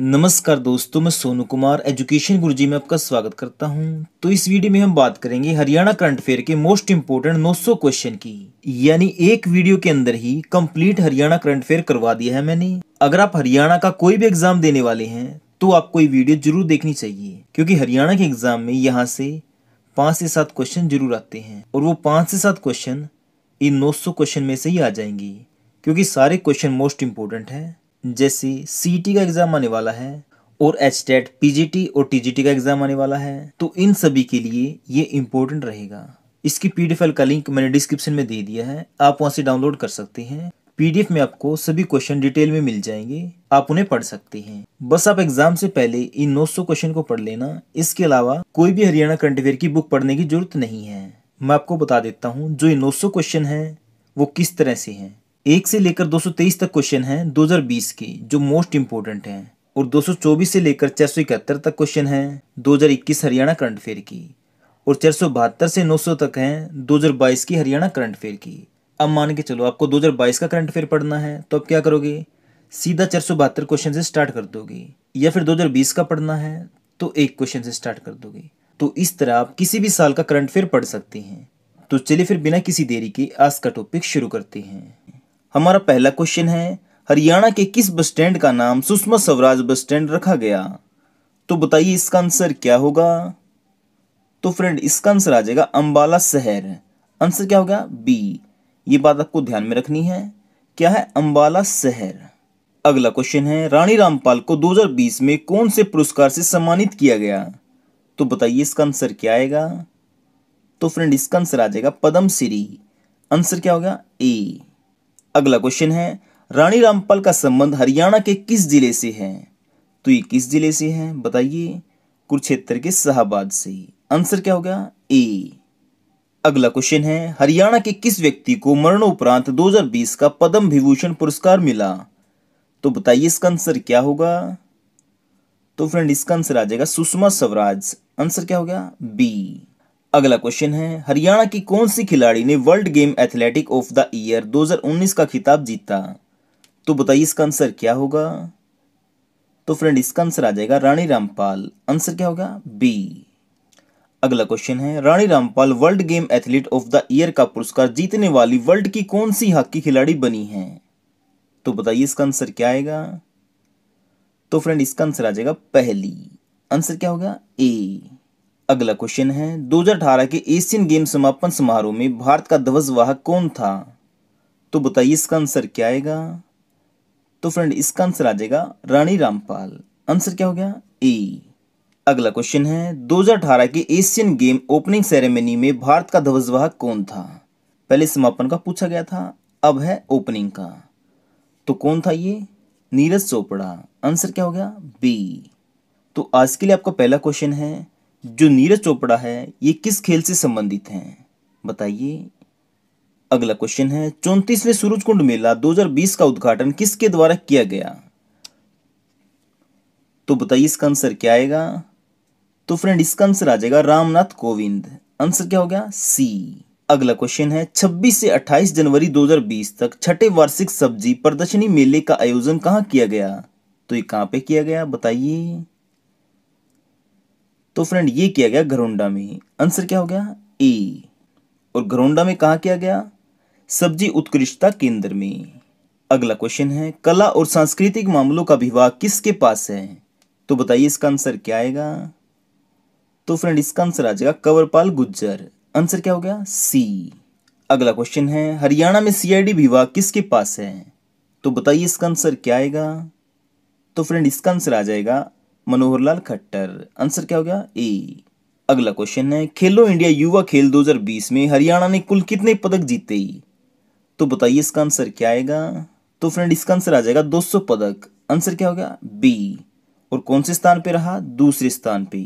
नमस्कार दोस्तों मैं सोनू कुमार एजुकेशन गुरुजी में आपका स्वागत करता हूं तो इस वीडियो में हम बात करेंगे हरियाणा करंट अफेयर के मोस्ट इम्पोर्टेंट 900 क्वेश्चन की यानी एक वीडियो के अंदर ही कंप्लीट हरियाणा करंट अफेयर करवा दिया है मैंने अगर आप हरियाणा का कोई भी एग्जाम देने वाले हैं तो आपको ये वीडियो जरूर देखनी चाहिए क्योंकि हरियाणा के एग्जाम में यहाँ से पाँच से सात क्वेश्चन जरूर आते हैं और वो पाँच से सात क्वेश्चन इन नौ क्वेश्चन में से ही आ जाएंगे क्योंकि सारे क्वेश्चन मोस्ट इम्पोर्टेंट हैं जैसे सीटी का एग्जाम आने वाला है और एच टेट पीजीटी और टीजीटी का एग्जाम आने वाला है तो इन सभी के लिए ये इम्पोर्टेंट रहेगा इसकी पीडीएफ का लिंक मैंने डिस्क्रिप्शन में दे दिया है आप वहाँ से डाउनलोड कर सकते हैं पीडीएफ में आपको सभी क्वेश्चन डिटेल में मिल जाएंगे आप उन्हें पढ़ सकते हैं बस आप एग्जाम से पहले इन 900 क्वेश्चन को पढ़ लेना इसके अलावा कोई भी हरियाणा करंट अफेयर की बुक पढ़ने की जरूरत नहीं है मैं आपको बता देता हूँ जो ये नौ क्वेश्चन है वो किस तरह से हैं एक से लेकर 223 तक क्वेश्चन है 2020 के जो मोस्ट इम्पोर्टेंट हैं और 224 से लेकर चार तक क्वेश्चन है 2021 हरियाणा करंट अफेयर की और चार से 900 तक हैं 2022 की हरियाणा करंट अफेयर की अब मान के चलो आपको 2022 का करंट अफेयर पढ़ना है तो आप क्या करोगे सीधा चार क्वेश्चन से स्टार्ट कर दोगे या फिर 2020 का पढ़ना है तो एक क्वेश्चन से स्टार्ट कर दोगे तो इस तरह आप किसी भी साल का करंट अफेयर पढ़ सकते हैं तो चलिए फिर बिना किसी देरी के आज का टॉपिक शुरू करते हैं हमारा पहला क्वेश्चन है हरियाणा के किस बस स्टैंड का नाम सुषमा स्वराज बस स्टैंड रखा गया तो बताइए इसका आंसर क्या होगा तो फ्रेंड इसका आंसर आ जाएगा अम्बाला शहर आंसर क्या होगा बी ये बात आपको ध्यान में रखनी है क्या है अम्बाला शहर अगला क्वेश्चन है रानी रामपाल को 2020 में कौन से पुरस्कार से सम्मानित किया गया तो बताइए इसका आंसर क्या आएगा तो फ्रेंड इसका आंसर आ जाएगा पदम श्री आंसर क्या होगा ए अगला क्वेश्चन है रानी रामपाल का संबंध हरियाणा के किस जिले से है तो ये किस जिले से है बताइए कुरुक्षेत्र के शाहबाद से आंसर क्या होगा ए अगला क्वेश्चन है हरियाणा के किस व्यक्ति को मरणोपरांत 2020 का पद्म विभूषण पुरस्कार मिला तो बताइए इसका आंसर क्या होगा तो फ्रेंड इसका आंसर आ जाएगा सुषमा स्वराज आंसर क्या होगा बी अगला क्वेश्चन है हरियाणा की कौन सी खिलाड़ी ने world game athletic of the year 2019 का खिताब जीता तो बताइए इसका आंसर क्या होगा तो फ्रेंड इसका आंसर आ जाएगा रानी रामपाल आंसर क्या होगा बी अगला क्वेश्चन है Rani Rampal world game athlete of the year का पुरस्कार जीतने वाली वर्ल्ड की कौन सी हॉकी खिलाड़ी बनी है तो बताइए इसका आंसर क्या आएगा तो फ्रेंड इसका आंसर आ जाएगा पहली आंसर क्या होगा ए अगला क्वेश्चन है 2018 के एशियन गेम समापन समारोह में भारत का ध्वजवाहक कौन था तो बताइए इसका आंसर क्या आएगा तो फ्रेंड इसका आंसर आ जाएगा रानी रामपाल आंसर क्या हो गया ए अगला क्वेश्चन है 2018 के एशियन गेम ओपनिंग सेरेमनी में भारत का ध्वजवाहक कौन था पहले समापन का पूछा गया था अब है ओपनिंग का तो कौन था ये नीरज चोपड़ा आंसर क्या हो गया बी तो आज के लिए आपका पहला क्वेश्चन है जो नीरज चोपड़ा है ये किस खेल से संबंधित हैं बताइए अगला क्वेश्चन है चौंतीसवें सूरजकुंड मेला 2020 का उद्घाटन किसके द्वारा किया गया तो बताइए इसका आंसर क्या आएगा तो फ्रेंड इसका आंसर आ जाएगा रामनाथ कोविंद आंसर क्या हो गया सी अगला क्वेश्चन है 26 से 28 जनवरी 2020 तक छठे वार्षिक सब्जी प्रदर्शनी मेले का आयोजन कहाँ किया गया तो ये कहाँ पे किया गया बताइए तो फ्रेंड ये किया गया घरोंडा में आंसर क्या हो गया ए और घरोंडा में कहा किया गया सब्जी उत्कृष्टता केंद्र में अगला क्वेश्चन है कला और सांस्कृतिक मामलों का विभाग किसके पास है तो बताइए इसका आंसर क्या आएगा तो फ्रेंड इसका आंसर आ जाएगा कंवरपाल गुज्जर आंसर क्या हो गया सी अगला क्वेश्चन है हरियाणा में सीआईडी विभाग किसके पास है तो बताइए इसका आंसर क्या आएगा तो फ्रेंड इसका आंसर आ जाएगा मनोहर लाल खट्टर आंसर क्या हो गया ए अगला क्वेश्चन है खेलो इंडिया युवा खेल 2020 में हरियाणा ने कुल कितने पदक जीते तो बताइए इसका आंसर क्या आएगा तो फ्रेंड इसका आंसर आ जाएगा 200 पदक आंसर क्या हो गया बी और कौन से स्थान पे रहा दूसरे स्थान पे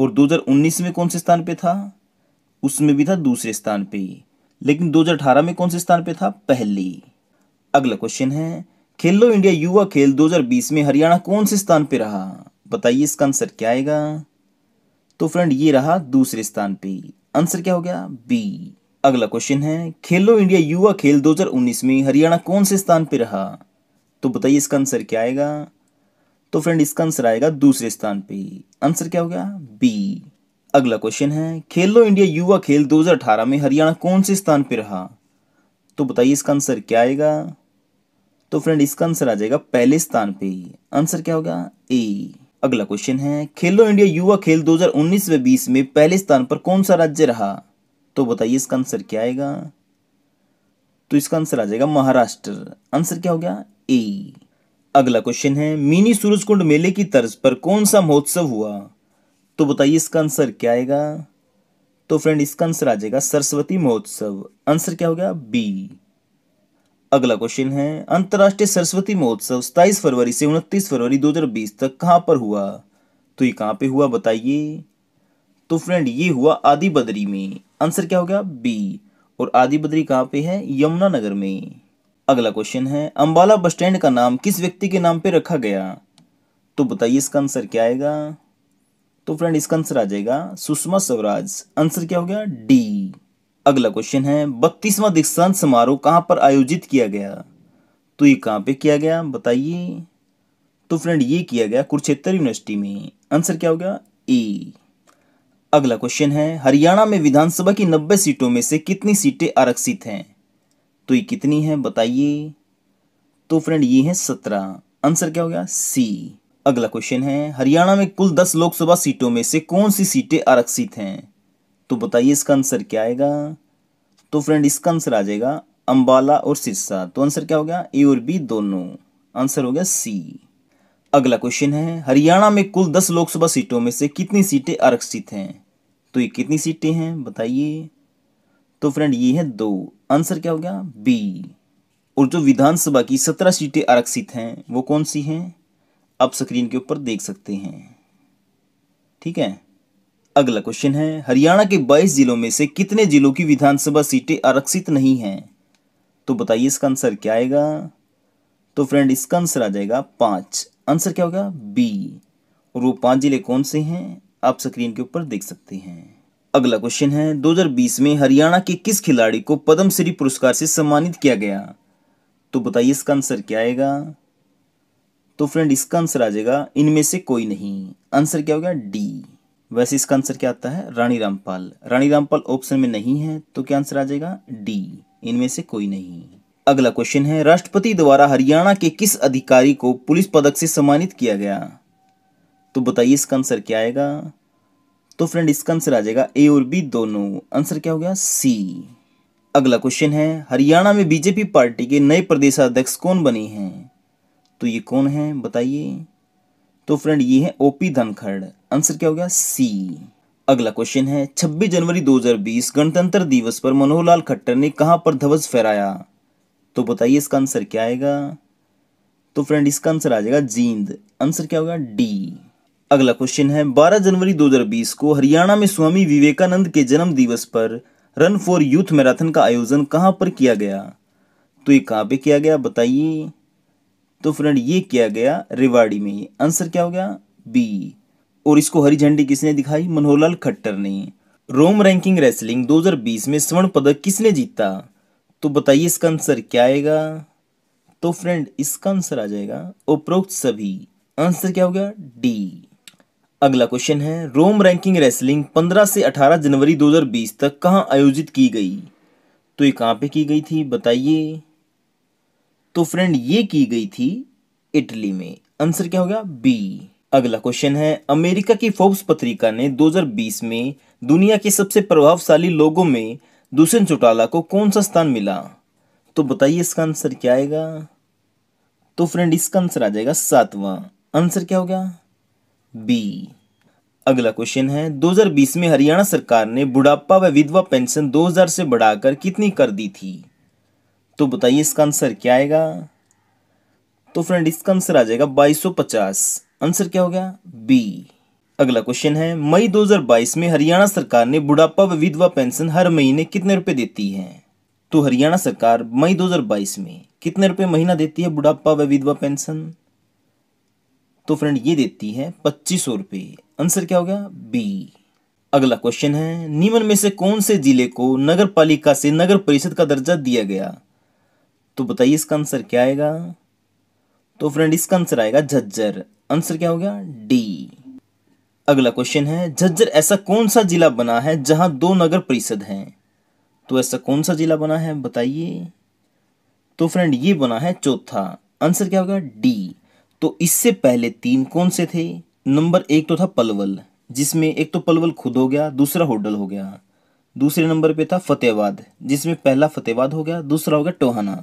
और 2019 में कौन से स्थान पे था उसमें भी था दूसरे स्थान पे लेकिन 2018 में कौन से स्थान पे था पहली अगला क्वेश्चन है खेलो इंडिया युवा खेल दो में हरियाणा कौन से स्थान पे रहा बताइए इसका आंसर क्या आएगा तो फ्रेंड ये रहा दूसरे स्थान पे आंसर क्या हो गया बी अगला क्वेश्चन है खेलो इंडिया युवा खेल 2019 में हरियाणा कौन से स्थान पे रहा तो बताइए इसका आंसर क्या आएगा तो फ्रेंड इसका आंसर आएगा दूसरे स्थान पे आंसर क्या हो गया बी अगला क्वेश्चन है खेलो इंडिया युवा खेल 2018 में हरियाणा कौन से स्थान पे रहा तो बताइए इसका आंसर क्या आएगा तो फ्रेंड इसका आंसर आ जाएगा पहले स्थान पे आंसर क्या होगा ए अगला क्वेश्चन है खेलो इंडिया युवा खेल 2019 व 20 में पहले स्थान पर कौन सा राज्य रहा तो बताइए इसका आंसर क्या आएगा तो इसका आंसर आ जाएगा महाराष्ट्र आंसर क्या हो गया ए अगला क्वेश्चन है मिनी सूरजकुंड मेले की तर्ज पर कौन सा महोत्सव हुआ तो बताइए इसका आंसर क्या आएगा तो फ्रेंड इसका आंसर आ जाएगा सरस्वती महोत्सव आंसर क्या हो गया बी अगला क्वेश्चन है अंतर्राष्ट्रीय सरस्वती महोत्सव 27 फरवरी से 29 फरवरी 2020 तक कहां पर हुआ तो ये कहां पे हुआ बताइए तो फ्रेंड ये हुआ आदि बद्री में आंसर क्या हो गया बी और आदि बद्री कहाँ पे है यमुना नगर में अगला क्वेश्चन है अंबाला बस स्टैंड का नाम किस व्यक्ति के नाम पे रखा गया तो बताइए इसका आंसर क्या आएगा तो फ्रेंड इसका आंसर आ जाएगा सुषमा स्वराज आंसर क्या हो गया डी अगला क्वेश्चन है बत्तीसवा दीक्षांत समारोह कहाँ पर आयोजित किया गया तो ये कहाँ पे किया गया बताइए तो फ्रेंड ये किया गया कुरुक्षेत्र यूनिवर्सिटी में आंसर क्या हो गया ए अगला क्वेश्चन है हरियाणा में विधानसभा की नब्बे सीटों में से कितनी सीटें आरक्षित हैं तो ये कितनी है बताइए तो फ्रेंड ये है सत्रह आंसर क्या हो गया सी अगला क्वेश्चन है हरियाणा में कुल दस लोकसभा सीटों में से कौन सी सीटें आरक्षित हैं तो बताइए इसका आंसर क्या आएगा तो फ्रेंड इसका आंसर आ जाएगा अंबाला और सिरसा तो आंसर क्या हो गया ए और बी दोनों आंसर हो गया सी अगला क्वेश्चन है हरियाणा में कुल दस लोकसभा सीटों में से कितनी सीटें आरक्षित हैं तो ये कितनी सीटें हैं बताइए तो फ्रेंड ये है दो आंसर क्या हो गया बी और जो विधानसभा की सत्रह सीटें आरक्षित हैं वो कौन सी हैं आप स्क्रीन के ऊपर देख सकते हैं ठीक है अगला क्वेश्चन है हरियाणा के 22 जिलों में से कितने जिलों की विधानसभा सीटें आरक्षित नहीं हैं तो बताइए इसका आंसर क्या आएगा तो फ्रेंड इसका आंसर आ जाएगा पांच आंसर क्या होगा बी और वो पांच जिले कौन से हैं आप स्क्रीन के ऊपर देख सकते हैं अगला क्वेश्चन है 2020 में हरियाणा के किस खिलाड़ी को पद्मश्री पुरस्कार से सम्मानित किया गया तो बताइए इसका आंसर क्या आएगा तो फ्रेंड इसका आंसर आ जाएगा इनमें से कोई नहीं आंसर क्या होगा डी वैसे इसका आंसर क्या आता है रानी रामपाल रानी रामपाल ऑप्शन में नहीं है तो क्या आंसर आ जाएगा डी इनमें से कोई नहीं अगला क्वेश्चन है राष्ट्रपति द्वारा हरियाणा के किस अधिकारी को पुलिस पदक से सम्मानित किया गया तो बताइए इसका आंसर क्या आएगा तो फ्रेंड इसका आंसर आ जाएगा ए और बी दोनों आंसर क्या हो गया सी अगला क्वेश्चन है हरियाणा में बीजेपी पार्टी के नए प्रदेशाध्यक्ष कौन बने हैं तो ये कौन है बताइए तो फ्रेंड ये है ओपी धनखड़ आंसर क्या हो गया सी अगला क्वेश्चन है 26 जनवरी 2020 गणतंत्र दिवस पर मनोहर लाल खट्टर ने कहां पर ध्वज फहराया तो बताइए इसका आंसर क्या आएगा तो फ्रेंड इसका आंसर आ जाएगा जींद आंसर क्या होगा डी अगला क्वेश्चन है 12 जनवरी 2020 को हरियाणा में स्वामी विवेकानंद के जन्म दिवस पर रन फॉर यूथ मैराथन का आयोजन कहां पर किया गया तो ये कहां पर किया गया बताइए तो फ्रेंड ये किया गया रेवाड़ी में आंसर क्या हो गया बी और इसको हरी झंडी किसने दिखाई मनोहरलाल खट्टर ने रोम रैंकिंग रेसलिंग 2020 में स्वर्ण पदक किसने जीता तो बताइए इसका आंसर क्या आएगा तो फ्रेंड इसका आंसर आ जाएगा उपरोक्त सभी आंसर क्या हो गया डी अगला क्वेश्चन है रोम रैंकिंग रेसलिंग 15 से 18 जनवरी 2020 तक कहाँ आयोजित की गई तो ये कहाँ पे की गई थी बताइए तो फ्रेंड ये की गई थी इटली में आंसर क्या हो गया बी अगला क्वेश्चन है अमेरिका की फोर्ब्स पत्रिका ने 2020 में दुनिया के सबसे प्रभावशाली लोगों में दुष्यंत चौटाला को कौन सा स्थान मिला तो बताइए इसका आंसर क्या आएगा तो फ्रेंड इसका आंसर आ जाएगा सातवां आंसर क्या हो गया बी अगला क्वेश्चन है 2020 में हरियाणा सरकार ने बुढ़ापा व विधवा पेंशन 2000 से बढ़ाकर कितनी कर दी थी तो बताइए इसका आंसर क्या आएगा तो फ्रेंड इसका आंसर आ जाएगा 2250 आंसर क्या हो गया बी अगला क्वेश्चन है मई 2022 में हरियाणा सरकार ने बुढ़ापा व विधवा पेंशन हर महीने कितने रुपए देती है तो हरियाणा सरकार मई 2022 में कितने रुपए महीना देती है बुढ़ापा व विधवा पेंशन तो फ्रेंड ये देती है पच्चीस सौ आंसर क्या हो गया बी अगला क्वेश्चन है निम्न में से कौन से जिले को नगर पालिका से नगर परिषद का दर्जा दिया गया तो बताइए इसका आंसर क्या आएगा तो फ्रेंड इसका आंसर आएगा झज्जर आंसर क्या हो गया डी अगला क्वेश्चन है झज्जर ऐसा कौन सा जिला बना है जहां दो नगर परिषद हैं तो ऐसा कौन सा जिला बना है बताइए तो फ्रेंड ये बना है चौथा आंसर क्या होगा डी तो इससे पहले तीन कौन से थे नंबर एक तो था पलवल जिसमें एक तो पलवल खुद हो गया दूसरा होडल हो गया दूसरे नंबर पे था फतेहाबाद जिसमें पहला फतेहाबाद हो गया दूसरा हो गया टोहाना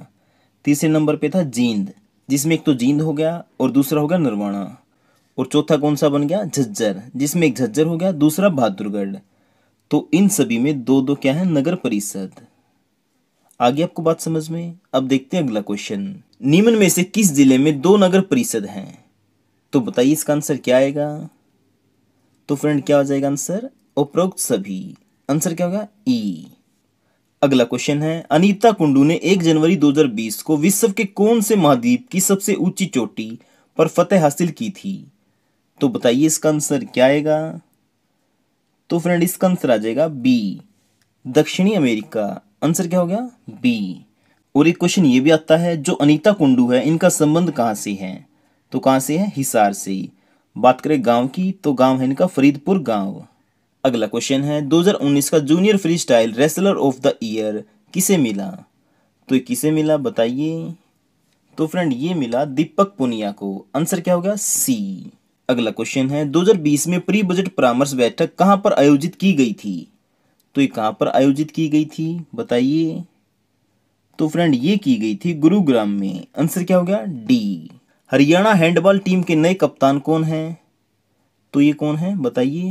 तीसरे नंबर पे था जींद जिसमें एक तो जींद हो गया और दूसरा हो गया निर्वाणा और चौथा कौन सा बन गया झज्जर जिसमें एक झज्जर हो गया दूसरा भादुरगढ़ तो इन सभी में दो दो क्या है नगर परिषद आगे आपको बात समझ में अब देखते हैं अगला क्वेश्चन नीमन में से किस जिले में दो नगर परिषद हैं तो बताइए इसका आंसर क्या आएगा तो फ्रेंड क्या हो जाएगा आंसर उपरोक्त सभी आंसर क्या होगा ई e. अगला क्वेश्चन है अनीता कुंडू ने 1 जनवरी 2020 को विश्व के कौन से महाद्वीप की सबसे ऊंची चोटी पर फतेह हासिल की थी तो बताइए इसका आंसर क्या आएगा तो फ्रेंड इसका आंसर आ जाएगा बी दक्षिणी अमेरिका आंसर क्या हो गया बी और एक क्वेश्चन ये भी आता है जो अनीता कुंडू है इनका संबंध कहाँ से है तो कहाँ से है हिसार से बात करें गांव की तो गांव है इनका फरीदपुर गांव अगला क्वेश्चन है 2019 का junior free style wrestler of the year किसे मिला तो किसे मिला बताइए तो फ्रेंड ये मिला दीपक पुनिया को आंसर क्या हो गया सी अगला क्वेश्चन है 2020 में प्री बजट परामर्श बैठक कहाँ पर आयोजित की गई थी तो ये कहाँ पर आयोजित की गई थी बताइए तो फ्रेंड ये की गई थी गुरुग्राम में आंसर क्या हो गया डी हरियाणा हैंडबॉल टीम के नए कप्तान कौन है तो ये कौन है बताइए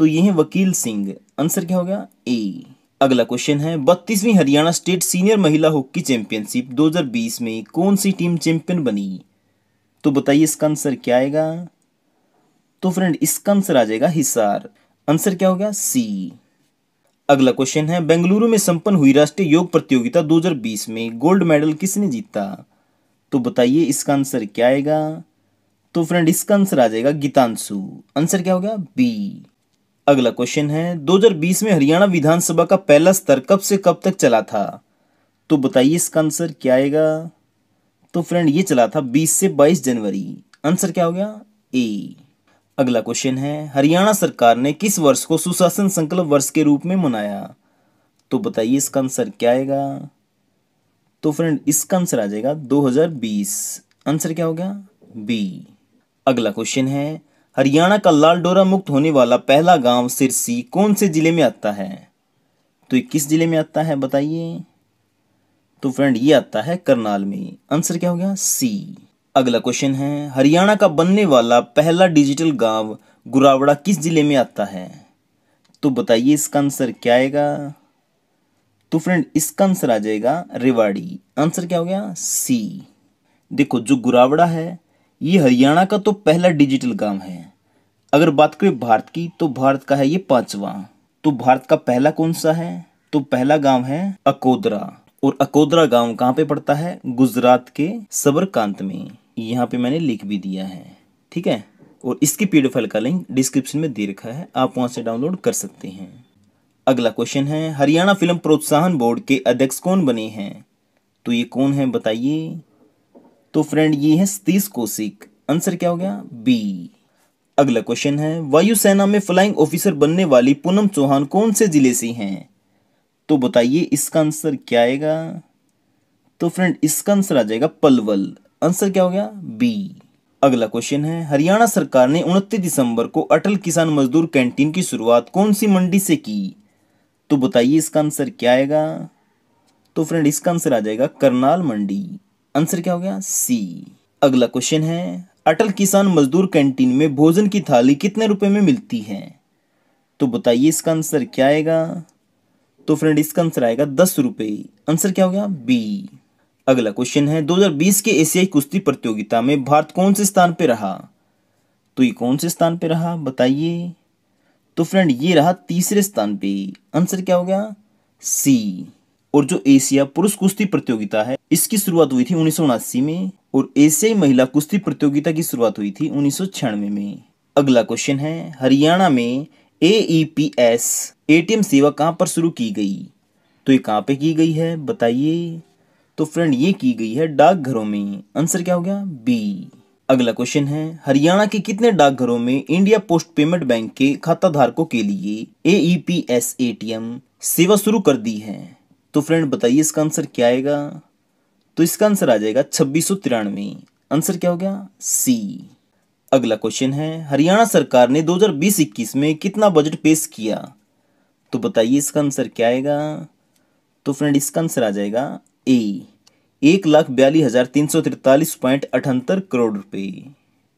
तो ये है वकील सिंह आंसर क्या हो गया ए अगला क्वेश्चन है बत्तीसवीं हरियाणा स्टेट सीनियर महिला हॉकी चैंपियनशिप 2020 में कौन सी टीम चैंपियन बनी तो बताइए इसका आंसर क्या आएगा तो फ्रेंड इसका आंसर आ जाएगा हिसार आंसर क्या हो गया सी अगला क्वेश्चन है बेंगलुरु में संपन्न हुई राष्ट्रीय योग प्रतियोगिता 2020 में गोल्ड मेडल किसने जीता तो बताइए इसका आंसर क्या आएगा तो फ्रेंड इसका आंसर आ जाएगा गीतांशु आंसर क्या हो गया बी अगला क्वेश्चन है 2020 में हरियाणा विधानसभा का पहला स्तर कब से कब तक चला था तो बताइए इसका आंसर क्या आएगा तो फ्रेंड ये चला था 20 से 22 जनवरी आंसर क्या हो गया ए अगला क्वेश्चन है हरियाणा सरकार ने किस वर्ष को सुशासन संकल्प वर्ष के रूप में मनाया तो बताइए इसका आंसर क्या आएगा तो फ्रेंड इसका आंसर आ जाएगा 2020 आंसर क्या हो गया बी अगला क्वेश्चन है हरियाणा का लाल डोरा मुक्त होने वाला पहला गांव सिरसी कौन से ज़िले में आता है तो ये किस ज़िले में आता है बताइए तो फ्रेंड ये आता है करनाल में आंसर क्या हो गया सी अगला क्वेश्चन है हरियाणा का बनने वाला पहला डिजिटल गांव गुरावड़ा किस ज़िले में आता है तो बताइए इसका आंसर क्या आएगा तो फ्रेंड इसका आंसर आ जाएगा रेवाड़ी आंसर क्या हो गया सी देखो जो गुरावड़ा है ये हरियाणा का तो पहला डिजिटल गांव है अगर बात करें भारत की तो भारत का है ये पांचवा तो भारत का पहला कौन सा है तो पहला गांव है अकोदरा और अकोदरा गांव कहाँ पे पड़ता है गुजरात के सबरकांत में यहाँ पे मैंने लिख भी दिया है ठीक है और इसकी पीडीएफ फाइल का लिंक डिस्क्रिप्शन में दे रखा है आप वहाँ से डाउनलोड कर सकते हैं अगला क्वेश्चन है हरियाणा फिल्म प्रोत्साहन बोर्ड के अध्यक्ष कौन बने हैं तो ये कौन है बताइए तो फ्रेंड ये है सतीश कोशिक आंसर क्या हो गया बी अगला क्वेश्चन है वायुसेना में फ्लाइंग ऑफिसर बनने वाली पूनम चौहान कौन से जिले से हैं तो बताइए इसका आंसर क्या आएगा तो फ्रेंड इसका आंसर आ जाएगा पलवल आंसर क्या हो गया बी अगला क्वेश्चन है हरियाणा सरकार ने उनतीस दिसंबर को अटल किसान मजदूर कैंटीन की शुरुआत कौन सी मंडी से की तो बताइए इसका आंसर क्या आएगा तो फ्रेंड इसका आंसर आ जाएगा करनाल मंडी आंसर क्या हो गया सी अगला क्वेश्चन है अटल किसान मजदूर कैंटीन में भोजन की थाली कितने रुपए में मिलती है तो बताइए इसका आंसर क्या आएगा तो फ्रेंड इसका आंसर आएगा दस रुपए आंसर क्या हो गया बी अगला क्वेश्चन है 2020 के एशियाई कुश्ती प्रतियोगिता में भारत कौन से स्थान पर रहा तो ये कौन से स्थान पर रहा बताइए तो फ्रेंड ये रहा तीसरे स्थान पे आंसर क्या हो गया सी और जो एशिया पुरुष कुश्ती प्रतियोगिता है इसकी शुरुआत हुई थी उन्नीस में और एशियाई महिला कुश्ती प्रतियोगिता की शुरुआत हुई थी उन्नीस में अगला क्वेश्चन है हरियाणा में ए ई पी एस सेवा कहाँ पर शुरू की गई तो ये कहाँ पे की गई है बताइए तो फ्रेंड ये की गई है डाकघरों में आंसर क्या हो गया बी अगला क्वेश्चन है हरियाणा के कितने डाकघरों में इंडिया पोस्ट पेमेंट बैंक के खाता धारकों के लिए A E P S A T M सेवा शुरू कर दी है तो फ्रेंड बताइए इसका आंसर क्या आएगा तो इसका आंसर आ जाएगा छब्बीस सौ तिरानवे आंसर क्या हो गया सी अगला क्वेश्चन है हरियाणा सरकार ने बीस इक्कीस में कितना बजट पेश किया तो बताइए इसका आंसर क्या आएगा तो फ्रेंड इसका आंसर आ जाएगा ए एक लाख बयालीस हजार तीन सौ तिरतालीस पॉइंट अठहत्तर करोड़ रुपए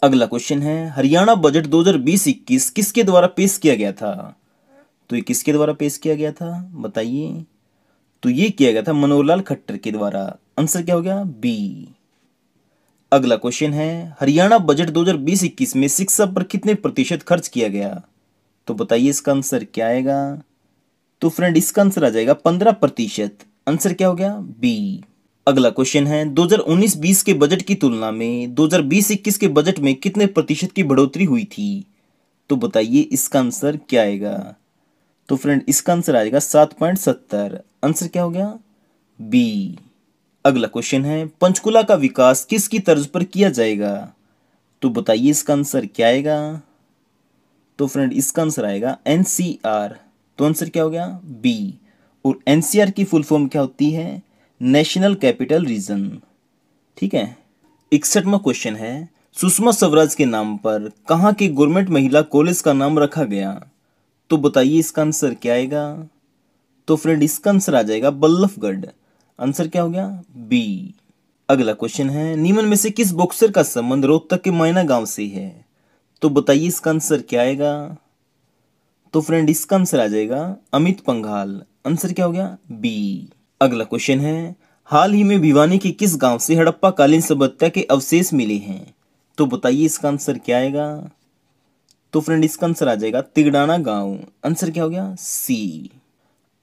अगला क्वेश्चन है हरियाणा बजट बीस इक्कीस किसके द्वारा पेश किया गया था तो ये किसके द्वारा पेश किया गया था बताइए तो ये किया गया था मनोहरलाल खट्टर के द्वारा आंसर क्या हो गया बी अगला क्वेश्चन है हरियाणा बजट 2020 में शिक्षा पर कितने प्रतिशत खर्च किया गया तो बताइए इसका आंसर क्या आएगा तो फ्रेंड इसका आंसर आ जाएगा पंद्रह प्रतिशत आंसर क्या हो गया बी अगला क्वेश्चन है 2019-20 के बजट की तुलना में 2020-21 के बजट में कितने प्रतिशत की बढ़ोतरी हुई थी तो बताइए इसका आंसर क्या आएगा तो फ्रेंड इसका आंसर आएगा सात पॉइंट सत्तर आंसर क्या हो गया बी अगला क्वेश्चन है पंचकुला का विकास किसकी तर्ज पर किया जाएगा तो बताइए इसका आंसर क्या आएगा तो फ्रेंड इसका आंसर आएगा एनसीआर तो आंसर क्या हो गया बी और एनसीआर की फुल फॉर्म क्या होती है नेशनल कैपिटल रीजन ठीक है इकसठवा क्वेश्चन है सुषमा स्वराज के नाम पर कहाँ के गवर्नमेंट महिला कॉलेज का नाम रखा गया तो बताइए इसका आंसर क्या आएगा तो फ्रेंड इसका आंसर आ जाएगा बल्लभगढ़ आंसर क्या हो गया बी अगला क्वेश्चन है नीमन में से किस बॉक्सर का संबंध रोहतक के मायना गांव से है तो बताइए इसका आंसर क्या आएगा तो फ्रेंड इसका आंसर आ जाएगा अमित पंघाल आंसर क्या हो गया बी अगला क्वेश्चन है हाल ही में भिवानी के किस गांव से हड़प्पा कालीन सभ्यता के अवशेष मिले हैं तो बताइए इसका आंसर क्या आएगा तो फ्रेंड इसका आंसर आ जाएगा तिगड़ाना गांव आंसर क्या हो गया सी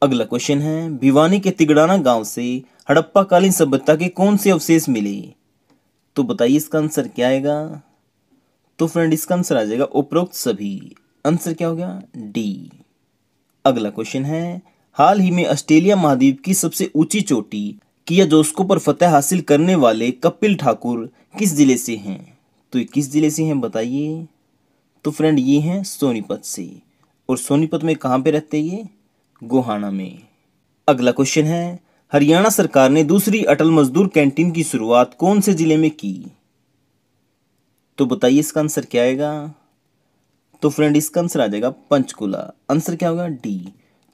अगला क्वेश्चन है भिवानी के तिगड़ाना गांव से हड़प्पा कालीन सभ्यता के कौन से अवशेष मिले तो बताइए इसका आंसर क्या आएगा तो फ्रेंड इसका आंसर आ जाएगा उपरोक्त सभी आंसर क्या हो गया डी अगला क्वेश्चन है हाल ही में ऑस्ट्रेलिया महाद्वीप की सबसे ऊंची चोटी किया जोस्को पर फतेह हासिल करने वाले कपिल ठाकुर किस जिले से हैं तो ये किस जिले से हैं बताइए तो फ्रेंड ये हैं सोनीपत से और सोनीपत में कहाँ पे रहते ये गोहाना में अगला क्वेश्चन है हरियाणा सरकार ने दूसरी अटल मजदूर कैंटीन की शुरुआत कौन से जिले में की तो बताइए इसका आंसर क्या आएगा तो फ्रेंड इसका आंसर आ जाएगा पंचकुला आंसर क्या होगा डी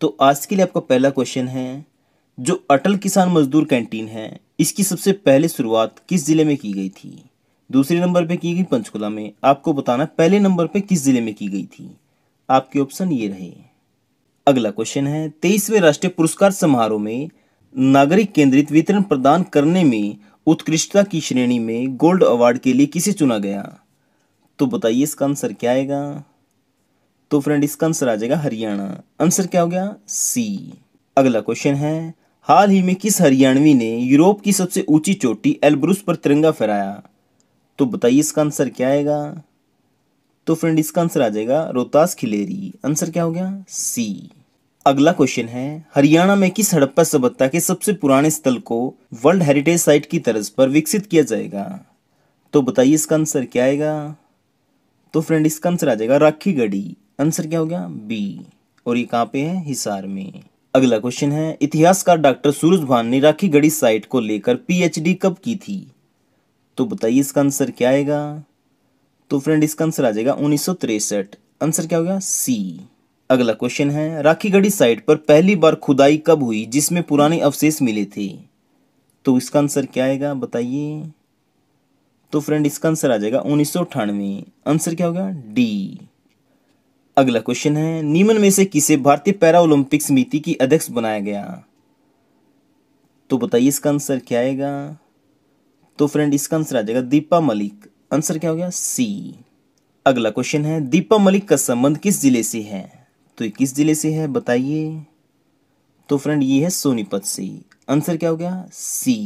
तो आज के लिए आपका पहला क्वेश्चन है जो अटल किसान मजदूर कैंटीन है इसकी सबसे पहले शुरुआत किस जिले में की गई थी दूसरे नंबर पे की गई पंचकुला में आपको बताना पहले नंबर पे किस जिले में की गई थी आपके ऑप्शन ये रहे अगला क्वेश्चन है तेईसवें राष्ट्रीय पुरस्कार समारोह में नागरिक केंद्रित वितरण प्रदान करने में उत्कृष्टता की श्रेणी में गोल्ड अवार्ड के लिए किसे चुना गया तो बताइए इसका आंसर क्या आएगा तो फ्रेंड इसका आंसर आ जाएगा हरियाणा आंसर क्या हो गया सी अगला क्वेश्चन है हाल ही में किस हरियाणवी ने यूरोप की सबसे ऊंची चोटी एल्ब्रुस पर तिरंगा फहराया तो बताइए इसका आंसर क्या आएगा तो फ्रेंड इसका आंसर आ जाएगा रोहतास खिलेरी आंसर क्या हो गया सी अगला क्वेश्चन है हरियाणा में किस हड़प्पा सभ्यता के सबसे पुराने स्थल को वर्ल्ड हेरिटेज साइट की तरह पर विकसित किया जाएगा तो बताइए इसका आंसर क्या आएगा तो फ्रेंड इसका आंसर आ जाएगा राखी गढ़ी आंसर क्या हो गया बी और ये कहाँ पे है हिसार में अगला क्वेश्चन है इतिहासकार डॉक्टर सूरज भान ने राखी गढ़ी साइट को लेकर पीएचडी कब की थी तो बताइए इसका आंसर क्या आएगा तो फ्रेंड इसका आंसर आ जाएगा उन्नीस आंसर क्या हो गया सी अगला क्वेश्चन है राखीगढ़ी साइट पर पहली बार खुदाई कब हुई जिसमें पुराने अवशेष मिले थे तो इसका आंसर क्या आएगा बताइए तो फ्रेंड इसका आंसर आ जाएगा उन्नीस आंसर क्या होगा डी अगला क्वेश्चन है निम्न में से किसे भारतीय पैरा ओलंपिक समिति की अध्यक्ष बनाया गया तो बताइए इसका आंसर क्या आएगा तो फ्रेंड इसका आंसर आ जाएगा दीपा मलिक आंसर क्या हो गया सी अगला क्वेश्चन है दीपा मलिक का संबंध किस जिले से है तो ये किस जिले से है बताइए तो फ्रेंड ये है सोनीपत से आंसर क्या हो गया सी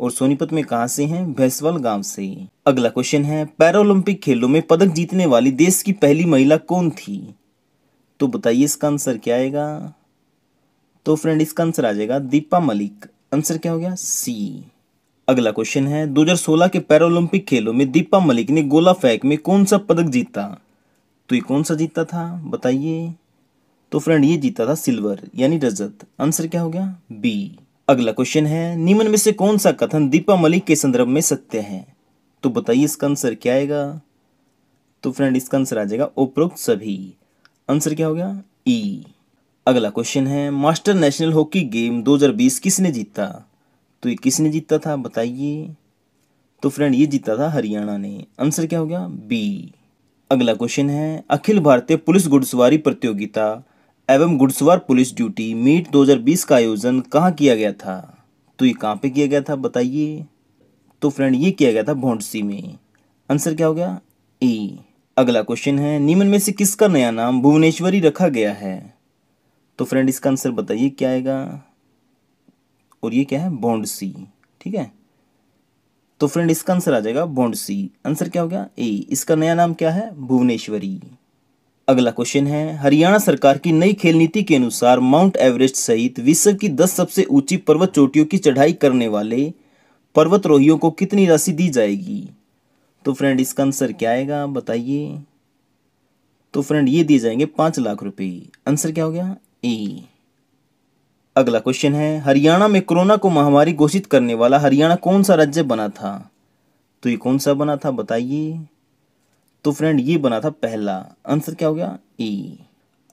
और सोनीपत में कहा से हैं भैंसवाल गांव से अगला क्वेश्चन है पैरोलंपिक खेलों में पदक जीतने वाली देश की पहली महिला कौन थी तो बताइए इसका आंसर क्या आएगा तो फ्रेंड इसका आंसर आ जाएगा दीपा मलिक आंसर क्या हो गया सी अगला क्वेश्चन है 2016 के पैरोलंपिक खेलों में दीपा मलिक ने गोला फेंक में कौन सा पदक जीता तो ये कौन सा जीता था बताइए तो फ्रेंड ये जीता था सिल्वर यानी रजत आंसर क्या हो गया बी अगला क्वेश्चन है निम्न में से कौन सा कथन दीपा मलिक के संदर्भ में सत्य है तो बताइए इसका आंसर क्या आएगा तो फ्रेंड इसका आंसर आ जाएगा उपरोक्त सभी आंसर क्या हो गया ई e. अगला क्वेश्चन है मास्टर नेशनल हॉकी गेम 2020 किसने जीता तो ये किसने जीता था बताइए तो फ्रेंड ये जीता था हरियाणा ने आंसर क्या हो गया बी अगला क्वेश्चन है अखिल भारतीय पुलिस घुड़सवारी प्रतियोगिता एवं घुड़सवार पुलिस ड्यूटी मीट 2020 का आयोजन कहाँ किया गया था तो ये कहाँ पे किया गया था बताइए तो फ्रेंड ये किया गया था भोंडसी में आंसर क्या हो गया ए e। अगला क्वेश्चन है निम्न में से किसका नया नाम भुवनेश्वरी रखा गया है तो फ्रेंड इसका आंसर बताइए क्या आएगा और ये क्या है बॉन्ड सी ठीक है तो फ्रेंड इसका आंसर आ जाएगा बॉन्ड सी आंसर क्या हो गया ए इसका नया नाम क्या है भुवनेश्वरी अगला क्वेश्चन है हरियाणा सरकार की नई खेल नीति के अनुसार माउंट एवरेस्ट सहित विश्व की दस सबसे ऊंची पर्वत चोटियों की चढ़ाई करने वाले पर्वतरोहियों को कितनी राशि दी जाएगी तो फ्रेंड इसका आंसर क्या आएगा बताइए तो फ्रेंड ये दिए जाएंगे पांच लाख रुपए आंसर क्या हो गया ए अगला क्वेश्चन है हरियाणा में कोरोना को महामारी घोषित करने वाला हरियाणा कौन सा राज्य बना था तो ये कौन सा बना था बताइए तो फ्रेंड ये बना था पहला आंसर क्या हो गया ई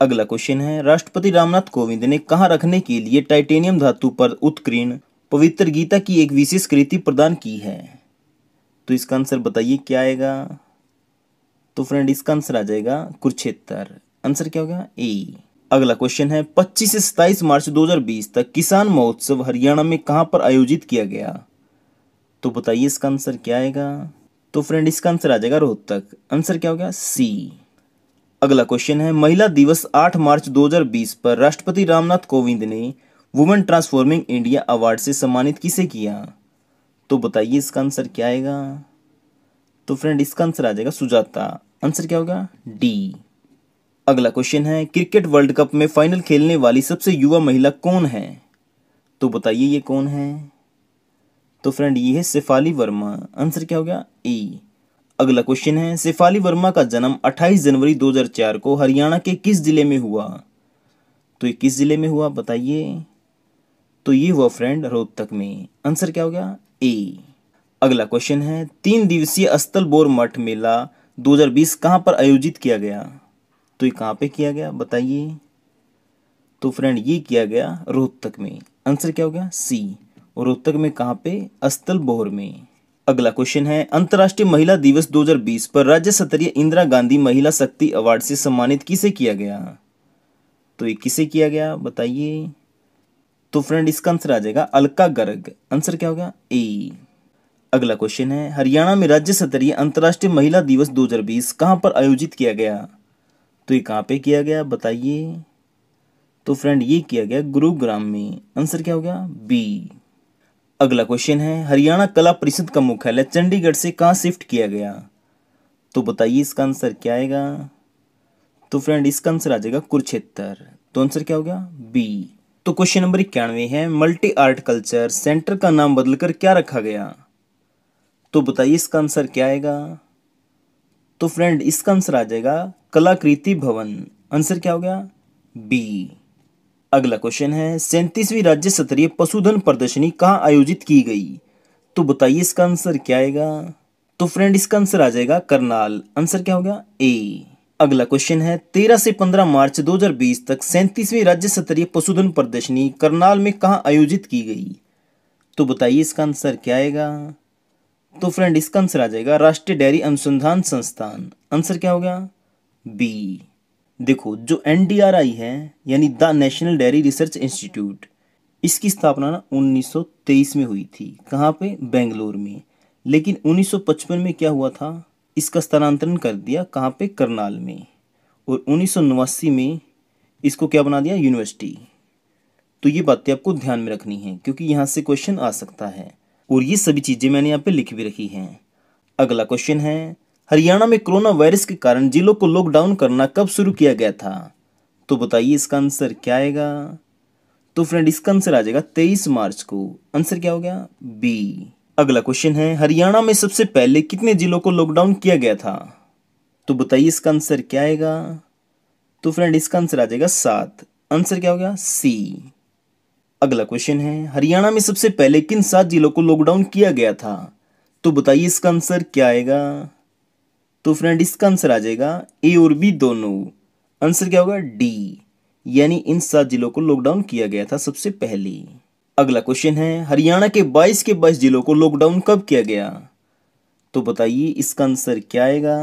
अगला क्वेश्चन है राष्ट्रपति रामनाथ कोविंद ने कहा रखने के लिए टाइटेनियम धातु पर उत्कीर्ण पवित्र गीता की एक विशेष कृति प्रदान की है तो इसका आंसर बताइए क्या आएगा तो फ्रेंड इसका आंसर आ जाएगा कुरुक्षेत्र आंसर क्या हो गया ए अगला क्वेश्चन है 25 से 27 मार्च 2020 तक किसान महोत्सव हरियाणा में कहाँ पर आयोजित किया गया तो बताइए इसका आंसर क्या आएगा तो फ्रेंड इसका आंसर आ जाएगा रोहतक आंसर क्या हो गया सी अगला क्वेश्चन है महिला दिवस 8 मार्च 2020 पर राष्ट्रपति रामनाथ कोविंद ने वुमेन ट्रांसफॉर्मिंग इंडिया अवार्ड से सम्मानित किसे किया तो बताइए इसका आंसर क्या आएगा तो फ्रेंड इसका आंसर आ जाएगा सुजाता आंसर क्या होगा डी अगला क्वेश्चन है क्रिकेट वर्ल्ड कप में फाइनल खेलने वाली सबसे युवा महिला कौन है तो बताइए ये कौन है तो फ्रेंड ये है सिफाली वर्मा आंसर क्या हो गया ई अगला क्वेश्चन है सिफाली वर्मा का जन्म 28 जनवरी 2004 को हरियाणा के किस जिले में हुआ तो ये किस जिले में हुआ बताइए तो ये हुआ फ्रेंड रोहतक में आंसर क्या हो गया ए अगला क्वेश्चन है तीन दिवसीय अस्तल बोर मठ मेला 2020 कहाँ पर आयोजित किया गया तो ये कहाँ पे किया गया बताइए तो फ्रेंड ये किया गया रोहतक में आंसर क्या हो गया सी रोहतक में कहाँ पे अस्थल बोहर में अगला क्वेश्चन है अंतर्राष्ट्रीय महिला दिवस 2020 पर राज्य स्तरीय इंदिरा गांधी महिला शक्ति अवार्ड से सम्मानित किसे किया गया तो ये किसे किया गया बताइए तो फ्रेंड इसका आंसर आ जाएगा अलका गर्ग आंसर क्या होगा ए अगला क्वेश्चन है हरियाणा में राज्य स्तरीय अंतर्राष्ट्रीय महिला दिवस 2020 कहां पर आयोजित किया गया तो ये कहाँ पे किया गया बताइए तो फ्रेंड ये किया गया गुरुग्राम में आंसर क्या हो गया बी अगला क्वेश्चन है हरियाणा कला परिषद का मुख्यालय चंडीगढ़ से कहाँ शिफ्ट किया गया तो बताइए इसका आंसर क्या आएगा तो फ्रेंड इसका आंसर आ जाएगा कुरुक्षेत्र तो आंसर क्या हो गया बी तो क्वेश्चन नंबर इक्यानवे है मल्टी आर्ट कल्चर सेंटर का नाम बदलकर क्या रखा गया तो बताइए इसका आंसर क्या आएगा तो फ्रेंड इसका आंसर आ जाएगा कलाकृति भवन आंसर क्या हो गया बी अगला क्वेश्चन है सैंतीसवीं राज्य स्तरीय पशुधन प्रदर्शनी कहाँ आयोजित की गई तो बताइए इसका आंसर क्या आएगा तो फ्रेंड इसका आंसर आ जाएगा करनाल आंसर क्या हो गया ए अगला क्वेश्चन है तेरह से पंद्रह मार्च बीस तक सैंतीसवीं राज्य स्तरीय पशुधन प्रदर्शनी करनाल में कहा आयोजित की गई तो बताइए इसका आंसर क्या आएगा तो फ्रेंड इसका आंसर आ जाएगा राष्ट्रीय डेयरी अनुसंधान संस्थान आंसर क्या हो गया बी देखो जो एन है यानी the national dairy research institute इसकी स्थापना ना 1923 में हुई थी कहाँ पे बेंगलोर में लेकिन 1955 में क्या हुआ था इसका स्थानांतरण कर दिया कहाँ पे करनाल में और उन्नीस में इसको क्या बना दिया यूनिवर्सिटी तो ये बातें आपको ध्यान में रखनी है क्योंकि यहाँ से क्वेश्चन आ सकता है और ये सभी चीज़ें मैंने यहाँ पे लिख भी रखी हैं अगला क्वेश्चन है हरियाणा में कोरोना वायरस के कारण जिलों को लॉकडाउन करना कब शुरू किया गया था तो बताइए इसका आंसर क्या आएगा तो फ्रेंड इसका आंसर आ जाएगा तेईस मार्च को आंसर क्या हो गया बी अगला क्वेश्चन है हरियाणा में सबसे पहले कितने जिलों को लॉकडाउन किया गया था तो बताइए इसका आंसर क्या आएगा तो फ्रेंड इसका आंसर आ जाएगा सात आंसर क्या हो गया सी अगला क्वेश्चन है हरियाणा में सबसे पहले किन सात जिलों को लॉकडाउन किया गया था तो बताइए इसका आंसर क्या आएगा तो फ्रेंड इसका आंसर आ जाएगा ए और बी दोनों आंसर क्या होगा डी यानी इन सात जिलों को लॉकडाउन किया गया था सबसे पहले अगला क्वेश्चन है हरियाणा के 22 के 22 जिलों को लॉकडाउन कब किया गया तो बताइए इसका आंसर क्या आएगा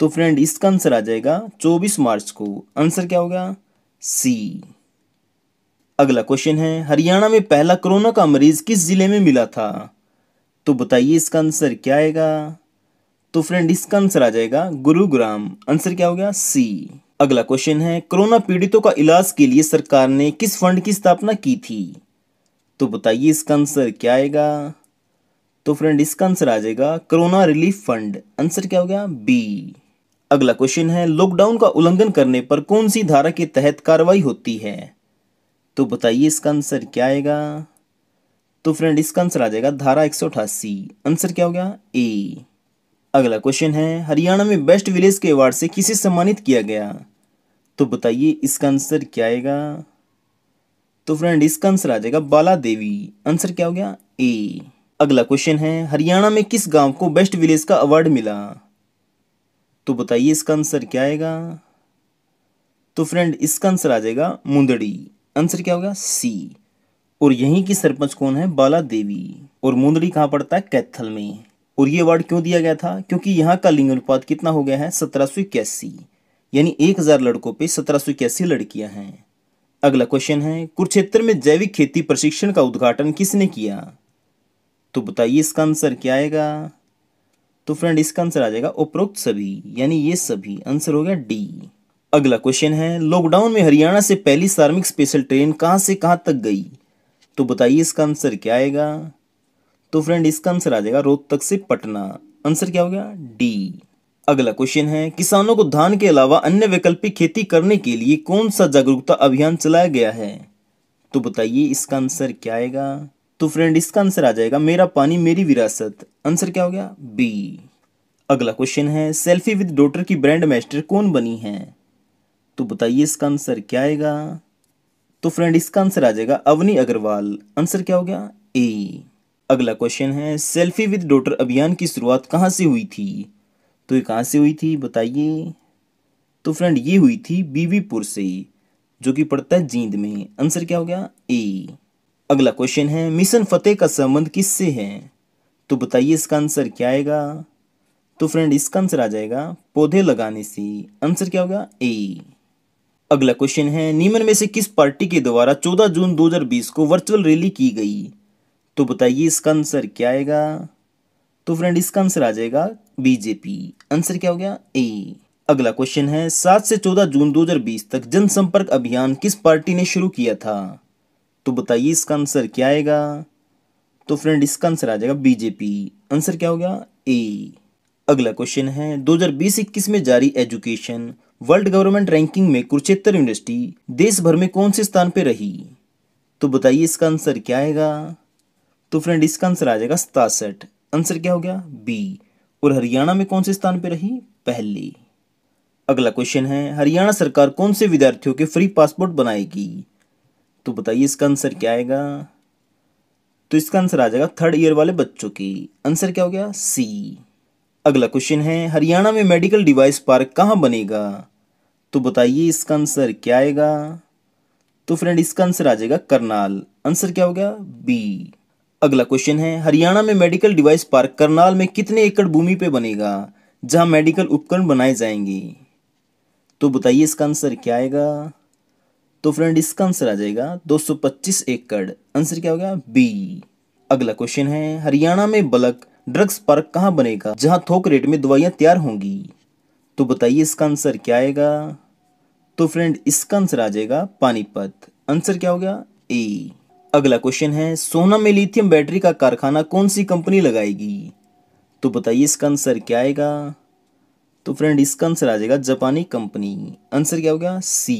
तो फ्रेंड इसका आंसर आ जाएगा 24 मार्च को आंसर क्या होगा सी अगला क्वेश्चन है हरियाणा में पहला कोरोना का मरीज किस जिले में मिला था तो बताइए इसका आंसर क्या आएगा तो फ्रेंड इसका आंसर आ जाएगा गुरुग्राम आंसर क्या हो गया सी अगला क्वेश्चन है कोरोना पीड़ितों का इलाज के लिए सरकार ने किस फंड की स्थापना की थी तो बताइए इसका आंसर क्या आएगा तो फ्रेंड इसका आंसर आ जाएगा कोरोना रिलीफ फंड आंसर क्या हो गया बी अगला क्वेश्चन है लॉकडाउन का उल्लंघन करने पर कौन सी धारा के तहत कार्रवाई होती है तो बताइए इसका आंसर क्या आएगा तो फ्रेंड इसका आंसर आ जाएगा धारा एक आंसर क्या हो गया ए अगला क्वेश्चन है हरियाणा में बेस्ट विलेज के अवार्ड से किसे सम्मानित किया गया तो बताइए इसका आंसर क्या आएगा तो फ्रेंड इसका आंसर आ जाएगा बाला देवी आंसर क्या हो गया ए अगला क्वेश्चन है हरियाणा में किस गांव को बेस्ट विलेज का अवार्ड मिला तो बताइए इसका आंसर क्या आएगा तो फ्रेंड इसका आंसर आ जाएगा मुंदड़ी आंसर क्या होगा सी और यहीं की सरपंच कौन है बाला देवी और मुंदड़ी कहाँ पड़ता है कैथल में और ये वर्ड क्यों दिया गया था क्योंकि यहाँ का लिंग अनुपात कितना हो गया है सत्रह इक्यासी यानी एक हज़ार लड़कों पे सत्रह सौ इक्यासी हैं अगला क्वेश्चन है कुरुक्षेत्र में जैविक खेती प्रशिक्षण का उद्घाटन किसने किया तो बताइए इसका आंसर क्या आएगा तो फ्रेंड इसका आंसर आ जाएगा उपरोक्त सभी यानी ये सभी आंसर हो गया डी अगला क्वेश्चन है लॉकडाउन में हरियाणा से पहली सार्मिक स्पेशल ट्रेन कहाँ से कहाँ तक गई तो बताइए इसका आंसर क्या आएगा तो फ्रेंड इसका आंसर आ जाएगा रोहतक से पटना आंसर क्या हो गया डी अगला क्वेश्चन है किसानों को धान के अलावा अन्य वैकल्पिक खेती करने के लिए कौन सा जागरूकता अभियान चलाया गया है तो बताइए इसका आंसर क्या आएगा तो फ्रेंड इसका आंसर आ जाएगा मेरा पानी मेरी विरासत आंसर क्या हो गया बी अगला क्वेश्चन है सेल्फी विद डॉटर की ब्रांड मैस्टर कौन बनी है तो बताइए इसका आंसर क्या आएगा तो फ्रेंड इसका आंसर आ जाएगा अवनी अग्रवाल आंसर क्या हो गया ए अगला क्वेश्चन है सेल्फी विद डॉटर अभियान की शुरुआत कहाँ से हुई थी तो ये कहाँ से हुई थी बताइए तो फ्रेंड ये हुई थी बीवीपुर से जो कि पड़ता है जींद में आंसर क्या हो गया ए अगला क्वेश्चन है मिशन फतेह का संबंध किससे है तो बताइए इसका आंसर क्या आएगा तो फ्रेंड इसका आंसर आ जाएगा पौधे लगाने से आंसर क्या होगा ए अगला क्वेश्चन है निम्न में से किस पार्टी के द्वारा 14 जून 2020 को वर्चुअल रैली की गई तो बताइए इसका आंसर क्या आएगा तो फ्रेंड इसका आंसर आ जाएगा बीजेपी आंसर क्या हो गया ए अगला क्वेश्चन है सात से चौदह जून 2020 तक जनसंपर्क अभियान किस पार्टी ने शुरू किया था तो बताइए इसका आंसर क्या आएगा तो फ्रेंड इसका आंसर आ जाएगा बीजेपी आंसर क्या हो गया ए अगला क्वेश्चन है बीस इक्कीस में जारी एजुकेशन वर्ल्ड गवर्नमेंट रैंकिंग में कुरुक्षेत्र यूनिवर्सिटी देश भर में कौन से स्थान पर रही तो बताइए इसका आंसर क्या आएगा तो फ्रेंड इसका आंसर आ जाएगा सतासठ आंसर क्या हो गया बी और हरियाणा में कौन से स्थान पर रही पहली अगला क्वेश्चन है हरियाणा सरकार कौन से विद्यार्थियों के फ्री पासपोर्ट बनाएगी तो बताइए इसका आंसर क्या आएगा तो इसका आंसर आ जाएगा थर्ड ईयर वाले बच्चों की आंसर क्या हो गया सी अगला क्वेश्चन है हरियाणा में मेडिकल डिवाइस पार्क कहाँ बनेगा तो बताइए इसका आंसर क्या आएगा तो फ्रेंड इसका आंसर आ जाएगा करनाल आंसर क्या हो गया बी अगला क्वेश्चन है हरियाणा में मेडिकल डिवाइस पार्क करनाल में कितने एकड़ भूमि पे बनेगा जहां मेडिकल उपकरण बनाए जाएंगे तो बताइए इसका आंसर क्या आएगा तो फ्रेंड इसका आंसर आ जाएगा 225 एकड़ आंसर क्या हो गया बी अगला क्वेश्चन है हरियाणा में बलक ड्रग्स पार्क कहाँ बनेगा जहां थोक रेट में दवाइयां तैयार होंगी तो बताइए इसका आंसर क्या आएगा तो फ्रेंड इसका आंसर आ जाएगा पानीपत आंसर क्या हो गया ए अगला क्वेश्चन है सोना में लिथियम बैटरी का कारखाना कौन सी कंपनी लगाएगी तो बताइए इसका आंसर क्या आएगा तो फ्रेंड इसका आंसर आ जाएगा जापानी कंपनी आंसर क्या होगा सी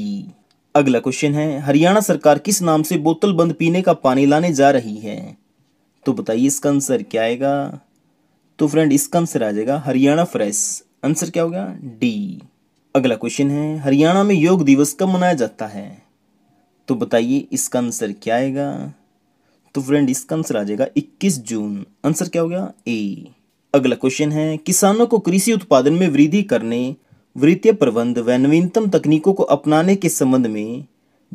अगला क्वेश्चन है हरियाणा सरकार किस नाम से बोतल बंद पीने का पानी लाने जा रही है तो बताइए इसका आंसर क्या आएगा तो फ्रेंड इसका आंसर आ जाएगा हरियाणा फ्रेश आंसर क्या होगा डी अगला क्वेश्चन है हरियाणा में योग दिवस कब मनाया जाता है तो बताइए इसका आंसर क्या आएगा तो फ्रेंड इसका आंसर आ जाएगा 21 जून आंसर क्या हो गया ए अगला क्वेश्चन है किसानों को कृषि उत्पादन में वृद्धि करने वृत्तीय प्रबंध व नवीनतम तकनीकों को अपनाने के संबंध में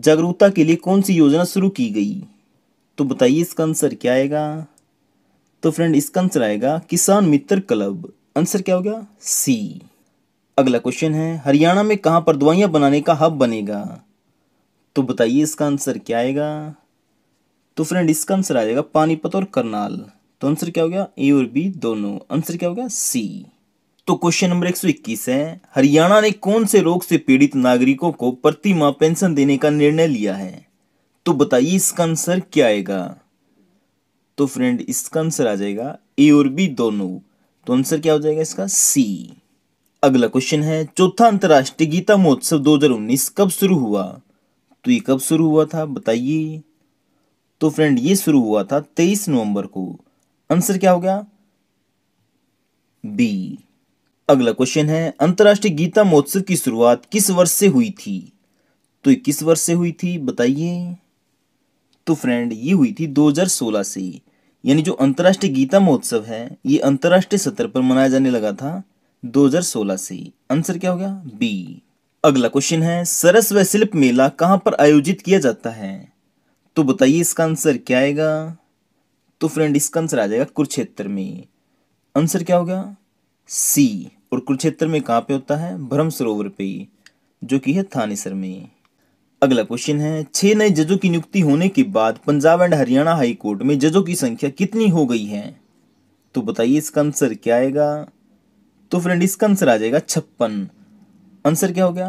जागरूकता के लिए कौन सी योजना शुरू की गई तो बताइए इसका आंसर क्या आएगा तो फ्रेंड इसका आंसर आएगा किसान मित्र क्लब आंसर क्या हो गया सी अगला क्वेश्चन है हरियाणा में कहां पर दवाइयां बनाने का हब बनेगा तो बताइए इसका आंसर क्या आएगा तो फ्रेंड इसका आंसर आ जाएगा पानीपत और करनाल तो आंसर क्या हो गया ए और बी दोनों आंसर क्या हो गया सी तो क्वेश्चन नंबर 121 है हरियाणा ने कौन से रोग से पीड़ित नागरिकों को प्रति माह पेंशन देने का निर्णय लिया है तो बताइए इसका आंसर क्या आएगा तो फ्रेंड इसका आंसर आ जाएगा ए और बी दोनों तो आंसर क्या हो जाएगा इसका सी अगला क्वेश्चन है चौथा अंतर्राष्ट्रीय गीता महोत्सव 2019 कब शुरू हुआ तो ये कब शुरू हुआ था बताइए तो फ्रेंड ये शुरू हुआ था तेईस नवंबर को आंसर क्या हो गया बी अगला क्वेश्चन है अंतर्राष्ट्रीय गीता महोत्सव की शुरुआत किस वर्ष से हुई थी तो ये किस वर्ष से हुई थी बताइए तो फ्रेंड ये हुई थी 2016 से यानी जो अंतर्राष्ट्रीय गीता महोत्सव है ये अंतर्राष्ट्रीय स्तर पर मनाया जाने लगा था 2016 से आंसर क्या हो गया बी अगला क्वेश्चन है सरस व शिल्प मेला कहां पर आयोजित किया जाता है तो बताइए इसका आंसर क्या आएगा तो फ्रेंड इसका आंसर आ जाएगा कुरुक्षेत्र में आंसर क्या होगा सी और कुरुक्षेत्र में कहां पे होता है भ्रम सरोवर पे जो कि है थानेसर में अगला क्वेश्चन है छह नए जजों की नियुक्ति होने के बाद पंजाब एंड हरियाणा हाईकोर्ट में जजों की संख्या कितनी हो गई है तो बताइए इसका आंसर क्या आएगा तो फ्रेंड इसका आंसर आ जाएगा छप्पन आंसर क्या हो गया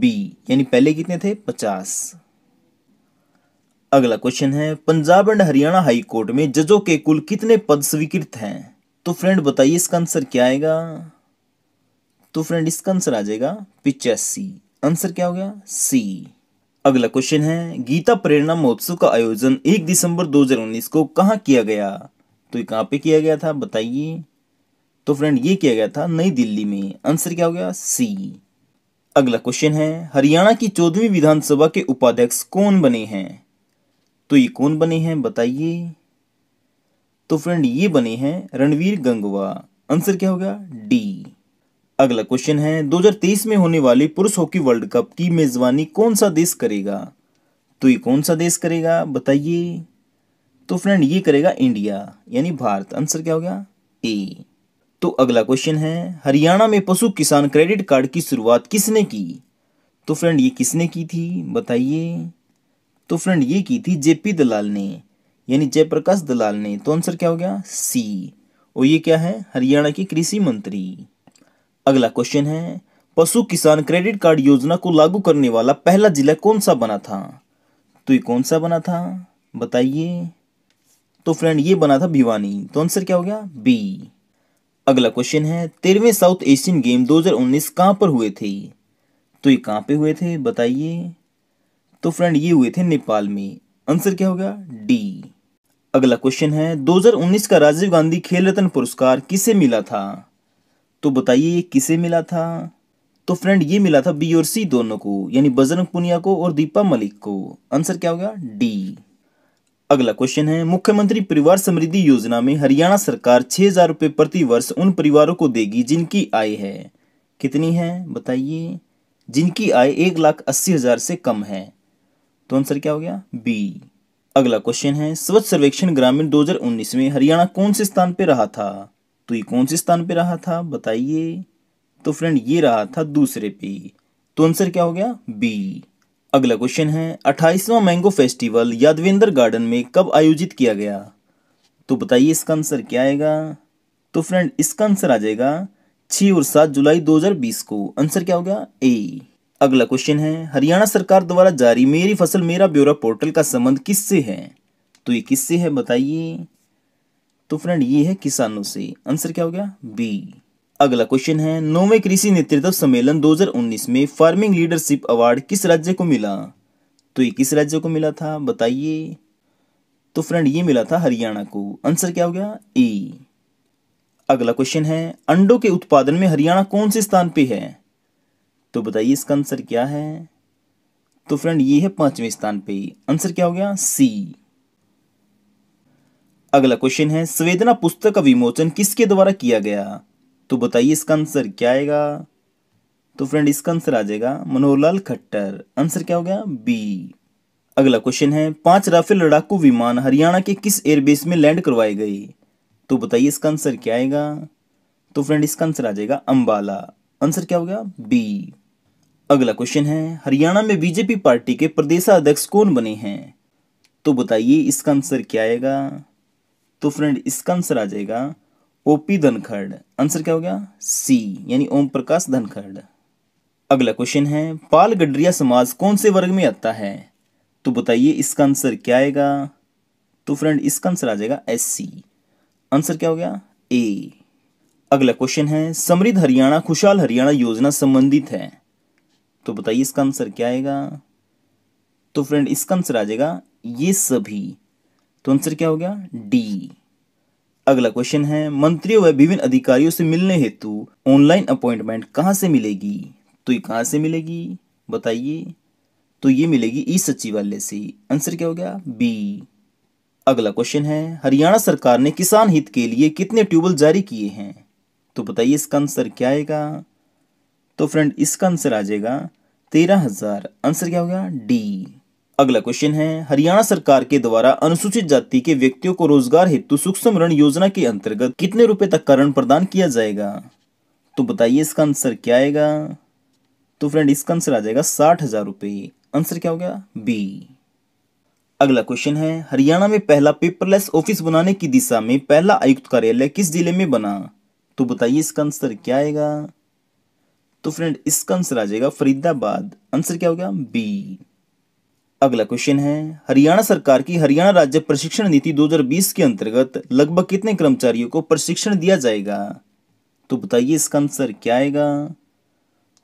बी यानी पहले कितने थे पचास अगला क्वेश्चन है Punjab and Haryana high court में जजों के कुल कितने पद स्वीकृत हैं तो फ्रेंड बताइए इसका आंसर क्या आएगा तो फ्रेंड इसका आंसर आ जाएगा पिचासी आंसर क्या हो गया सी अगला क्वेश्चन है गीता प्रेरणा महोत्सव का आयोजन 1 दिसंबर 2019 को कहां किया गया तो कहां पे किया गया था बताइए तो फ्रेंड ये किया गया था नई दिल्ली में आंसर क्या हो गया सी अगला क्वेश्चन है हरियाणा की चौदहवीं विधानसभा के उपाध्यक्ष कौन बने हैं तो ये कौन बने हैं बताइए तो फ्रेंड ये बने हैं रणवीर गंगवा आंसर क्या होगा डी अगला क्वेश्चन है 2023 में होने वाले पुरुष हॉकी वर्ल्ड कप की मेजबानी कौन सा देश करेगा तो ये कौन सा देश करेगा बताइए तो फ्रेंड ये करेगा इंडिया यानी भारत आंसर क्या हो गया ए तो अगला क्वेश्चन है हरियाणा में पशु किसान क्रेडिट कार्ड की शुरुआत किसने की तो फ्रेंड ये किसने की थी बताइए तो फ्रेंड ये की थी जेपी दलाल ने यानी जयप्रकाश दलाल ने तो आंसर क्या हो गया सी और ये क्या है हरियाणा के कृषि मंत्री अगला क्वेश्चन है पशु किसान क्रेडिट कार्ड योजना को लागू करने वाला पहला जिला कौन सा बना था तो ये कौन सा बना था बताइए तो फ्रेंड ये बना था भिवानी तो आंसर क्या हो गया बी अगला क्वेश्चन है तेरहवें साउथ एशियन गेम 2019 कहां पर हुए थे तो ये कहां पे हुए थे बताइए तो फ्रेंड ये हुए थे नेपाल में आंसर क्या होगा डी अगला क्वेश्चन है 2019 का राजीव गांधी खेल रत्न पुरस्कार किसे मिला था तो बताइए ये किसे मिला था तो फ्रेंड ये मिला था बी और सी दोनों को यानी बजरंग पुनिया को और दीपा मलिक को आंसर क्या होगा डी अगला क्वेश्चन है मुख्यमंत्री परिवार समृद्धि योजना में हरियाणा सरकार छह हजार रुपये प्रति वर्ष उन परिवारों को देगी जिनकी आय है कितनी है बताइए जिनकी आय एक लाख अस्सी हजार से कम है तो आंसर क्या हो गया बी अगला क्वेश्चन है स्वच्छ सर्वेक्षण ग्रामीण 2019 में हरियाणा कौन से स्थान पर रहा था तो ये कौन से स्थान पर रहा था बताइए तो फ्रेंड ये रहा था दूसरे पे तो आंसर क्या हो गया बी अगला क्वेश्चन है अट्ठाईसवां मैंगो फेस्टिवल यादवेंद्र गार्डन में कब आयोजित किया गया तो बताइए इसका आंसर क्या आएगा तो फ्रेंड इसका आंसर आ जाएगा छः और सात जुलाई 2020 को आंसर क्या हो गया ए अगला क्वेश्चन है हरियाणा सरकार द्वारा जारी मेरी फसल मेरा ब्यौरा पोर्टल का संबंध किससे है तो ये किससे है बताइए तो फ्रेंड ये है किसानों से आंसर क्या हो गया बी अगला क्वेश्चन है नौवे कृषि नेतृत्व सम्मेलन 2019 में फार्मिंग लीडरशिप अवार्ड किस राज्य को मिला तो ये किस राज्य को मिला था बताइए तो फ्रेंड ये मिला था हरियाणा को आंसर क्या हो गया ए अगला क्वेश्चन है अंडों के उत्पादन में हरियाणा कौन से स्थान पे है तो बताइए इसका आंसर क्या है तो फ्रेंड ये है पांचवें स्थान पे आंसर क्या हो गया सी अगला क्वेश्चन है संवेदना पुस्तक का विमोचन किसके द्वारा किया गया तो बताइए इसका आंसर क्या आएगा तो फ्रेंड इसका आंसर आ जाएगा मनोहरलाल खट्टर आंसर क्या हो गया बी अगला क्वेश्चन है पांच राफेल लड़ाकू विमान हरियाणा के किस एयरबेस में लैंड करवाए गए तो बताइए इसका आंसर क्या आएगा तो फ्रेंड इसका आंसर आ जाएगा अंबाला आंसर क्या हो गया बी अगला क्वेश्चन है हरियाणा में बीजेपी पार्टी के प्रदेशाध्यक्ष कौन बने हैं तो बताइए इसका आंसर क्या आएगा तो फ्रेंड इसका आंसर आ जाएगा ओपी धनखड़ आंसर क्या हो गया सी यानी ओम प्रकाश धनखड़ अगला क्वेश्चन है पाल गडरिया समाज कौन से वर्ग में आता है तो बताइए इसका आंसर क्या आएगा तो फ्रेंड इसका आंसर आ जाएगा एस सी आंसर क्या हो गया ए अगला क्वेश्चन है समृद्ध हरियाणा खुशहाल हरियाणा योजना संबंधित है तो बताइए इसका आंसर क्या आएगा तो फ्रेंड इसका आंसर आ जाएगा ये सभी तो आंसर क्या हो गया डी अगला क्वेश्चन है मंत्रियों व विभिन्न अधिकारियों से मिलने हेतु ऑनलाइन अपॉइंटमेंट कहाँ से मिलेगी तो ये कहाँ से मिलेगी बताइए तो ये मिलेगी ई सचिवालय से आंसर क्या हो गया बी अगला क्वेश्चन है हरियाणा सरकार ने किसान हित के लिए कितने ट्यूबवेल जारी किए हैं तो बताइए इसका आंसर क्या आएगा तो फ्रेंड इसका आंसर आ जाएगा तेरह हजार आंसर क्या हो गया डी अगला क्वेश्चन है हरियाणा सरकार के द्वारा अनुसूचित जाति के व्यक्तियों को रोजगार हेतु सूक्ष्म ऋण योजना के अंतर्गत कितने रुपए तक का ऋण प्रदान किया जाएगा तो बताइए इसका आंसर क्या आएगा तो फ्रेंड इसका आंसर आ जाएगा साठ हजार रुपए आंसर क्या हो गया बी अगला क्वेश्चन है हरियाणा में पहला पेपरलेस ऑफिस बनाने की दिशा में पहला आयुक्त कार्यालय किस जिले में बना तो बताइए इसका आंसर क्या आएगा तो फ्रेंड इसका आंसर आ जाएगा फरीदाबाद आंसर क्या हो गया बी अगला क्वेश्चन है हरियाणा सरकार की हरियाणा राज्य प्रशिक्षण नीति 2020 के अंतर्गत लगभग कितने कर्मचारियों को प्रशिक्षण दिया जाएगा तो बताइए इसका आंसर क्या आएगा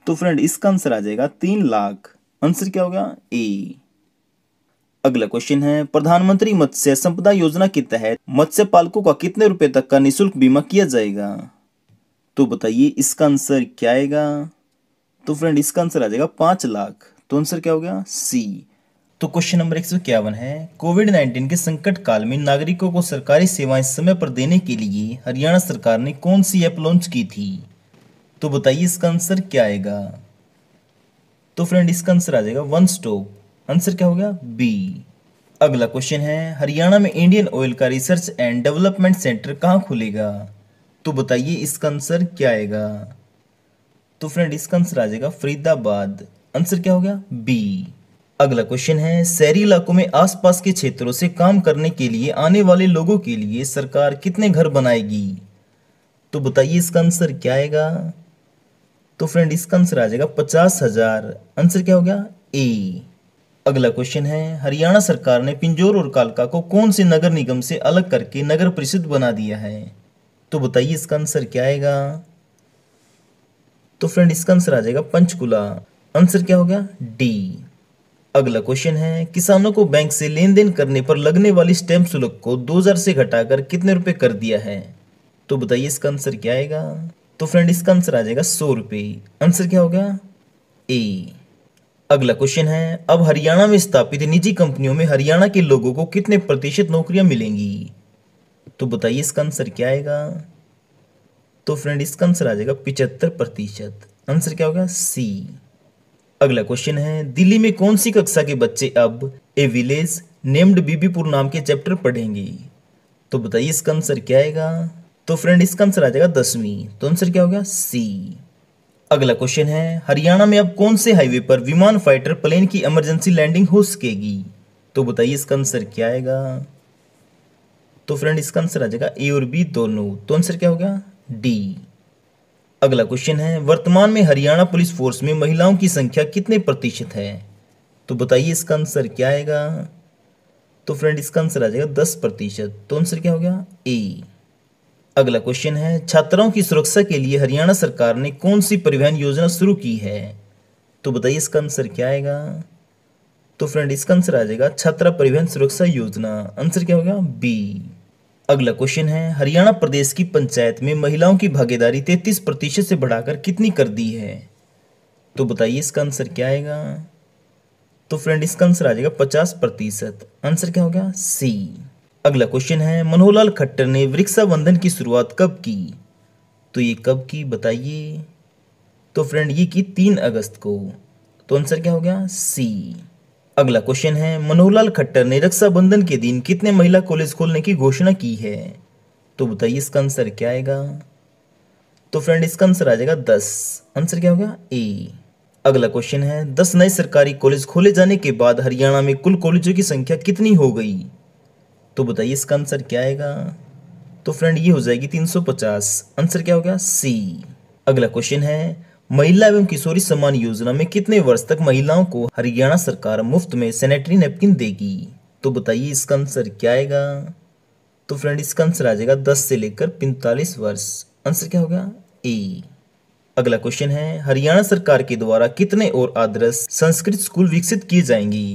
तो फ्रेंड इसका आंसर आ जाएगा तीन लाख आंसर क्या होगा ए अगला क्वेश्चन है प्रधानमंत्री मत्स्य संपदा योजना के तहत मत्स्य पालकों का कितने रुपए तक का निःशुल्क बीमा किया जाएगा तो बताइए इसका आंसर क्या आएगा तो फ्रेंड इसका आंसर आ जाएगा पांच लाख तो आंसर क्या हो गया सी तो क्वेश्चन नंबर एक सौ इक्यावन है कोविड नाइन्टीन के संकट काल में नागरिकों को सरकारी सेवाएं समय पर देने के लिए हरियाणा सरकार ने कौन सी ऐप लॉन्च की थी तो बताइए इसका आंसर क्या आएगा तो फ्रेंड इसका आंसर आ जाएगा वन स्टॉप आंसर क्या हो गया बी अगला क्वेश्चन है हरियाणा में इंडियन ऑयल का रिसर्च एंड डेवलपमेंट सेंटर कहाँ खुलेगा तो बताइए इसका आंसर क्या आएगा तो फ्रेंड इसका आंसर आ जाएगा फरीदाबाद आंसर क्या हो गया बी अगला क्वेश्चन है शहरी इलाकों में आसपास के क्षेत्रों से काम करने के लिए आने वाले लोगों के लिए सरकार कितने घर बनाएगी तो बताइए इसका आंसर क्या आएगा तो फ्रेंड इसका आंसर आ जाएगा पचास हजार आंसर क्या हो गया ए अगला क्वेश्चन है हरियाणा सरकार ने पिंजोर और कालका को कौन से नगर निगम से अलग करके नगर परिषद बना दिया है तो बताइए इसका आंसर क्या आएगा तो फ्रेंड इसका आंसर आ जाएगा पंचकुला आंसर क्या हो गया डी अगला क्वेश्चन है किसानों को बैंक से लेन देन करने पर लगने वाली स्टैंप शुल्क को 2000 से घटाकर कितने रुपए कर दिया है तो बताइए इसका आंसर क्या आएगा तो फ्रेंड इसका आंसर आ जाएगा सौ रुपये आंसर क्या होगा ए अगला क्वेश्चन है अब हरियाणा में स्थापित निजी कंपनियों में हरियाणा के लोगों को कितने प्रतिशत नौकरियां मिलेंगी तो बताइए इसका आंसर क्या आएगा तो फ्रेंड इसका आंसर आ जाएगा पिचहत्तर प्रतिशत आंसर क्या होगा सी अगला क्वेश्चन है दिल्ली में कौन सी कक्षा के बच्चे अब ए विलेज नेम्ड बीबीपुर नाम के चैप्टर पढ़ेंगे तो बताइए इसका आंसर क्या आएगा तो फ्रेंड इसका आंसर आ जाएगा दसवीं तो आंसर क्या हो गया सी अगला क्वेश्चन है हरियाणा में अब कौन से हाईवे पर विमान फाइटर प्लेन की इमरजेंसी लैंडिंग हो सकेगी तो बताइए इसका आंसर क्या आएगा तो फ्रेंड इसका आंसर आ जाएगा ए और बी दोनों तो आंसर क्या हो गया डी अगला क्वेश्चन है वर्तमान में हरियाणा पुलिस फोर्स में महिलाओं की संख्या कितने प्रतिशत है तो बताइए इसका आंसर क्या आएगा तो फ्रेंड इसका आंसर आ जाएगा दस प्रतिशत तो आंसर क्या हो गया ए अगला क्वेश्चन है छात्राओं की सुरक्षा के लिए हरियाणा सरकार ने कौन सी परिवहन योजना शुरू की है तो बताइए इसका आंसर क्या आएगा तो फ्रेंड इसका आंसर आ जाएगा छात्रा परिवहन सुरक्षा योजना आंसर क्या होगा बी अगला क्वेश्चन है हरियाणा प्रदेश की पंचायत में महिलाओं की भागीदारी तैतीस प्रतिशत से बढ़ाकर कितनी कर दी है तो बताइए इसका आंसर क्या आएगा तो फ्रेंड इसका आंसर आ जाएगा पचास प्रतिशत आंसर क्या हो गया सी अगला क्वेश्चन है मनोहरलाल खट्टर ने वृक्षाबंधन की शुरुआत कब की तो ये कब की बताइए तो फ्रेंड ये की तीन अगस्त को तो आंसर क्या हो गया सी अगला क्वेश्चन है मनोहरलाल खट्टर ने रक्षाबंधन के दिन कितने महिला कॉलेज खोलने की घोषणा की है तो बताइए इसका आंसर क्या आएगा तो फ्रेंड इसका आंसर आ जाएगा दस आंसर क्या होगा ए अगला क्वेश्चन है दस नए सरकारी कॉलेज खोले जाने के बाद हरियाणा में कुल कॉलेजों की संख्या कितनी हो गई तो बताइए इसका आंसर क्या आएगा तो फ्रेंड ये हो जाएगी 350 आंसर क्या होगा सी अगला क्वेश्चन है महिला एवं किशोरी सम्मान योजना में कितने वर्ष तक महिलाओं को हरियाणा सरकार मुफ्त में सैनिटरी नेपकिन देगी तो बताइए इसका आंसर क्या आएगा तो फ्रेंड इसका आंसर आ जाएगा दस से लेकर पैंतालीस वर्ष आंसर क्या होगा ए अगला क्वेश्चन है हरियाणा सरकार के द्वारा कितने और आदर्श संस्कृत स्कूल विकसित किए जाएंगी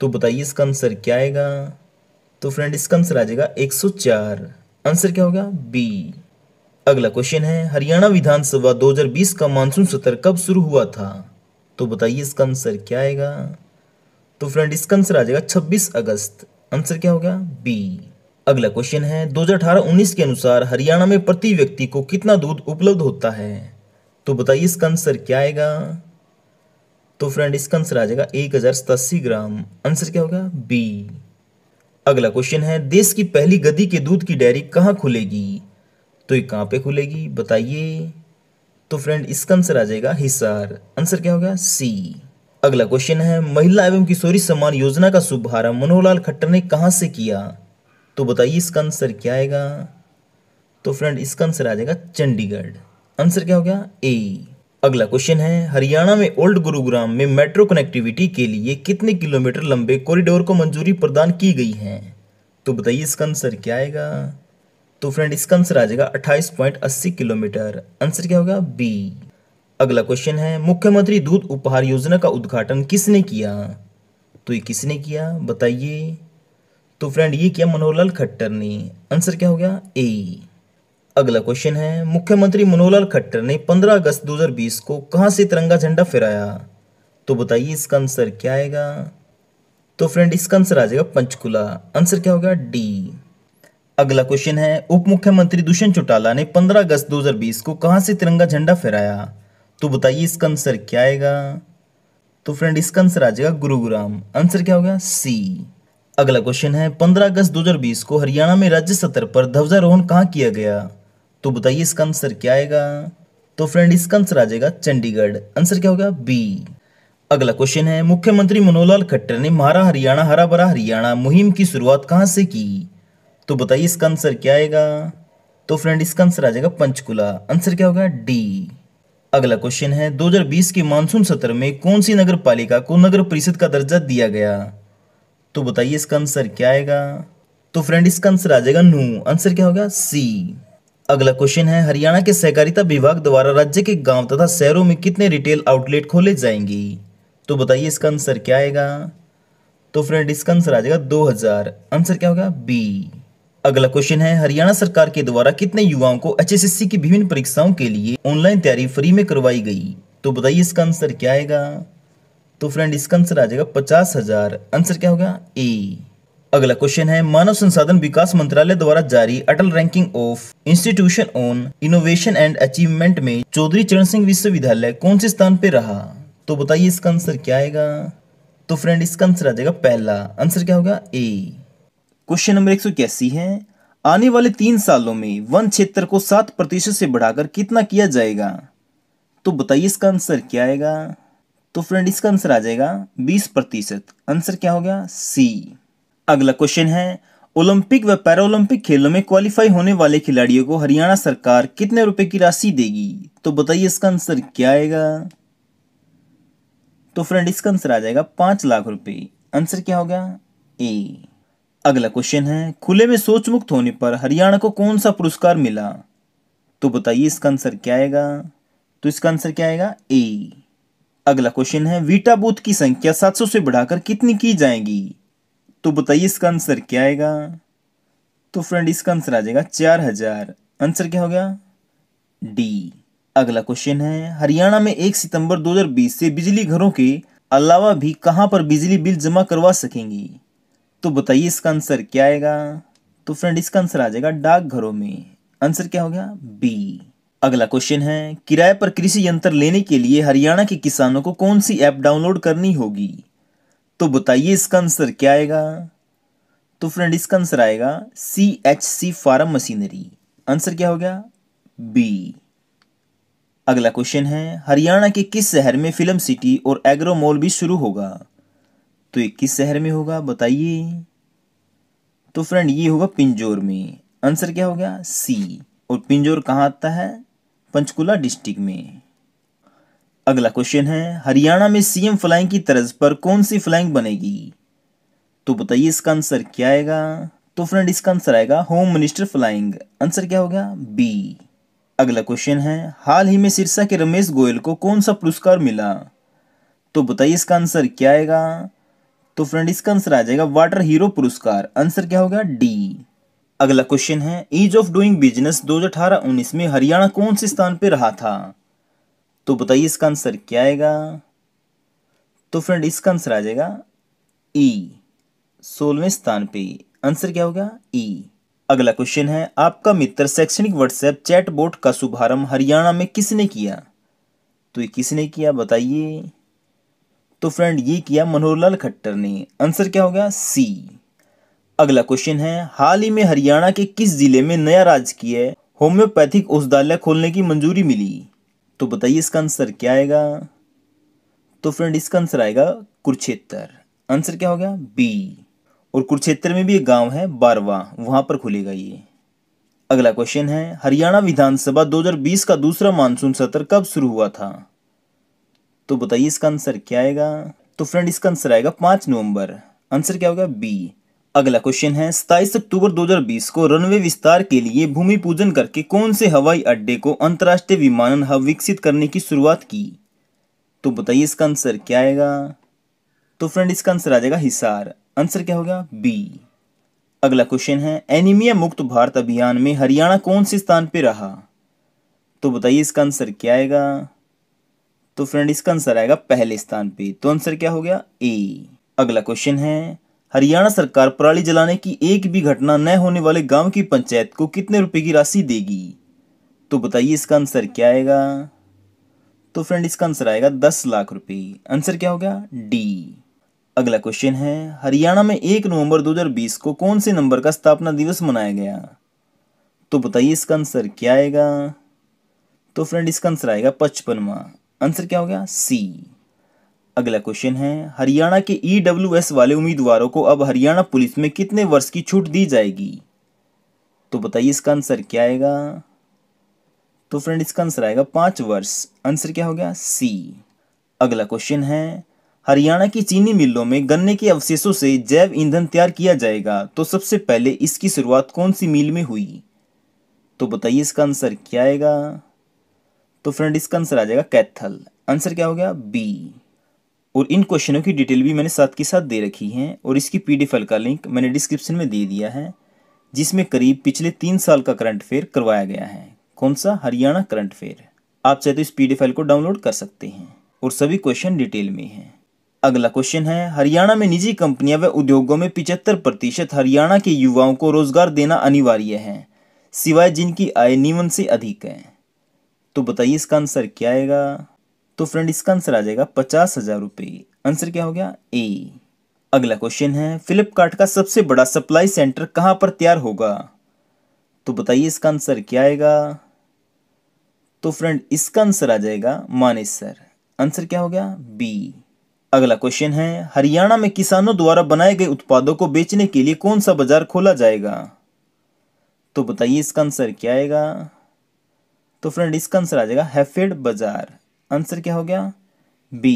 तो बताइए इसका आंसर क्या आएगा तो फ्रेंड इसका आंसर आ जाएगा 104 आंसर क्या होगा बी अगला क्वेश्चन है हरियाणा विधानसभा 2020 का मानसून सत्र कब शुरू हुआ था तो बताइए इसका आंसर क्या आएगा तो फ्रेंड इसका आंसर आ जाएगा 26 अगस्त आंसर क्या हो गया बी अगला क्वेश्चन है 2018-19 के अनुसार हरियाणा में प्रति व्यक्ति को कितना दूध उपलब्ध होता है तो बताइए इसका आंसर क्या आएगा तो फ्रेंड इसका आंसर आ जाएगा एक ग्राम आंसर क्या होगा बी अगला क्वेश्चन है देश की पहली गदी के दूध की डायरी कहाँ खुलेगी तो ये कहाँ पे खुलेगी बताइए तो फ्रेंड इसका आंसर आ जाएगा हिसार आंसर क्या हो गया सी अगला क्वेश्चन है महिला एवं किशोरी सम्मान योजना का शुभारंभ मनोहरलाल खट्टर ने कहा से किया तो बताइए इसका आंसर क्या आएगा तो फ्रेंड इसका आंसर आ जाएगा चंडीगढ़ आंसर क्या हो गया ए अगला क्वेश्चन है हरियाणा में ओल्ड गुरुग्राम में मेट्रो कनेक्टिविटी के लिए कितने किलोमीटर लंबे कॉरिडोर को मंजूरी प्रदान की गई है तो बताइए इसका आंसर क्या आएगा तो फ्रेंड इसका आंसर आ जाएगा अट्ठाईस किलोमीटर आंसर क्या होगा बी अगला क्वेश्चन है मुख्यमंत्री दूध उपहार योजना का उद्घाटन किसने किया तो ये किसने किया बताइए तो फ्रेंड ये किया मनोहरलाल खट्टर ने आंसर क्या हो गया ए अगला क्वेश्चन है मुख्यमंत्री मनोहरलाल खट्टर ने 15 अगस्त 2020 को कहां से तिरंगा झंडा फहराया तो बताइए इसका आंसर क्या आएगा तो फ्रेंड इसका आंसर आ जाएगा पंचकुला आंसर क्या हो गया डी अगला क्वेश्चन है उप मुख्यमंत्री दुष्यंत चौटाला ने 15 अगस्त 2020 को कहां से तिरंगा झंडा फहराया तो बताइए इसका आंसर क्या आएगा तो फ्रेंड इसका आंसर आ जाएगा गुरुग्राम आंसर क्या हो गया सी अगला क्वेश्चन है 15 अगस्त 2020 को हरियाणा में राज्य स्तर पर ध्वजारोहण कहाँ किया गया तो बताइए इसका आंसर क्या आएगा तो फ्रेंड इसका आंसर आ जाएगा चंडीगढ़ आंसर क्या होगा बी अगला क्वेश्चन है मुख्यमंत्री मनोहर लाल खट्टर ने महारा हरियाणा हरा भरा हरियाणा मुहिम की शुरुआत कहाँ से की तो बताइए इसका आंसर क्या आएगा तो फ्रेंड इसका आंसर आ जाएगा पंचकुला आंसर क्या होगा डी अगला क्वेश्चन है 2020 के मानसून सत्र में कौन सी नगर पालिका को नगर परिषद का दर्जा दिया गया तो बताइए इसका आंसर क्या आएगा तो फ्रेंड इसका आंसर आ जाएगा नू आंसर क्या होगा सी अगला क्वेश्चन है हरियाणा के सहकारिता विभाग द्वारा राज्य के गांव तथा शहरों में कितने रिटेल आउटलेट खोले जाएंगी तो बताइए इसका आंसर क्या आएगा तो फ्रेंड इसका आंसर आ जाएगा दो आंसर क्या होगा बी अगला क्वेश्चन है हरियाणा सरकार के द्वारा कितने युवाओं को एचएसएससी की विभिन्न परीक्षाओं के लिए ऑनलाइन तैयारी फ्री में करवाई गई तो बताइए इसका आंसर क्या आएगा तो फ्रेंड इसका आंसर आ जाएगा पचास हजार आंसर क्या होगा ए अगला क्वेश्चन है मानव संसाधन विकास मंत्रालय द्वारा जारी Atal ranking of institution on innovation and achievement में चौधरी चरण सिंह विश्वविद्यालय कौन से स्थान पर रहा तो बताइए इसका आंसर क्या आएगा तो फ्रेंड इसका आंसर आ जाएगा पहला आंसर क्या होगा ए क्वेश्चन नंबर एक सौ इक्यासी है आने वाले तीन सालों में वन क्षेत्र को सात प्रतिशत से बढ़ाकर कितना किया जाएगा तो बताइए इसका आंसर क्या आएगा तो फ्रेंड इसका आंसर आ जाएगा बीस प्रतिशत आंसर क्या हो गया सी अगला क्वेश्चन है ओलंपिक व पैरालंपिक खेलों में क्वालिफाई होने वाले खिलाड़ियों को हरियाणा सरकार कितने रुपए की राशि देगी तो बताइए इसका आंसर क्या आएगा तो फ्रेंड इसका आंसर आ जाएगा पांच लाख रुपए आंसर क्या हो गया ए अगला क्वेश्चन है खुले में सोच मुक्त होने पर हरियाणा को कौन सा पुरस्कार मिला तो बताइए इसका आंसर क्या आएगा तो इसका आंसर क्या आएगा ए अगला क्वेश्चन है वीटा बूथ की संख्या 700 से बढ़ाकर कितनी की जाएगी तो बताइए इसका आंसर क्या आएगा तो फ्रेंड इसका आंसर आ जाएगा चार हजार आंसर क्या हो गया डी अगला क्वेश्चन है हरियाणा में एक सितंबर 2020 से बिजली घरों के अलावा भी कहां पर बिजली बिल जमा करवा सकेंगी तो बताइए इसका आंसर क्या आएगा तो फ्रेंड इसका आंसर आ जाएगा डाकघरों में आंसर क्या हो गया बी अगला क्वेश्चन है किराए पर कृषि यंत्र लेने के लिए हरियाणा के किसानों को कौन सी ऐप डाउनलोड करनी होगी तो बताइए इसका आंसर क्या आएगा तो फ्रेंड इसका आंसर आएगा C H C farm machinery answer क्या हो गया बी अगला क्वेश्चन है हरियाणा के किस शहर में फिल्म सिटी और एग्रो मॉल भी शुरू होगा तो ये किस शहर में होगा बताइए तो फ्रेंड ये होगा पिंजोर में आंसर क्या हो गया सी और पिंजोर कहाँ आता है पंचकुला डिस्ट्रिक्ट में अगला क्वेश्चन है हरियाणा में सीएम फ्लाइंग की तरज पर कौन सी फ्लाइंग बनेगी तो बताइए इसका आंसर क्या आएगा तो फ्रेंड इसका आंसर आएगा होम मिनिस्टर फ्लाइंग आंसर क्या हो गया बी अगला क्वेश्चन है हाल ही में सिरसा के रमेश गोयल को कौन सा पुरस्कार मिला तो बताइए इसका आंसर क्या आएगा तो फ्रेंड इसका आंसर आ जाएगा वाटर हीरो पुरस्कार आंसर क्या होगा डी अगला क्वेश्चन है ईज ऑफ डूइंग बिजनेस 2018-19 में हरियाणा कौन से स्थान पर रहा था तो बताइए इसका आंसर क्या आएगा तो फ्रेंड इसका आंसर आ जाएगा ई e। सोलहवें स्थान पे आंसर क्या होगा ई e। अगला क्वेश्चन है आपका मित्र शैक्षणिक व्हाट्सएप चैट बोर्ड का शुभारंभ हरियाणा में किसने किया तो ये किसने किया बताइए तो फ्रेंड ये किया मनोहर लाल खट्टर ने आंसर क्या हो गया सी अगला क्वेश्चन है हाल ही में हरियाणा के किस जिले में नया राजकीय होम्योपैथिक औषधालय खोलने की मंजूरी मिली तो बताइए इसका आंसर क्या आएगा तो फ्रेंड इसका आंसर आएगा कुरुक्षेत्र आंसर क्या हो गया बी और कुरुक्षेत्र में भी एक गांव है बारवा वहां पर खुलेगा ये अगला क्वेश्चन है हरियाणा विधानसभा 2020 का दूसरा मानसून सत्र कब शुरू हुआ था तो बताइए इसका आंसर क्या आएगा तो फ्रेंड इसका आंसर आएगा पाँच नवंबर आंसर क्या होगा बी अगला क्वेश्चन है सताईस अक्टूबर 2020 को रनवे विस्तार के लिए भूमि पूजन करके कौन से हवाई अड्डे को अंतर्राष्ट्रीय विमानन हब विकसित करने की शुरुआत की तो बताइए इसका आंसर क्या आएगा तो फ्रेंड इसका आंसर आ जाएगा हिसार आंसर क्या होगा बी अगला क्वेश्चन है एनीमिया मुक्त भारत अभियान में हरियाणा कौन से स्थान पर रहा तो बताइए इसका आंसर क्या आएगा तो फ्रेंड इसका आंसर आएगा पहले स्थान पे तो आंसर क्या हो गया ए अगला क्वेश्चन है हरियाणा सरकार पराली जलाने की एक भी घटना न होने वाले गांव की पंचायत को कितने रुपए की राशि देगी तो बताइए इसका आंसर क्या आएगा तो फ्रेंड इसका आंसर आएगा दस लाख रुपए आंसर क्या हो गया डी अगला क्वेश्चन है हरियाणा में एक नवंबर 2020 को कौन से नंबर का स्थापना दिवस मनाया गया तो बताइए इसका आंसर क्या आएगा तो फ्रेंड इसका आंसर आएगा पचपनवा आंसर क्या हो गया सी अगला क्वेश्चन है हरियाणा के ईडब्ल्यूएस e वाले उम्मीदवारों को अब हरियाणा पुलिस में कितने वर्ष की छूट दी जाएगी तो बताइए इसका आंसर क्या आएगा तो फ्रेंड इसका आंसर आएगा पांच वर्ष आंसर क्या हो गया सी अगला क्वेश्चन है हरियाणा की चीनी मिलों में गन्ने के अवशेषों से जैव ईंधन तैयार किया जाएगा तो सबसे पहले इसकी शुरुआत कौन सी मिल में हुई तो बताइए इसका आंसर क्या आएगा तो फ्रेंड इसका आंसर आ जाएगा कैथल आंसर क्या हो गया बी और इन क्वेश्चनों की डिटेल भी मैंने साथ के साथ दे रखी है और इसकी पी डी का लिंक मैंने डिस्क्रिप्शन में दे दिया है जिसमें करीब पिछले तीन साल का करंट अफेयर करवाया गया है कौन सा हरियाणा करंट अफेयर आप चाहे तो इस पी को डाउनलोड कर सकते हैं और सभी क्वेश्चन डिटेल में हैं अगला क्वेश्चन है हरियाणा में निजी कंपनियां व उद्योगों में पिचहत्तर प्रतिशत हरियाणा के युवाओं को रोजगार देना अनिवार्य है सिवाय जिनकी आय नीवन से अधिक है तो बताइए इसका आंसर क्या आएगा तो फ्रेंड इसका आंसर आ जाएगा पचास हजार रुपये आंसर क्या हो गया ए अगला क्वेश्चन है फ्लिपकार्ट का सबसे बड़ा सप्लाई सेंटर कहाँ पर तैयार होगा तो बताइए इसका आंसर क्या आएगा तो फ्रेंड इसका आंसर आ जाएगा मानेसर आंसर क्या हो गया बी अगला क्वेश्चन है हरियाणा में किसानों द्वारा बनाए गए उत्पादों को बेचने के लिए कौन सा बाजार खोला जाएगा तो बताइए इसका आंसर क्या आएगा तो फ्रेंड इसका आंसर आ जाएगा हैफेड बाजार आंसर क्या हो गया बी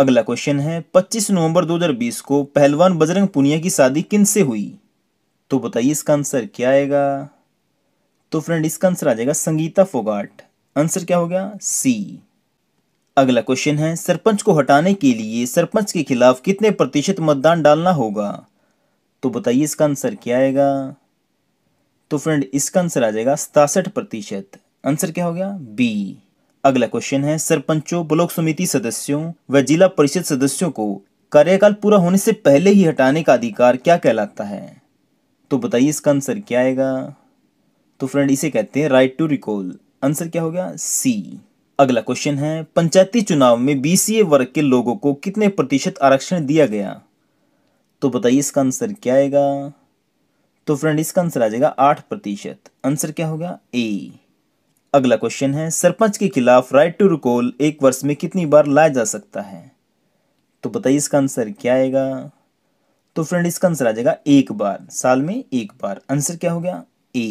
अगला क्वेश्चन है 25 नवंबर 2020 को पहलवान बजरंग पुनिया की शादी किन से हुई तो बताइए इसका आंसर क्या आएगा तो फ्रेंड इसका आंसर आ जाएगा संगीता फोगाट आंसर क्या हो गया सी अगला क्वेश्चन है सरपंच को हटाने के लिए सरपंच के खिलाफ कितने प्रतिशत मतदान डालना होगा तो बताइए इसका आंसर क्या आएगा तो फ्रेंड इसका आंसर आ जाएगा सतासठ प्रतिशत आंसर क्या हो गया बी अगला क्वेश्चन है सरपंचों ब्लॉक समिति सदस्यों व जिला परिषद सदस्यों को कार्यकाल पूरा होने से पहले ही हटाने का अधिकार क्या कहलाता है तो बताइए इसका आंसर क्या आएगा तो फ्रेंड इसे कहते हैं राइट टू रिकॉल आंसर क्या हो गया सी अगला क्वेश्चन है पंचायती चुनाव में बीसीए वर्ग के लोगों को कितने प्रतिशत आरक्षण दिया गया तो बताइए इसका आंसर क्या आएगा तो फ्रेंड इसका आंसर आ जाएगा आठ प्रतिशत आंसर क्या होगा ए अगला क्वेश्चन है सरपंच के खिलाफ राइट टू रिकॉल एक वर्ष में कितनी बार लाया जा सकता है तो बताइए इसका आंसर क्या आएगा तो फ्रेंड इसका आंसर आ जाएगा एक बार साल में एक बार आंसर क्या हो गया ए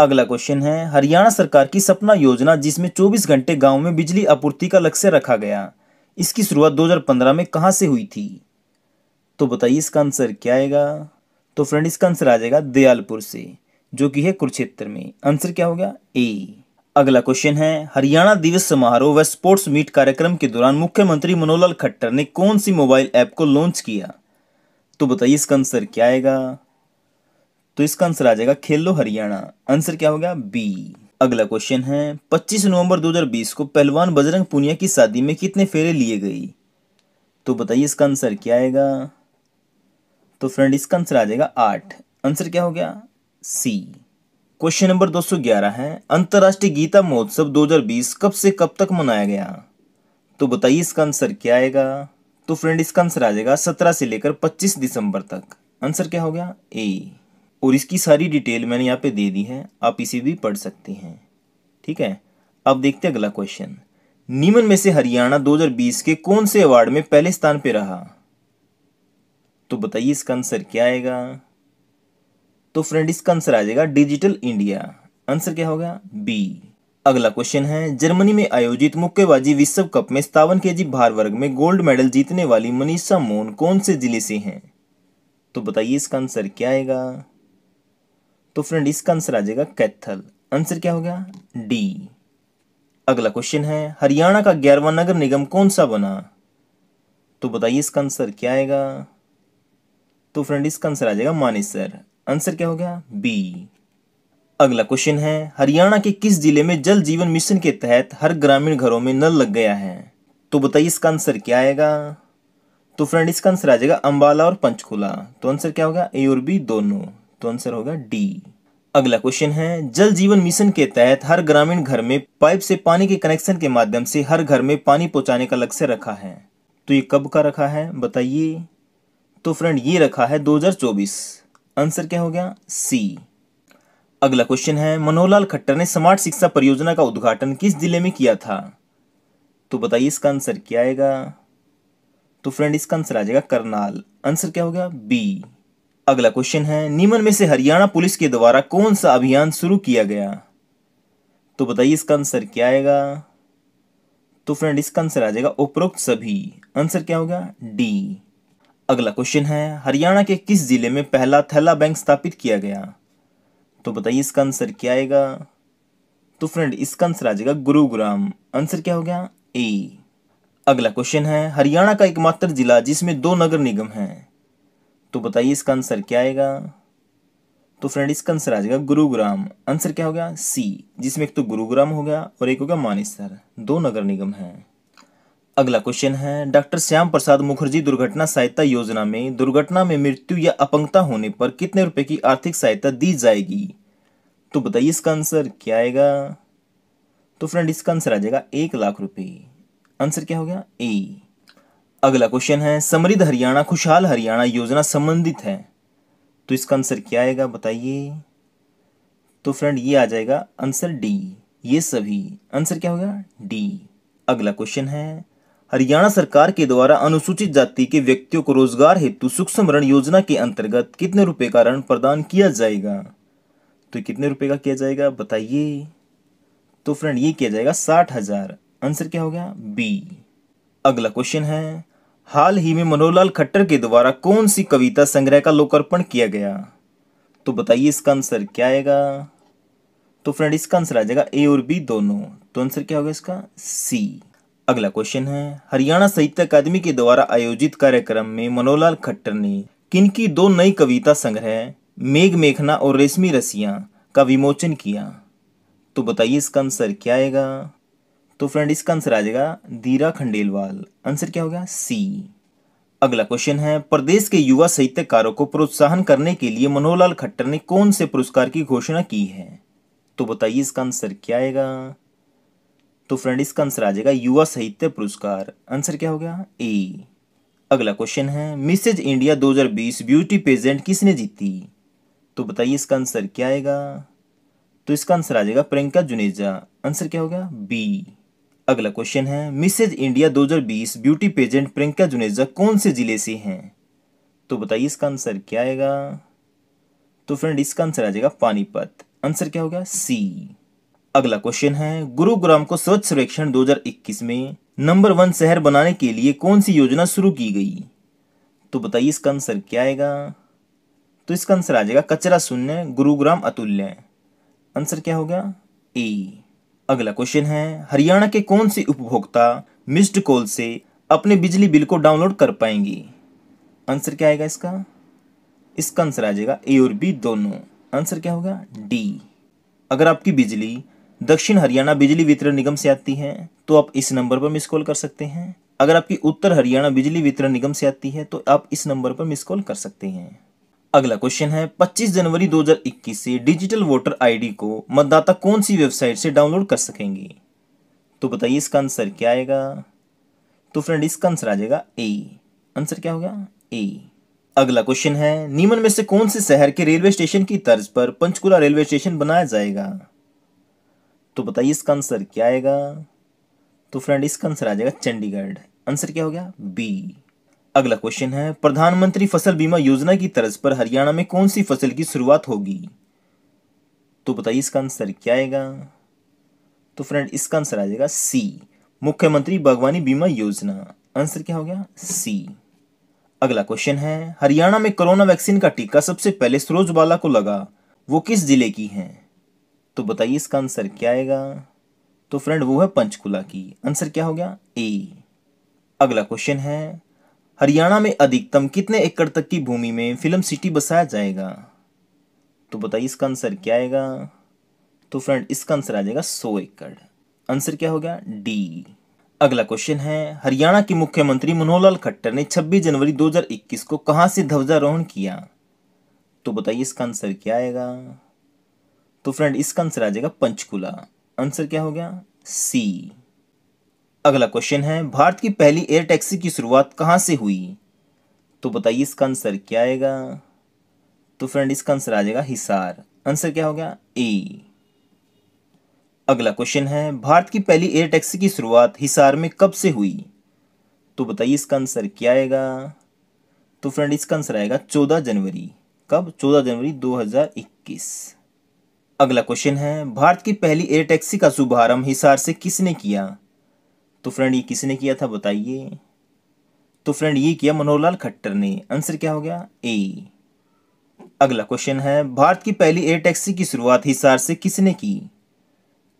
अगला क्वेश्चन है हरियाणा सरकार की सपना योजना जिसमें 24 घंटे गांव में बिजली आपूर्ति का लक्ष्य रखा गया इसकी शुरुआत 2015 में कहां से हुई थी तो बताइए इसका आंसर क्या आएगा तो फ्रेंड इसका आंसर आ जाएगा दयालपुर से जो कि है कुरुक्षेत्र में आंसर क्या हो गया ए अगला क्वेश्चन है हरियाणा दिवस समारोह व स्पोर्ट्स मीट कार्यक्रम के दौरान मुख्यमंत्री मनोहर खट्टर ने कौन सी मोबाइल ऐप को लॉन्च किया तो बताइए इसका आंसर क्या आएगा तो इसका आंसर आ जाएगा खेलो हरियाणा आंसर क्या गया बी अगला क्वेश्चन है 25 नवंबर 2020 को पहलवान बजरंग पुनिया की शादी में कितने फेरे लिए गई तो बताइए इसका आंसर क्या आएगा तो फ्रेंड इसका आंसर आ जाएगा आठ आंसर क्या हो गया सी क्वेश्चन नंबर 211 है अंतर्राष्ट्रीय गीता महोत्सव 2020 कब से कब तक मनाया गया तो बताइए इसका आंसर क्या आएगा तो फ्रेंड इसका आंसर आ जाएगा 17 से लेकर 25 दिसंबर तक आंसर क्या हो गया ए और इसकी सारी डिटेल मैंने यहाँ पे दे दी है आप इसे भी पढ़ सकते हैं ठीक है अब देखते हैं अगला क्वेश्चन निम्न में से हरियाणा 2020 के कौन से अवार्ड में पहले स्थान पे रहा तो बताइए इसका आंसर क्या आएगा तो फ्रेंड इसका आंसर आ जाएगा डिजिटल इंडिया आंसर क्या होगा बी अगला क्वेश्चन है जर्मनी में आयोजित मुक्केबाजी विश्व कप में सतावन के जी भार वर्ग में गोल्ड मेडल जीतने वाली मनीषा मोन कौन से जिले से हैं तो बताइए इसका आंसर क्या आएगा तो फ्रेंड इसका आंसर आ जाएगा कैथल आंसर क्या हो गया डी अगला क्वेश्चन है हरियाणा का ग्यारहवा नगर निगम कौन सा बना तो बताइए इसका आंसर क्या आएगा तो फ्रेंड इसका आंसर आ जाएगा मानेसर आंसर क्या हो गया बी अगला क्वेश्चन है हरियाणा के किस जिले में जल जीवन मिशन के तहत हर ग्रामीण घरों में नल लग गया है तो बताइए इसका आंसर क्या आएगा तो फ्रेंड इसका आंसर आ जाएगा अंबाला और पंचकुला तो आंसर क्या होगा ए और बी दोनों तो आंसर होगा डी अगला क्वेश्चन है जल जीवन मिशन के तहत हर ग्रामीण घर में पाइप से पानी के कनेक्शन के माध्यम से हर घर में पानी पहुंचाने का लक्ष्य रखा है तो ये कब का रखा है बताइए तो फ्रेंड ये रखा है 2024 आंसर क्या हो गया सी अगला क्वेश्चन है मनोहरलाल खट्टर ने स्मार्ट शिक्षा परियोजना का उद्घाटन किस जिले में किया था तो बताइए इसका आंसर क्या आएगा तो फ्रेंड इसका आंसर आ जाएगा करनाल आंसर क्या हो गया बी अगला क्वेश्चन है निमन में से हरियाणा पुलिस के द्वारा कौन सा अभियान शुरू किया गया तो बताइए इसका आंसर क्या आएगा तो फ्रेंड इसका आंसर आ जाएगा उपरोक्त सभी आंसर क्या होगा डी अगला क्वेश्चन है हरियाणा के किस जिले में पहला थैला बैंक स्थापित किया गया तो बताइए इसका आंसर क्या आएगा तो फ्रेंड इसका आंसर आ जाएगा गुरुग्राम आंसर क्या हो गया ए अगला क्वेश्चन है हरियाणा का एकमात्र जिला जिसमें दो नगर निगम हैं तो बताइए इसका आंसर क्या आएगा तो फ्रेंड इसका आंसर आ जाएगा गुरुग्राम आंसर क्या हो गया सी जिसमें एक तो गुरुग्राम हो गया और एक हो गया मानेसर दो नगर निगम हैं अगला क्वेश्चन है डॉक्टर श्याम प्रसाद मुखर्जी दुर्घटना सहायता योजना में दुर्घटना में मृत्यु या अपंगता होने पर कितने रुपए की आर्थिक सहायता दी जाएगी तो बताइए इसका आंसर क्या आएगा तो फ्रेंड इसका आंसर आ जाएगा एक लाख रुपए आंसर क्या हो गया ए अगला क्वेश्चन है समृद्ध हरियाणा खुशहाल हरियाणा योजना संबंधित है तो इसका आंसर क्या आएगा बताइए तो फ्रेंड ये आ जाएगा आंसर डी ये सभी आंसर क्या हो गया डी अगला क्वेश्चन है हरियाणा सरकार के द्वारा अनुसूचित जाति के व्यक्तियों को रोजगार हेतु सूक्ष्म ऋण योजना के अंतर्गत कितने रुपए का ऋण प्रदान किया जाएगा तो कितने रुपए का किया जाएगा बताइए तो फ्रेंड ये किया जाएगा साठ हजार आंसर क्या हो गया बी अगला क्वेश्चन है हाल ही में मनोहरलाल खट्टर के द्वारा कौन सी कविता संग्रह का लोकार्पण किया गया तो बताइए इसका आंसर क्या आएगा तो फ्रेंड इसका आंसर आ जाएगा ए और बी दोनों तो आंसर क्या होगा इसका सी अगला क्वेश्चन है हरियाणा साहित्य अकादमी के द्वारा आयोजित कार्यक्रम में मनोलाल खट्टर ने किनकी दो नई कविता संग्रह मेघ मेघना और रेशमी रसिया का विमोचन किया तो बताइए इसका आंसर क्या आएगा तो फ्रेंड इसका आंसर आ जाएगा दीरा खंडेलवाल आंसर क्या होगा सी अगला क्वेश्चन है प्रदेश के युवा साहित्यकारों को प्रोत्साहन करने के लिए मनोहर खट्टर ने कौन से पुरस्कार की घोषणा की है तो बताइए इसका आंसर क्या आएगा तो फ्रेंड इसका आंसर आ जाएगा युवा साहित्य पुरस्कार आंसर क्या हो गया ए अगला क्वेश्चन है मिसेज इंडिया 2020 ब्यूटी पेजेंट किसने जीती तो बताइए इसका आंसर क्या आएगा तो इसका आंसर आ जाएगा प्रियंका जुनेजा आंसर क्या हो गया बी अगला क्वेश्चन है Mrs India 2020 beauty pageant Priyanka Juneja कौन से जिले से हैं तो बताइए इसका आंसर क्या आएगा तो फ्रेंड इसका आंसर आ जाएगा पानीपत आंसर क्या हो गया सी अगला क्वेश्चन है गुरुग्राम को स्वच्छ सर्वेक्षण 2021 में नंबर वन शहर बनाने के लिए कौन सी योजना शुरू की गई तो बताइए इसका आंसर क्या आएगा तो इसका आंसर आ जाएगा कचरा शून्य गुरुग्राम अतुल्य आंसर क्या हो गया ए अगला क्वेश्चन है हरियाणा के कौन से उपभोक्ता मिस्ड कॉल से अपने बिजली बिल को डाउनलोड कर पाएंगे आंसर क्या आएगा इसका इसका आंसर आ जाएगा ए और बी दोनों आंसर क्या होगा डी अगर आपकी बिजली दक्षिण हरियाणा बिजली वितरण निगम से आती है तो आप इस नंबर पर मिस कॉल कर सकते हैं अगर आपकी उत्तर हरियाणा बिजली वितरण निगम से आती है तो आप इस नंबर पर मिस कॉल कर सकते हैं अगला क्वेश्चन है 25 जनवरी 2021 से डिजिटल वोटर आईडी को मतदाता कौन सी वेबसाइट से डाउनलोड कर सकेंगे तो बताइए इसका आंसर क्या आएगा तो फ्रेंड इसका आंसर आ जाएगा ए आंसर क्या होगा ए अगला क्वेश्चन है नीमन में से कौन से शहर के रेलवे स्टेशन की तर्ज पर पंचकुला रेलवे स्टेशन बनाया जाएगा तो बताइए इसका आंसर क्या आएगा तो फ्रेंड इसका आंसर आ जाएगा चंडीगढ़ आंसर क्या हो गया बी अगला क्वेश्चन है प्रधानमंत्री फसल बीमा योजना की तरज पर हरियाणा में कौन सी फसल की शुरुआत होगी तो बताइए इसका आंसर क्या आएगा तो फ्रेंड इसका आंसर आ जाएगा सी मुख्यमंत्री बागवानी बीमा योजना आंसर क्या हो गया सी अगला क्वेश्चन है हरियाणा में कोरोना वैक्सीन का टीका सबसे पहले सरोजबाला को लगा वो किस जिले की हैं तो बताइए इसका आंसर क्या आएगा तो फ्रेंड वो है पंचकुला की आंसर क्या हो गया ए अगला क्वेश्चन है हरियाणा में अधिकतम कितने एकड़ तक की भूमि में फिल्म सिटी बसाया जाएगा तो बताइए इसका आंसर क्या आएगा तो फ्रेंड इसका आंसर आ जाएगा सौ एकड़ आंसर क्या हो गया डी अगला क्वेश्चन है हरियाणा के मुख्यमंत्री मनोहर लाल खट्टर ने 26 जनवरी 2021 को कहां से ध्वजारोहण किया तो बताइए इसका आंसर क्या आएगा तो फ्रेंड इसका आंसर आ जाएगा पंचकुला आंसर क्या हो गया सी अगला क्वेश्चन है भारत की पहली एयर टैक्सी की शुरुआत कहां से हुई तो बताइए इसका आंसर क्या आएगा तो फ्रेंड इसका आंसर आ जाएगा हिसार आंसर क्या हो गया ए अगला क्वेश्चन है भारत की पहली एयर टैक्सी की शुरुआत हिसार में कब से हुई तो बताइए इसका आंसर क्या आएगा तो फ्रेंड इसका आंसर आएगा चौदह जनवरी कब चौदह जनवरी 2021 अगला क्वेश्चन है भारत की पहली एयर टैक्सी का शुभारंभ हिसार से किसने किया तो फ्रेंड ये किसने किया था बताइए तो फ्रेंड ये किया मनोहरलाल खट्टर ने आंसर क्या हो गया ए अगला क्वेश्चन है भारत की पहली एयर टैक्सी की शुरुआत हिसार से किसने की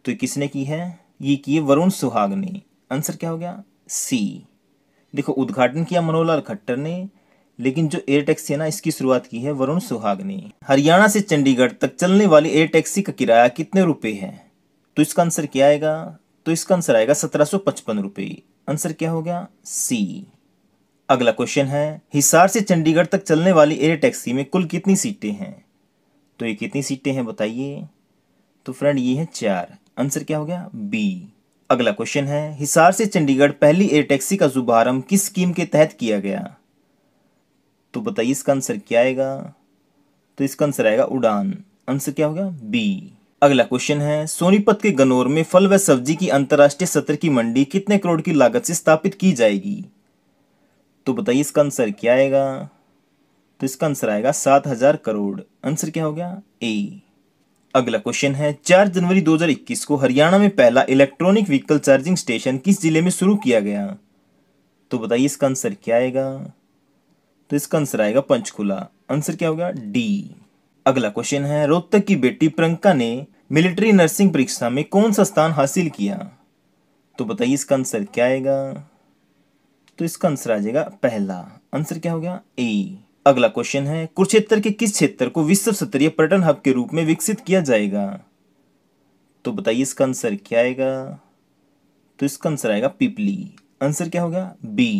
तो किसने की है ये किए वरुण सुहाग ने आंसर क्या हो गया सी देखो उद्घाटन किया मनोहरलाल खट्टर ने लेकिन जो एयर टैक्सी है ना इसकी शुरुआत की है वरुण सुहाग ने हरियाणा से चंडीगढ़ तक चलने वाली एयर टैक्सी का किराया कितने रुपए है तो इसका आंसर क्या आएगा तो इसका आंसर आएगा सत्रह सौ पचपन रुपए आंसर क्या हो गया सी अगला क्वेश्चन है हिसार से चंडीगढ़ तक चलने वाली एयर टैक्सी में कुल कितनी सीटें हैं तो ये कितनी सीटें हैं बताइए तो फ्रेंड ये है चार आंसर क्या हो गया बी अगला क्वेश्चन है हिसार से चंडीगढ़ पहली एयर टैक्सी का शुभारंभ किस स्कीम के तहत किया गया तो बताइए इसका आंसर क्या आएगा तो इसका आंसर आएगा उड़ान आंसर क्या होगा बी अगला क्वेश्चन है सोनीपत के गनौर में फल व सब्जी की अंतर्राष्ट्रीय सत्र की मंडी कितने करोड़ की लागत से स्थापित की जाएगी तो बताइए इसका आंसर क्या आएगा तो इसका आंसर आएगा सात हजार करोड़ आंसर क्या हो गया ए अगला क्वेश्चन है चार जनवरी 2021 को हरियाणा में पहला इलेक्ट्रॉनिक व्हीकल चार्जिंग स्टेशन किस जिले में शुरू किया गया तो बताइए इसका आंसर क्या आएगा तो इसका आंसर आएगा पंचकुला आंसर क्या होगा डी अगला क्वेश्चन है रोहतक की बेटी प्रियंका ने मिलिट्री नर्सिंग परीक्षा में कौन सा स्थान हासिल किया तो बताइए इसका आंसर क्या आएगा तो इसका आंसर आ जाएगा पहला आंसर क्या हो गया ए अगला क्वेश्चन है कुरुक्षेत्र के किस क्षेत्र को विश्व स्तरीय पर्यटन हब के रूप में विकसित किया जाएगा तो बताइए इसका आंसर क्या आएगा तो इसका आंसर आएगा पिपली आंसर क्या होगा बी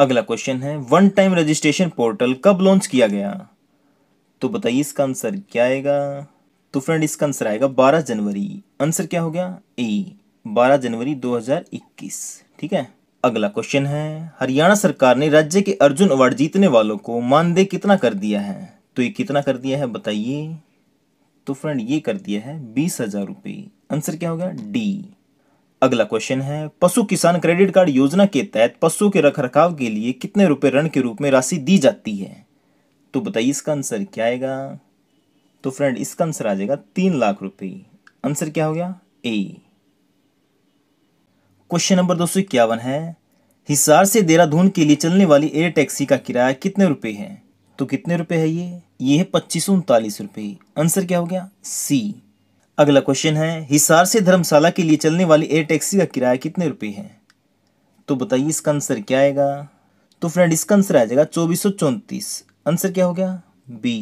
अगला क्वेश्चन है वन टाइम रजिस्ट्रेशन पोर्टल कब लॉन्च किया गया तो बताइए इसका आंसर क्या आएगा तो फ्रेंड इसका आंसर आएगा 12 जनवरी आंसर क्या हो गया ए 12 जनवरी 2021 ठीक है अगला क्वेश्चन है हरियाणा सरकार ने राज्य के अर्जुन अवार्ड जीतने वालों को मानदेय कितना कर दिया है तो ये कितना कर दिया है बताइए तो फ्रेंड ये कर दिया है बीस हजार रुपये आंसर क्या हो गया डी अगला क्वेश्चन है पशु किसान क्रेडिट कार्ड योजना के तहत पशु के रखरखाव के लिए कितने रुपए ऋण के रूप में राशि दी जाती है तो बताइए इसका आंसर क्या आएगा तो फ्रेंड इसका आंसर आ जाएगा तीन लाख रुपए आंसर क्या हो गया ए क्वेश्चन नंबर दो सौ इक्यावन है हिसार से देहरादून के लिए चलने वाली एयर टैक्सी का किराया कितने रुपए है तो कितने रुपए है ये ये है पच्चीस उनतालीस रुपए आंसर क्या हो गया सी अगला क्वेश्चन है हिसार से धर्मशाला के लिए चलने वाली एयर टैक्सी का किराया कितने रुपये है तो बताइए इसका आंसर क्या आएगा तो फ्रेंड इसका आंसर आ जाएगा चौबीस सौ चौंतीस आंसर क्या हो गया बी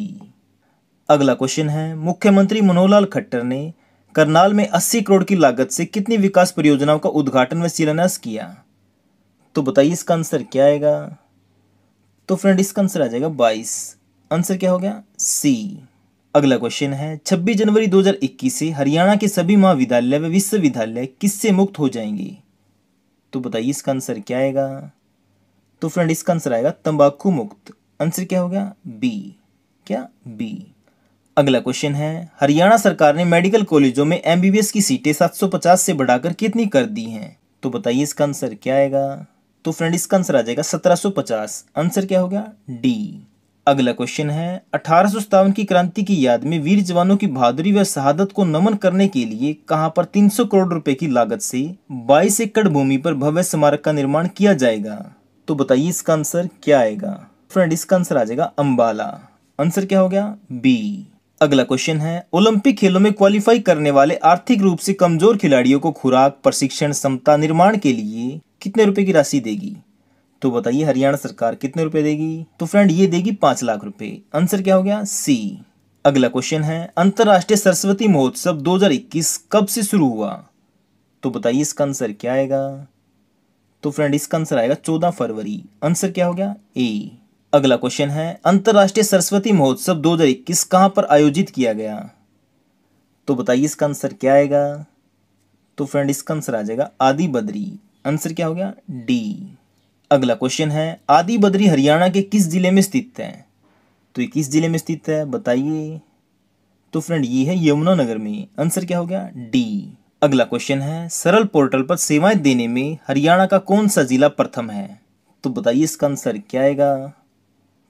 अगला क्वेश्चन है मुख्यमंत्री मनोहर लाल खट्टर ने करनाल में 80 करोड़ की लागत से कितनी विकास परियोजनाओं का उद्घाटन व शिलान्यास किया तो बताइए इसका आंसर क्या आएगा तो फ्रेंड इसका आंसर आ जाएगा 22 आंसर क्या हो गया सी अगला क्वेश्चन है 26 जनवरी 2021 से हरियाणा के सभी महाविद्यालय व विश्वविद्यालय किससे मुक्त हो जाएंगे तो बताइए इसका आंसर क्या आएगा तो फ्रेंड इसका आंसर आएगा तंबाकू मुक्त आंसर क्या हो गया बी क्या बी अगला क्वेश्चन है हरियाणा सरकार ने मेडिकल कॉलेजों में एमबीबीएस की सीटें 750 से बढ़ाकर कितनी कर दी हैं तो बताइए इसका आंसर क्या आएगा तो फ्रेंड इसका आंसर आ जाएगा 1750 आंसर क्या हो गया डी अगला क्वेश्चन है अठारह की क्रांति की याद में वीर जवानों की बहादुरी व शहादत को नमन करने के लिए कहां पर 300 करोड़ रुपए की लागत से 22 एकड़ भूमि पर भव्य स्मारक का निर्माण किया जाएगा तो बताइए इसका आंसर क्या आएगा फ्रेंड इसका आंसर आ जाएगा अम्बाला आंसर क्या हो गया बी अगला क्वेश्चन है ओलंपिक खेलों में क्वालिफाई करने वाले आर्थिक रूप से कमजोर खिलाड़ियों को खुराक प्रशिक्षण क्षमता निर्माण के लिए कितने रुपए की राशि देगी तो बताइए हरियाणा सरकार कितने रुपए देगी तो फ्रेंड ये देगी पांच लाख रुपए आंसर क्या हो गया सी अगला क्वेश्चन है अंतर्राष्ट्रीय सरस्वती महोत्सव 2021 कब से शुरू हुआ तो बताइए इसका आंसर क्या आएगा तो फ्रेंड इसका आंसर आएगा चौदह फरवरी आंसर क्या हो गया ए अगला क्वेश्चन है अंतर्राष्ट्रीय सरस्वती महोत्सव 2021 कहां पर आयोजित किया गया तो बताइए इसका आंसर क्या आएगा तो फ्रेंड इसका आंसर आ जाएगा आदि बद्री आंसर क्या हो गया डी अगला क्वेश्चन है आदि बद्री हरियाणा के किस ज़िले में स्थित है तो ये किस ज़िले में स्थित है बताइए तो फ्रेंड ये है यमुनानगर में आंसर क्या हो गया डी अगला क्वेश्चन है सरल पोर्टल पर सेवाएं देने में हरियाणा का कौन सा ज़िला प्रथम है तो बताइए इसका आंसर क्या आएगा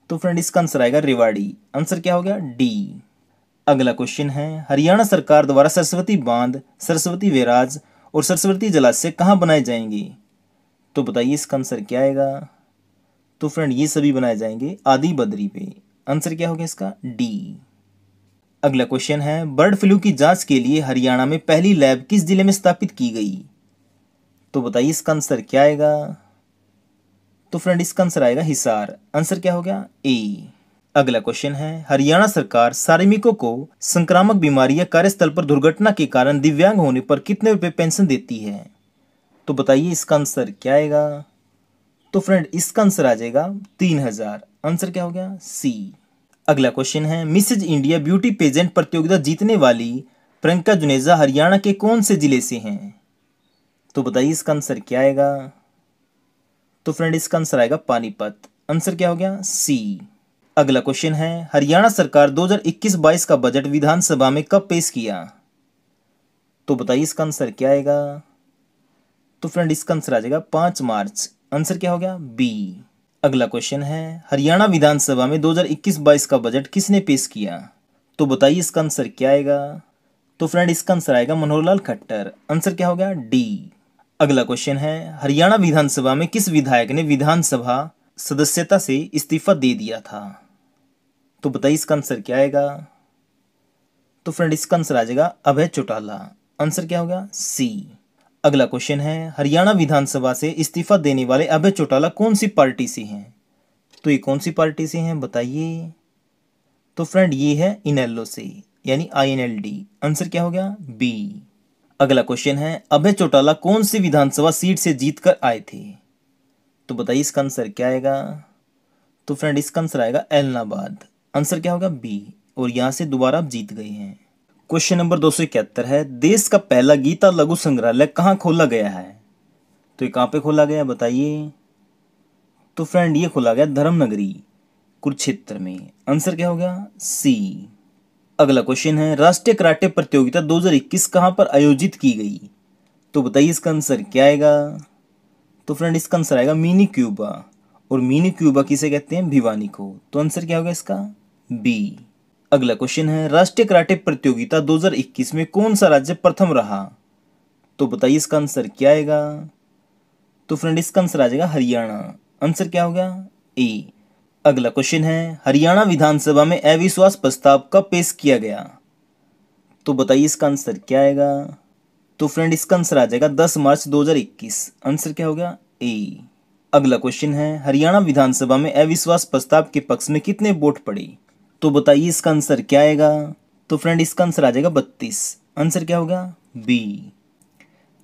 तो फ्रेंड इसका आंसर आएगा रेवाड़ी आंसर क्या हो गया डी अगला क्वेश्चन है हरियाणा सरकार द्वारा सरस्वती बांध सरस्वती वेराज और सरस्वती जलाशय कहाँ बनाए जाएंगे तो बताइए इसका आंसर क्या आएगा तो फ्रेंड ये सभी बनाए जाएंगे आदि बद्री पे आंसर क्या होगा इसका डी अगला क्वेश्चन है बर्ड फ्लू की जांच के लिए हरियाणा में पहली लैब किस जिले में स्थापित की गई तो बताइए इसका आंसर क्या आएगा तो फ्रेंड इसका आंसर आएगा हिसार आंसर क्या हो गया ए अगला क्वेश्चन है हरियाणा सरकार सार्मिकों को संक्रामक बीमारी या कार्यस्थल पर दुर्घटना के कारण दिव्यांग होने पर कितने रुपए पेंशन देती है तो बताइए इसका आंसर क्या आएगा तो फ्रेंड इसका आंसर आ जाएगा तीन हजार आंसर क्या हो गया सी अगला क्वेश्चन है मिसेज इंडिया ब्यूटी पेजेंट प्रतियोगिता जीतने वाली प्रियंका जुनेजा हरियाणा के कौन से जिले से हैं तो बताइए इसका आंसर क्या आएगा तो फ्रेंड इसका आंसर आएगा पानीपत आंसर क्या हो गया सी अगला क्वेश्चन है हरियाणा सरकार 2021-22 का बजट विधानसभा में कब पेश किया तो बताइए इसका आंसर क्या आएगा तो फ्रेंड इसका आंसर आ जाएगा पांच मार्च आंसर क्या हो गया बी अगला क्वेश्चन है हरियाणा विधानसभा में 2021-22 का बजट किसने पेश किया तो बताइए इसका आंसर क्या आएगा तो फ्रेंड इसका आंसर आएगा लाल खट्टर आंसर क्या हो गया डी अगला क्वेश्चन है हरियाणा विधानसभा में किस विधायक ने विधानसभा सदस्यता से इस्तीफा दे दिया था तो बताइए इसका आंसर क्या आएगा तो फ्रेंड इसका आंसर आ जाएगा अभय चौटाला आंसर क्या हो गया सी अगला क्वेश्चन है हरियाणा विधानसभा से इस्तीफा देने वाले अभय चौटाला कौन सी पार्टी से हैं तो ये कौन सी पार्टी से हैं बताइए तो फ्रेंड ये है इनेलो से यानी आईएनएलडी आंसर क्या हो गया बी अगला क्वेश्चन है अभय चौटाला कौन सी विधानसभा सीट से जीत कर आए थे तो बताइए इसका आंसर क्या आएगा तो फ्रेंड इसका आंसर आएगा एलनाबाद आंसर क्या होगा बी और यहां से दोबारा आप जीत गए हैं क्वेश्चन नंबर दो है देश का पहला गीता लघु संग्रहालय कहाँ खोला गया है तो ये कहाँ पे खोला गया बताइए तो फ्रेंड ये खोला गया धर्मनगरी कुरुक्षेत्र में आंसर क्या हो गया सी अगला क्वेश्चन है राष्ट्रीय कराटे प्रतियोगिता 2021 कहाँ पर आयोजित की गई तो बताइए इसका आंसर क्या आएगा तो फ्रेंड इसका आंसर आएगा मिनी क्यूबा और मिनी क्यूबा किसे कहते हैं भिवानी को तो आंसर क्या होगा इसका बी अगला क्वेश्चन है राष्ट्रीय कराटे प्रतियोगिता 2021 में कौन सा राज्य प्रथम रहा तो बताइए इसका आंसर क्या आएगा तो फ्रेंड इसका आंसर आ जाएगा हरियाणा आंसर क्या हो गया ए अगला क्वेश्चन है हरियाणा विधानसभा में अविश्वास प्रस्ताव कब पेश किया गया तो बताइए इसका आंसर क्या आएगा तो फ्रेंड इसका आंसर आ जाएगा 10 मार्च 2021 आंसर क्या हो गया ए अगला क्वेश्चन है हरियाणा विधानसभा में अविश्वास प्रस्ताव के पक्ष में कितने वोट पड़े तो बताइए इसका आंसर क्या आएगा तो फ्रेंड इसका आंसर आ जाएगा बत्तीस आंसर क्या होगा बी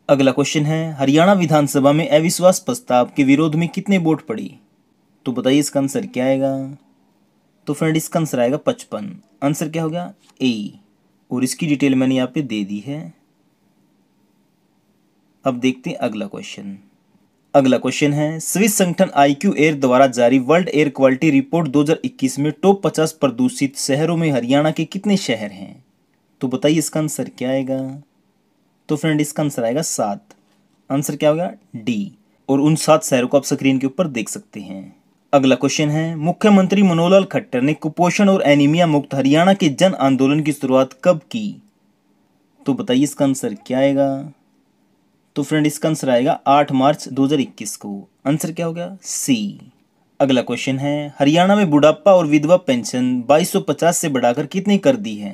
अगला क्वेश्चन है हरियाणा विधानसभा में अविश्वास प्रस्ताव के विरोध में कितने वोट पड़ी तो बताइए इसका आंसर क्या आएगा तो फ्रेंड इसका आंसर आएगा पचपन आंसर क्या होगा ए और इसकी डिटेल मैंने यहाँ पे दे दी है अब देखते हैं अगला क्वेश्चन अगला क्वेश्चन है स्विस संगठन आईक्यू एयर द्वारा जारी वर्ल्ड एयर क्वालिटी रिपोर्ट 2021 में टॉप 50 प्रदूषित शहरों में हरियाणा के कितने शहर हैं तो बताइए इसका आंसर क्या आएगा तो फ्रेंड इसका आंसर आएगा सात आंसर क्या होगा डी और उन सात शहरों को आप स्क्रीन के ऊपर देख सकते हैं अगला क्वेश्चन है मुख्यमंत्री मनोहर खट्टर ने कुपोषण और एनीमिया मुक्त हरियाणा के जन आंदोलन की शुरुआत कब की तो बताइए इसका आंसर क्या आएगा तो फ्रेंड इसका आंसर आएगा आठ मार्च इक्कीस को आंसर क्या हो गया सी अगला क्वेश्चन है हरियाणा में बुढ़ापा और विधवा पेंशन 2250 से बढ़ाकर कितनी कर दी है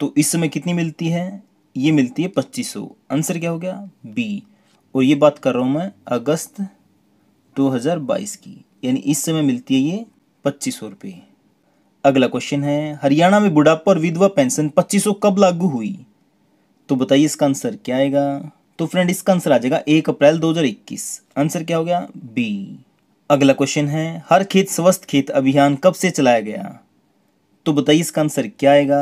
तो इस समय कितनी मिलती है ये मिलती है 2500 आंसर क्या हो गया बी और ये बात कर रहा हूँ मैं अगस्त 2022 की यानी इस समय मिलती है ये पच्चीस सौ रुपये अगला क्वेश्चन है हरियाणा में बुढ़ापा और विधवा पेंशन 2500 कब लागू हुई तो बताइए इसका आंसर क्या आएगा तो फ्रेंड इसका आंसर आ जाएगा एक अप्रैल 2021 आंसर क्या हो गया बी अगला क्वेश्चन है हर खेत स्वस्थ खेत अभियान कब से चलाया गया तो बताइए इसका आंसर क्या आएगा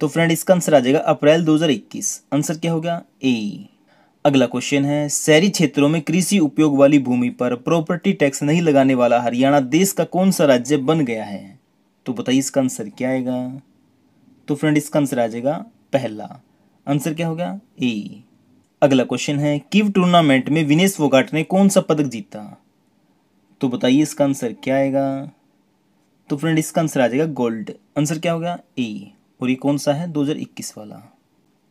तो फ्रेंड इसका आंसर आ जाएगा अप्रैल 2021 आंसर क्या हो गया ए अगला क्वेश्चन है शहरी क्षेत्रों में कृषि उपयोग वाली भूमि पर प्रॉपर्टी टैक्स नहीं लगाने वाला हरियाणा देश का कौन सा राज्य बन गया है तो बताइए इसका आंसर क्या आएगा तो फ्रेंड इसका आंसर आ जाएगा पहला आंसर क्या हो गया ए अगला क्वेश्चन है किव टूर्नामेंट में विनेश फोगाट ने कौन सा पदक जीता तो बताइए इसका आंसर क्या आएगा तो फ्रेंड इसका आंसर आ जाएगा गोल्ड आंसर क्या होगा ए और ये कौन सा है 2021 वाला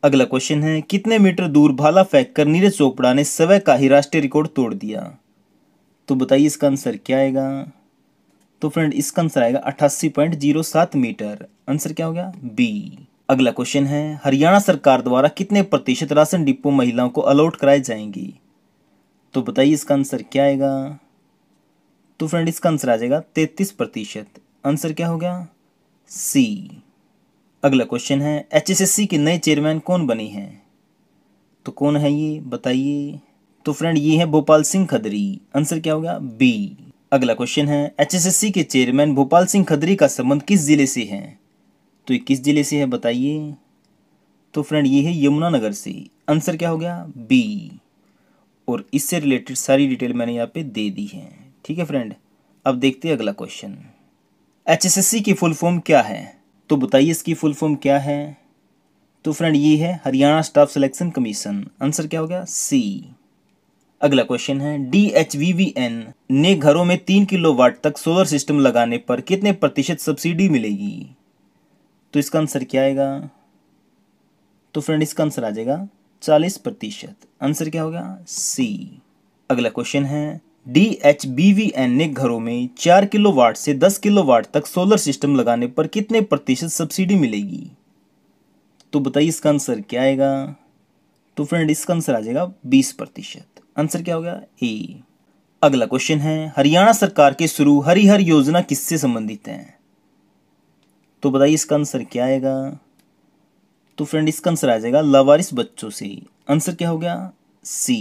अगला क्वेश्चन है कितने मीटर दूर भाला फेंक कर नीरज चोपड़ा ने सवे का ही राष्ट्रीय रिकॉर्ड तोड़ दिया तो बताइए इसका आंसर क्या आएगा तो फ्रेंड इसका आंसर आएगा अट्ठासी पॉइंट जीरो सात मीटर आंसर क्या हो गया बी अगला क्वेश्चन है हरियाणा सरकार द्वारा कितने प्रतिशत राशन डिपो महिलाओं को अलॉट कराई जाएंगी तो बताइए इसका आंसर क्या आएगा तो फ्रेंड इसका आंसर आ जाएगा तैतीस प्रतिशत आंसर क्या हो गया सी अगला क्वेश्चन है एचएसएससी के नए चेयरमैन कौन बने हैं तो कौन है ये बताइए तो फ्रेंड ये है भोपाल सिंह खदरी आंसर क्या हो गया बी अगला क्वेश्चन है एचएसएससी के चेयरमैन भोपाल सिंह खदरी का संबंध किस जिले से है तो ये किस ज़िले से है बताइए तो फ्रेंड ये है यमुनानगर से आंसर क्या हो गया बी और इससे रिलेटेड सारी डिटेल मैंने यहाँ पे दे दी है ठीक है फ्रेंड अब देखते हैं अगला क्वेश्चन एचएसएससी की फुल फॉर्म क्या है तो बताइए इसकी फुल फॉर्म क्या है तो फ्रेंड ये है Haryana staff selection commission answer क्या हो गया सी अगला क्वेश्चन है D H V V N ने घरों में तीन किलो वाट तक सोलर सिस्टम लगाने पर कितने प्रतिशत सब्सिडी मिलेगी तो इसका आंसर क्या आएगा तो फ्रेंड इसका आंसर आ जाएगा चालीस प्रतिशत आंसर क्या होगा सी अगला क्वेश्चन है D H B V N ने घरों में चार किलो वाट से दस किलो वाट तक सोलर सिस्टम लगाने पर कितने प्रतिशत सब्सिडी मिलेगी तो बताइए इसका आंसर क्या आएगा तो फ्रेंड इसका आंसर आ जाएगा बीस प्रतिशत आंसर क्या होगा ए अगला क्वेश्चन है हरियाणा सरकार के शुरू हरिहर योजना किससे संबंधित है तो बताइए इसका आंसर क्या आएगा तो फ्रेंड इसका आंसर आ जाएगा लावारिस बच्चों से आंसर क्या हो गया सी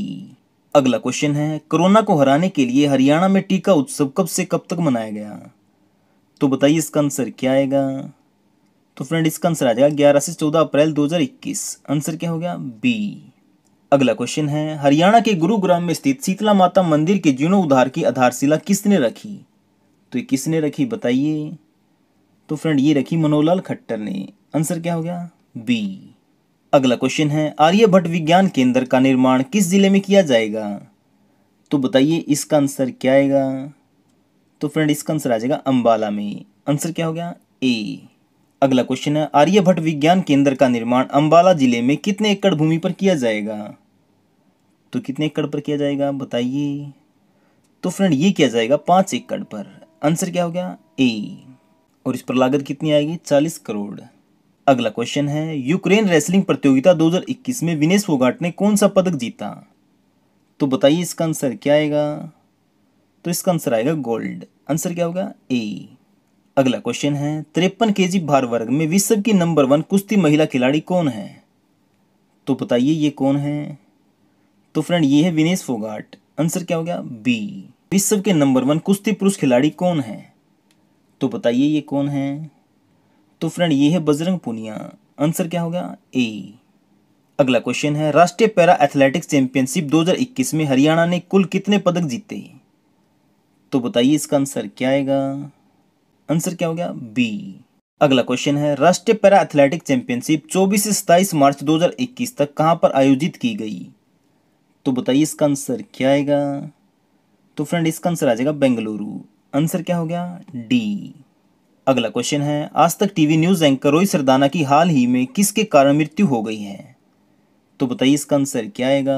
अगला क्वेश्चन है कोरोना को हराने के लिए हरियाणा में टीका उत्सव कब से कब तक मनाया गया तो बताइए इसका आंसर क्या आएगा तो फ्रेंड इसका आंसर आ जाएगा ग्यारह से चौदह अप्रैल दो आंसर क्या हो गया बी अगला क्वेश्चन है हरियाणा के गुरुग्राम में स्थित शीतला माता मंदिर के जीर्णोद्धार की आधारशिला किसने रखी तो ये किसने रखी बताइए तो फ्रेंड ये रखी मनोहरलाल खट्टर ने आंसर क्या हो गया बी अगला क्वेश्चन है आर्यभट्ट विज्ञान केंद्र का निर्माण किस जिले में किया जाएगा तो बताइए इसका आंसर क्या आएगा तो फ्रेंड इसका आंसर आ जाएगा अम्बाला में आंसर क्या हो गया ए अगला क्वेश्चन है आर्यभट्ट विज्ञान केंद्र का निर्माण अम्बाला जिले में कितने एकड़ भूमि पर किया जाएगा तो कितने एकड़ पर किया जाएगा बताइए तो फ्रेंड ये किया जाएगा पांच एकड़ पर आंसर क्या हो गया ए और इस पर लागत कितनी आएगी चालीस करोड़ अगला क्वेश्चन है यूक्रेन रेसलिंग प्रतियोगिता 2021 में विनेश फोगाट ने कौन सा पदक जीता तो बताइए इसका आंसर क्या आएगा तो इसका आंसर आएगा गोल्ड आंसर क्या होगा ए अगला क्वेश्चन है तिरपन के भार वर्ग में विश्व की नंबर वन कुश्ती महिला खिलाड़ी कौन है तो बताइए ये कौन है तो फ्रेंड ये है विनेश फोगाट आंसर क्या हो गया बी विश्व के नंबर वन कुश्ती पुरुष खिलाड़ी कौन है तो बताइए ये कौन है तो फ्रेंड ये है बजरंग पुनिया आंसर क्या हो गया ए अगला क्वेश्चन है राष्ट्रीय पैरा एथलेटिक्स चैंपियनशिप 2021 में हरियाणा ने कुल कितने पदक जीते तो बताइए इसका आंसर क्या आएगा आंसर क्या हो गया बी अगला क्वेश्चन है राष्ट्रीय पैरा एथलेटिक चैंपियनशिप 24 से 27 मार्च 2021 तक कहां पर आयोजित की गई तो बताइए इसका आंसर क्या आएगा तो फ्रेंड इसका आंसर आ जाएगा बेंगलुरु आंसर क्या हो गया डी अगला क्वेश्चन है Aaj Tak TV news anchor Rohit Sardana की हाल ही में किसके कारण मृत्यु हो गई है तो बताइए इसका आंसर क्या आएगा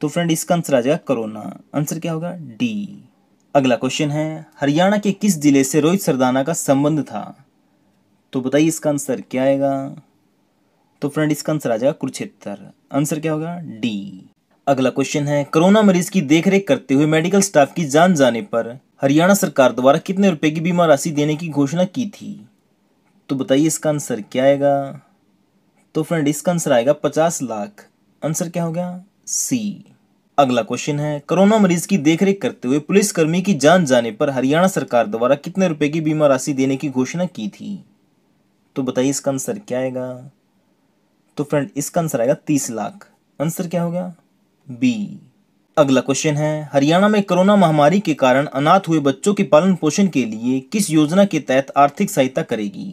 तो फ्रेंड इसका आंसर आ जाएगा कोरोना आंसर क्या होगा डी अगला क्वेश्चन है हरियाणा के किस जिले से रोहित सरदाना का संबंध था तो बताइए इसका आंसर क्या आएगा तो फ्रेंड इसका आंसर आ जाएगा कुरुक्षेत्र आंसर क्या होगा डी अगला क्वेश्चन है कोरोना मरीज की देखरेख करते हुए मेडिकल स्टाफ की जान जाने पर हरियाणा सरकार द्वारा कितने रुपए की बीमा राशि देने की घोषणा की थी तो बताइए इसका आंसर क्या आएगा तो फ्रेंड इसका आंसर आएगा पचास लाख आंसर क्या हो गया सी अगला क्वेश्चन है कोरोना मरीज की देखरेख करते हुए पुलिसकर्मी की जान जाने पर हरियाणा सरकार द्वारा कितने रुपए की बीमा राशि देने की घोषणा की थी तो बताइए इसका आंसर क्या आएगा तो फ्रेंड इसका आंसर आएगा तीस लाख आंसर क्या हो गया बी अगला क्वेश्चन है हरियाणा में कोरोना महामारी के कारण अनाथ हुए बच्चों के पालन पोषण के लिए किस योजना के तहत आर्थिक सहायता करेगी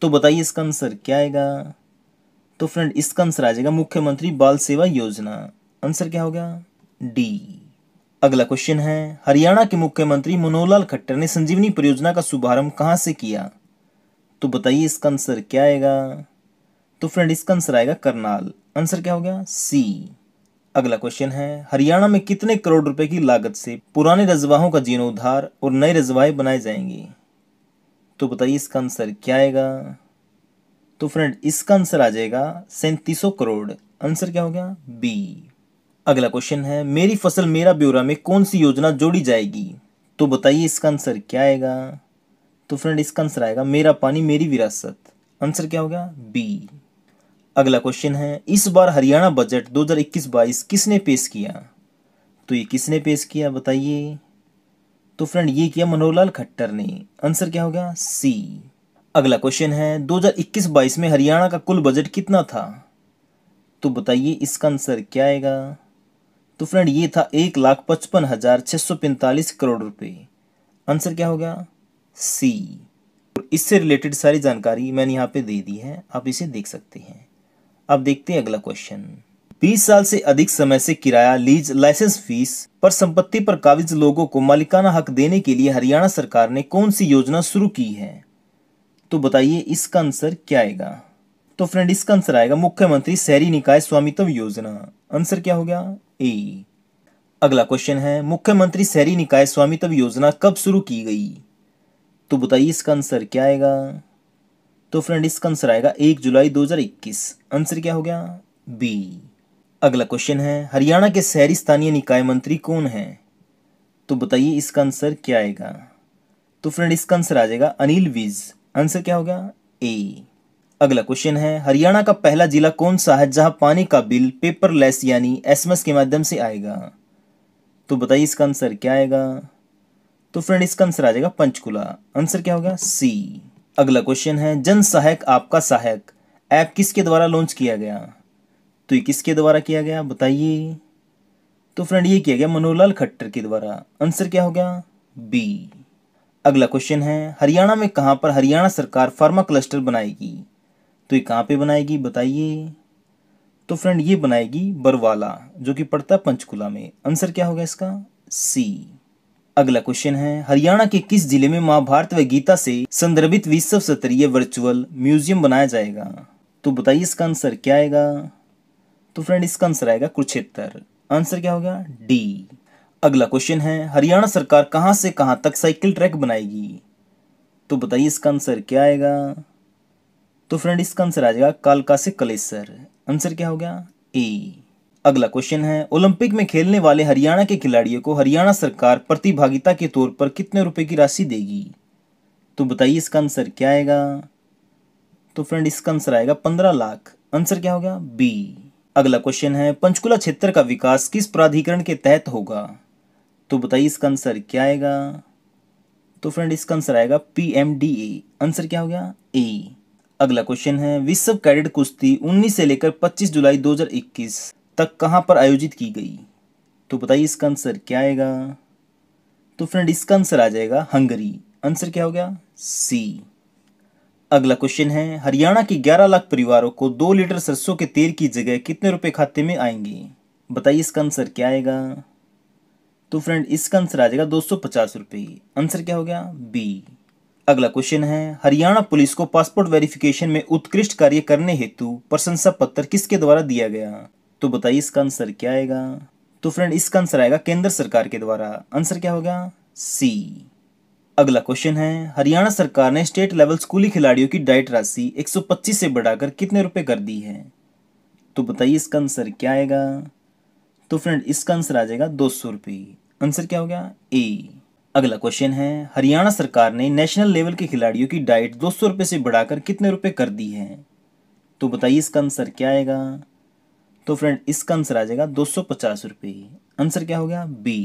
तो बताइए इसका आंसर क्या आएगा तो फ्रेंड इसका आंसर आ जाएगा मुख्यमंत्री बाल सेवा योजना आंसर क्या हो गया डी अगला क्वेश्चन है हरियाणा के मुख्यमंत्री मनोहरलाल खट्टर ने संजीवनी परियोजना का शुभारंभ कहाँ से किया तो बताइए इसका आंसर क्या आएगा तो फ्रेंड इसका आंसर आएगा करनाल आंसर क्या हो गया सी अगला क्वेश्चन है हरियाणा में कितने करोड़ रुपए की लागत से पुराने रजवाहों का जीर्णोद्धार और नए रजवाहे बनाए जाएंगे तो बताइए इसका आंसर क्या आएगा तो फ्रेंड इसका आंसर आ जाएगा सैंतीसों करोड़ आंसर क्या हो गया बी अगला क्वेश्चन है मेरी फसल मेरा ब्यौरा में कौन सी योजना जोड़ी जाएगी तो बताइए इसका आंसर क्या आएगा तो फ्रेंड इसका आंसर आएगा मेरा पानी मेरी विरासत आंसर क्या हो गया बी अगला क्वेश्चन है इस बार हरियाणा बजट 2021-22 किसने पेश किया तो ये किसने पेश किया बताइए तो फ्रेंड ये किया मनोहर लाल खट्टर ने आंसर क्या हो गया सी अगला क्वेश्चन है 2021-22 में हरियाणा का कुल बजट कितना था तो बताइए इसका आंसर क्या आएगा तो फ्रेंड ये था एक लाख पचपन हज़ार छः सौ पैंतालीस करोड़ रुपए आंसर क्या होगा सी इससे रिलेटेड सारी जानकारी मैंने यहाँ पे दे दी है आप इसे देख सकते हैं अब देखते हैं अगला क्वेश्चन 20 साल से अधिक समय से किराया लीज लाइसेंस फीस पर संपत्ति पर काबिज लोगों को मालिकाना हक देने के लिए हरियाणा सरकार ने कौन सी योजना शुरू की है तो बताइए इसका आंसर क्या आएगा तो फ्रेंड इसका आंसर आएगा मुख्यमंत्री शहरी निकाय स्वामित्व योजना आंसर क्या हो गया ए अगला क्वेश्चन है मुख्यमंत्री शहरी निकाय स्वामित्व योजना कब शुरू की गई तो बताइए इसका आंसर क्या आएगा तो फ्रेंड इसका आंसर आएगा एक जुलाई 2021 आंसर क्या हो गया बी अगला क्वेश्चन है हरियाणा के शहरी स्थानीय निकाय मंत्री कौन है तो बताइए इसका आंसर क्या आएगा तो फ्रेंड इसका आंसर आ जाएगा अनिल विज आंसर क्या हो गया ए अगला क्वेश्चन है हरियाणा का पहला जिला कौन सा है जहां पानी का बिल पेपरलेस यानी एसएमएस के माध्यम से आएगा तो बताइए इसका आंसर क्या आएगा तो फ्रेंड इसका आंसर आ जाएगा पंचकुला आंसर क्या हो गया सी अगला क्वेश्चन है जन सहायक आपका सहायक ऐप किसके द्वारा लॉन्च किया गया तो ये किसके द्वारा किया गया बताइए तो फ्रेंड ये किया गया मनोहरलाल खट्टर के द्वारा आंसर क्या हो गया बी अगला क्वेश्चन है हरियाणा में कहाँ पर हरियाणा सरकार फार्मा क्लस्टर बनाएगी तो ये कहाँ पे बनाएगी बताइए तो फ्रेंड ये बनाएगी बरवाला जो कि पड़ता है पंचकुला में आंसर क्या होगा इसका सी अगला क्वेश्चन है हरियाणा के किस जिले में महाभारत व गीता से संदर्भित विश्व स्तरीय वर्चुअल म्यूजियम बनाया जाएगा तो बताइए इसका आंसर क्या आएगा तो फ्रेंड इसका आंसर आएगा कुरुक्षेत्र आंसर क्या होगा डी अगला क्वेश्चन है हरियाणा सरकार कहां से कहां तक साइकिल ट्रैक बनाएगी तो बताइए इसका आंसर क्या आएगा तो फ्रेंड इसका आंसर आ जाएगा कालका से कलेसर आंसर क्या हो गया ए अगला क्वेश्चन है ओलंपिक में खेलने वाले हरियाणा के खिलाड़ियों को हरियाणा सरकार प्रतिभागिता के तौर पर कितने रुपए की राशि देगी तो बताइए इसका आंसर क्या आएगा तो फ्रेंड इसका आंसर आएगा पंद्रह लाख आंसर क्या होगा बी अगला क्वेश्चन है पंचकुला क्षेत्र का विकास किस प्राधिकरण के तहत होगा तो बताइए इसका आंसर क्या आएगा तो फ्रेंड इसका आंसर आएगा पी आंसर क्या हो गया ए अगला क्वेश्चन है विश्व कैडेट कुश्ती 19 से लेकर 25 जुलाई 2021 तक कहाँ पर आयोजित की गई तो बताइए इसका आंसर क्या आएगा तो फ्रेंड इसका आंसर आ जाएगा हंगरी आंसर क्या हो गया सी अगला क्वेश्चन है हरियाणा के 11 लाख परिवारों को दो लीटर सरसों के तेल की जगह कितने रुपए खाते में आएंगे बताइए इसका आंसर क्या आएगा तो फ्रेंड इसका आंसर आ जाएगा दो सौ आंसर क्या हो गया बी अगला क्वेश्चन है हरियाणा पुलिस को पासपोर्ट वेरिफिकेशन में उत्कृष्ट कार्य करने हेतु प्रशंसा पत्र किसके द्वारा दिया गया तो बताइए इसका आंसर क्या आएगा तो फ्रेंड इसका आंसर आएगा केंद्र सरकार के द्वारा आंसर क्या होगा सी अगला क्वेश्चन है हरियाणा सरकार ने स्टेट लेवल स्कूली खिलाड़ियों की डाइट राशि 125 से बढ़ाकर कितने रुपए कर दी है तो बताइए इसका आंसर क्या आएगा तो फ्रेंड इसका आंसर आ जाएगा दो सौ रुपए आंसर क्या हो गया ए अगला क्वेश्चन है हरियाणा सरकार ने नेशनल लेवल के खिलाड़ियों की डाइट दो सौ रुपए से बढ़ाकर कितने रुपए कर दी है तो बताइए इसका आंसर क्या आएगा तो फ्रेंड इसका आंसर आ जाएगा दो सौ पचास रुपये आंसर क्या हो गया बी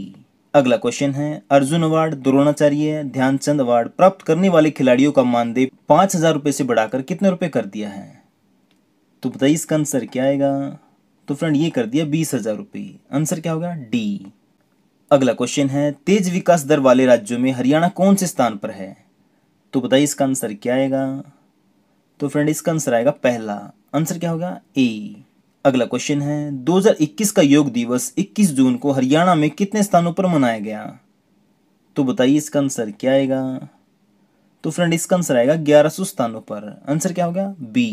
अगला क्वेश्चन है अर्जुन अवार्ड द्रोणाचार्य ध्यानचंद अवार्ड प्राप्त करने वाले खिलाड़ियों का मानदेय पांच हजार रुपये से बढ़ाकर कितने रुपए कर दिया है तो बताइए इसका आंसर क्या आएगा तो फ्रेंड ये कर दिया बीस हजार रुपये आंसर क्या होगा डी अगला क्वेश्चन है तेज विकास दर वाले राज्यों में हरियाणा कौन से स्थान पर है तो बताइए इसका आंसर क्या आएगा तो फ्रेंड इसका आंसर आएगा पहला आंसर क्या होगा ए अगला क्वेश्चन है 2021 का योग दिवस 21 जून को हरियाणा में कितने स्थानों पर मनाया गया तो बताइए इसका आंसर क्या आएगा तो फ्रेंड इसका आंसर आएगा 1100 स्थानों पर आंसर क्या होगा बी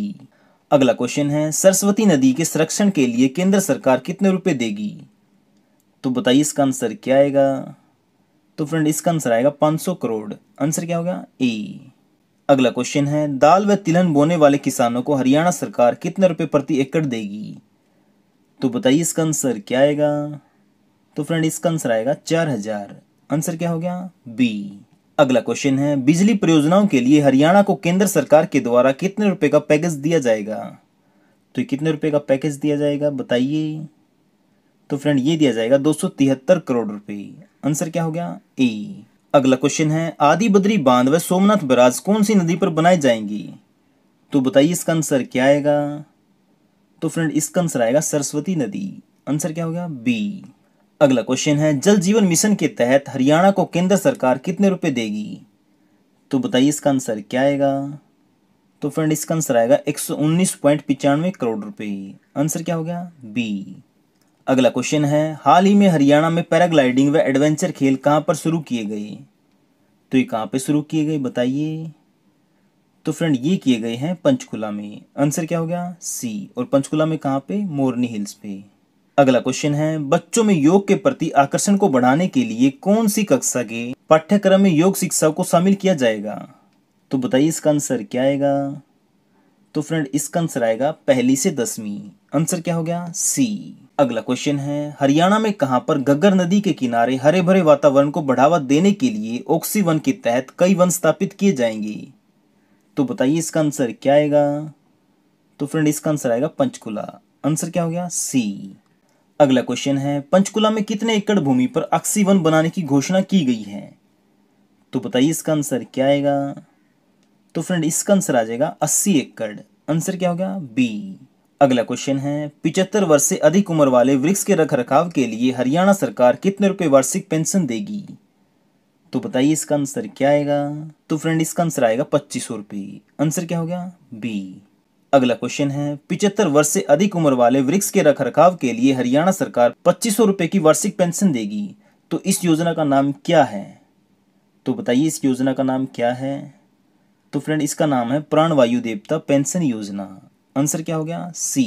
अगला क्वेश्चन है सरस्वती नदी के संरक्षण के लिए केंद्र सरकार कितने रुपए देगी तो बताइए इसका आंसर क्या आएगा तो फ्रेंड इसका आंसर आएगा 500 करोड़ आंसर क्या होगा ए अगला क्वेश्चन है दाल व तिलहन बोने वाले किसानों को हरियाणा सरकार कितने रुपए प्रति एकड़ देगी तो बताइए इसका आंसर क्या आएगा तो फ्रेंड इसका आंसर आएगा चार हजार आंसर क्या हो गया बी अगला क्वेश्चन है बिजली परियोजनाओं के लिए हरियाणा को केंद्र सरकार के द्वारा कितने रुपए का पैकेज दिया जाएगा तो कितने रुपए का पैकेज दिया जाएगा बताइए तो फ्रेंड ये दिया जाएगा दो करोड़ रुपए आंसर क्या हो गया ए अगला क्वेश्चन है आदि बद्री बांध व सोमनाथ बराज कौन सी नदी पर बनाई जाएंगी तो बताइए इसका आंसर क्या आएगा तो फ्रेंड इसका आंसर आएगा सरस्वती नदी आंसर क्या हो गया बी अगला क्वेश्चन है जल जीवन मिशन के तहत हरियाणा को केंद्र सरकार कितने रुपए देगी तो बताइए इसका आंसर क्या आएगा तो फ्रेंड इसका आंसर आएगा एक करोड़ रुपए आंसर क्या हो गया बी अगला क्वेश्चन है हाल ही में हरियाणा में पैराग्लाइडिंग व एडवेंचर खेल कहाँ पर शुरू किए गए तो ये कहाँ पे शुरू किए गए बताइए तो फ्रेंड ये किए गए हैं पंचकुला में आंसर क्या हो गया सी और पंचकुला में कहाँ पे मोरनी हिल्स पे अगला क्वेश्चन है बच्चों में योग के प्रति आकर्षण को बढ़ाने के लिए कौन सी कक्षा के पाठ्यक्रम में योग शिक्षा को शामिल किया जाएगा तो बताइए इसका आंसर क्या आएगा तो फ्रेंड इसका आंसर आएगा पहली से दसवीं आंसर क्या हो गया सी अगला क्वेश्चन है हरियाणा में कहां पर गगर नदी के किनारे हरे भरे वातावरण को बढ़ावा देने के लिए ऑक्सी वन के तहत कई वन स्थापित किए जाएंगे तो बताइए इसका आंसर क्या आएगा तो फ्रेंड इसका आंसर आएगा पंचकुला आंसर क्या हो गया सी अगला क्वेश्चन है पंचकुला में कितने एकड़ भूमि पर ऑक्सी वन बनाने की घोषणा की गई है तो बताइए इसका आंसर क्या आएगा तो फ्रेंड इसका आंसर आ जाएगा अस्सी एकड़ आंसर क्या हो गया बी अगला क्वेश्चन है पिचहत्तर वर्ष से अधिक उम्र वाले वृक्ष के रख रखाव के लिए हरियाणा सरकार कितने रुपए वार्षिक पेंशन देगी तो बताइए इसका आंसर क्या आएगा तो फ्रेंड इसका आंसर आएगा पच्चीस सौ रुपये आंसर क्या हो गया बी अगला क्वेश्चन है पिचहत्तर वर्ष से अधिक उम्र वाले वृक्ष के रख रखाव के लिए हरियाणा सरकार पच्चीस सौ रुपये की वार्षिक पेंशन देगी तो इस योजना का नाम क्या है तो बताइए इस योजना का नाम क्या है तो फ्रेंड इसका नाम है प्राण वायु देवता पेंशन योजना आंसर क्या हो गया सी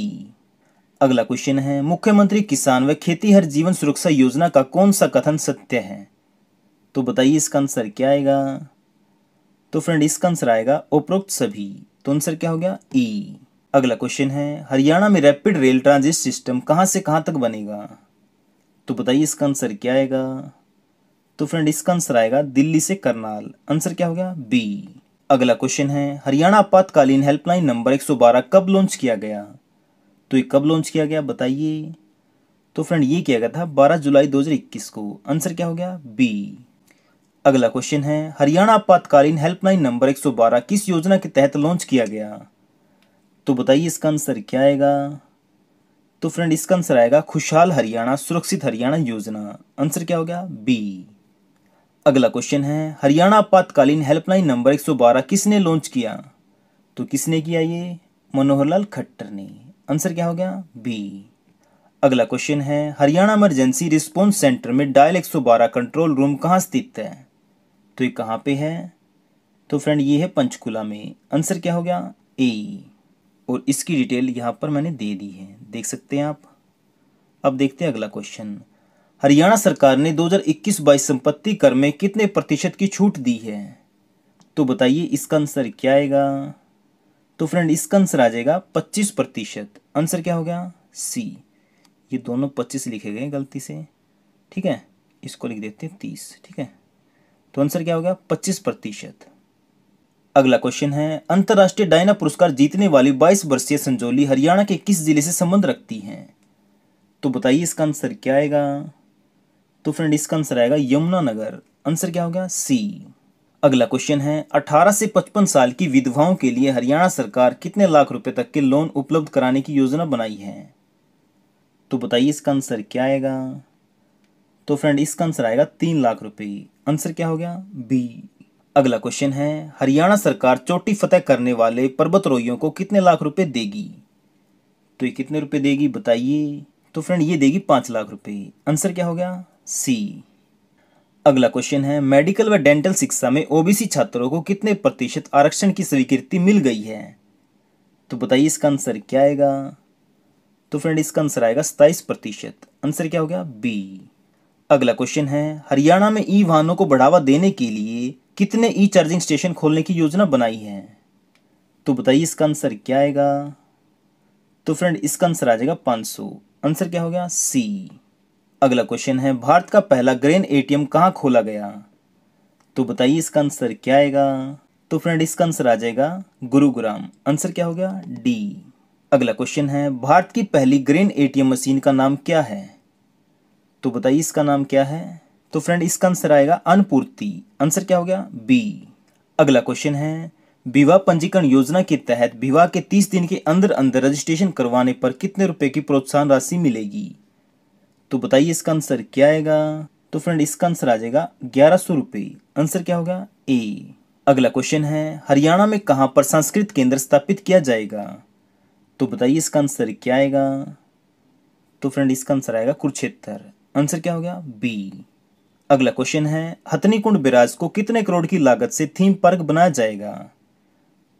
अगला क्वेश्चन है मुख्यमंत्री किसान व खेती हर जीवन सुरक्षा योजना का कौन सा कथन सत्य है तो बताइए इसका आंसर क्या आएगा तो फ्रेंड इसका आंसर आएगा उपरोक्त सभी तो आंसर क्या हो गया ई e. अगला क्वेश्चन है हरियाणा में रैपिड रेल ट्रांजिट सिस्टम कहां से कहां तक बनेगा तो बताइए इसका आंसर क्या आएगा तो फ्रेंड इसका आंसर आएगा दिल्ली से करनाल आंसर क्या हो गया बी अगला क्वेश्चन है हरियाणा आपातकालीन हेल्पलाइन नंबर 112 कब लॉन्च किया गया तो ये कब लॉन्च किया गया बताइए तो फ्रेंड ये किया गया था 12 जुलाई 2021 को आंसर क्या हो गया बी अगला क्वेश्चन है हरियाणा आपातकालीन हेल्पलाइन नंबर 112 किस योजना के तहत लॉन्च किया गया तो बताइए इसका आंसर क्या आएगा तो फ्रेंड इसका आंसर आएगा खुशहाल हरियाणा सुरक्षित हरियाणा योजना आंसर क्या हो गया बी अगला क्वेश्चन है हरियाणा आपातकालीन हेल्पलाइन नंबर 112 किसने लॉन्च किया तो किसने किया ये मनोहर लाल खट्टर ने आंसर क्या हो गया बी अगला क्वेश्चन है हरियाणा इमरजेंसी रिस्पॉन्स सेंटर में डायल 112 कंट्रोल रूम कहाँ स्थित है तो ये कहाँ पे है तो फ्रेंड ये है पंचकुला में आंसर क्या हो गया ए और इसकी डिटेल यहाँ पर मैंने दे दी है देख सकते हैं आप अब देखते हैं अगला क्वेश्चन हरियाणा सरकार ने 2021-22 संपत्ति कर में कितने प्रतिशत की छूट दी है तो बताइए इसका आंसर क्या आएगा तो फ्रेंड इसका आंसर आ जाएगा 25 प्रतिशत आंसर क्या हो गया सी ये दोनों 25 लिखे गए गलती से ठीक है इसको लिख देते हैं तीस ठीक है तो आंसर क्या हो गया पच्चीस प्रतिशत अगला क्वेश्चन है अंतर्राष्ट्रीय डायना पुरस्कार जीतने वाली बाईस वर्षीय संजोली हरियाणा के किस जिले से संबंध रखती है तो बताइए इसका आंसर क्या आएगा तो फ्रेंड इसका आंसर आएगा यमुनानगर आंसर क्या हो गया सी अगला क्वेश्चन है 18 से 55 साल की विधवाओं के लिए हरियाणा सरकार कितने लाख रुपए तक के लोन उपलब्ध कराने की योजना बनाई है तो बताइए इसका आंसर क्या आएगा तो फ्रेंड इसका आंसर आएगा तीन लाख रुपए आंसर क्या हो गया बी अगला क्वेश्चन है हरियाणा सरकार चोटी फतेह करने वाले पर्वतरोहियों को कितने लाख रुपए देगी तो ये कितने रुपए देगी बताइए तो फ्रेंड ये देगी पांच लाख रुपए आंसर क्या हो गया सी अगला क्वेश्चन है मेडिकल व डेंटल शिक्षा में ओबीसी छात्रों को कितने प्रतिशत आरक्षण की स्वीकृति मिल गई है तो बताइए इसका आंसर क्या आएगा तो फ्रेंड इसका आंसर आएगा सताइस प्रतिशत आंसर क्या हो गया बी अगला क्वेश्चन है हरियाणा में ई वाहनों को बढ़ावा देने के लिए कितने ई चार्जिंग स्टेशन खोलने की योजना बनाई है तो बताइए इसका आंसर क्या आएगा तो फ्रेंड इसका आंसर आ जाएगा 500 आंसर क्या हो गया सी अगला क्वेश्चन है भारत का पहला ग्रेन एटीएम कहाँ खोला गया तो बताइए इसका आंसर क्या आएगा तो फ्रेंड इसका आंसर आ जाएगा गुरुग्राम आंसर क्या हो गया डी अगला क्वेश्चन है भारत की पहली ग्रेन एटीएम मशीन का नाम क्या है तो बताइए इसका नाम क्या है तो फ्रेंड इसका आंसर आएगा अनपूर्ति आंसर क्या हो गया बी अगला क्वेश्चन है विवाह पंजीकरण योजना के तहत विवाह के तीस दिन के अंदर अंदर रजिस्ट्रेशन करवाने पर कितने रुपए की प्रोत्साहन राशि मिलेगी तो बताइए इसका आंसर क्या आएगा तो फ्रेंड इसका आंसर आ जाएगा ग्यारह सौ रुपये आंसर क्या होगा ए अगला क्वेश्चन है हरियाणा में कहाँ पर संस्कृत केंद्र स्थापित किया जाएगा तो बताइए इसका आंसर क्या आएगा तो फ्रेंड इसका आंसर आएगा कुरुक्षेत्र आंसर क्या हो गया बी अगला क्वेश्चन है हथनी कुंड बिराज को कितने करोड़ की लागत से थीम पार्क बनाया जाएगा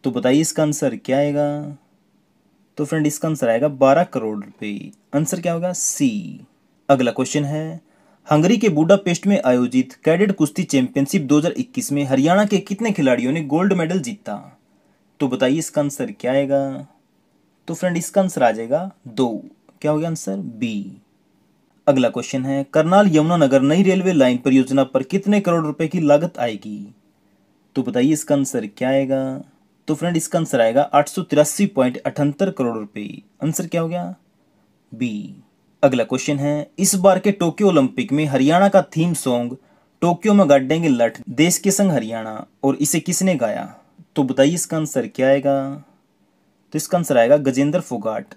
तो बताइए इसका आंसर क्या आएगा तो फ्रेंड इसका आंसर आएगा बारह करोड़ रुपये आंसर क्या होगा सी अगला क्वेश्चन है हंगरी के बूडापेस्ट में आयोजित कैडेट कुश्ती चैंपियनशिप 2021 में हरियाणा के कितने खिलाड़ियों ने गोल्ड मेडल जीता तो बताइए इसका आंसर क्या आएगा तो फ्रेंड इसका आंसर आ जाएगा दो क्या हो गया आंसर बी अगला क्वेश्चन है करनाल यमुनानगर नई रेलवे लाइन परियोजना पर कितने करोड़ रुपए की लागत आएगी तो बताइए इसका आंसर क्या आएगा तो फ्रेंड इसका आंसर आएगा आठ करोड़ रुपए आंसर क्या हो गया बी अगला क्वेश्चन है इस बार के टोक्यो ओलंपिक में हरियाणा का थीम सॉन्ग टोक्यो में गाडेंगे लठ देश के संग हरियाणा और इसे किसने गाया तो बताइए इसका आंसर क्या आएगा तो इसका आंसर आएगा गजेंद्र फोगाट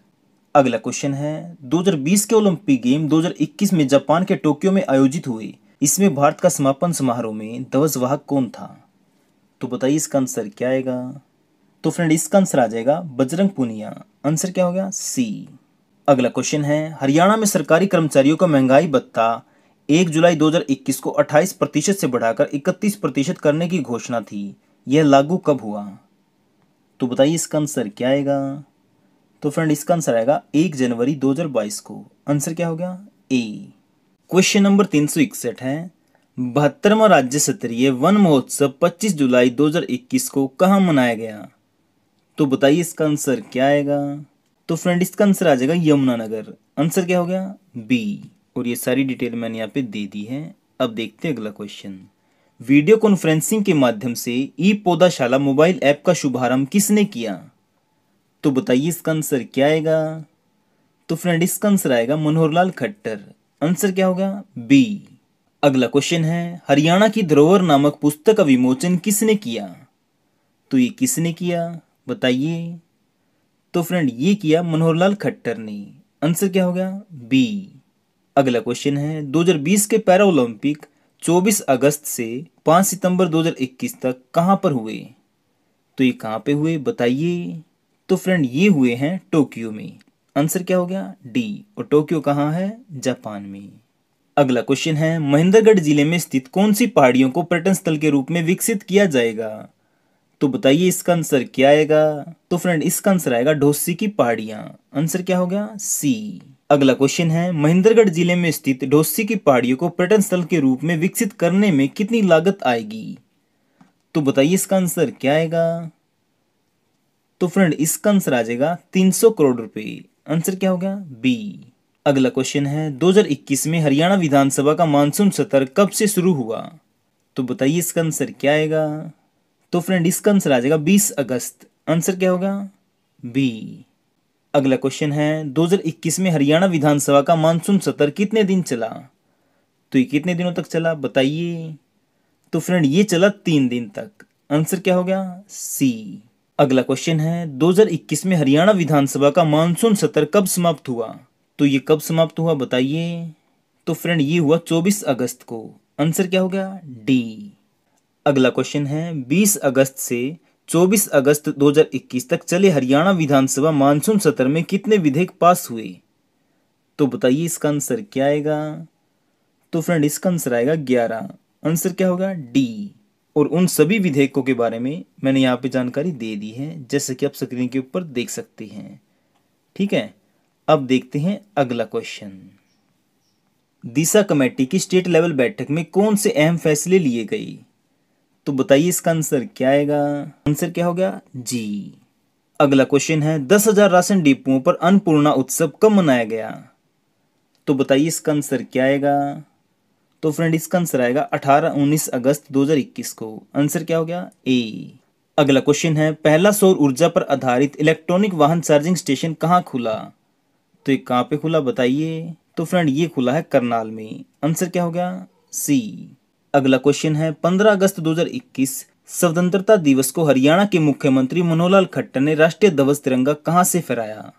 अगला क्वेश्चन है 2020 के ओलंपिक गेम 2021 में जापान के टोक्यो में आयोजित हुए इसमें भारत का समापन समारोह में ध्वजवाहक कौन था तो बताइए इसका आंसर क्या आएगा तो फ्रेंड इसका आंसर आ जाएगा बजरंग पुनिया आंसर क्या हो गया सी अगला क्वेश्चन है हरियाणा में सरकारी कर्मचारियों का महंगाई भत्ता 1 जुलाई 2021 को 28 प्रतिशत से बढ़ाकर 31 प्रतिशत करने की घोषणा थी यह लागू कब हुआ तो बताइए इसका आंसर क्या आएगा तो फ्रेंड इसका आंसर आएगा 1 जनवरी 2022 को आंसर क्या हो गया ए क्वेश्चन नंबर तीन है बहत्तरवा राज्य स्तरीय वन महोत्सव पच्चीस जुलाई दो को कहाँ मनाया गया तो बताइए इसका आंसर क्या आएगा तो फ्रेंड इसका आंसर आ जाएगा यमुनानगर आंसर क्या हो गया बी और ये सारी डिटेल मैंने यहाँ पे दे दी है अब देखते हैं अगला क्वेश्चन वीडियो कॉन्फ्रेंसिंग के माध्यम से ई पौधाशाला मोबाइल ऐप का शुभारंभ किसने किया तो बताइए इसका आंसर क्या आएगा तो फ्रेंड इसका आंसर आएगा मनोहर लाल खट्टर आंसर क्या होगा बी अगला क्वेश्चन है हरियाणा की धरोहर नामक पुस्तक का विमोचन किसने किया तो ये किसने किया बताइए तो फ्रेंड ये किया मनोहर लाल खट्टर ने आंसर क्या हो गया बी अगला क्वेश्चन है 2020 के पैरा ओलंपिक 24 अगस्त से 5 सितंबर 2021 तक कहां पर हुए तो ये कहां पे हुए बताइए तो फ्रेंड ये हुए हैं टोक्यो में आंसर क्या हो गया डी और टोक्यो कहां है जापान में अगला क्वेश्चन है महेंद्रगढ़ जिले में स्थित कौन सी पहाड़ियों को पर्यटन स्थल के रूप में विकसित किया जाएगा तो बताइए इसका आंसर क्या आएगा तो फ्रेंड इसका आंसर आएगा ढोसी की पहाड़ियाँ आंसर क्या हो गया सी अगला क्वेश्चन है महेंद्रगढ़ जिले में स्थित ढोसी की पहाड़ियों को पर्यटन स्थल के रूप में विकसित करने में कितनी लागत आएगी तो बताइए इसका आंसर क्या आएगा तो फ्रेंड इसका आंसर आ जाएगा 300 करोड़ रुपए आंसर क्या हो गया बी अगला क्वेश्चन है 2021 में हरियाणा विधानसभा का मानसून सत्र कब से शुरू हुआ तो बताइए इसका आंसर क्या आएगा तो फ्रेंड इसका आंसर आ जाएगा बीस अगस्त आंसर क्या होगा बी अगला क्वेश्चन है 2021 में हरियाणा विधानसभा का मानसून सत्र कितने दिन चला तो ये कितने दिनों तक चला बताइए तो फ्रेंड ये चला तीन दिन तक आंसर क्या हो गया सी अगला क्वेश्चन है 2021 में हरियाणा विधानसभा का मानसून सत्र कब समाप्त हुआ तो ये कब समाप्त हुआ बताइए तो फ्रेंड ये हुआ 24 अगस्त को आंसर क्या हो गया डी अगला क्वेश्चन है 20 अगस्त से 24 अगस्त 2021 तक चले हरियाणा विधानसभा मानसून सत्र में कितने विधेयक पास हुए तो बताइए इसका आंसर क्या आएगा तो फ्रेंड इसका आंसर आएगा ग्यारह आंसर क्या होगा डी और उन सभी विधेयकों के बारे में मैंने यहाँ पे जानकारी दे दी है जैसे कि आप स्क्रीन के ऊपर देख सकते हैं ठीक है अब देखते हैं अगला क्वेश्चन दिशा कमेटी की स्टेट लेवल बैठक में कौन से अहम फैसले लिए गए तो बताइए इसका आंसर क्या आएगा आंसर क्या हो गया जी अगला क्वेश्चन है दस हजार राशन डिपुओं पर अन्नपूर्णा उत्सव कब मनाया गया तो बताइए इसका आंसर क्या आएगा तो फ्रेंड इसका आंसर आएगा 18 19 अगस्त 2021 को आंसर क्या हो गया ए अगला क्वेश्चन है पहला सौर ऊर्जा पर आधारित इलेक्ट्रॉनिक वाहन चार्जिंग स्टेशन कहाँ खुला तो ये कहाँ पे खुला बताइए तो फ्रेंड ये खुला है करनाल में आंसर क्या हो गया सी अगला क्वेश्चन है 15 अगस्त 2021 स्वतंत्रता दिवस को हरियाणा के मुख्यमंत्री मनोहर खट्टर ने राष्ट्रीय ध्वज तिरंगा कहाँ से फहराया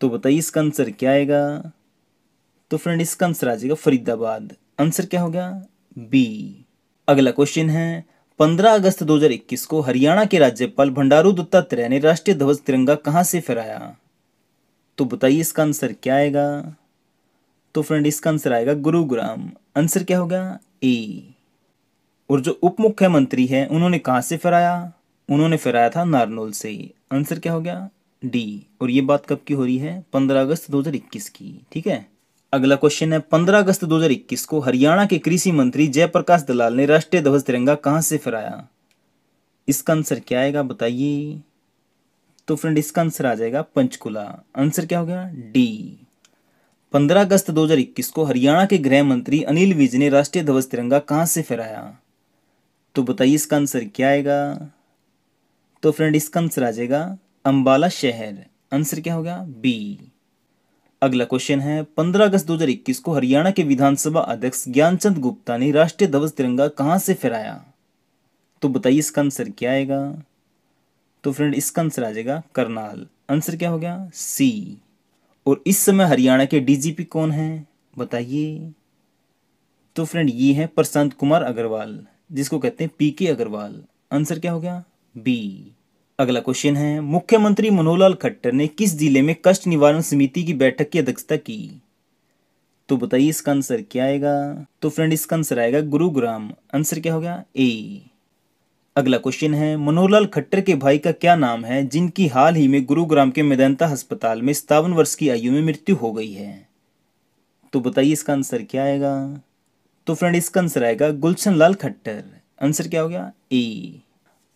तो बताइए इसका आंसर क्या आएगा तो फ्रेंड इसका आंसर आ जाएगा फरीदाबाद आंसर क्या हो गया बी अगला क्वेश्चन है 15 अगस्त 2021 को हरियाणा के राज्यपाल भंडारू दत्तात्रेय ने राष्ट्रीय ध्वज तिरंगा कहाँ से फहराया तो बताइए इसका आंसर क्या आएगा तो फ्रेंड इसका आंसर आएगा गुरुग्राम आंसर क्या होगा ई e. और जो उप मुख्यमंत्री है उन्होंने कहाँ से फहराया उन्होंने फहराया था नारनोल से आंसर क्या हो गया डी और ये बात कब की हो रही है पंद्रह अगस्त इक्कीस की ठीक है अगला क्वेश्चन है पंद्रह अगस्त इक्कीस को हरियाणा के कृषि मंत्री जयप्रकाश दलाल ने राष्ट्रीय ध्वज तिरंगा कहाँ से फहराया इसका आंसर क्या आएगा बताइए तो फ्रेंड इसका आंसर आ जाएगा पंचकुला आंसर क्या हो गया डी 15 अगस्त 2021 को हरियाणा के गृह मंत्री अनिल विज ने राष्ट्रीय ध्वज तिरंगा कहाँ से फहराया तो बताइए इसका आंसर क्या आएगा तो फ्रेंड इसका आंसर आ जाएगा अम्बाला शहर आंसर क्या होगा बी अगला क्वेश्चन है 15 अगस्त 2021 को हरियाणा के विधानसभा अध्यक्ष ज्ञानचंद गुप्ता ने राष्ट्रीय ध्वज तिरंगा कहाँ से फहराया तो बताइए इसका आंसर क्या आएगा तो फ्रेंड इसका आंसर आ जाएगा करनाल आंसर क्या हो गया सी और इस समय हरियाणा के डीजीपी कौन हैं बताइए तो फ्रेंड ये है प्रशांत कुमार अग्रवाल जिसको कहते हैं पी के अग्रवाल आंसर क्या हो गया बी अगला क्वेश्चन है मुख्यमंत्री मनोहर लाल खट्टर ने किस जिले में कष्ट निवारण समिति की बैठक की अध्यक्षता की तो बताइए इसका आंसर क्या आएगा तो फ्रेंड इसका आंसर आएगा गुरुग्राम आंसर क्या हो गया ए अगला क्वेश्चन है मनोहरलाल खट्टर के भाई का क्या नाम है जिनकी हाल ही में गुरुग्राम के मेदंता अस्पताल में सतावन वर्ष की आयु में मृत्यु हो गई है तो बताइए इसका आंसर क्या आएगा तो फ्रेंड इसका आंसर आएगा गुलशन लाल खट्टर आंसर क्या हो गया ए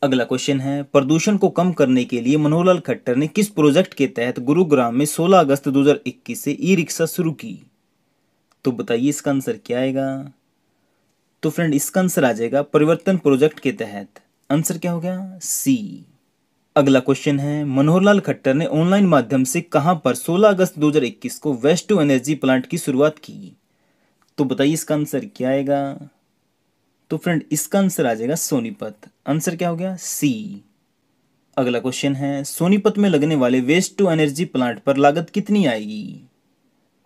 अगला क्वेश्चन है प्रदूषण को कम करने के लिए मनोहरलाल खट्टर ने किस प्रोजेक्ट के तहत गुरुग्राम में 16 अगस्त 2021 से ई रिक्शा शुरू की तो बताइए इसका आंसर क्या आएगा तो फ्रेंड इसका आंसर आ जाएगा परिवर्तन प्रोजेक्ट के तहत आंसर क्या हो गया सी अगला क्वेश्चन है मनोहर लाल खट्टर ने ऑनलाइन माध्यम से कहां पर 16 अगस्त 2021 को वेस्ट टू एनर्जी प्लांट की शुरुआत की तो बताइए इसका आंसर क्या आएगा तो फ्रेंड इसका आंसर आ जाएगा सोनीपत आंसर क्या हो गया सी अगला क्वेश्चन है सोनीपत में लगने वाले वेस्ट टू एनर्जी प्लांट पर लागत कितनी आएगी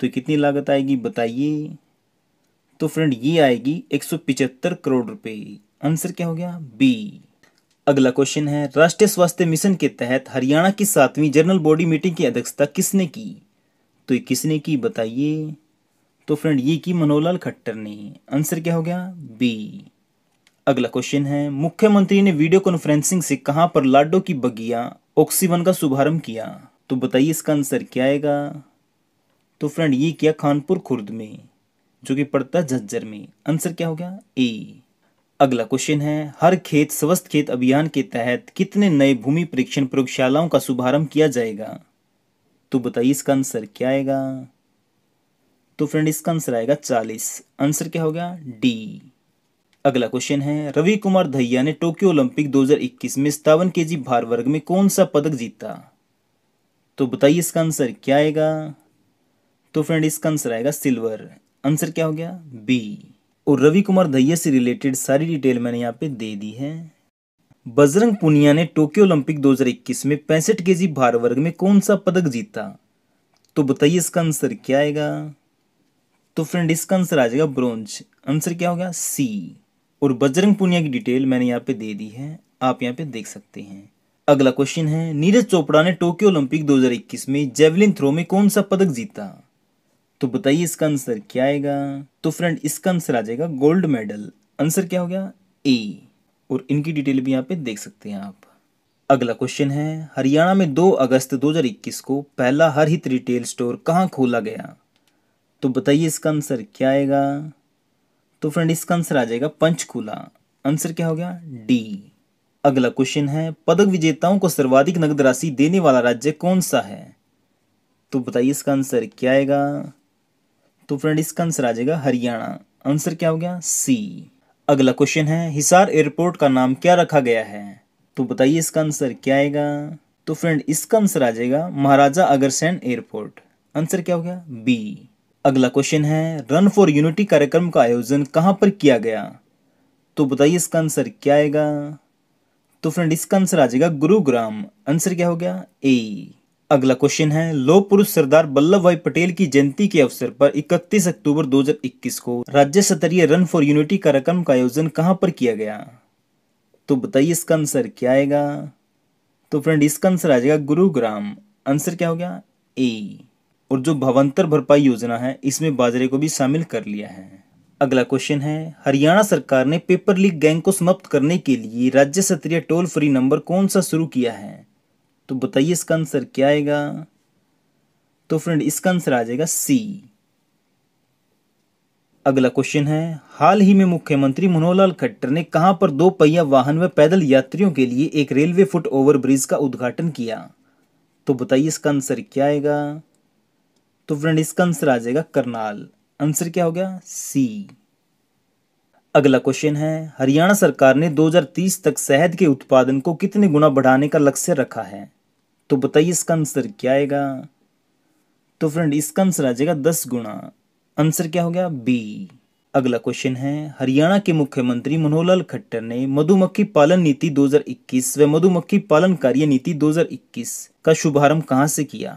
तो कितनी लागत आएगी बताइए तो फ्रेंड ये आएगी एक करोड़ रुपए आंसर क्या हो गया बी अगला क्वेश्चन है राष्ट्रीय स्वास्थ्य मिशन के तहत हरियाणा की सातवीं जनरल बॉडी मीटिंग की अध्यक्षता किसने की तो ये किसने की बताइए तो फ्रेंड ये की मनोहरलाल खट्टर ने आंसर क्या हो गया बी अगला क्वेश्चन है मुख्यमंत्री ने वीडियो कॉन्फ्रेंसिंग से कहां पर लाडो की बगिया ऑक्सीवन का शुभारंभ किया तो बताइए इसका आंसर क्या आएगा तो फ्रेंड ये किया खानपुर खुर्द में जो कि पड़ता है झज्जर में आंसर क्या हो गया ए अगला क्वेश्चन है हर खेत स्वस्थ खेत अभियान के तहत कितने नए भूमि परीक्षण प्रयोगशालाओं का शुभारंभ किया जाएगा तो बताइए इसका आंसर क्या आएगा तो फ्रेंड इसका आंसर आएगा चालीस आंसर क्या गया डी अगला क्वेश्चन है रवि कुमार धैया ने टोक्यो ओलंपिक 2021 में सतावन के जी भार वर्ग में कौन सा पदक जीता तो बताइए इसका आंसर क्या आएगा तो फ्रेंड इसका आंसर आएगा सिल्वर आंसर क्या हो गया बी और रवि कुमार दहिया से रिलेटेड सारी डिटेल मैंने यहाँ पे दे दी है बजरंग पुनिया ने टोक्यो ओलंपिक 2021 में पैंसठ के जी भार वर्ग में कौन सा पदक जीता तो बताइए इसका आंसर क्या आएगा तो फ्रेंड इसका आंसर आ जाएगा ब्रोंज आंसर क्या होगा सी और बजरंग पुनिया की डिटेल मैंने यहाँ पे दे दी है आप यहाँ पे देख सकते हैं अगला क्वेश्चन है नीरज चोपड़ा ने टोक्यो ओलंपिक 2021 में जेवलिन थ्रो में कौन सा पदक जीता तो बताइए इसका आंसर क्या आएगा तो फ्रेंड इसका आंसर आ जाएगा गोल्ड मेडल आंसर क्या हो गया ए और इनकी डिटेल भी यहाँ पे देख सकते हैं आप अगला क्वेश्चन है हरियाणा में 2 अगस्त 2021 को पहला हर हित रिटेल स्टोर कहाँ खोला गया तो बताइए इसका आंसर क्या आएगा तो फ्रेंड इसका आंसर आ जाएगा पंचकूला आंसर क्या हो गया डी अगला क्वेश्चन है पदक विजेताओं को सर्वाधिक नगद राशि देने वाला राज्य कौन सा है तो बताइए इसका आंसर क्या आएगा तो फ्रेंड इसका आंसर आ जाएगा हरियाणा आंसर क्या हो गया सी अगला क्वेश्चन है हिसार एयरपोर्ट का नाम क्या रखा गया है तो बताइए इसका आंसर क्या आएगा तो फ्रेंड इसका आंसर आ जाएगा महाराजा अगरसेन एयरपोर्ट आंसर क्या हो गया बी अगला क्वेश्चन है रन फॉर यूनिटी कार्यक्रम का आयोजन कहाँ पर किया गया तो बताइए इसका आंसर क्या आएगा तो फ्रेंड इसका आंसर आ जाएगा गुरुग्राम आंसर क्या हो गया ए अगला क्वेश्चन है लोह पुरुष सरदार वल्लभ भाई पटेल की जयंती के अवसर पर 31 अक्टूबर 2021 को राज्य स्तरीय रन फॉर यूनिटी कार्यक्रम का आयोजन कहां पर किया गया तो बताइए इसका आंसर क्या आएगा तो फ्रेंड इसका आंसर आ जाएगा गुरुग्राम आंसर क्या हो गया ए और जो भवंतर भरपाई योजना है इसमें बाजरे को भी शामिल कर लिया है अगला क्वेश्चन है हरियाणा सरकार ने पेपर लीक गैंग को समाप्त करने के लिए राज्य स्तरीय टोल फ्री नंबर कौन सा शुरू किया है तो बताइए इसका आंसर क्या आएगा तो फ्रेंड इसका आंसर आ जाएगा सी अगला क्वेश्चन है हाल ही में मुख्यमंत्री मनोहर लाल खट्टर ने कहां पर दो पहिया वाहन व पैदल यात्रियों के लिए एक रेलवे फुट ओवर ब्रिज का उद्घाटन किया तो बताइए इसका आंसर क्या आएगा तो फ्रेंड इसका आंसर आ जाएगा करनाल आंसर क्या हो गया सी अगला क्वेश्चन है हरियाणा सरकार ने 2030 तक शहद के उत्पादन को कितने गुना बढ़ाने का लक्ष्य रखा है तो बताइए इसका आंसर क्या आएगा तो फ्रेंड इसका आंसर आ जाएगा दस गुणा आंसर क्या हो गया बी अगला क्वेश्चन है हरियाणा के मुख्यमंत्री मनोहर लाल खट्टर ने मधुमक्खी पालन नीति 2021 व मधुमक्खी पालन कार्य नीति 2021 का शुभारंभ कहां से किया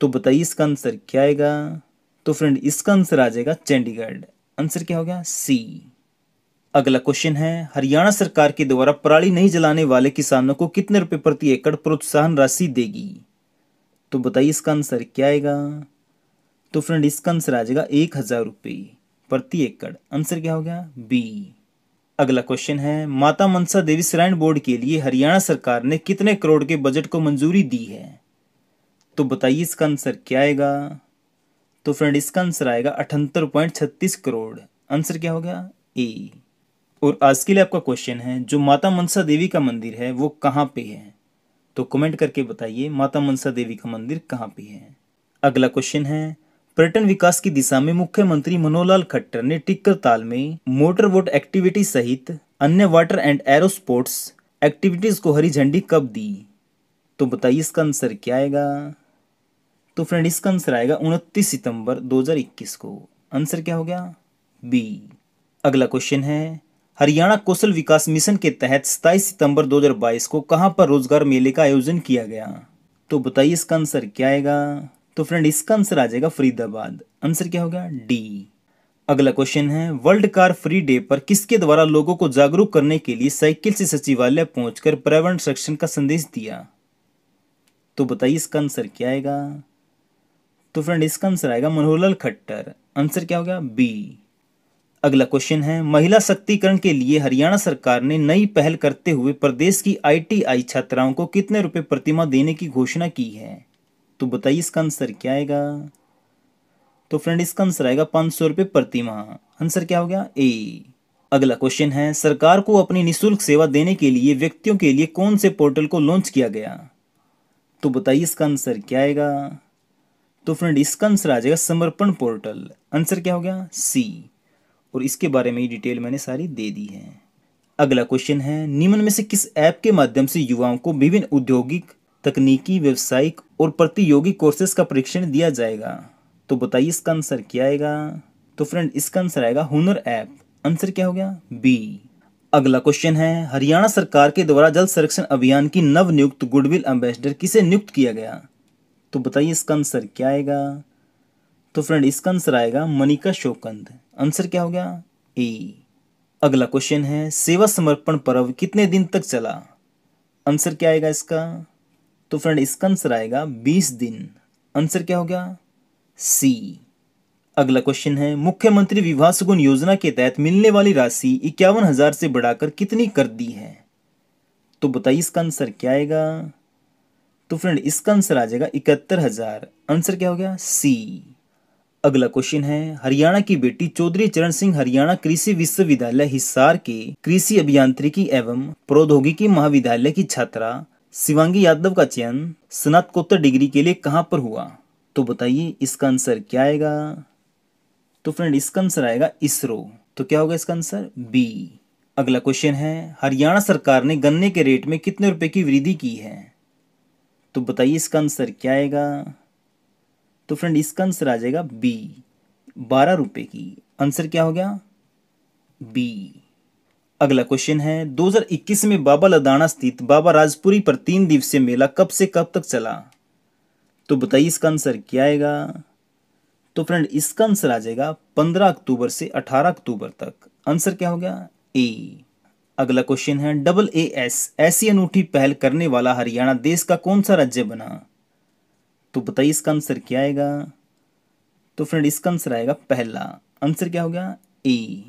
तो बताइए इसका आंसर क्या आएगा तो फ्रेंड इसका आंसर आ जाएगा चंडीगढ़ आंसर क्या हो गया सी अगला क्वेश्चन है हरियाणा सरकार के द्वारा पराली नहीं जलाने वाले किसानों को कितने रुपए प्रति एकड़ प्रोत्साहन राशि देगी तो बताइए इसका आंसर क्या आएगा तो फ्रेंड इसका आंसर आ जाएगा एक हजार रुपये प्रति एकड़ आंसर क्या हो गया बी अगला क्वेश्चन है माता मनसा देवी श्राइन बोर्ड के लिए हरियाणा सरकार ने कितने करोड़ के बजट को मंजूरी दी है तो बताइए इसका आंसर क्या आएगा तो फ्रेंड इसका आंसर आएगा अठहत्तर पॉइंट छत्तीस करोड़ आंसर क्या हो गया ए और आज के लिए आपका क्वेश्चन है जो माता मनसा देवी का मंदिर है वो कहाँ पे है तो कमेंट करके बताइए माता मनसा देवी का मंदिर कहाँ पे है अगला क्वेश्चन है पर्यटन विकास की दिशा में मुख्यमंत्री मनोहर खट्टर ने टिक्कर ताल में मोटर बोट एक्टिविटी सहित अन्य water and aero sports activities को हरी झंडी कब दी तो बताइए इसका आंसर क्या आएगा तो फ्रेंड इसका आंसर आएगा उनतीस सितंबर 2021 को आंसर क्या हो गया बी अगला क्वेश्चन है हरियाणा कौशल विकास मिशन के तहत 27 सितंबर 2022 को कहां पर रोजगार मेले का आयोजन किया गया तो बताइए इसका आंसर क्या आएगा तो फ्रेंड इसका आंसर आ जाएगा फरीदाबाद आंसर क्या होगा डी अगला क्वेश्चन है वर्ल्ड कार फ्री डे पर किसके द्वारा लोगों को जागरूक करने के लिए साइकिल से सचिवालय पहुंचकर पर्यावरण संरक्षण का संदेश दिया तो बताइए इसका आंसर क्या आएगा तो फ्रेंड इसका आंसर आएगा मनोहरलाल खट्टर आंसर क्या होगा बी अगला क्वेश्चन है महिला शक्तिकरण के लिए हरियाणा सरकार ने नई पहल करते हुए प्रदेश की आईटीआई छात्राओं को कितने रुपए प्रतिमा देने की घोषणा की है तो बताइए इसका आंसर क्या आएगा तो फ्रेंड इसका आंसर आएगा पांच सौ रुपये प्रतिमा आंसर क्या हो गया ए अगला क्वेश्चन है सरकार को अपनी निःशुल्क सेवा देने के लिए व्यक्तियों के लिए कौन से पोर्टल को लॉन्च किया गया तो बताइए इसका आंसर क्या आएगा तो फ्रेंड इसका आंसर आ जाएगा समर्पण पोर्टल आंसर क्या हो गया सी और इसके बारे में ही डिटेल मैंने सारी दे दी है अगला क्वेश्चन है निम्न में से किस ऐप के माध्यम से युवाओं को विभिन्न औद्योगिक तकनीकी व्यवसायिक और प्रतियोगी कोर्सेज का परीक्षण दिया जाएगा तो बताइए इसका आंसर क्या आएगा तो फ्रेंड इसका आंसर आएगा हुनर ऐप आंसर क्या हो गया बी अगला क्वेश्चन है हरियाणा सरकार के द्वारा जल संरक्षण अभियान की नव नियुक्त गुडविल एम्बेसडर किसे नियुक्त किया गया तो बताइए इसका आंसर क्या आएगा तो फ्रेंड इसका आंसर आएगा मनिका शोकंद आंसर क्या हो गया ए अगला क्वेश्चन है सेवा समर्पण पर्व कितने दिन तक चला आंसर क्या आएगा इसका तो फ्रेंड इसका आंसर आएगा बीस दिन आंसर क्या हो गया सी अगला क्वेश्चन है मुख्यमंत्री विवाह सुगुन योजना के तहत मिलने वाली राशि इक्यावन हजार से बढ़ाकर कितनी कर दी है तो बताइए इसका आंसर क्या आएगा तो फ्रेंड इसका आंसर आ जाएगा इकहत्तर हजार आंसर क्या हो गया सी अगला क्वेश्चन है हरियाणा की बेटी चौधरी चरण सिंह हरियाणा कृषि विश्वविद्यालय हिसार के कृषि अभियांत्रिकी एवं प्रौद्योगिकी महाविद्यालय की छात्रा शिवांगी यादव का चयन स्नातकोत्तर डिग्री के लिए कहाँ पर हुआ तो बताइए इसका आंसर क्या आएगा तो फ्रेंड इसका आंसर आएगा इसरो तो क्या होगा इसका आंसर बी अगला क्वेश्चन है हरियाणा सरकार ने गन्ने के रेट में कितने रुपए की वृद्धि की है तो बताइए इसका आंसर क्या आएगा तो फ्रेंड इसका आंसर आ जाएगा बी बारह रुपए की आंसर क्या हो गया बी अगला क्वेश्चन है 2021 में बाबा लदाना स्थित बाबा राजपुरी पर तीन दिवसीय मेला कब से कब तक चला तो बताइए इसका आंसर क्या आएगा तो फ्रेंड इसका आंसर आ जाएगा 15 अक्टूबर से 18 अक्टूबर तक आंसर क्या हो गया ए अगला क्वेश्चन है डबल ए एस ऐसी अनूठी पहल करने वाला हरियाणा देश का कौन सा राज्य बना तो बताइए इसका आंसर क्या आएगा तो फ्रेंड इसका आंसर आएगा पहला आंसर क्या हो गया ए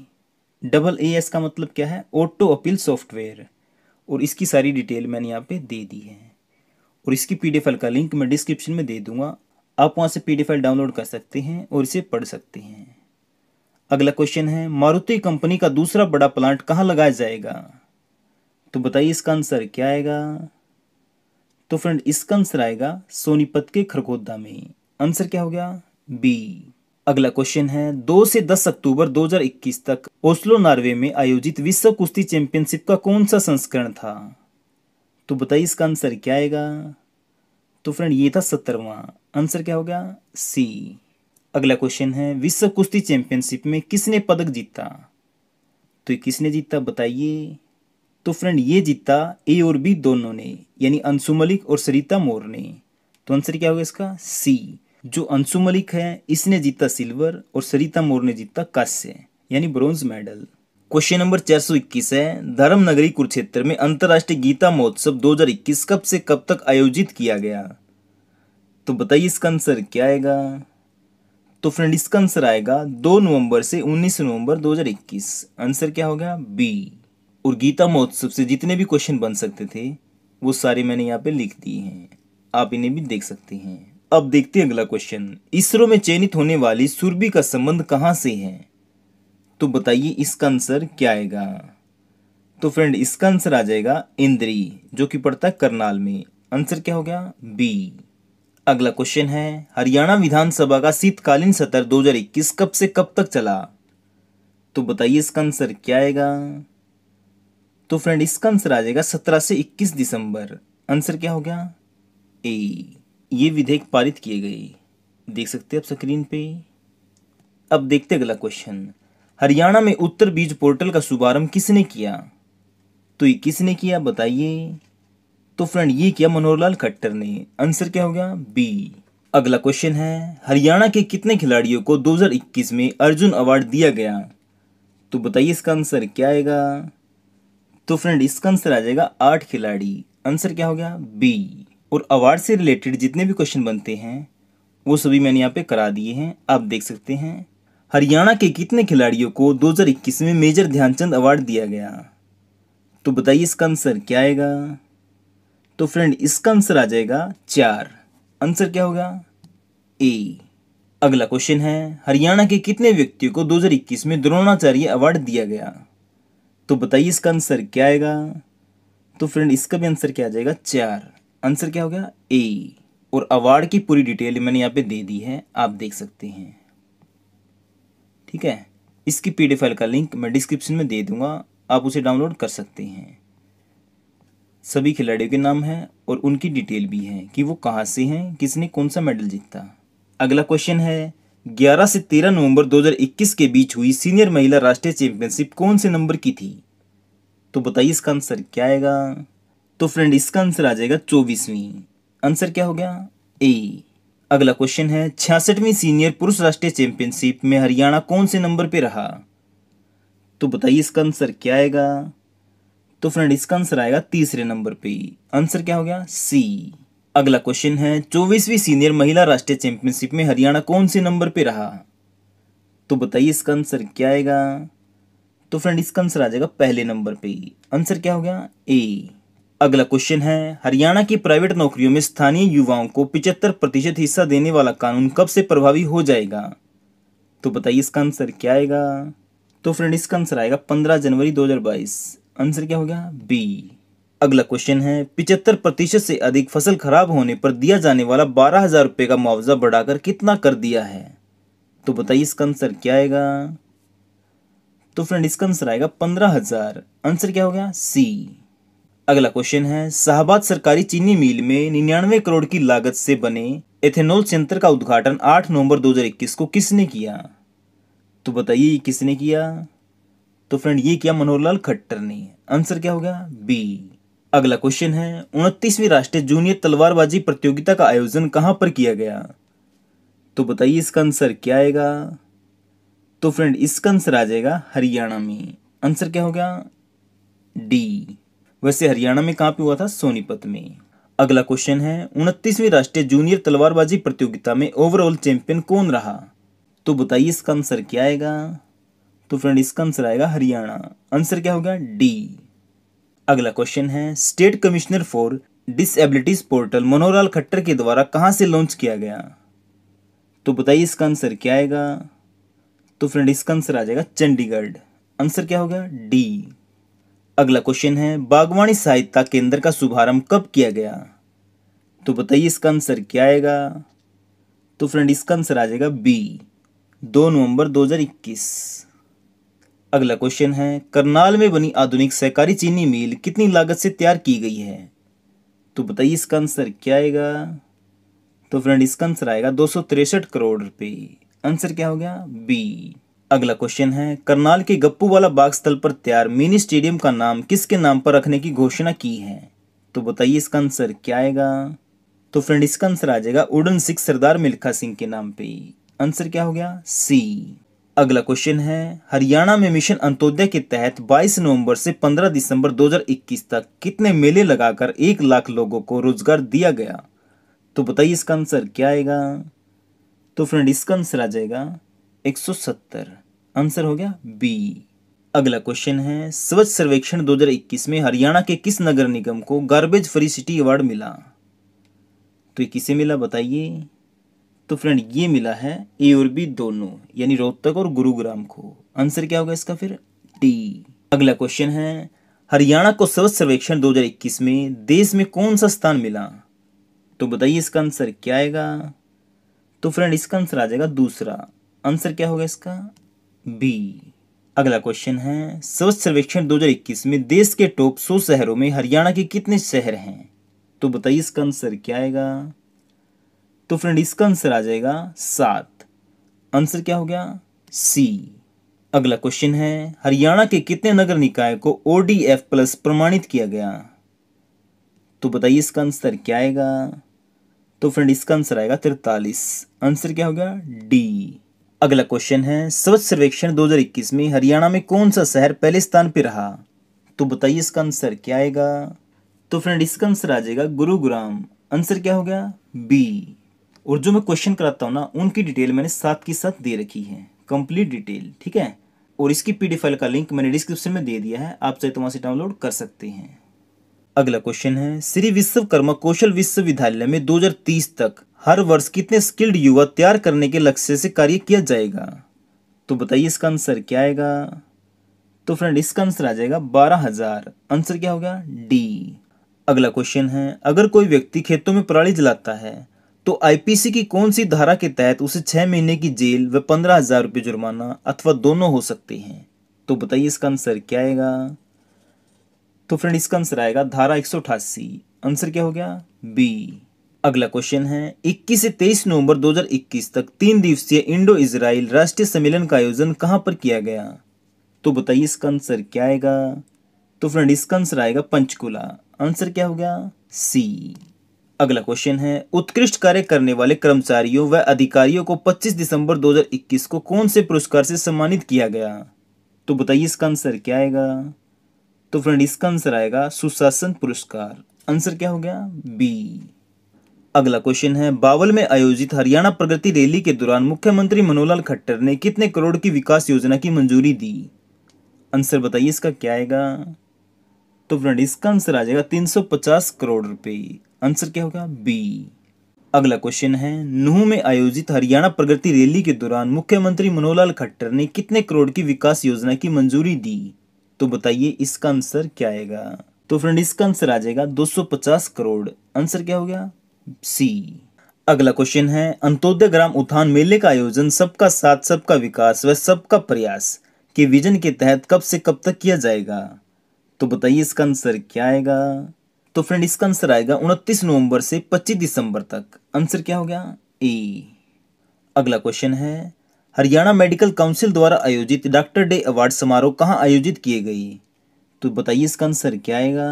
डबल ए एस का मतलब क्या है ऑटो अपील सॉफ्टवेयर और इसकी सारी डिटेल मैंने यहाँ पे दे दी है और इसकी पी फाइल का लिंक मैं डिस्क्रिप्शन में दे दूंगा आप वहाँ से पी फाइल डाउनलोड कर सकते हैं और इसे पढ़ सकते हैं अगला क्वेश्चन है मारुति कंपनी का दूसरा बड़ा प्लांट कहाँ लगाया जाएगा तो बताइए इसका आंसर क्या आएगा तो फ्रेंड इसका आंसर आएगा सोनीपत के खरगोदा में आंसर क्या हो गया बी अगला क्वेश्चन है दो से दस अक्टूबर 2021 तक ओस्लो नॉर्वे में आयोजित विश्व कुश्ती चैंपियनशिप का कौन सा संस्करण था तो बताइए इसका आंसर क्या आएगा तो फ्रेंड ये था सत्तरवा आंसर क्या हो गया सी अगला क्वेश्चन है विश्व कुश्ती चैंपियनशिप में किसने पदक जीता तो किसने जीता बताइए तो फ्रेंड ये जीता ए और बी दोनों ने यानी अंशु मलिक और सरिता मोर ने तो आंसर क्या होगा इसका सी जो अंशु मलिक है इसने जीता सिल्वर और सरिता मोर ने जीता कांस्य यानी ब्रॉन्ज मेडल क्वेश्चन नंबर 421 है धर्म नगरी कुरुक्षेत्र में अंतर्राष्ट्रीय गीता महोत्सव 2021 कब से कब तक आयोजित किया गया तो बताइए इसका आंसर क्या आएगा तो फ्रेंड इसका आंसर आएगा 2 नवंबर से 19 नवंबर 2021 आंसर क्या हो गया बी और गीता महोत्सव से जितने भी क्वेश्चन बन सकते थे वो सारे मैंने यहाँ पे लिख दिए हैं आप इन्हें भी देख सकते हैं अब देखते हैं अगला क्वेश्चन इसरो में चयनित होने वाली सुरभि का संबंध कहाँ से है तो बताइए इसका आंसर क्या आएगा तो फ्रेंड इसका आंसर आ जाएगा इंद्री जो कि पड़ता है करनाल में आंसर क्या हो गया बी अगला क्वेश्चन है हरियाणा विधानसभा का शीतकालीन सत्र 2021 कब से कब तक चला तो बताइए इसका आंसर क्या आएगा तो फ्रेंड इसका आंसर आ जाएगा सत्रह से इक्कीस दिसंबर आंसर क्या हो गया ए ये विधेयक पारित किए गए देख सकते हैं आप स्क्रीन पे अब देखते अगला क्वेश्चन हरियाणा में उत्तर बीज पोर्टल का शुभारंभ किसने किया तो ये किसने किया बताइए तो फ्रेंड ये किया मनोहर लाल खट्टर ने आंसर क्या हो गया बी अगला क्वेश्चन है हरियाणा के कितने खिलाड़ियों को 2021 में अर्जुन अवार्ड दिया गया तो बताइए इसका आंसर क्या आएगा तो फ्रेंड इसका आंसर आ जाएगा आठ खिलाड़ी आंसर क्या हो गया बी और अवार्ड से रिलेटेड जितने भी क्वेश्चन बनते हैं वो सभी मैंने यहाँ पे करा दिए हैं आप देख सकते हैं हरियाणा के कितने खिलाड़ियों को 2021 में मेजर ध्यानचंद अवार्ड दिया गया तो बताइए इसका आंसर क्या आएगा तो फ्रेंड इसका आंसर आ जाएगा चार आंसर क्या होगा ए अगला क्वेश्चन है हरियाणा के कितने व्यक्तियों को 2021 में द्रोणाचार्य अवार्ड दिया गया तो बताइए इसका आंसर क्या आएगा तो फ्रेंड इसका भी आंसर क्या आ जाएगा चार आंसर क्या हो गया ए और अवार्ड की पूरी डिटेल मैंने यहाँ पे दे दी है आप देख सकते हैं ठीक है इसकी पी फाइल का लिंक मैं डिस्क्रिप्शन में दे दूंगा आप उसे डाउनलोड कर सकते हैं सभी खिलाड़ियों के नाम हैं और उनकी डिटेल भी है कि वो कहाँ से हैं किसने कौन सा मेडल जीता अगला क्वेश्चन है 11 से 13 नवंबर 2021 के बीच हुई सीनियर महिला राष्ट्रीय चैंपियनशिप कौन से नंबर की थी तो बताइए इसका आंसर क्या आएगा तो फ्रेंड इसका आंसर आ जाएगा चौबीसवीं आंसर क्या हो गया ए अगला क्वेश्चन है छियासठवीं सीनियर पुरुष राष्ट्रीय चैंपियनशिप में हरियाणा कौन से नंबर पे रहा तो बताइए इसका आंसर क्या आएगा तो फ्रेंड इसका आंसर आएगा तीसरे नंबर पे आंसर क्या हो गया सी अगला क्वेश्चन है चौबीसवीं सीनियर महिला राष्ट्रीय चैंपियनशिप में हरियाणा कौन से नंबर पे रहा तो बताइए इसका आंसर क्या आएगा तो फ्रेंड इसका आंसर आ जाएगा पहले नंबर पे आंसर क्या हो गया ए अगला क्वेश्चन है हरियाणा की प्राइवेट नौकरियों में स्थानीय युवाओं को पिचहत्तर प्रतिशत हिस्सा देने वाला कानून कब से प्रभावी हो जाएगा तो बताइए इसका आंसर क्या आएगा तो फ्रेंड इसका आंसर आएगा पंद्रह जनवरी दो आंसर क्या हो गया बी अगला क्वेश्चन है पिछहत्तर प्रतिशत से अधिक फसल खराब होने पर दिया जाने वाला बारह हजार रुपये का मुआवजा बढ़ाकर कितना कर दिया है तो बताइए इसका आंसर क्या आएगा तो फ्रेंड इसका आंसर आएगा पंद्रह हजार आंसर क्या हो गया सी अगला क्वेश्चन है शाहबाद सरकारी चीनी मिल में निन्यानवे करोड़ की लागत से बने एथेनॉल सेंटर का उद्घाटन 8 नवंबर 2021 को किसने किया तो बताइए किसने किया तो फ्रेंड ये किया मनोहर लाल खट्टर ने आंसर क्या हो गया बी अगला क्वेश्चन है उनतीसवीं राष्ट्रीय जूनियर तलवारबाजी प्रतियोगिता का आयोजन कहां पर किया गया तो बताइए इसका आंसर क्या आएगा तो फ्रेंड इसका आंसर आ जाएगा हरियाणा में आंसर क्या हो गया डी वैसे हरियाणा में कहां पे हुआ था सोनीपत में अगला क्वेश्चन है उनतीसवीं राष्ट्रीय जूनियर तलवारबाजी प्रतियोगिता में ओवरऑल चैंपियन कौन रहा तो बताइए इसका आंसर क्या आएगा तो फ्रेंड इसका आंसर आएगा हरियाणा आंसर क्या हो गया डी अगला क्वेश्चन है state commissioner for disabilities portal Manoharlal Khattar के द्वारा कहाँ से लॉन्च किया गया तो बताइए इसका आंसर क्या आएगा तो फ्रेंड इसका आंसर आ जाएगा चंडीगढ़ आंसर क्या होगा डी अगला क्वेश्चन है बागवानी सहायता केंद्र का शुभारंभ कब किया गया तो बताइए इसका आंसर क्या आएगा तो फ्रेंड इसका आंसर आ जाएगा बी दो नवंबर 2021 अगला क्वेश्चन है करनाल में बनी आधुनिक सहकारी चीनी मिल कितनी लागत से तैयार की गई है तो बताइए इसका आंसर क्या आएगा तो फ्रेंड इसका आंसर आएगा दो करोड़ रुपए आंसर क्या हो गया बी अगला क्वेश्चन है करनाल के गप्पू वाला बाग स्थल पर तैयार मिनी स्टेडियम का नाम किसके नाम पर रखने की घोषणा की है तो बताइए इसका आंसर क्या आएगा तो फ्रेंड इसका आंसर आ जाएगा उड़न सिख सरदार मिल्खा सिंह के नाम पे आंसर क्या हो गया सी अगला क्वेश्चन है हरियाणा में मिशन अंत्योदय के तहत 22 नवंबर से 15 दिसंबर 2021 तक कितने मेले लगाकर एक लाख लोगों को रोजगार दिया गया तो बताइए इसका आंसर क्या आएगा तो फ्रेंड इसका आंसर आ जाएगा 170 आंसर हो गया बी अगला क्वेश्चन है स्वच्छ सर्वेक्षण 2021 में हरियाणा के किस नगर निगम को गार्बेज फ्री सिटी अवार्ड मिला तो किसे मिला बताइए तो फ्रेंड ये मिला है ए और बी दोनों यानी रोहतक और गुरुग्राम को आंसर क्या होगा इसका फिर टी अगला क्वेश्चन है हरियाणा को सर्व सर्वेक्षण 2021 में देश में कौन सा स्थान मिला तो बताइए इसका आंसर क्या आएगा तो फ्रेंड इसका आंसर आ जाएगा दूसरा आंसर क्या होगा इसका बी अगला क्वेश्चन है स्वच्छ सर्वेक्षण 2021 में देश के टॉप 100 शहरों में हरियाणा के कितने शहर हैं तो बताइए इसका आंसर क्या आएगा तो फ्रेंड इसका आंसर आ जाएगा सात आंसर क्या हो गया सी अगला क्वेश्चन है हरियाणा के कितने नगर निकाय को ओडीएफ प्लस प्रमाणित किया गया तो बताइए इसका आंसर क्या आएगा तो फ्रेंड इसका आंसर आएगा तिरतालीस आंसर क्या हो गया डी अगला क्वेश्चन है स्वच्छ सर्वेक्षण 2021 में हरियाणा में कौन सा शहर पहले स्थान पर रहा तो बताइए इसका आंसर क्या आएगा तो फ्रेंड इसका आंसर आ जाएगा गुरुग्राम आंसर क्या हो गया बी और जो मैं क्वेश्चन कराता हूँ ना उनकी डिटेल मैंने साथ की साथ दे रखी है कंप्लीट डिटेल ठीक है और इसकी पी फाइल का लिंक मैंने डिस्क्रिप्शन में दे दिया है आप चाहे तो वहाँ से डाउनलोड कर सकते हैं अगला क्वेश्चन है श्री विश्वकर्मा कौशल विश्वविद्यालय में 2030 तक हर वर्ष कितने स्किल्ड युवा तैयार करने के लक्ष्य से कार्य किया जाएगा तो बताइए इसका आंसर क्या आएगा तो फ्रेंड इसका आंसर आ जाएगा बारह हजार आंसर क्या हो गया डी अगला क्वेश्चन है अगर कोई व्यक्ति खेतों में पराली जलाता है तो आईपीसी की कौन सी धारा के तहत उसे छह महीने की जेल व पंद्रह हज़ार रुपये जुर्माना अथवा दोनों हो सकते हैं तो बताइए इसका आंसर क्या आएगा तो फ्रेंड इसका आंसर आएगा धारा एक आंसर क्या हो गया बी अगला क्वेश्चन है 21 से 23 नवंबर 2021 तक तीन दिवसीय इंडो इसराइल राष्ट्रीय सम्मेलन का आयोजन कहां पर किया गया तो बताइए इसका आंसर क्या आएगा तो फ्रेंड इसका आंसर आएगा पंचकुला आंसर क्या हो गया सी अगला क्वेश्चन है उत्कृष्ट कार्य करने वाले कर्मचारियों व अधिकारियों को 25 दिसंबर 2021 को कौन से पुरस्कार से सम्मानित किया गया तो बताइए इसका आंसर क्या आएगा तो फ्रेंड इसका आंसर आएगा सुशासन पुरस्कार आंसर क्या हो गया बी अगला क्वेश्चन है बावल में आयोजित हरियाणा प्रगति रैली के दौरान मुख्यमंत्री मनोहर खट्टर ने कितने करोड़ की विकास योजना की मंजूरी दी आंसर बताइए इसका क्या आएगा तो फ्रेंड इसका आंसर आ जाएगा तीन करोड़ रुपए आंसर क्या होगा बी अगला क्वेश्चन है नूह में आयोजित हरियाणा प्रगति रैली के दौरान मुख्यमंत्री मनोहरलाल खट्टर ने कितने करोड़ की विकास योजना की मंजूरी दी तो बताइए इसका आंसर क्या आएगा तो फ्रेंड इसका आंसर आ जाएगा 250 करोड़ आंसर क्या हो गया सी अगला क्वेश्चन है अंत्योदय ग्राम उत्थान मेले का आयोजन सबका साथ सबका विकास व सबका प्रयास के विजन के तहत कब से कब तक किया जाएगा तो बताइए इसका आंसर क्या आएगा तो फ्रेंड इसका आंसर आएगा उनतीस नवंबर से पच्चीस दिसंबर तक आंसर क्या हो गया ए अगला क्वेश्चन है हरियाणा मेडिकल काउंसिल द्वारा आयोजित डॉक्टर डे अवार्ड समारोह कहाँ आयोजित किए गए तो बताइए इसका आंसर क्या आएगा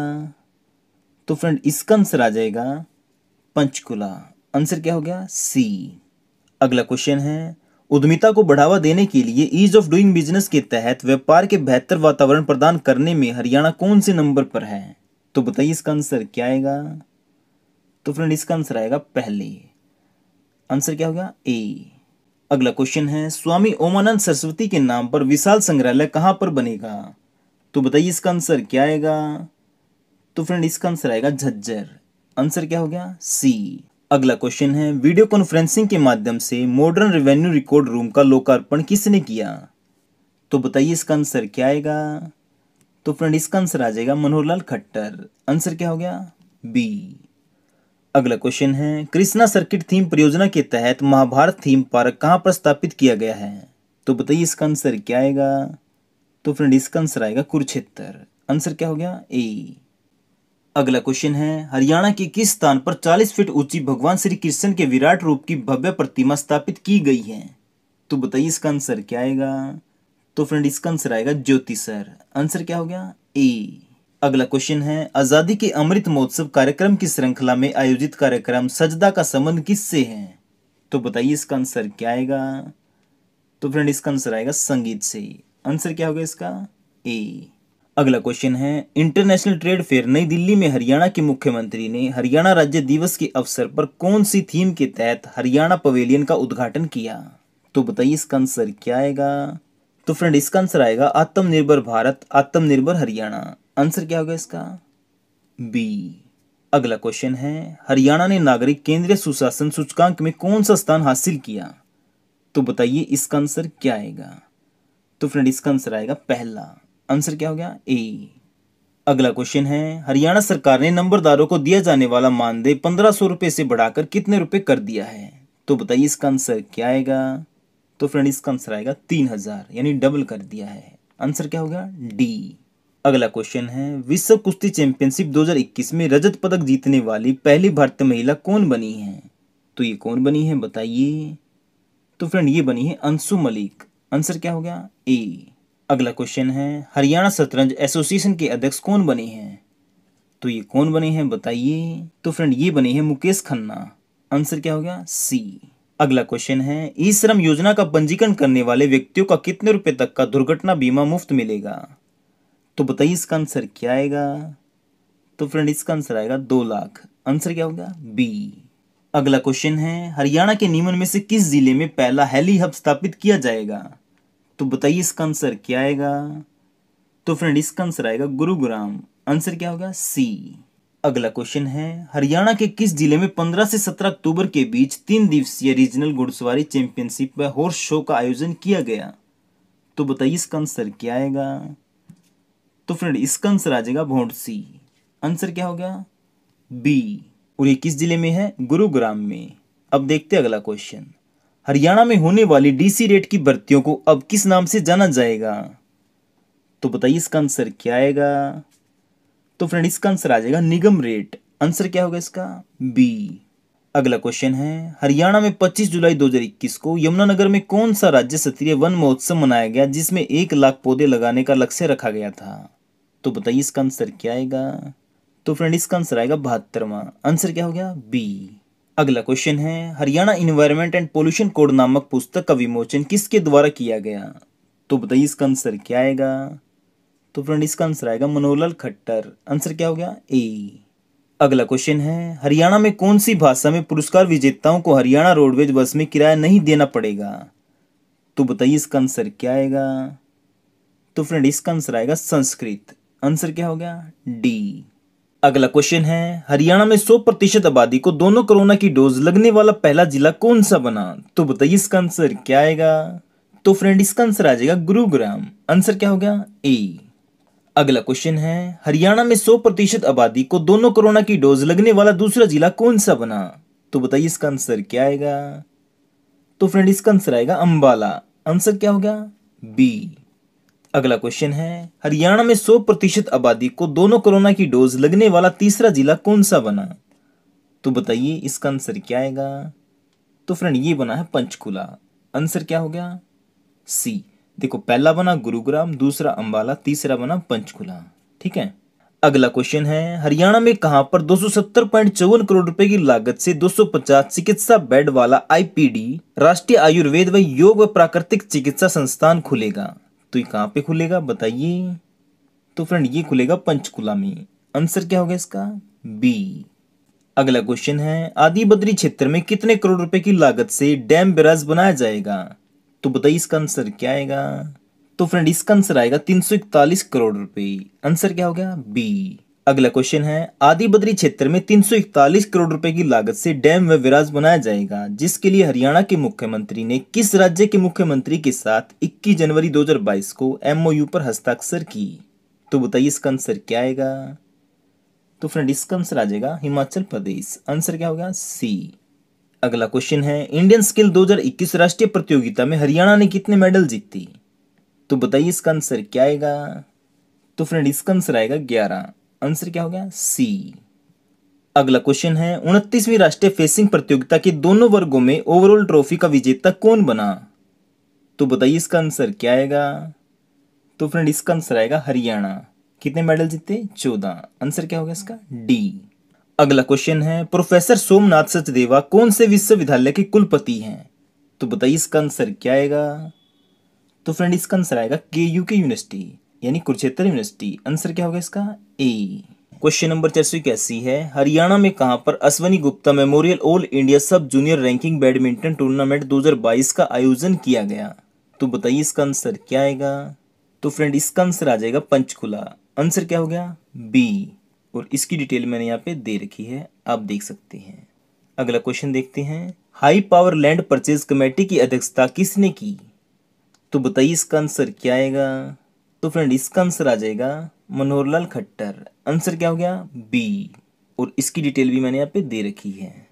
तो फ्रेंड इसका आंसर आ जाएगा पंचकुला आंसर क्या हो गया सी अगला क्वेश्चन है उद्यमिता को बढ़ावा देने के लिए ईज ऑफ डूइंग बिजनेस के तहत व्यापार के बेहतर वातावरण प्रदान करने में हरियाणा कौन से नंबर पर है तो बताइए इसका आंसर क्या आएगा तो फ्रेंड इसका आंसर आएगा पहले आंसर क्या होगा ए अगला क्वेश्चन है स्वामी ओमानंद सरस्वती के नाम पर विशाल संग्रहालय कहां पर बनेगा तो बताइए इसका आंसर क्या आएगा तो फ्रेंड इसका आंसर आएगा झज्जर आंसर क्या हो गया सी अगला क्वेश्चन है वीडियो कॉन्फ्रेंसिंग के माध्यम से मॉडर्न रेवेन्यू रिकॉर्ड रूम का लोकार्पण किसने किया तो बताइए इसका आंसर क्या आएगा तो फ्रेंड इसका आंसर आ जाएगा लाल खट्टर आंसर क्या हो गया बी अगला क्वेश्चन है कृष्णा सर्किट थीम परियोजना के तहत महाभारत थीम पार्क कहां पर स्थापित किया गया है तो बताइए इसका आंसर क्या आएगा तो फ्रेंड इसका आंसर आएगा कुरुक्षेत्र आंसर क्या हो गया ए अगला क्वेश्चन है हरियाणा के किस स्थान पर 40 फीट ऊंची भगवान श्री कृष्ण के विराट रूप की भव्य प्रतिमा स्थापित की गई है तो बताइए इसका आंसर क्या आएगा तो फ्रेंड इसका आंसर आएगा ज्योति सर आंसर क्या हो गया ए अगला क्वेश्चन है आजादी के अमृत महोत्सव कार्यक्रम की श्रृंखला में आयोजित कार्यक्रम सजदा का संबंध किससे है तो बताइए इसका आंसर क्या आएगा तो फ्रेंड इसका आंसर आएगा संगीत से आंसर क्या होगा इसका ए अगला क्वेश्चन है इंटरनेशनल ट्रेड फेयर नई दिल्ली में हरियाणा के मुख्यमंत्री ने हरियाणा राज्य दिवस के अवसर पर कौन सी थीम के तहत हरियाणा पवेलियन का उद्घाटन किया तो बताइए इसका आंसर क्या आएगा तो फ्रेंड इसका आंसर आएगा आत्मनिर्भर भारत आत्मनिर्भर हरियाणा आंसर क्या होगा इसका बी अगला क्वेश्चन है हरियाणा ने नागरिक केंद्रीय सुशासन सूचकांक में कौन सा स्थान हासिल किया तो बताइए इसका आंसर क्या आएगा तो फ्रेंड इसका आंसर आएगा पहला आंसर क्या हो गया ए अगला क्वेश्चन है हरियाणा सरकार ने नंबरदारों को दिया जाने वाला मानदेय पंद्रह सौ रुपए से बढ़ाकर कितने रुपए कर दिया है तो बताइए इसका आंसर क्या आएगा तो फ्रेंड इसका आंसर आएगा तीन हजार यानी डबल कर दिया है आंसर क्या होगा डी अगला क्वेश्चन है विश्व कुश्ती चैंपियनशिप 2021 में रजत पदक जीतने वाली पहली भारतीय महिला कौन बनी है तो ये कौन बनी है बताइए तो फ्रेंड ये बनी है अंशु मलिक आंसर क्या हो गया ए अगला क्वेश्चन है हरियाणा शतरंज एसोसिएशन के अध्यक्ष कौन बने हैं तो ये कौन बने हैं बताइए तो फ्रेंड ये बने हैं मुकेश खन्ना आंसर क्या हो गया सी अगला क्वेश्चन है ई श्रम योजना का पंजीकरण करने वाले व्यक्तियों का कितने रुपए तक का दुर्घटना बीमा मुफ्त मिलेगा तो बताइए इसका आंसर क्या आएगा तो फ्रेंड इसका आंसर आएगा दो लाख आंसर क्या होगा बी अगला क्वेश्चन है हरियाणा के नियमन में से किस जिले में पहला हेली हब स्थापित किया जाएगा तो बताइए इसका आंसर क्या आएगा तो फ्रेंड इसका आंसर आएगा गुरुग्राम आंसर क्या होगा सी अगला क्वेश्चन है हरियाणा के किस जिले में 15 से 17 अक्टूबर के बीच तीन दिवसीय रीजनल घुड़सवारी चैंपियनशिप व हॉर्स शो का आयोजन किया गया तो बताइए इसका आंसर क्या आएगा तो फ्रेंड इसका आंसर आ जाएगा भोट सी आंसर क्या हो गया बी और ये किस जिले में है गुरुग्राम में अब देखते अगला क्वेश्चन हरियाणा में होने वाली डीसी रेट की भर्तियों को अब किस नाम से जाना जाएगा तो बताइए इसका आंसर क्या आएगा तो फ्रेंड इसका आंसर आ जाएगा निगम रेट आंसर क्या होगा इसका बी अगला क्वेश्चन है हरियाणा में 25 जुलाई 2021 को यमुनानगर में कौन सा राज्य स्तरीय वन महोत्सव मनाया गया जिसमें एक लाख पौधे लगाने का लक्ष्य रखा गया था तो बताइए इसका आंसर क्या आएगा तो फ्रेंड इसका आंसर आएगा बहत्तरवा आंसर क्या हो गया बी अगला क्वेश्चन है Haryana environment and pollution code नामक पुस्तक का विमोचन किसके द्वारा किया गया तो बताइए इसका आंसर क्या आएगा तो फ्रेंड इसका आंसर आएगा मनोलाल खट्टर आंसर क्या हो गया ए अगला क्वेश्चन है हरियाणा में कौन सी भाषा में पुरस्कार विजेताओं को हरियाणा रोडवेज बस में किराया नहीं देना पड़ेगा तो बताइए इसका आंसर क्या आएगा तो फ्रेंड इसका आंसर आएगा संस्कृत आंसर क्या हो गया डी अगला क्वेश्चन है हरियाणा में 100 प्रतिशत आबादी को दोनों कोरोना की डोज लगने वाला पहला जिला कौन सा बना तो बताइए इसका आंसर क्या आएगा तो फ्रेंड इसका आंसर आ जाएगा गुरुग्राम आंसर क्या हो गया ए अगला क्वेश्चन है हरियाणा में 100 प्रतिशत आबादी को दोनों कोरोना की डोज लगने वाला दूसरा जिला कौन सा बना तो बताइए इसका आंसर क्या आएगा तो फ्रेंड इसका आंसर आएगा अंबाला आंसर क्या गया बी अगला क्वेश्चन है हरियाणा में 100 प्रतिशत आबादी को दोनों कोरोना की डोज लगने वाला तीसरा जिला कौन सा बना तो बताइए इसका आंसर क्या आएगा तो फ्रेंड ये बना है पंचकूला आंसर क्या हो गया सी देखो पहला बना गुरुग्राम दूसरा अंबाला तीसरा बना पंचकुला ठीक है अगला क्वेश्चन है हरियाणा में कहां पर दो सौ करोड़ रुपए की लागत से 250 चिकित्सा बेड वाला आईपीडी राष्ट्रीय आयुर्वेद व योग व प्राकृतिक चिकित्सा संस्थान खुलेगा तो ये कहाँ पे खुलेगा बताइए तो फ्रेंड ये खुलेगा पंचकुला में आंसर क्या होगा इसका बी अगला क्वेश्चन है आदि बद्री क्षेत्र में कितने करोड़ रुपए की लागत से डैम बिराज बनाया जाएगा तो बताइए इसका आंसर क्या आएगा तो फ्रेंड इसका आंसर आएगा तीन सौ इकतालीस करोड़ रुपए आंसर क्या हो गया बी अगला क्वेश्चन है आदि बद्री क्षेत्र में तीन सौ इकतालीस करोड़ रुपए की लागत से डैम व विराज बनाया जाएगा जिसके लिए हरियाणा के मुख्यमंत्री ने किस राज्य के मुख्यमंत्री के साथ 21 जनवरी 2022 को एमओयू पर हस्ताक्षर की तो बताइए इसका आंसर क्या आएगा तो फ्रेंड इसका आंसर आ जाएगा हिमाचल प्रदेश आंसर क्या होगा सी अगला क्वेश्चन है इंडियन स्किल 2021 राष्ट्रीय प्रतियोगिता में हरियाणा ने कितने मेडल जीती तो बताइए इसका आंसर क्या आएगा तो फ्रेंड इसका आंसर आएगा ग्यारह आंसर क्या हो गया सी अगला क्वेश्चन है उनतीसवीं राष्ट्रीय फेसिंग प्रतियोगिता के दोनों वर्गों में ओवरऑल ट्रॉफी का विजेता कौन बना तो बताइए इसका आंसर क्या आएगा तो फ्रेंड इसका आंसर आएगा हरियाणा कितने मेडल जीते चौदह आंसर क्या होगा इसका डी अगला क्वेश्चन है प्रोफेसर सोमनाथ सचदेवा कौन से विश्वविद्यालय के कुलपति हैं तो बताइए इसका आंसर क्या आएगा तो फ्रेंड इसका आंसर आएगा के यू के यूनिवर्सिटी यानी कुरुक्षेत्र यूनिवर्सिटी आंसर क्या होगा इसका ए क्वेश्चन नंबर चार सौ इक्यासी है हरियाणा में कहां पर Ashwani Gupta memorial all India sub junior ranking badminton tournament 2022 का आयोजन किया गया तो बताइए इसका आंसर क्या आएगा तो फ्रेंड इसका आंसर आ जाएगा पंचकुला आंसर क्या हो गया बी और इसकी डिटेल मैंने यहाँ पे दे रखी है आप देख सकते हैं अगला क्वेश्चन देखते हैं high power land purchase committee की अध्यक्षता किसने की तो बताइए इसका आंसर क्या आएगा तो फ्रेंड इसका आंसर आ जाएगा मनोहर लाल खट्टर आंसर क्या हो गया बी और इसकी डिटेल भी मैंने यहाँ पे दे रखी है